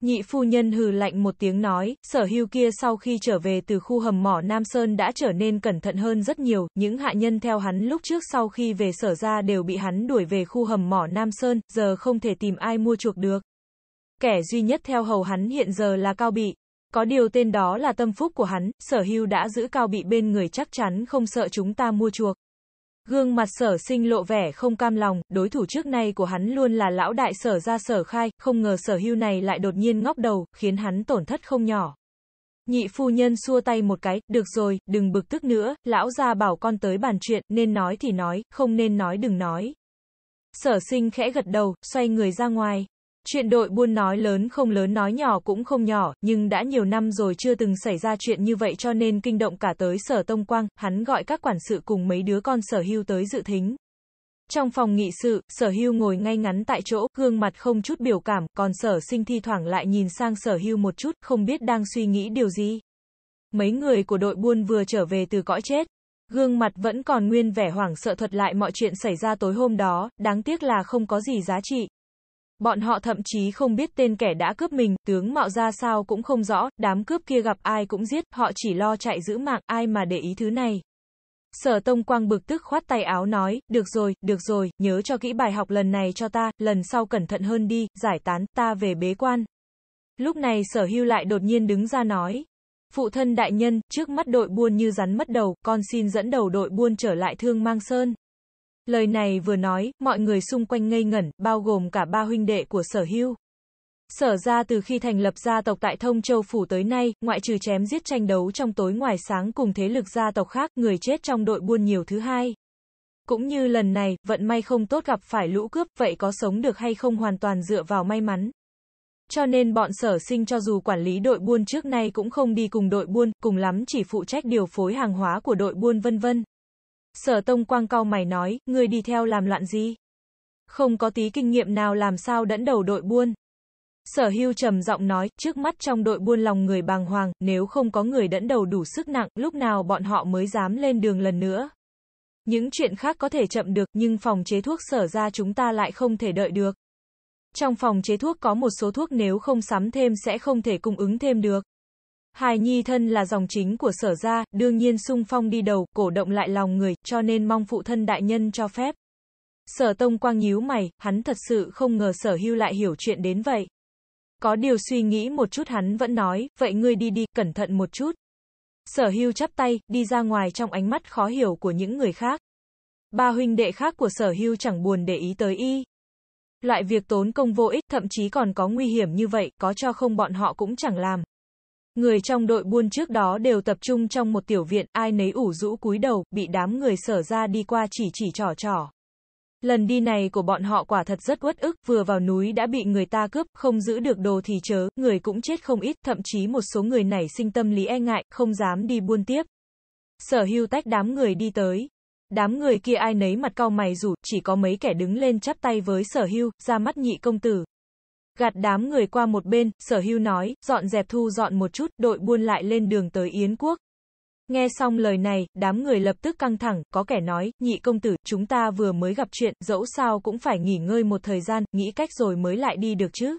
Speaker 1: Nhị phu nhân hừ lạnh một tiếng nói, sở hưu kia sau khi trở về từ khu hầm mỏ Nam Sơn đã trở nên cẩn thận hơn rất nhiều, những hạ nhân theo hắn lúc trước sau khi về sở ra đều bị hắn đuổi về khu hầm mỏ Nam Sơn, giờ không thể tìm ai mua chuộc được. Kẻ duy nhất theo hầu hắn hiện giờ là Cao Bị, có điều tên đó là tâm phúc của hắn, sở hưu đã giữ cao bị bên người chắc chắn không sợ chúng ta mua chuộc. Gương mặt sở sinh lộ vẻ không cam lòng, đối thủ trước nay của hắn luôn là lão đại sở ra sở khai, không ngờ sở hưu này lại đột nhiên ngóc đầu, khiến hắn tổn thất không nhỏ. Nhị phu nhân xua tay một cái, được rồi, đừng bực tức nữa, lão gia bảo con tới bàn chuyện, nên nói thì nói, không nên nói đừng nói. Sở sinh khẽ gật đầu, xoay người ra ngoài. Chuyện đội buôn nói lớn không lớn nói nhỏ cũng không nhỏ, nhưng đã nhiều năm rồi chưa từng xảy ra chuyện như vậy cho nên kinh động cả tới sở Tông Quang, hắn gọi các quản sự cùng mấy đứa con sở hưu tới dự thính. Trong phòng nghị sự, sở hưu ngồi ngay ngắn tại chỗ, gương mặt không chút biểu cảm, còn sở sinh thi thoảng lại nhìn sang sở hưu một chút, không biết đang suy nghĩ điều gì. Mấy người của đội buôn vừa trở về từ cõi chết. Gương mặt vẫn còn nguyên vẻ hoảng sợ thuật lại mọi chuyện xảy ra tối hôm đó, đáng tiếc là không có gì giá trị, Bọn họ thậm chí không biết tên kẻ đã cướp mình, tướng mạo ra sao cũng không rõ, đám cướp kia gặp ai cũng giết, họ chỉ lo chạy giữ mạng, ai mà để ý thứ này. Sở Tông Quang bực tức khoát tay áo nói, được rồi, được rồi, nhớ cho kỹ bài học lần này cho ta, lần sau cẩn thận hơn đi, giải tán, ta về bế quan. Lúc này sở hưu lại đột nhiên đứng ra nói. Phụ thân đại nhân, trước mắt đội buôn như rắn mất đầu, con xin dẫn đầu đội buôn trở lại thương mang sơn. Lời này vừa nói, mọi người xung quanh ngây ngẩn, bao gồm cả ba huynh đệ của sở hưu. Sở ra từ khi thành lập gia tộc tại Thông Châu Phủ tới nay, ngoại trừ chém giết tranh đấu trong tối ngoài sáng cùng thế lực gia tộc khác, người chết trong đội buôn nhiều thứ hai. Cũng như lần này, vận may không tốt gặp phải lũ cướp, vậy có sống được hay không hoàn toàn dựa vào may mắn. Cho nên bọn sở sinh cho dù quản lý đội buôn trước nay cũng không đi cùng đội buôn, cùng lắm chỉ phụ trách điều phối hàng hóa của đội buôn vân vân. Sở Tông Quang cau mày nói, người đi theo làm loạn gì? Không có tí kinh nghiệm nào làm sao dẫn đầu đội buôn. Sở hưu trầm giọng nói, trước mắt trong đội buôn lòng người bàng hoàng, nếu không có người dẫn đầu đủ sức nặng, lúc nào bọn họ mới dám lên đường lần nữa. Những chuyện khác có thể chậm được, nhưng phòng chế thuốc sở ra chúng ta lại không thể đợi được. Trong phòng chế thuốc có một số thuốc nếu không sắm thêm sẽ không thể cung ứng thêm được. Hài Nhi thân là dòng chính của sở gia, đương nhiên sung phong đi đầu, cổ động lại lòng người, cho nên mong phụ thân đại nhân cho phép. Sở Tông Quang nhíu mày, hắn thật sự không ngờ sở hưu lại hiểu chuyện đến vậy. Có điều suy nghĩ một chút hắn vẫn nói, vậy ngươi đi đi, cẩn thận một chút. Sở hưu chắp tay, đi ra ngoài trong ánh mắt khó hiểu của những người khác. Ba huynh đệ khác của sở hưu chẳng buồn để ý tới y. Loại việc tốn công vô ích thậm chí còn có nguy hiểm như vậy, có cho không bọn họ cũng chẳng làm. Người trong đội buôn trước đó đều tập trung trong một tiểu viện, ai nấy ủ rũ cúi đầu, bị đám người sở ra đi qua chỉ chỉ trò trò. Lần đi này của bọn họ quả thật rất uất ức, vừa vào núi đã bị người ta cướp, không giữ được đồ thì chớ, người cũng chết không ít, thậm chí một số người nảy sinh tâm lý e ngại, không dám đi buôn tiếp. Sở hưu tách đám người đi tới. Đám người kia ai nấy mặt cau mày rủ, chỉ có mấy kẻ đứng lên chắp tay với sở hưu, ra mắt nhị công tử. Gạt đám người qua một bên, sở hưu nói, dọn dẹp thu dọn một chút, đội buôn lại lên đường tới Yến quốc. Nghe xong lời này, đám người lập tức căng thẳng, có kẻ nói, nhị công tử, chúng ta vừa mới gặp chuyện, dẫu sao cũng phải nghỉ ngơi một thời gian, nghĩ cách rồi mới lại đi được chứ.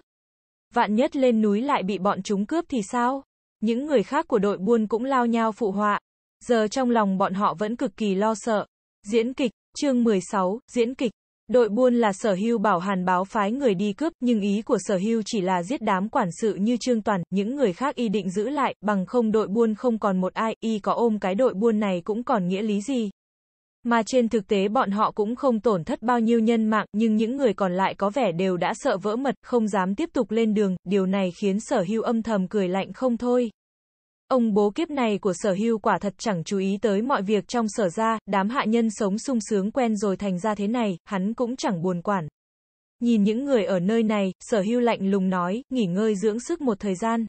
Speaker 1: Vạn nhất lên núi lại bị bọn chúng cướp thì sao? Những người khác của đội buôn cũng lao nhao phụ họa. Giờ trong lòng bọn họ vẫn cực kỳ lo sợ. Diễn kịch, chương 16, diễn kịch. Đội buôn là sở hưu bảo hàn báo phái người đi cướp, nhưng ý của sở hưu chỉ là giết đám quản sự như Trương Toàn, những người khác y định giữ lại, bằng không đội buôn không còn một ai, y có ôm cái đội buôn này cũng còn nghĩa lý gì. Mà trên thực tế bọn họ cũng không tổn thất bao nhiêu nhân mạng, nhưng những người còn lại có vẻ đều đã sợ vỡ mật, không dám tiếp tục lên đường, điều này khiến sở hưu âm thầm cười lạnh không thôi. Ông bố kiếp này của sở hưu quả thật chẳng chú ý tới mọi việc trong sở ra, đám hạ nhân sống sung sướng quen rồi thành ra thế này, hắn cũng chẳng buồn quản. Nhìn những người ở nơi này, sở hưu lạnh lùng nói, nghỉ ngơi dưỡng sức một thời gian.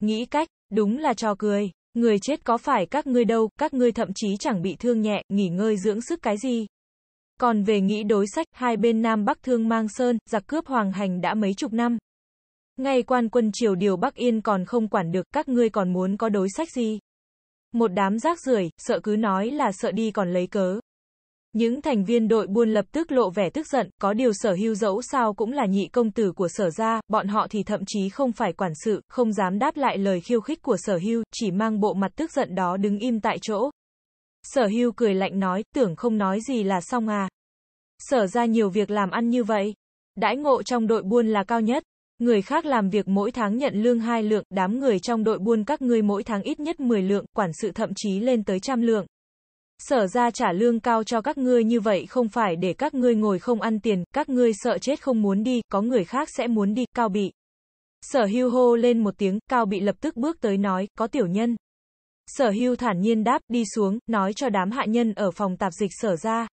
Speaker 1: Nghĩ cách, đúng là trò cười. Người chết có phải các ngươi đâu, các ngươi thậm chí chẳng bị thương nhẹ, nghỉ ngơi dưỡng sức cái gì. Còn về nghĩ đối sách, hai bên Nam Bắc thương mang sơn, giặc cướp hoàng hành đã mấy chục năm. Ngay quan quân triều điều Bắc Yên còn không quản được, các ngươi còn muốn có đối sách gì? Một đám rác rưởi, sợ cứ nói là sợ đi còn lấy cớ. Những thành viên đội buôn lập tức lộ vẻ tức giận, có điều sở hưu dẫu sao cũng là nhị công tử của sở gia, bọn họ thì thậm chí không phải quản sự, không dám đáp lại lời khiêu khích của sở hưu, chỉ mang bộ mặt tức giận đó đứng im tại chỗ. Sở hưu cười lạnh nói, tưởng không nói gì là xong à. Sở ra nhiều việc làm ăn như vậy. Đãi ngộ trong đội buôn là cao nhất, người khác làm việc mỗi tháng nhận lương hai lượng, đám người trong đội buôn các ngươi mỗi tháng ít nhất 10 lượng, quản sự thậm chí lên tới trăm lượng. Sở ra trả lương cao cho các ngươi như vậy không phải để các ngươi ngồi không ăn tiền, các ngươi sợ chết không muốn đi, có người khác sẽ muốn đi, cao bị. Sở hưu hô lên một tiếng, cao bị lập tức bước tới nói, có tiểu nhân. Sở hưu thản nhiên đáp, đi xuống, nói cho đám hạ nhân ở phòng tạp dịch sở ra.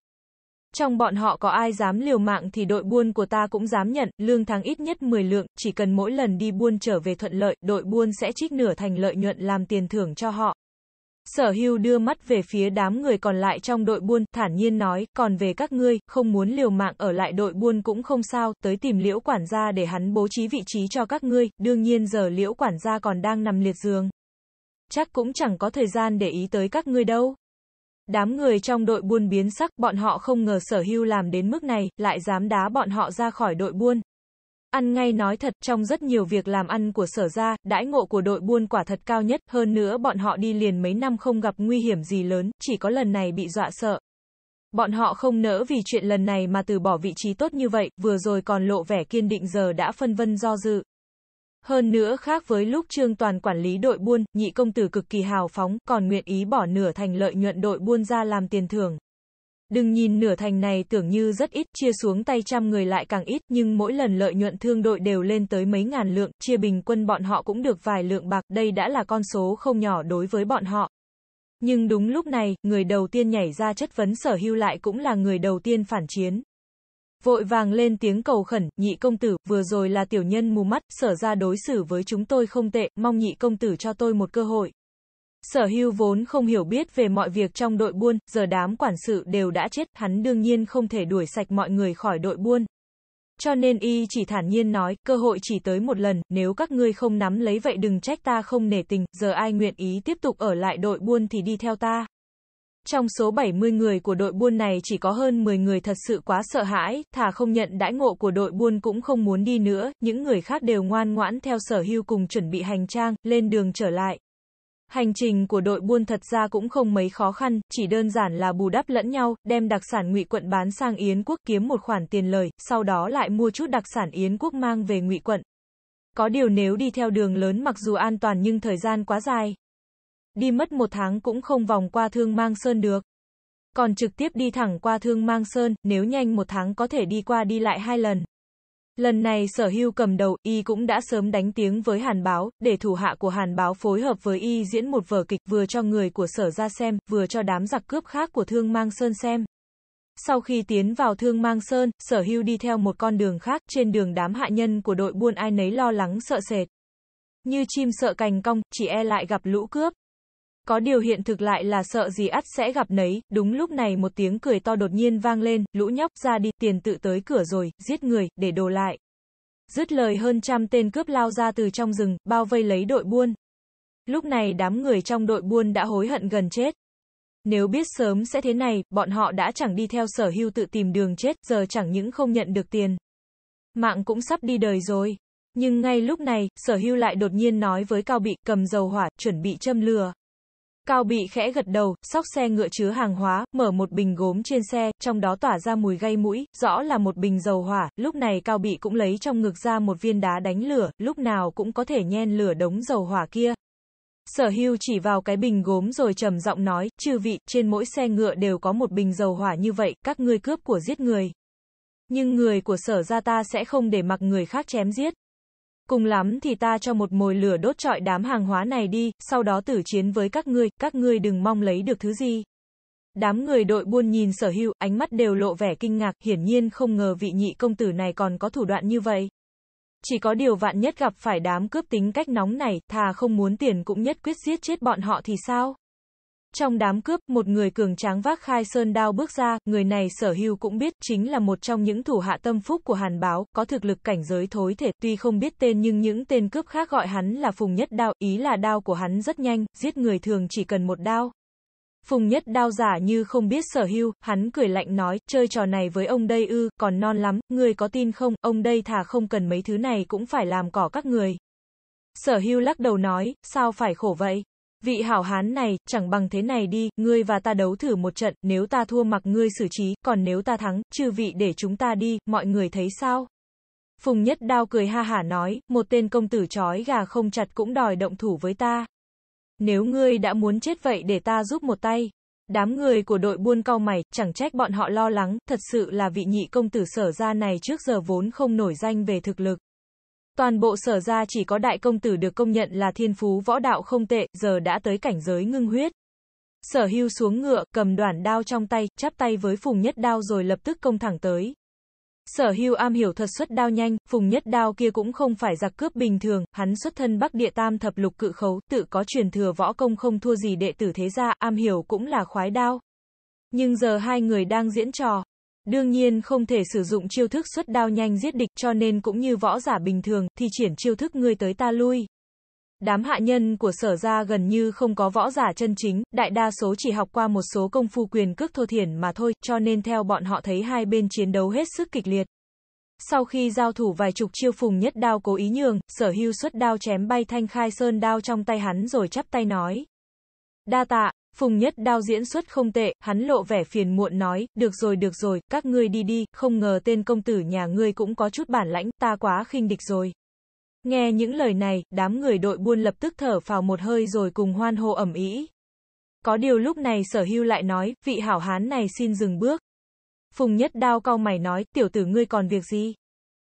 Speaker 1: Trong bọn họ có ai dám liều mạng thì đội buôn của ta cũng dám nhận, lương tháng ít nhất 10 lượng, chỉ cần mỗi lần đi buôn trở về thuận lợi, đội buôn sẽ trích nửa thành lợi nhuận làm tiền thưởng cho họ. Sở hưu đưa mắt về phía đám người còn lại trong đội buôn, thản nhiên nói, còn về các ngươi, không muốn liều mạng ở lại đội buôn cũng không sao, tới tìm liễu quản gia để hắn bố trí vị trí cho các ngươi, đương nhiên giờ liễu quản gia còn đang nằm liệt giường. Chắc cũng chẳng có thời gian để ý tới các ngươi đâu. Đám người trong đội buôn biến sắc, bọn họ không ngờ sở hưu làm đến mức này, lại dám đá bọn họ ra khỏi đội buôn. Ăn ngay nói thật, trong rất nhiều việc làm ăn của sở ra, đãi ngộ của đội buôn quả thật cao nhất, hơn nữa bọn họ đi liền mấy năm không gặp nguy hiểm gì lớn, chỉ có lần này bị dọa sợ. Bọn họ không nỡ vì chuyện lần này mà từ bỏ vị trí tốt như vậy, vừa rồi còn lộ vẻ kiên định giờ đã phân vân do dự. Hơn nữa khác với lúc Trương Toàn quản lý đội buôn, nhị công tử cực kỳ hào phóng, còn nguyện ý bỏ nửa thành lợi nhuận đội buôn ra làm tiền thưởng. Đừng nhìn nửa thành này tưởng như rất ít, chia xuống tay trăm người lại càng ít, nhưng mỗi lần lợi nhuận thương đội đều lên tới mấy ngàn lượng, chia bình quân bọn họ cũng được vài lượng bạc, đây đã là con số không nhỏ đối với bọn họ. Nhưng đúng lúc này, người đầu tiên nhảy ra chất vấn sở hưu lại cũng là người đầu tiên phản chiến. Vội vàng lên tiếng cầu khẩn, nhị công tử, vừa rồi là tiểu nhân mù mắt, sở ra đối xử với chúng tôi không tệ, mong nhị công tử cho tôi một cơ hội. Sở hưu vốn không hiểu biết về mọi việc trong đội buôn, giờ đám quản sự đều đã chết, hắn đương nhiên không thể đuổi sạch mọi người khỏi đội buôn. Cho nên y chỉ thản nhiên nói, cơ hội chỉ tới một lần, nếu các ngươi không nắm lấy vậy đừng trách ta không nể tình, giờ ai nguyện ý tiếp tục ở lại đội buôn thì đi theo ta. Trong số 70 người của đội buôn này chỉ có hơn 10 người thật sự quá sợ hãi, thà không nhận đãi ngộ của đội buôn cũng không muốn đi nữa, những người khác đều ngoan ngoãn theo sở hưu cùng chuẩn bị hành trang, lên đường trở lại. Hành trình của đội buôn thật ra cũng không mấy khó khăn, chỉ đơn giản là bù đắp lẫn nhau, đem đặc sản ngụy quận bán sang Yến quốc kiếm một khoản tiền lời, sau đó lại mua chút đặc sản Yến quốc mang về ngụy quận. Có điều nếu đi theo đường lớn mặc dù an toàn nhưng thời gian quá dài, đi mất một tháng cũng không vòng qua Thương Mang Sơn được. Còn trực tiếp đi thẳng qua Thương Mang Sơn, nếu nhanh một tháng có thể đi qua đi lại hai lần. Lần này sở hưu cầm đầu, y cũng đã sớm đánh tiếng với hàn báo, để thủ hạ của hàn báo phối hợp với y diễn một vở kịch vừa cho người của sở ra xem, vừa cho đám giặc cướp khác của Thương Mang Sơn xem. Sau khi tiến vào Thương Mang Sơn, sở hưu đi theo một con đường khác, trên đường đám hạ nhân của đội buôn ai nấy lo lắng sợ sệt. Như chim sợ cành cong, chỉ e lại gặp lũ cướp. Có điều hiện thực lại là sợ gì ắt sẽ gặp nấy, đúng lúc này một tiếng cười to đột nhiên vang lên, lũ nhóc ra đi, tiền tự tới cửa rồi, giết người, để đồ lại. Dứt lời hơn trăm tên cướp lao ra từ trong rừng, bao vây lấy đội buôn. Lúc này đám người trong đội buôn đã hối hận gần chết. Nếu biết sớm sẽ thế này, bọn họ đã chẳng đi theo sở hưu tự tìm đường chết, giờ chẳng những không nhận được tiền. Mạng cũng sắp đi đời rồi. Nhưng ngay lúc này, sở hưu lại đột nhiên nói với Cao Bị, cầm dầu hỏa, chuẩn bị châm lửa. Cao bị khẽ gật đầu, sóc xe ngựa chứa hàng hóa, mở một bình gốm trên xe, trong đó tỏa ra mùi gây mũi, rõ là một bình dầu hỏa, lúc này Cao bị cũng lấy trong ngực ra một viên đá đánh lửa, lúc nào cũng có thể nhen lửa đống dầu hỏa kia. Sở hưu chỉ vào cái bình gốm rồi trầm giọng nói, chư vị, trên mỗi xe ngựa đều có một bình dầu hỏa như vậy, các ngươi cướp của giết người. Nhưng người của sở gia ta sẽ không để mặc người khác chém giết. Cùng lắm thì ta cho một mồi lửa đốt trọi đám hàng hóa này đi, sau đó tử chiến với các ngươi, các ngươi đừng mong lấy được thứ gì. Đám người đội buôn nhìn sở hữu, ánh mắt đều lộ vẻ kinh ngạc, hiển nhiên không ngờ vị nhị công tử này còn có thủ đoạn như vậy. Chỉ có điều vạn nhất gặp phải đám cướp tính cách nóng này, thà không muốn tiền cũng nhất quyết giết chết bọn họ thì sao? Trong đám cướp, một người cường tráng vác khai sơn đao bước ra, người này sở hưu cũng biết, chính là một trong những thủ hạ tâm phúc của hàn báo, có thực lực cảnh giới thối thể, tuy không biết tên nhưng những tên cướp khác gọi hắn là Phùng Nhất Đao, ý là đao của hắn rất nhanh, giết người thường chỉ cần một đao. Phùng Nhất Đao giả như không biết sở hưu, hắn cười lạnh nói, chơi trò này với ông đây ư, còn non lắm, người có tin không, ông đây thà không cần mấy thứ này cũng phải làm cỏ các người. Sở hưu lắc đầu nói, sao phải khổ vậy? Vị hảo hán này, chẳng bằng thế này đi, ngươi và ta đấu thử một trận, nếu ta thua mặc ngươi xử trí, còn nếu ta thắng, chư vị để chúng ta đi, mọi người thấy sao? Phùng Nhất Đao cười ha hả nói, một tên công tử chói gà không chặt cũng đòi động thủ với ta. Nếu ngươi đã muốn chết vậy để ta giúp một tay. Đám người của đội buôn cao mày, chẳng trách bọn họ lo lắng, thật sự là vị nhị công tử sở ra này trước giờ vốn không nổi danh về thực lực. Toàn bộ sở ra chỉ có đại công tử được công nhận là thiên phú võ đạo không tệ, giờ đã tới cảnh giới ngưng huyết. Sở hưu xuống ngựa, cầm đoạn đao trong tay, chắp tay với phùng nhất đao rồi lập tức công thẳng tới. Sở hưu am hiểu thuật xuất đao nhanh, phùng nhất đao kia cũng không phải giặc cướp bình thường, hắn xuất thân bắc địa tam thập lục cự khấu, tự có truyền thừa võ công không thua gì đệ tử thế gia, am hiểu cũng là khoái đao. Nhưng giờ hai người đang diễn trò, Đương nhiên không thể sử dụng chiêu thức xuất đao nhanh giết địch cho nên cũng như võ giả bình thường, thì triển chiêu thức ngươi tới ta lui. Đám hạ nhân của sở gia gần như không có võ giả chân chính, đại đa số chỉ học qua một số công phu quyền cước thô thiển mà thôi, cho nên theo bọn họ thấy hai bên chiến đấu hết sức kịch liệt. Sau khi giao thủ vài chục chiêu phùng nhất đao cố ý nhường, sở hưu xuất đao chém bay thanh khai sơn đao trong tay hắn rồi chắp tay nói. Đa tạ, Phùng Nhất Đao diễn xuất không tệ, hắn lộ vẻ phiền muộn nói, được rồi được rồi, các ngươi đi đi, không ngờ tên công tử nhà ngươi cũng có chút bản lãnh, ta quá khinh địch rồi. Nghe những lời này, đám người đội buôn lập tức thở phào một hơi rồi cùng hoan hô ẩm ý. Có điều lúc này sở hưu lại nói, vị hảo hán này xin dừng bước. Phùng Nhất Đao cau mày nói, tiểu tử ngươi còn việc gì?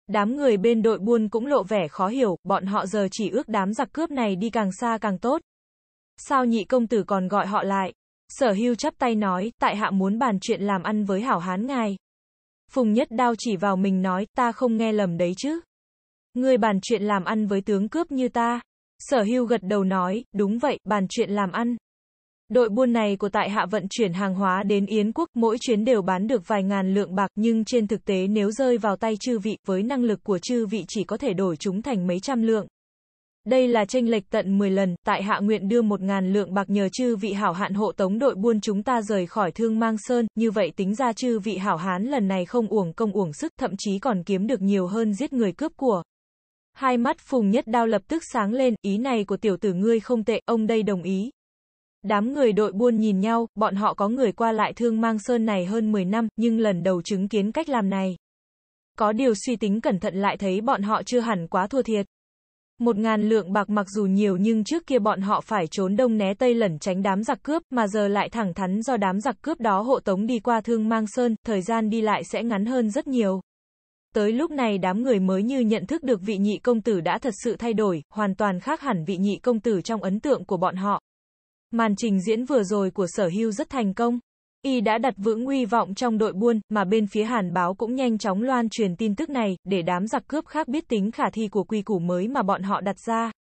Speaker 1: Đám người bên đội buôn cũng lộ vẻ khó hiểu, bọn họ giờ chỉ ước đám giặc cướp này đi càng xa càng tốt. Sao nhị công tử còn gọi họ lại? Sở hưu chắp tay nói, tại hạ muốn bàn chuyện làm ăn với hảo hán ngài. Phùng nhất đao chỉ vào mình nói, ta không nghe lầm đấy chứ. người bàn chuyện làm ăn với tướng cướp như ta. Sở hưu gật đầu nói, đúng vậy, bàn chuyện làm ăn. Đội buôn này của tại hạ vận chuyển hàng hóa đến Yến quốc, mỗi chuyến đều bán được vài ngàn lượng bạc, nhưng trên thực tế nếu rơi vào tay chư vị, với năng lực của chư vị chỉ có thể đổi chúng thành mấy trăm lượng. Đây là tranh lệch tận 10 lần, tại hạ nguyện đưa một ngàn lượng bạc nhờ chư vị hảo hạn hộ tống đội buôn chúng ta rời khỏi thương mang sơn, như vậy tính ra chư vị hảo hán lần này không uổng công uổng sức, thậm chí còn kiếm được nhiều hơn giết người cướp của. Hai mắt Phùng Nhất Đao lập tức sáng lên, ý này của tiểu tử ngươi không tệ, ông đây đồng ý. Đám người đội buôn nhìn nhau, bọn họ có người qua lại thương mang sơn này hơn 10 năm, nhưng lần đầu chứng kiến cách làm này. Có điều suy tính cẩn thận lại thấy bọn họ chưa hẳn quá thua thiệt. Một ngàn lượng bạc mặc dù nhiều nhưng trước kia bọn họ phải trốn đông né tây lẩn tránh đám giặc cướp, mà giờ lại thẳng thắn do đám giặc cướp đó hộ tống đi qua thương mang sơn, thời gian đi lại sẽ ngắn hơn rất nhiều. Tới lúc này đám người mới như nhận thức được vị nhị công tử đã thật sự thay đổi, hoàn toàn khác hẳn vị nhị công tử trong ấn tượng của bọn họ. Màn trình diễn vừa rồi của sở hưu rất thành công, Y đã đặt vững uy vọng trong đội buôn, mà bên phía Hàn báo cũng nhanh chóng loan truyền tin tức này, để đám giặc cướp khác biết tính khả thi của quy củ mới mà bọn họ đặt ra.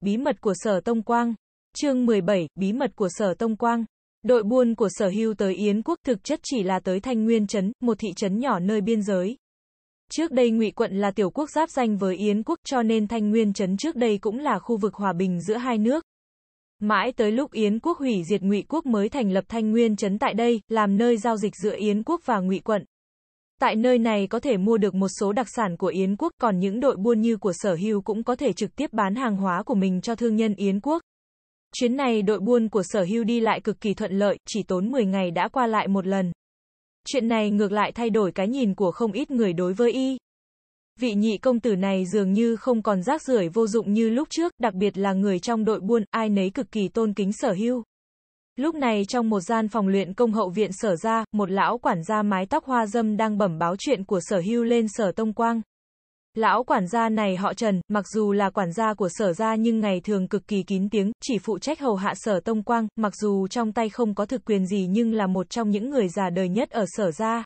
Speaker 1: Bí mật của Sở Tông Quang Chương 17, Bí mật của Sở Tông Quang Đội buôn của Sở Hưu tới Yến Quốc thực chất chỉ là tới Thanh Nguyên Trấn, một thị trấn nhỏ nơi biên giới. Trước đây Ngụy Quận là tiểu quốc giáp danh với Yến Quốc cho nên Thanh Nguyên Trấn trước đây cũng là khu vực hòa bình giữa hai nước. Mãi tới lúc Yến quốc hủy diệt Ngụy quốc mới thành lập Thanh Nguyên trấn tại đây, làm nơi giao dịch giữa Yến quốc và Ngụy quận. Tại nơi này có thể mua được một số đặc sản của Yến quốc, còn những đội buôn như của Sở Hưu cũng có thể trực tiếp bán hàng hóa của mình cho thương nhân Yến quốc. Chuyến này đội buôn của Sở Hưu đi lại cực kỳ thuận lợi, chỉ tốn 10 ngày đã qua lại một lần. Chuyện này ngược lại thay đổi cái nhìn của không ít người đối với y vị nhị công tử này dường như không còn rác rưởi vô dụng như lúc trước, đặc biệt là người trong đội buôn, ai nấy cực kỳ tôn kính sở hưu. Lúc này trong một gian phòng luyện công hậu viện sở ra, một lão quản gia mái tóc hoa dâm đang bẩm báo chuyện của sở hưu lên sở tông quang. Lão quản gia này họ Trần, mặc dù là quản gia của sở ra nhưng ngày thường cực kỳ kín tiếng, chỉ phụ trách hầu hạ sở tông quang, mặc dù trong tay không có thực quyền gì nhưng là một trong những người già đời nhất ở sở ra.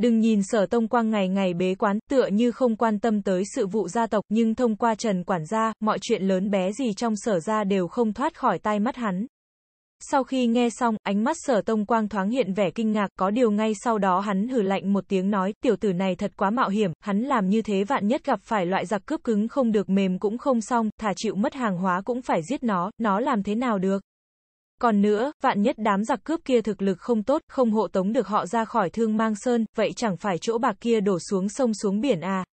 Speaker 1: Đừng nhìn sở tông quang ngày ngày bế quán, tựa như không quan tâm tới sự vụ gia tộc, nhưng thông qua trần quản gia, mọi chuyện lớn bé gì trong sở gia đều không thoát khỏi tai mắt hắn. Sau khi nghe xong, ánh mắt sở tông quang thoáng hiện vẻ kinh ngạc, có điều ngay sau đó hắn hử lạnh một tiếng nói, tiểu tử này thật quá mạo hiểm, hắn làm như thế vạn nhất gặp phải loại giặc cướp cứng không được mềm cũng không xong, thả chịu mất hàng hóa cũng phải giết nó, nó làm thế nào được. Còn nữa, vạn nhất đám giặc cướp kia thực lực không tốt, không hộ tống được họ ra khỏi thương mang sơn, vậy chẳng phải chỗ bạc kia đổ xuống sông xuống biển à.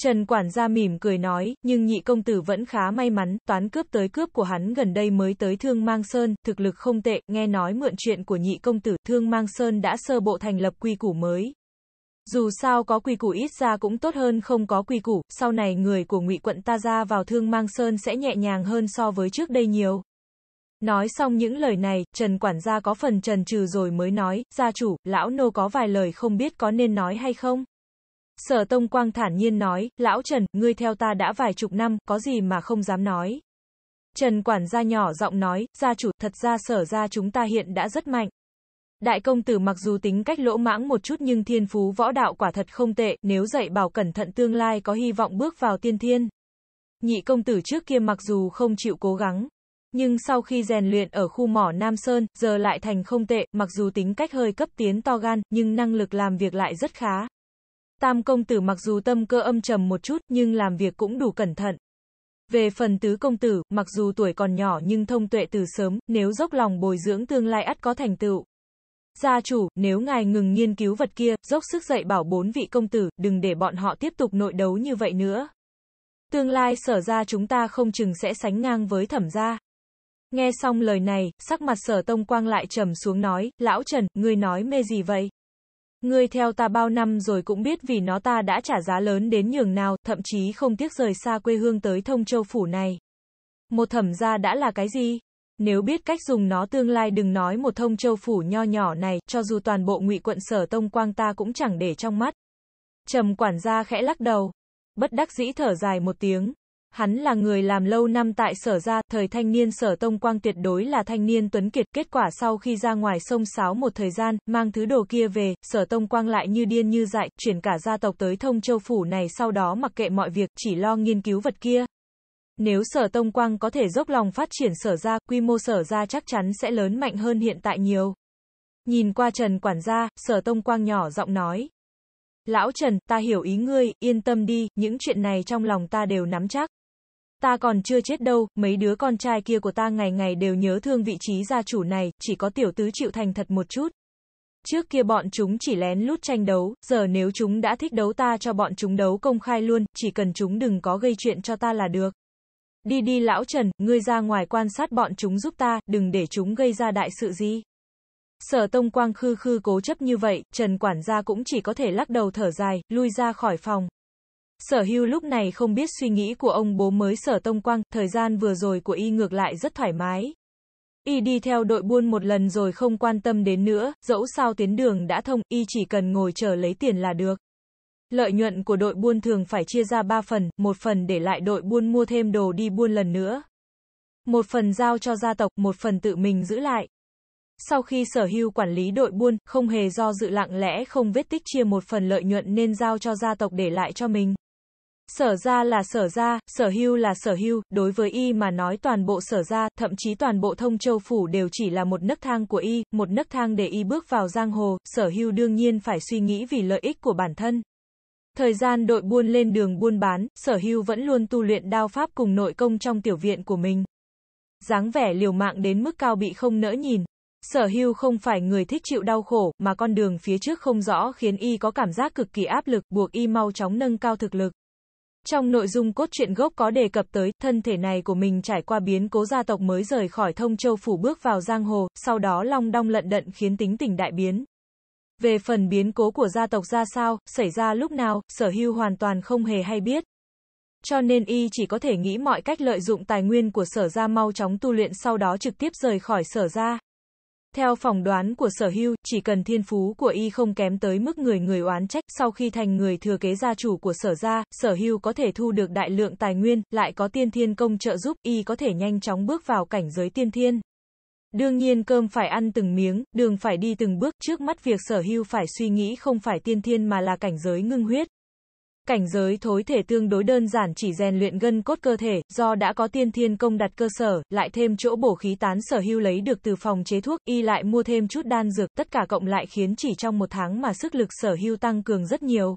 Speaker 1: Trần quản gia mỉm cười nói, nhưng nhị công tử vẫn khá may mắn, toán cướp tới cướp của hắn gần đây mới tới Thương Mang Sơn, thực lực không tệ, nghe nói mượn chuyện của nhị công tử, Thương Mang Sơn đã sơ bộ thành lập quy củ mới. Dù sao có quy củ ít ra cũng tốt hơn không có quy củ, sau này người của ngụy quận ta ra vào Thương Mang Sơn sẽ nhẹ nhàng hơn so với trước đây nhiều. Nói xong những lời này, Trần quản gia có phần trần trừ rồi mới nói, gia chủ, lão nô có vài lời không biết có nên nói hay không. Sở Tông Quang thản nhiên nói, lão Trần, ngươi theo ta đã vài chục năm, có gì mà không dám nói. Trần quản gia nhỏ giọng nói, gia chủ, thật ra sở gia chúng ta hiện đã rất mạnh. Đại công tử mặc dù tính cách lỗ mãng một chút nhưng thiên phú võ đạo quả thật không tệ, nếu dạy bảo cẩn thận tương lai có hy vọng bước vào tiên thiên. Nhị công tử trước kia mặc dù không chịu cố gắng, nhưng sau khi rèn luyện ở khu mỏ Nam Sơn, giờ lại thành không tệ, mặc dù tính cách hơi cấp tiến to gan, nhưng năng lực làm việc lại rất khá. Tam công tử mặc dù tâm cơ âm trầm một chút, nhưng làm việc cũng đủ cẩn thận. Về phần tứ công tử, mặc dù tuổi còn nhỏ nhưng thông tuệ từ sớm, nếu dốc lòng bồi dưỡng tương lai ắt có thành tựu. Gia chủ, nếu ngài ngừng nghiên cứu vật kia, dốc sức dạy bảo bốn vị công tử, đừng để bọn họ tiếp tục nội đấu như vậy nữa. Tương lai sở ra chúng ta không chừng sẽ sánh ngang với thẩm gia. Nghe xong lời này, sắc mặt sở tông quang lại trầm xuống nói, lão Trần, ngươi nói mê gì vậy? Ngươi theo ta bao năm rồi cũng biết vì nó ta đã trả giá lớn đến nhường nào, thậm chí không tiếc rời xa quê hương tới thông châu phủ này. Một thẩm gia đã là cái gì? Nếu biết cách dùng nó tương lai đừng nói một thông châu phủ nho nhỏ này, cho dù toàn bộ ngụy quận sở tông quang ta cũng chẳng để trong mắt. Trầm quản gia khẽ lắc đầu. Bất đắc dĩ thở dài một tiếng. Hắn là người làm lâu năm tại sở ra, thời thanh niên sở tông quang tuyệt đối là thanh niên tuấn kiệt. Kết quả sau khi ra ngoài sông sáo một thời gian, mang thứ đồ kia về, sở tông quang lại như điên như dại, chuyển cả gia tộc tới thông châu phủ này sau đó mặc kệ mọi việc, chỉ lo nghiên cứu vật kia. Nếu sở tông quang có thể dốc lòng phát triển sở ra, quy mô sở ra chắc chắn sẽ lớn mạnh hơn hiện tại nhiều. Nhìn qua Trần quản gia, sở tông quang nhỏ giọng nói. Lão Trần, ta hiểu ý ngươi, yên tâm đi, những chuyện này trong lòng ta đều nắm chắc. Ta còn chưa chết đâu, mấy đứa con trai kia của ta ngày ngày đều nhớ thương vị trí gia chủ này, chỉ có tiểu tứ chịu thành thật một chút. Trước kia bọn chúng chỉ lén lút tranh đấu, giờ nếu chúng đã thích đấu ta cho bọn chúng đấu công khai luôn, chỉ cần chúng đừng có gây chuyện cho ta là được. Đi đi lão Trần, ngươi ra ngoài quan sát bọn chúng giúp ta, đừng để chúng gây ra đại sự gì. Sở Tông Quang khư khư cố chấp như vậy, Trần quản gia cũng chỉ có thể lắc đầu thở dài, lui ra khỏi phòng. Sở hưu lúc này không biết suy nghĩ của ông bố mới sở tông quang, thời gian vừa rồi của y ngược lại rất thoải mái. Y đi theo đội buôn một lần rồi không quan tâm đến nữa, dẫu sao tiến đường đã thông, y chỉ cần ngồi chờ lấy tiền là được. Lợi nhuận của đội buôn thường phải chia ra ba phần, một phần để lại đội buôn mua thêm đồ đi buôn lần nữa. Một phần giao cho gia tộc, một phần tự mình giữ lại. Sau khi sở hưu quản lý đội buôn, không hề do dự lặng lẽ không vết tích chia một phần lợi nhuận nên giao cho gia tộc để lại cho mình. Sở ra là sở ra, sở hưu là sở hưu, đối với y mà nói toàn bộ sở ra, thậm chí toàn bộ thông châu phủ đều chỉ là một nấc thang của y, một nấc thang để y bước vào giang hồ, sở hưu đương nhiên phải suy nghĩ vì lợi ích của bản thân. Thời gian đội buôn lên đường buôn bán, sở hưu vẫn luôn tu luyện đao pháp cùng nội công trong tiểu viện của mình. dáng vẻ liều mạng đến mức cao bị không nỡ nhìn. Sở hưu không phải người thích chịu đau khổ, mà con đường phía trước không rõ khiến y có cảm giác cực kỳ áp lực, buộc y mau chóng nâng cao thực lực. Trong nội dung cốt truyện gốc có đề cập tới, thân thể này của mình trải qua biến cố gia tộc mới rời khỏi thông châu phủ bước vào giang hồ, sau đó long đong lận đận khiến tính tình đại biến. Về phần biến cố của gia tộc ra sao, xảy ra lúc nào, sở hưu hoàn toàn không hề hay biết. Cho nên y chỉ có thể nghĩ mọi cách lợi dụng tài nguyên của sở gia mau chóng tu luyện sau đó trực tiếp rời khỏi sở gia theo phỏng đoán của sở hưu, chỉ cần thiên phú của y không kém tới mức người người oán trách, sau khi thành người thừa kế gia chủ của sở gia, sở hưu có thể thu được đại lượng tài nguyên, lại có tiên thiên công trợ giúp, y có thể nhanh chóng bước vào cảnh giới tiên thiên. Đương nhiên cơm phải ăn từng miếng, đường phải đi từng bước, trước mắt việc sở hưu phải suy nghĩ không phải tiên thiên mà là cảnh giới ngưng huyết, Cảnh giới thối thể tương đối đơn giản chỉ rèn luyện gân cốt cơ thể, do đã có tiên thiên công đặt cơ sở, lại thêm chỗ bổ khí tán sở hưu lấy được từ phòng chế thuốc, y lại mua thêm chút đan dược, tất cả cộng lại khiến chỉ trong một tháng mà sức lực sở hưu tăng cường rất nhiều.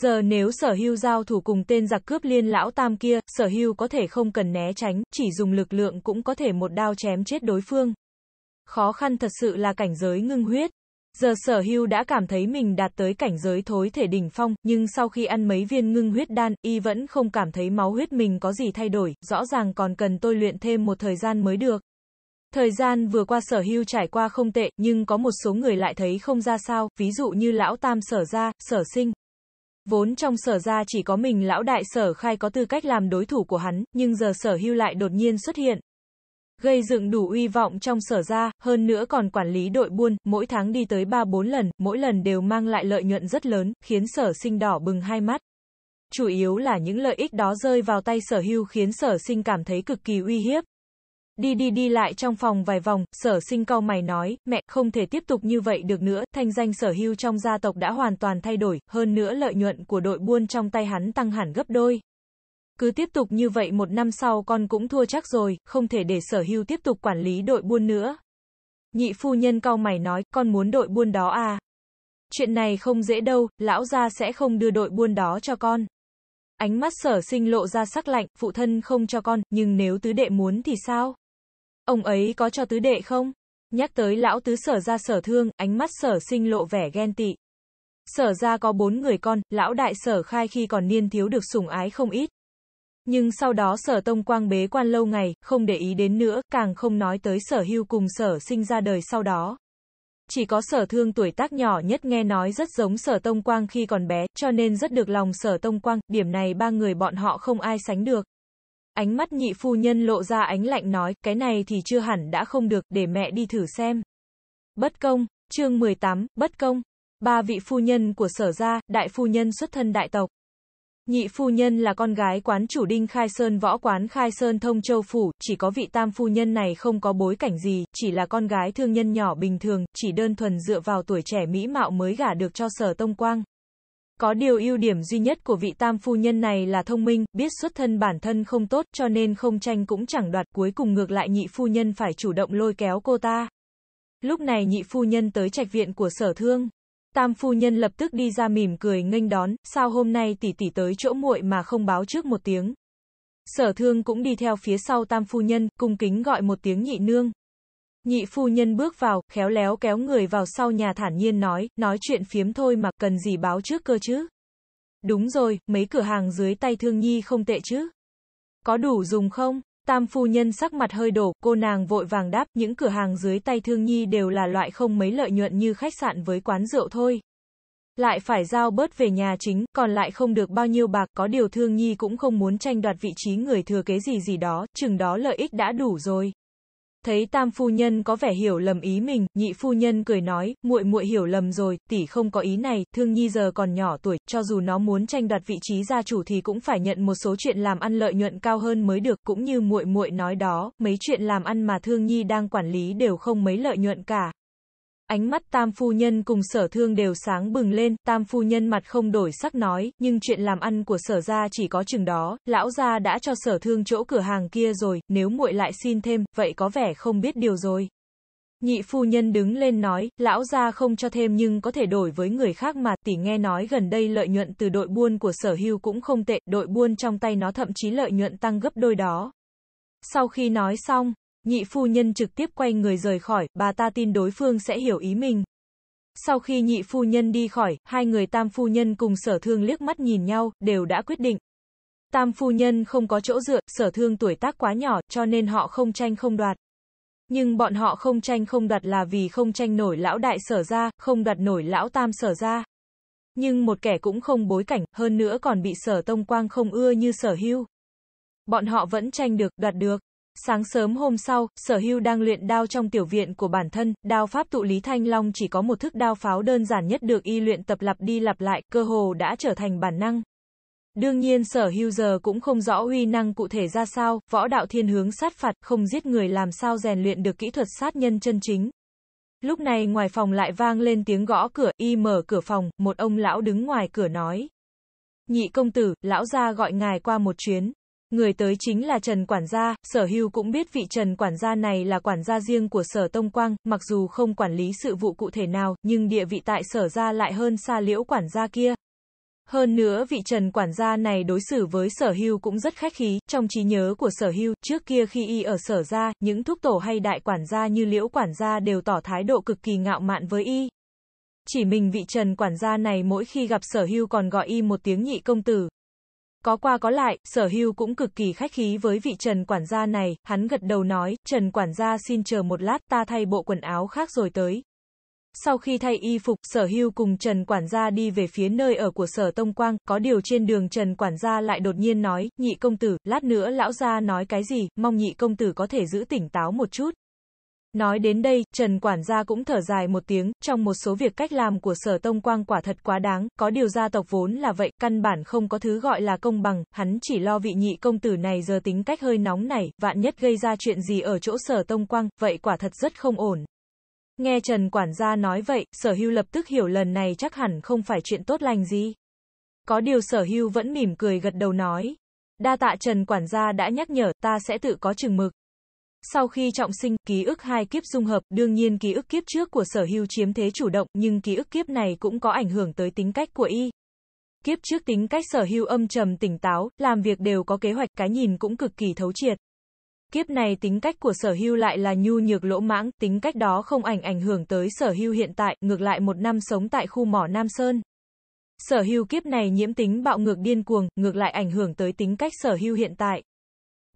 Speaker 1: Giờ nếu sở hưu giao thủ cùng tên giặc cướp liên lão tam kia, sở hưu có thể không cần né tránh, chỉ dùng lực lượng cũng có thể một đao chém chết đối phương. Khó khăn thật sự là cảnh giới ngưng huyết. Giờ sở hưu đã cảm thấy mình đạt tới cảnh giới thối thể đỉnh phong, nhưng sau khi ăn mấy viên ngưng huyết đan, y vẫn không cảm thấy máu huyết mình có gì thay đổi, rõ ràng còn cần tôi luyện thêm một thời gian mới được. Thời gian vừa qua sở hưu trải qua không tệ, nhưng có một số người lại thấy không ra sao, ví dụ như lão tam sở gia, sở sinh. Vốn trong sở gia chỉ có mình lão đại sở khai có tư cách làm đối thủ của hắn, nhưng giờ sở hưu lại đột nhiên xuất hiện, gây dựng đủ uy vọng trong sở ra, hơn nữa còn quản lý đội buôn, mỗi tháng đi tới 3-4 lần, mỗi lần đều mang lại lợi nhuận rất lớn, khiến sở sinh đỏ bừng hai mắt. Chủ yếu là những lợi ích đó rơi vào tay sở hưu khiến sở sinh cảm thấy cực kỳ uy hiếp. Đi đi đi lại trong phòng vài vòng, sở sinh cau mày nói, mẹ, không thể tiếp tục như vậy được nữa, thanh danh sở hưu trong gia tộc đã hoàn toàn thay đổi, hơn nữa lợi nhuận của đội buôn trong tay hắn tăng hẳn gấp đôi. Cứ tiếp tục như vậy một năm sau con cũng thua chắc rồi, không thể để sở hưu tiếp tục quản lý đội buôn nữa. Nhị phu nhân cau mày nói, con muốn đội buôn đó à? Chuyện này không dễ đâu, lão gia sẽ không đưa đội buôn đó cho con. Ánh mắt sở sinh lộ ra sắc lạnh, phụ thân không cho con, nhưng nếu tứ đệ muốn thì sao? Ông ấy có cho tứ đệ không? Nhắc tới lão tứ sở ra sở thương, ánh mắt sở sinh lộ vẻ ghen tị. Sở ra có bốn người con, lão đại sở khai khi còn niên thiếu được sủng ái không ít, nhưng sau đó sở tông quang bế quan lâu ngày, không để ý đến nữa, càng không nói tới sở hưu cùng sở sinh ra đời sau đó. Chỉ có sở thương tuổi tác nhỏ nhất nghe nói rất giống sở tông quang khi còn bé, cho nên rất được lòng sở tông quang, điểm này ba người bọn họ không ai sánh được. Ánh mắt nhị phu nhân lộ ra ánh lạnh nói, cái này thì chưa hẳn đã không được, để mẹ đi thử xem. Bất công, chương 18, bất công. Ba vị phu nhân của sở gia, đại phu nhân xuất thân đại tộc. Nhị phu nhân là con gái quán chủ đinh Khai Sơn võ quán Khai Sơn Thông Châu Phủ, chỉ có vị tam phu nhân này không có bối cảnh gì, chỉ là con gái thương nhân nhỏ bình thường, chỉ đơn thuần dựa vào tuổi trẻ mỹ mạo mới gả được cho sở Tông Quang. Có điều ưu điểm duy nhất của vị tam phu nhân này là thông minh, biết xuất thân bản thân không tốt cho nên không tranh cũng chẳng đoạt cuối cùng ngược lại nhị phu nhân phải chủ động lôi kéo cô ta. Lúc này nhị phu nhân tới trạch viện của sở thương. Tam phu nhân lập tức đi ra mỉm cười nghênh đón, sao hôm nay tỷ tỷ tới chỗ muội mà không báo trước một tiếng. Sở thương cũng đi theo phía sau tam phu nhân, cung kính gọi một tiếng nhị nương. Nhị phu nhân bước vào, khéo léo kéo người vào sau nhà thản nhiên nói, nói chuyện phiếm thôi mà cần gì báo trước cơ chứ. Đúng rồi, mấy cửa hàng dưới tay thương nhi không tệ chứ. Có đủ dùng không? Tam phu nhân sắc mặt hơi đổ, cô nàng vội vàng đáp, những cửa hàng dưới tay thương nhi đều là loại không mấy lợi nhuận như khách sạn với quán rượu thôi. Lại phải giao bớt về nhà chính, còn lại không được bao nhiêu bạc, có điều thương nhi cũng không muốn tranh đoạt vị trí người thừa kế gì gì đó, chừng đó lợi ích đã đủ rồi. Thấy tam phu nhân có vẻ hiểu lầm ý mình, nhị phu nhân cười nói, muội muội hiểu lầm rồi, tỷ không có ý này, thương nhi giờ còn nhỏ tuổi, cho dù nó muốn tranh đoạt vị trí gia chủ thì cũng phải nhận một số chuyện làm ăn lợi nhuận cao hơn mới được, cũng như muội muội nói đó, mấy chuyện làm ăn mà thương nhi đang quản lý đều không mấy lợi nhuận cả. Ánh mắt tam phu nhân cùng sở thương đều sáng bừng lên, tam phu nhân mặt không đổi sắc nói, nhưng chuyện làm ăn của sở gia chỉ có chừng đó, lão gia đã cho sở thương chỗ cửa hàng kia rồi, nếu muội lại xin thêm, vậy có vẻ không biết điều rồi. Nhị phu nhân đứng lên nói, lão gia không cho thêm nhưng có thể đổi với người khác mà, tỷ nghe nói gần đây lợi nhuận từ đội buôn của sở hưu cũng không tệ, đội buôn trong tay nó thậm chí lợi nhuận tăng gấp đôi đó. Sau khi nói xong, Nhị phu nhân trực tiếp quay người rời khỏi, bà ta tin đối phương sẽ hiểu ý mình. Sau khi nhị phu nhân đi khỏi, hai người tam phu nhân cùng sở thương liếc mắt nhìn nhau, đều đã quyết định. Tam phu nhân không có chỗ dựa, sở thương tuổi tác quá nhỏ, cho nên họ không tranh không đoạt. Nhưng bọn họ không tranh không đoạt là vì không tranh nổi lão đại sở ra, không đoạt nổi lão tam sở ra. Nhưng một kẻ cũng không bối cảnh, hơn nữa còn bị sở tông quang không ưa như sở hưu. Bọn họ vẫn tranh được, đoạt được. Sáng sớm hôm sau, sở hưu đang luyện đao trong tiểu viện của bản thân, đao pháp tụ Lý Thanh Long chỉ có một thức đao pháo đơn giản nhất được y luyện tập lặp đi lặp lại, cơ hồ đã trở thành bản năng. Đương nhiên sở hưu giờ cũng không rõ huy năng cụ thể ra sao, võ đạo thiên hướng sát phạt, không giết người làm sao rèn luyện được kỹ thuật sát nhân chân chính. Lúc này ngoài phòng lại vang lên tiếng gõ cửa, y mở cửa phòng, một ông lão đứng ngoài cửa nói. Nhị công tử, lão gia gọi ngài qua một chuyến. Người tới chính là Trần Quản gia, sở hưu cũng biết vị Trần Quản gia này là quản gia riêng của sở Tông Quang, mặc dù không quản lý sự vụ cụ thể nào, nhưng địa vị tại sở gia lại hơn xa liễu quản gia kia. Hơn nữa vị Trần quản gia này đối xử với sở hưu cũng rất khách khí, trong trí nhớ của sở hưu, trước kia khi y ở sở gia, những thúc tổ hay đại quản gia như liễu quản gia đều tỏ thái độ cực kỳ ngạo mạn với y. Chỉ mình vị Trần quản gia này mỗi khi gặp sở hưu còn gọi y một tiếng nhị công tử, có qua có lại, sở hưu cũng cực kỳ khách khí với vị Trần quản gia này, hắn gật đầu nói, Trần quản gia xin chờ một lát ta thay bộ quần áo khác rồi tới. Sau khi thay y phục, sở hưu cùng Trần quản gia đi về phía nơi ở của sở Tông Quang, có điều trên đường Trần quản gia lại đột nhiên nói, nhị công tử, lát nữa lão gia nói cái gì, mong nhị công tử có thể giữ tỉnh táo một chút. Nói đến đây, Trần Quản gia cũng thở dài một tiếng, trong một số việc cách làm của sở tông quang quả thật quá đáng, có điều gia tộc vốn là vậy, căn bản không có thứ gọi là công bằng, hắn chỉ lo vị nhị công tử này giờ tính cách hơi nóng này, vạn nhất gây ra chuyện gì ở chỗ sở tông quang, vậy quả thật rất không ổn. Nghe Trần Quản gia nói vậy, sở hưu lập tức hiểu lần này chắc hẳn không phải chuyện tốt lành gì. Có điều sở hưu vẫn mỉm cười gật đầu nói. Đa tạ Trần Quản gia đã nhắc nhở, ta sẽ tự có chừng mực. Sau khi trọng sinh, ký ức hai kiếp dung hợp, đương nhiên ký ức kiếp trước của sở hưu chiếm thế chủ động, nhưng ký ức kiếp này cũng có ảnh hưởng tới tính cách của y. Kiếp trước tính cách sở hưu âm trầm tỉnh táo, làm việc đều có kế hoạch, cái nhìn cũng cực kỳ thấu triệt. Kiếp này tính cách của sở hưu lại là nhu nhược lỗ mãng, tính cách đó không ảnh ảnh hưởng tới sở hưu hiện tại, ngược lại một năm sống tại khu mỏ Nam Sơn. Sở hưu kiếp này nhiễm tính bạo ngược điên cuồng, ngược lại ảnh hưởng tới tính cách sở hưu hiện tại.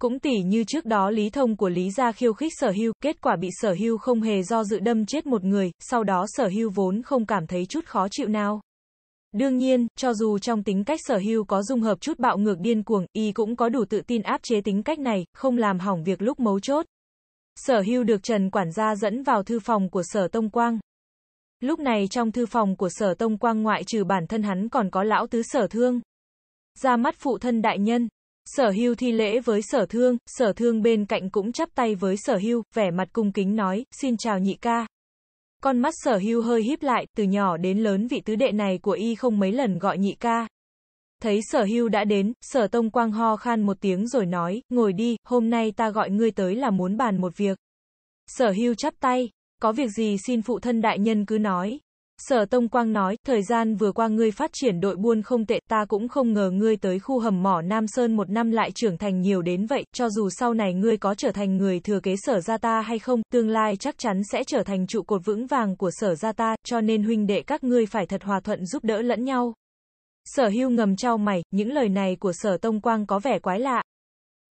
Speaker 1: Cũng tỉ như trước đó Lý Thông của Lý gia khiêu khích sở hưu, kết quả bị sở hưu không hề do dự đâm chết một người, sau đó sở hưu vốn không cảm thấy chút khó chịu nào. Đương nhiên, cho dù trong tính cách sở hưu có dung hợp chút bạo ngược điên cuồng, y cũng có đủ tự tin áp chế tính cách này, không làm hỏng việc lúc mấu chốt. Sở hưu được Trần Quản gia dẫn vào thư phòng của sở Tông Quang. Lúc này trong thư phòng của sở Tông Quang ngoại trừ bản thân hắn còn có lão tứ sở thương. Ra mắt phụ thân đại nhân, Sở hưu thi lễ với sở thương, sở thương bên cạnh cũng chắp tay với sở hưu, vẻ mặt cung kính nói, xin chào nhị ca. Con mắt sở hưu hơi híp lại, từ nhỏ đến lớn vị tứ đệ này của y không mấy lần gọi nhị ca. Thấy sở hưu đã đến, sở tông quang ho khan một tiếng rồi nói, ngồi đi, hôm nay ta gọi ngươi tới là muốn bàn một việc. Sở hưu chắp tay, có việc gì xin phụ thân đại nhân cứ nói, Sở Tông Quang nói, thời gian vừa qua ngươi phát triển đội buôn không tệ, ta cũng không ngờ ngươi tới khu hầm mỏ Nam Sơn một năm lại trưởng thành nhiều đến vậy, cho dù sau này ngươi có trở thành người thừa kế sở gia ta hay không, tương lai chắc chắn sẽ trở thành trụ cột vững vàng của sở gia ta, cho nên huynh đệ các ngươi phải thật hòa thuận giúp đỡ lẫn nhau. Sở hưu ngầm trao mày, những lời này của sở Tông Quang có vẻ quái lạ.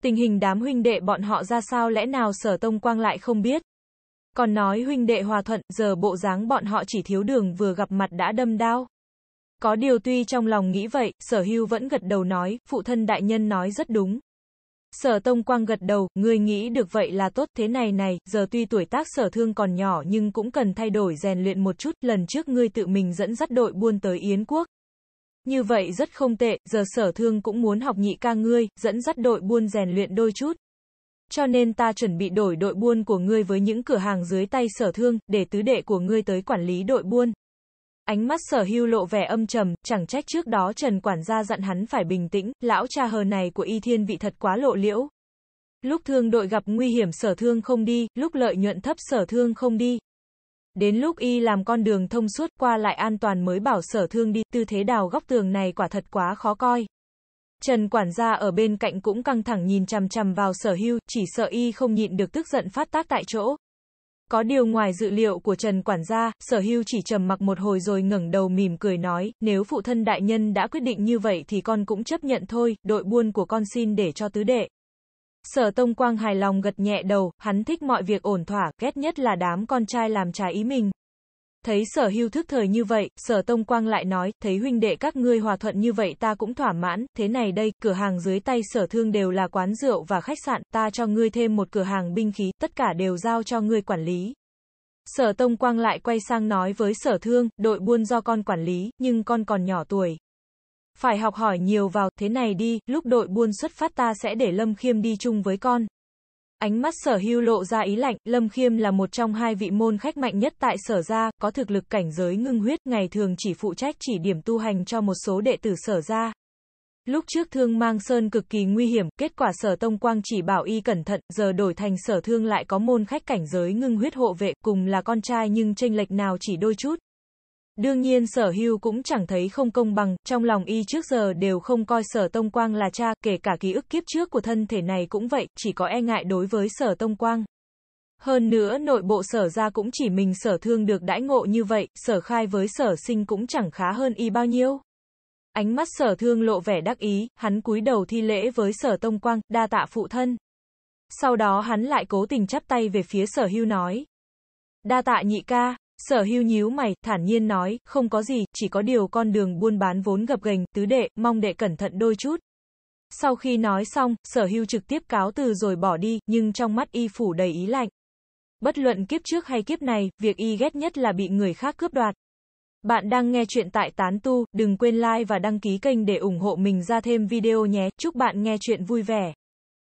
Speaker 1: Tình hình đám huynh đệ bọn họ ra sao lẽ nào sở Tông Quang lại không biết? Còn nói huynh đệ hòa thuận, giờ bộ dáng bọn họ chỉ thiếu đường vừa gặp mặt đã đâm đao. Có điều tuy trong lòng nghĩ vậy, sở hưu vẫn gật đầu nói, phụ thân đại nhân nói rất đúng. Sở Tông Quang gật đầu, người nghĩ được vậy là tốt thế này này, giờ tuy tuổi tác sở thương còn nhỏ nhưng cũng cần thay đổi rèn luyện một chút, lần trước ngươi tự mình dẫn dắt đội buôn tới Yến Quốc. Như vậy rất không tệ, giờ sở thương cũng muốn học nhị ca ngươi, dẫn dắt đội buôn rèn luyện đôi chút cho nên ta chuẩn bị đổi đội buôn của ngươi với những cửa hàng dưới tay sở thương, để tứ đệ của ngươi tới quản lý đội buôn. Ánh mắt sở hưu lộ vẻ âm trầm, chẳng trách trước đó Trần Quản gia dặn hắn phải bình tĩnh, lão cha hờ này của y thiên vị thật quá lộ liễu. Lúc thương đội gặp nguy hiểm sở thương không đi, lúc lợi nhuận thấp sở thương không đi. Đến lúc y làm con đường thông suốt qua lại an toàn mới bảo sở thương đi, tư thế đào góc tường này quả thật quá khó coi. Trần quản gia ở bên cạnh cũng căng thẳng nhìn chằm chằm vào sở hưu, chỉ sợ y không nhịn được tức giận phát tác tại chỗ. Có điều ngoài dự liệu của Trần quản gia, sở hưu chỉ trầm mặc một hồi rồi ngẩng đầu mỉm cười nói, nếu phụ thân đại nhân đã quyết định như vậy thì con cũng chấp nhận thôi, đội buôn của con xin để cho tứ đệ. Sở Tông Quang hài lòng gật nhẹ đầu, hắn thích mọi việc ổn thỏa, ghét nhất là đám con trai làm trái ý mình. Thấy sở hưu thức thời như vậy, sở tông quang lại nói, thấy huynh đệ các ngươi hòa thuận như vậy ta cũng thỏa mãn, thế này đây, cửa hàng dưới tay sở thương đều là quán rượu và khách sạn, ta cho ngươi thêm một cửa hàng binh khí, tất cả đều giao cho ngươi quản lý. Sở tông quang lại quay sang nói với sở thương, đội buôn do con quản lý, nhưng con còn nhỏ tuổi. Phải học hỏi nhiều vào, thế này đi, lúc đội buôn xuất phát ta sẽ để Lâm Khiêm đi chung với con, Ánh mắt sở hưu lộ ra ý lạnh, Lâm Khiêm là một trong hai vị môn khách mạnh nhất tại sở gia, có thực lực cảnh giới ngưng huyết, ngày thường chỉ phụ trách chỉ điểm tu hành cho một số đệ tử sở gia. Lúc trước thương mang sơn cực kỳ nguy hiểm, kết quả sở tông quang chỉ bảo y cẩn thận, giờ đổi thành sở thương lại có môn khách cảnh giới ngưng huyết hộ vệ, cùng là con trai nhưng tranh lệch nào chỉ đôi chút. Đương nhiên sở hưu cũng chẳng thấy không công bằng, trong lòng y trước giờ đều không coi sở tông quang là cha, kể cả ký ức kiếp trước của thân thể này cũng vậy, chỉ có e ngại đối với sở tông quang. Hơn nữa nội bộ sở ra cũng chỉ mình sở thương được đãi ngộ như vậy, sở khai với sở sinh cũng chẳng khá hơn y bao nhiêu. Ánh mắt sở thương lộ vẻ đắc ý, hắn cúi đầu thi lễ với sở tông quang, đa tạ phụ thân. Sau đó hắn lại cố tình chắp tay về phía sở hưu nói. Đa tạ nhị ca, Sở hưu nhíu mày, thản nhiên nói, không có gì, chỉ có điều con đường buôn bán vốn gập ghềnh, tứ đệ, mong đệ cẩn thận đôi chút. Sau khi nói xong, sở hưu trực tiếp cáo từ rồi bỏ đi, nhưng trong mắt y phủ đầy ý lạnh. Bất luận kiếp trước hay kiếp này, việc y ghét nhất là bị người khác cướp đoạt. Bạn đang nghe chuyện tại Tán Tu, đừng quên like và đăng ký kênh để ủng hộ mình ra thêm video nhé, chúc bạn nghe chuyện vui vẻ.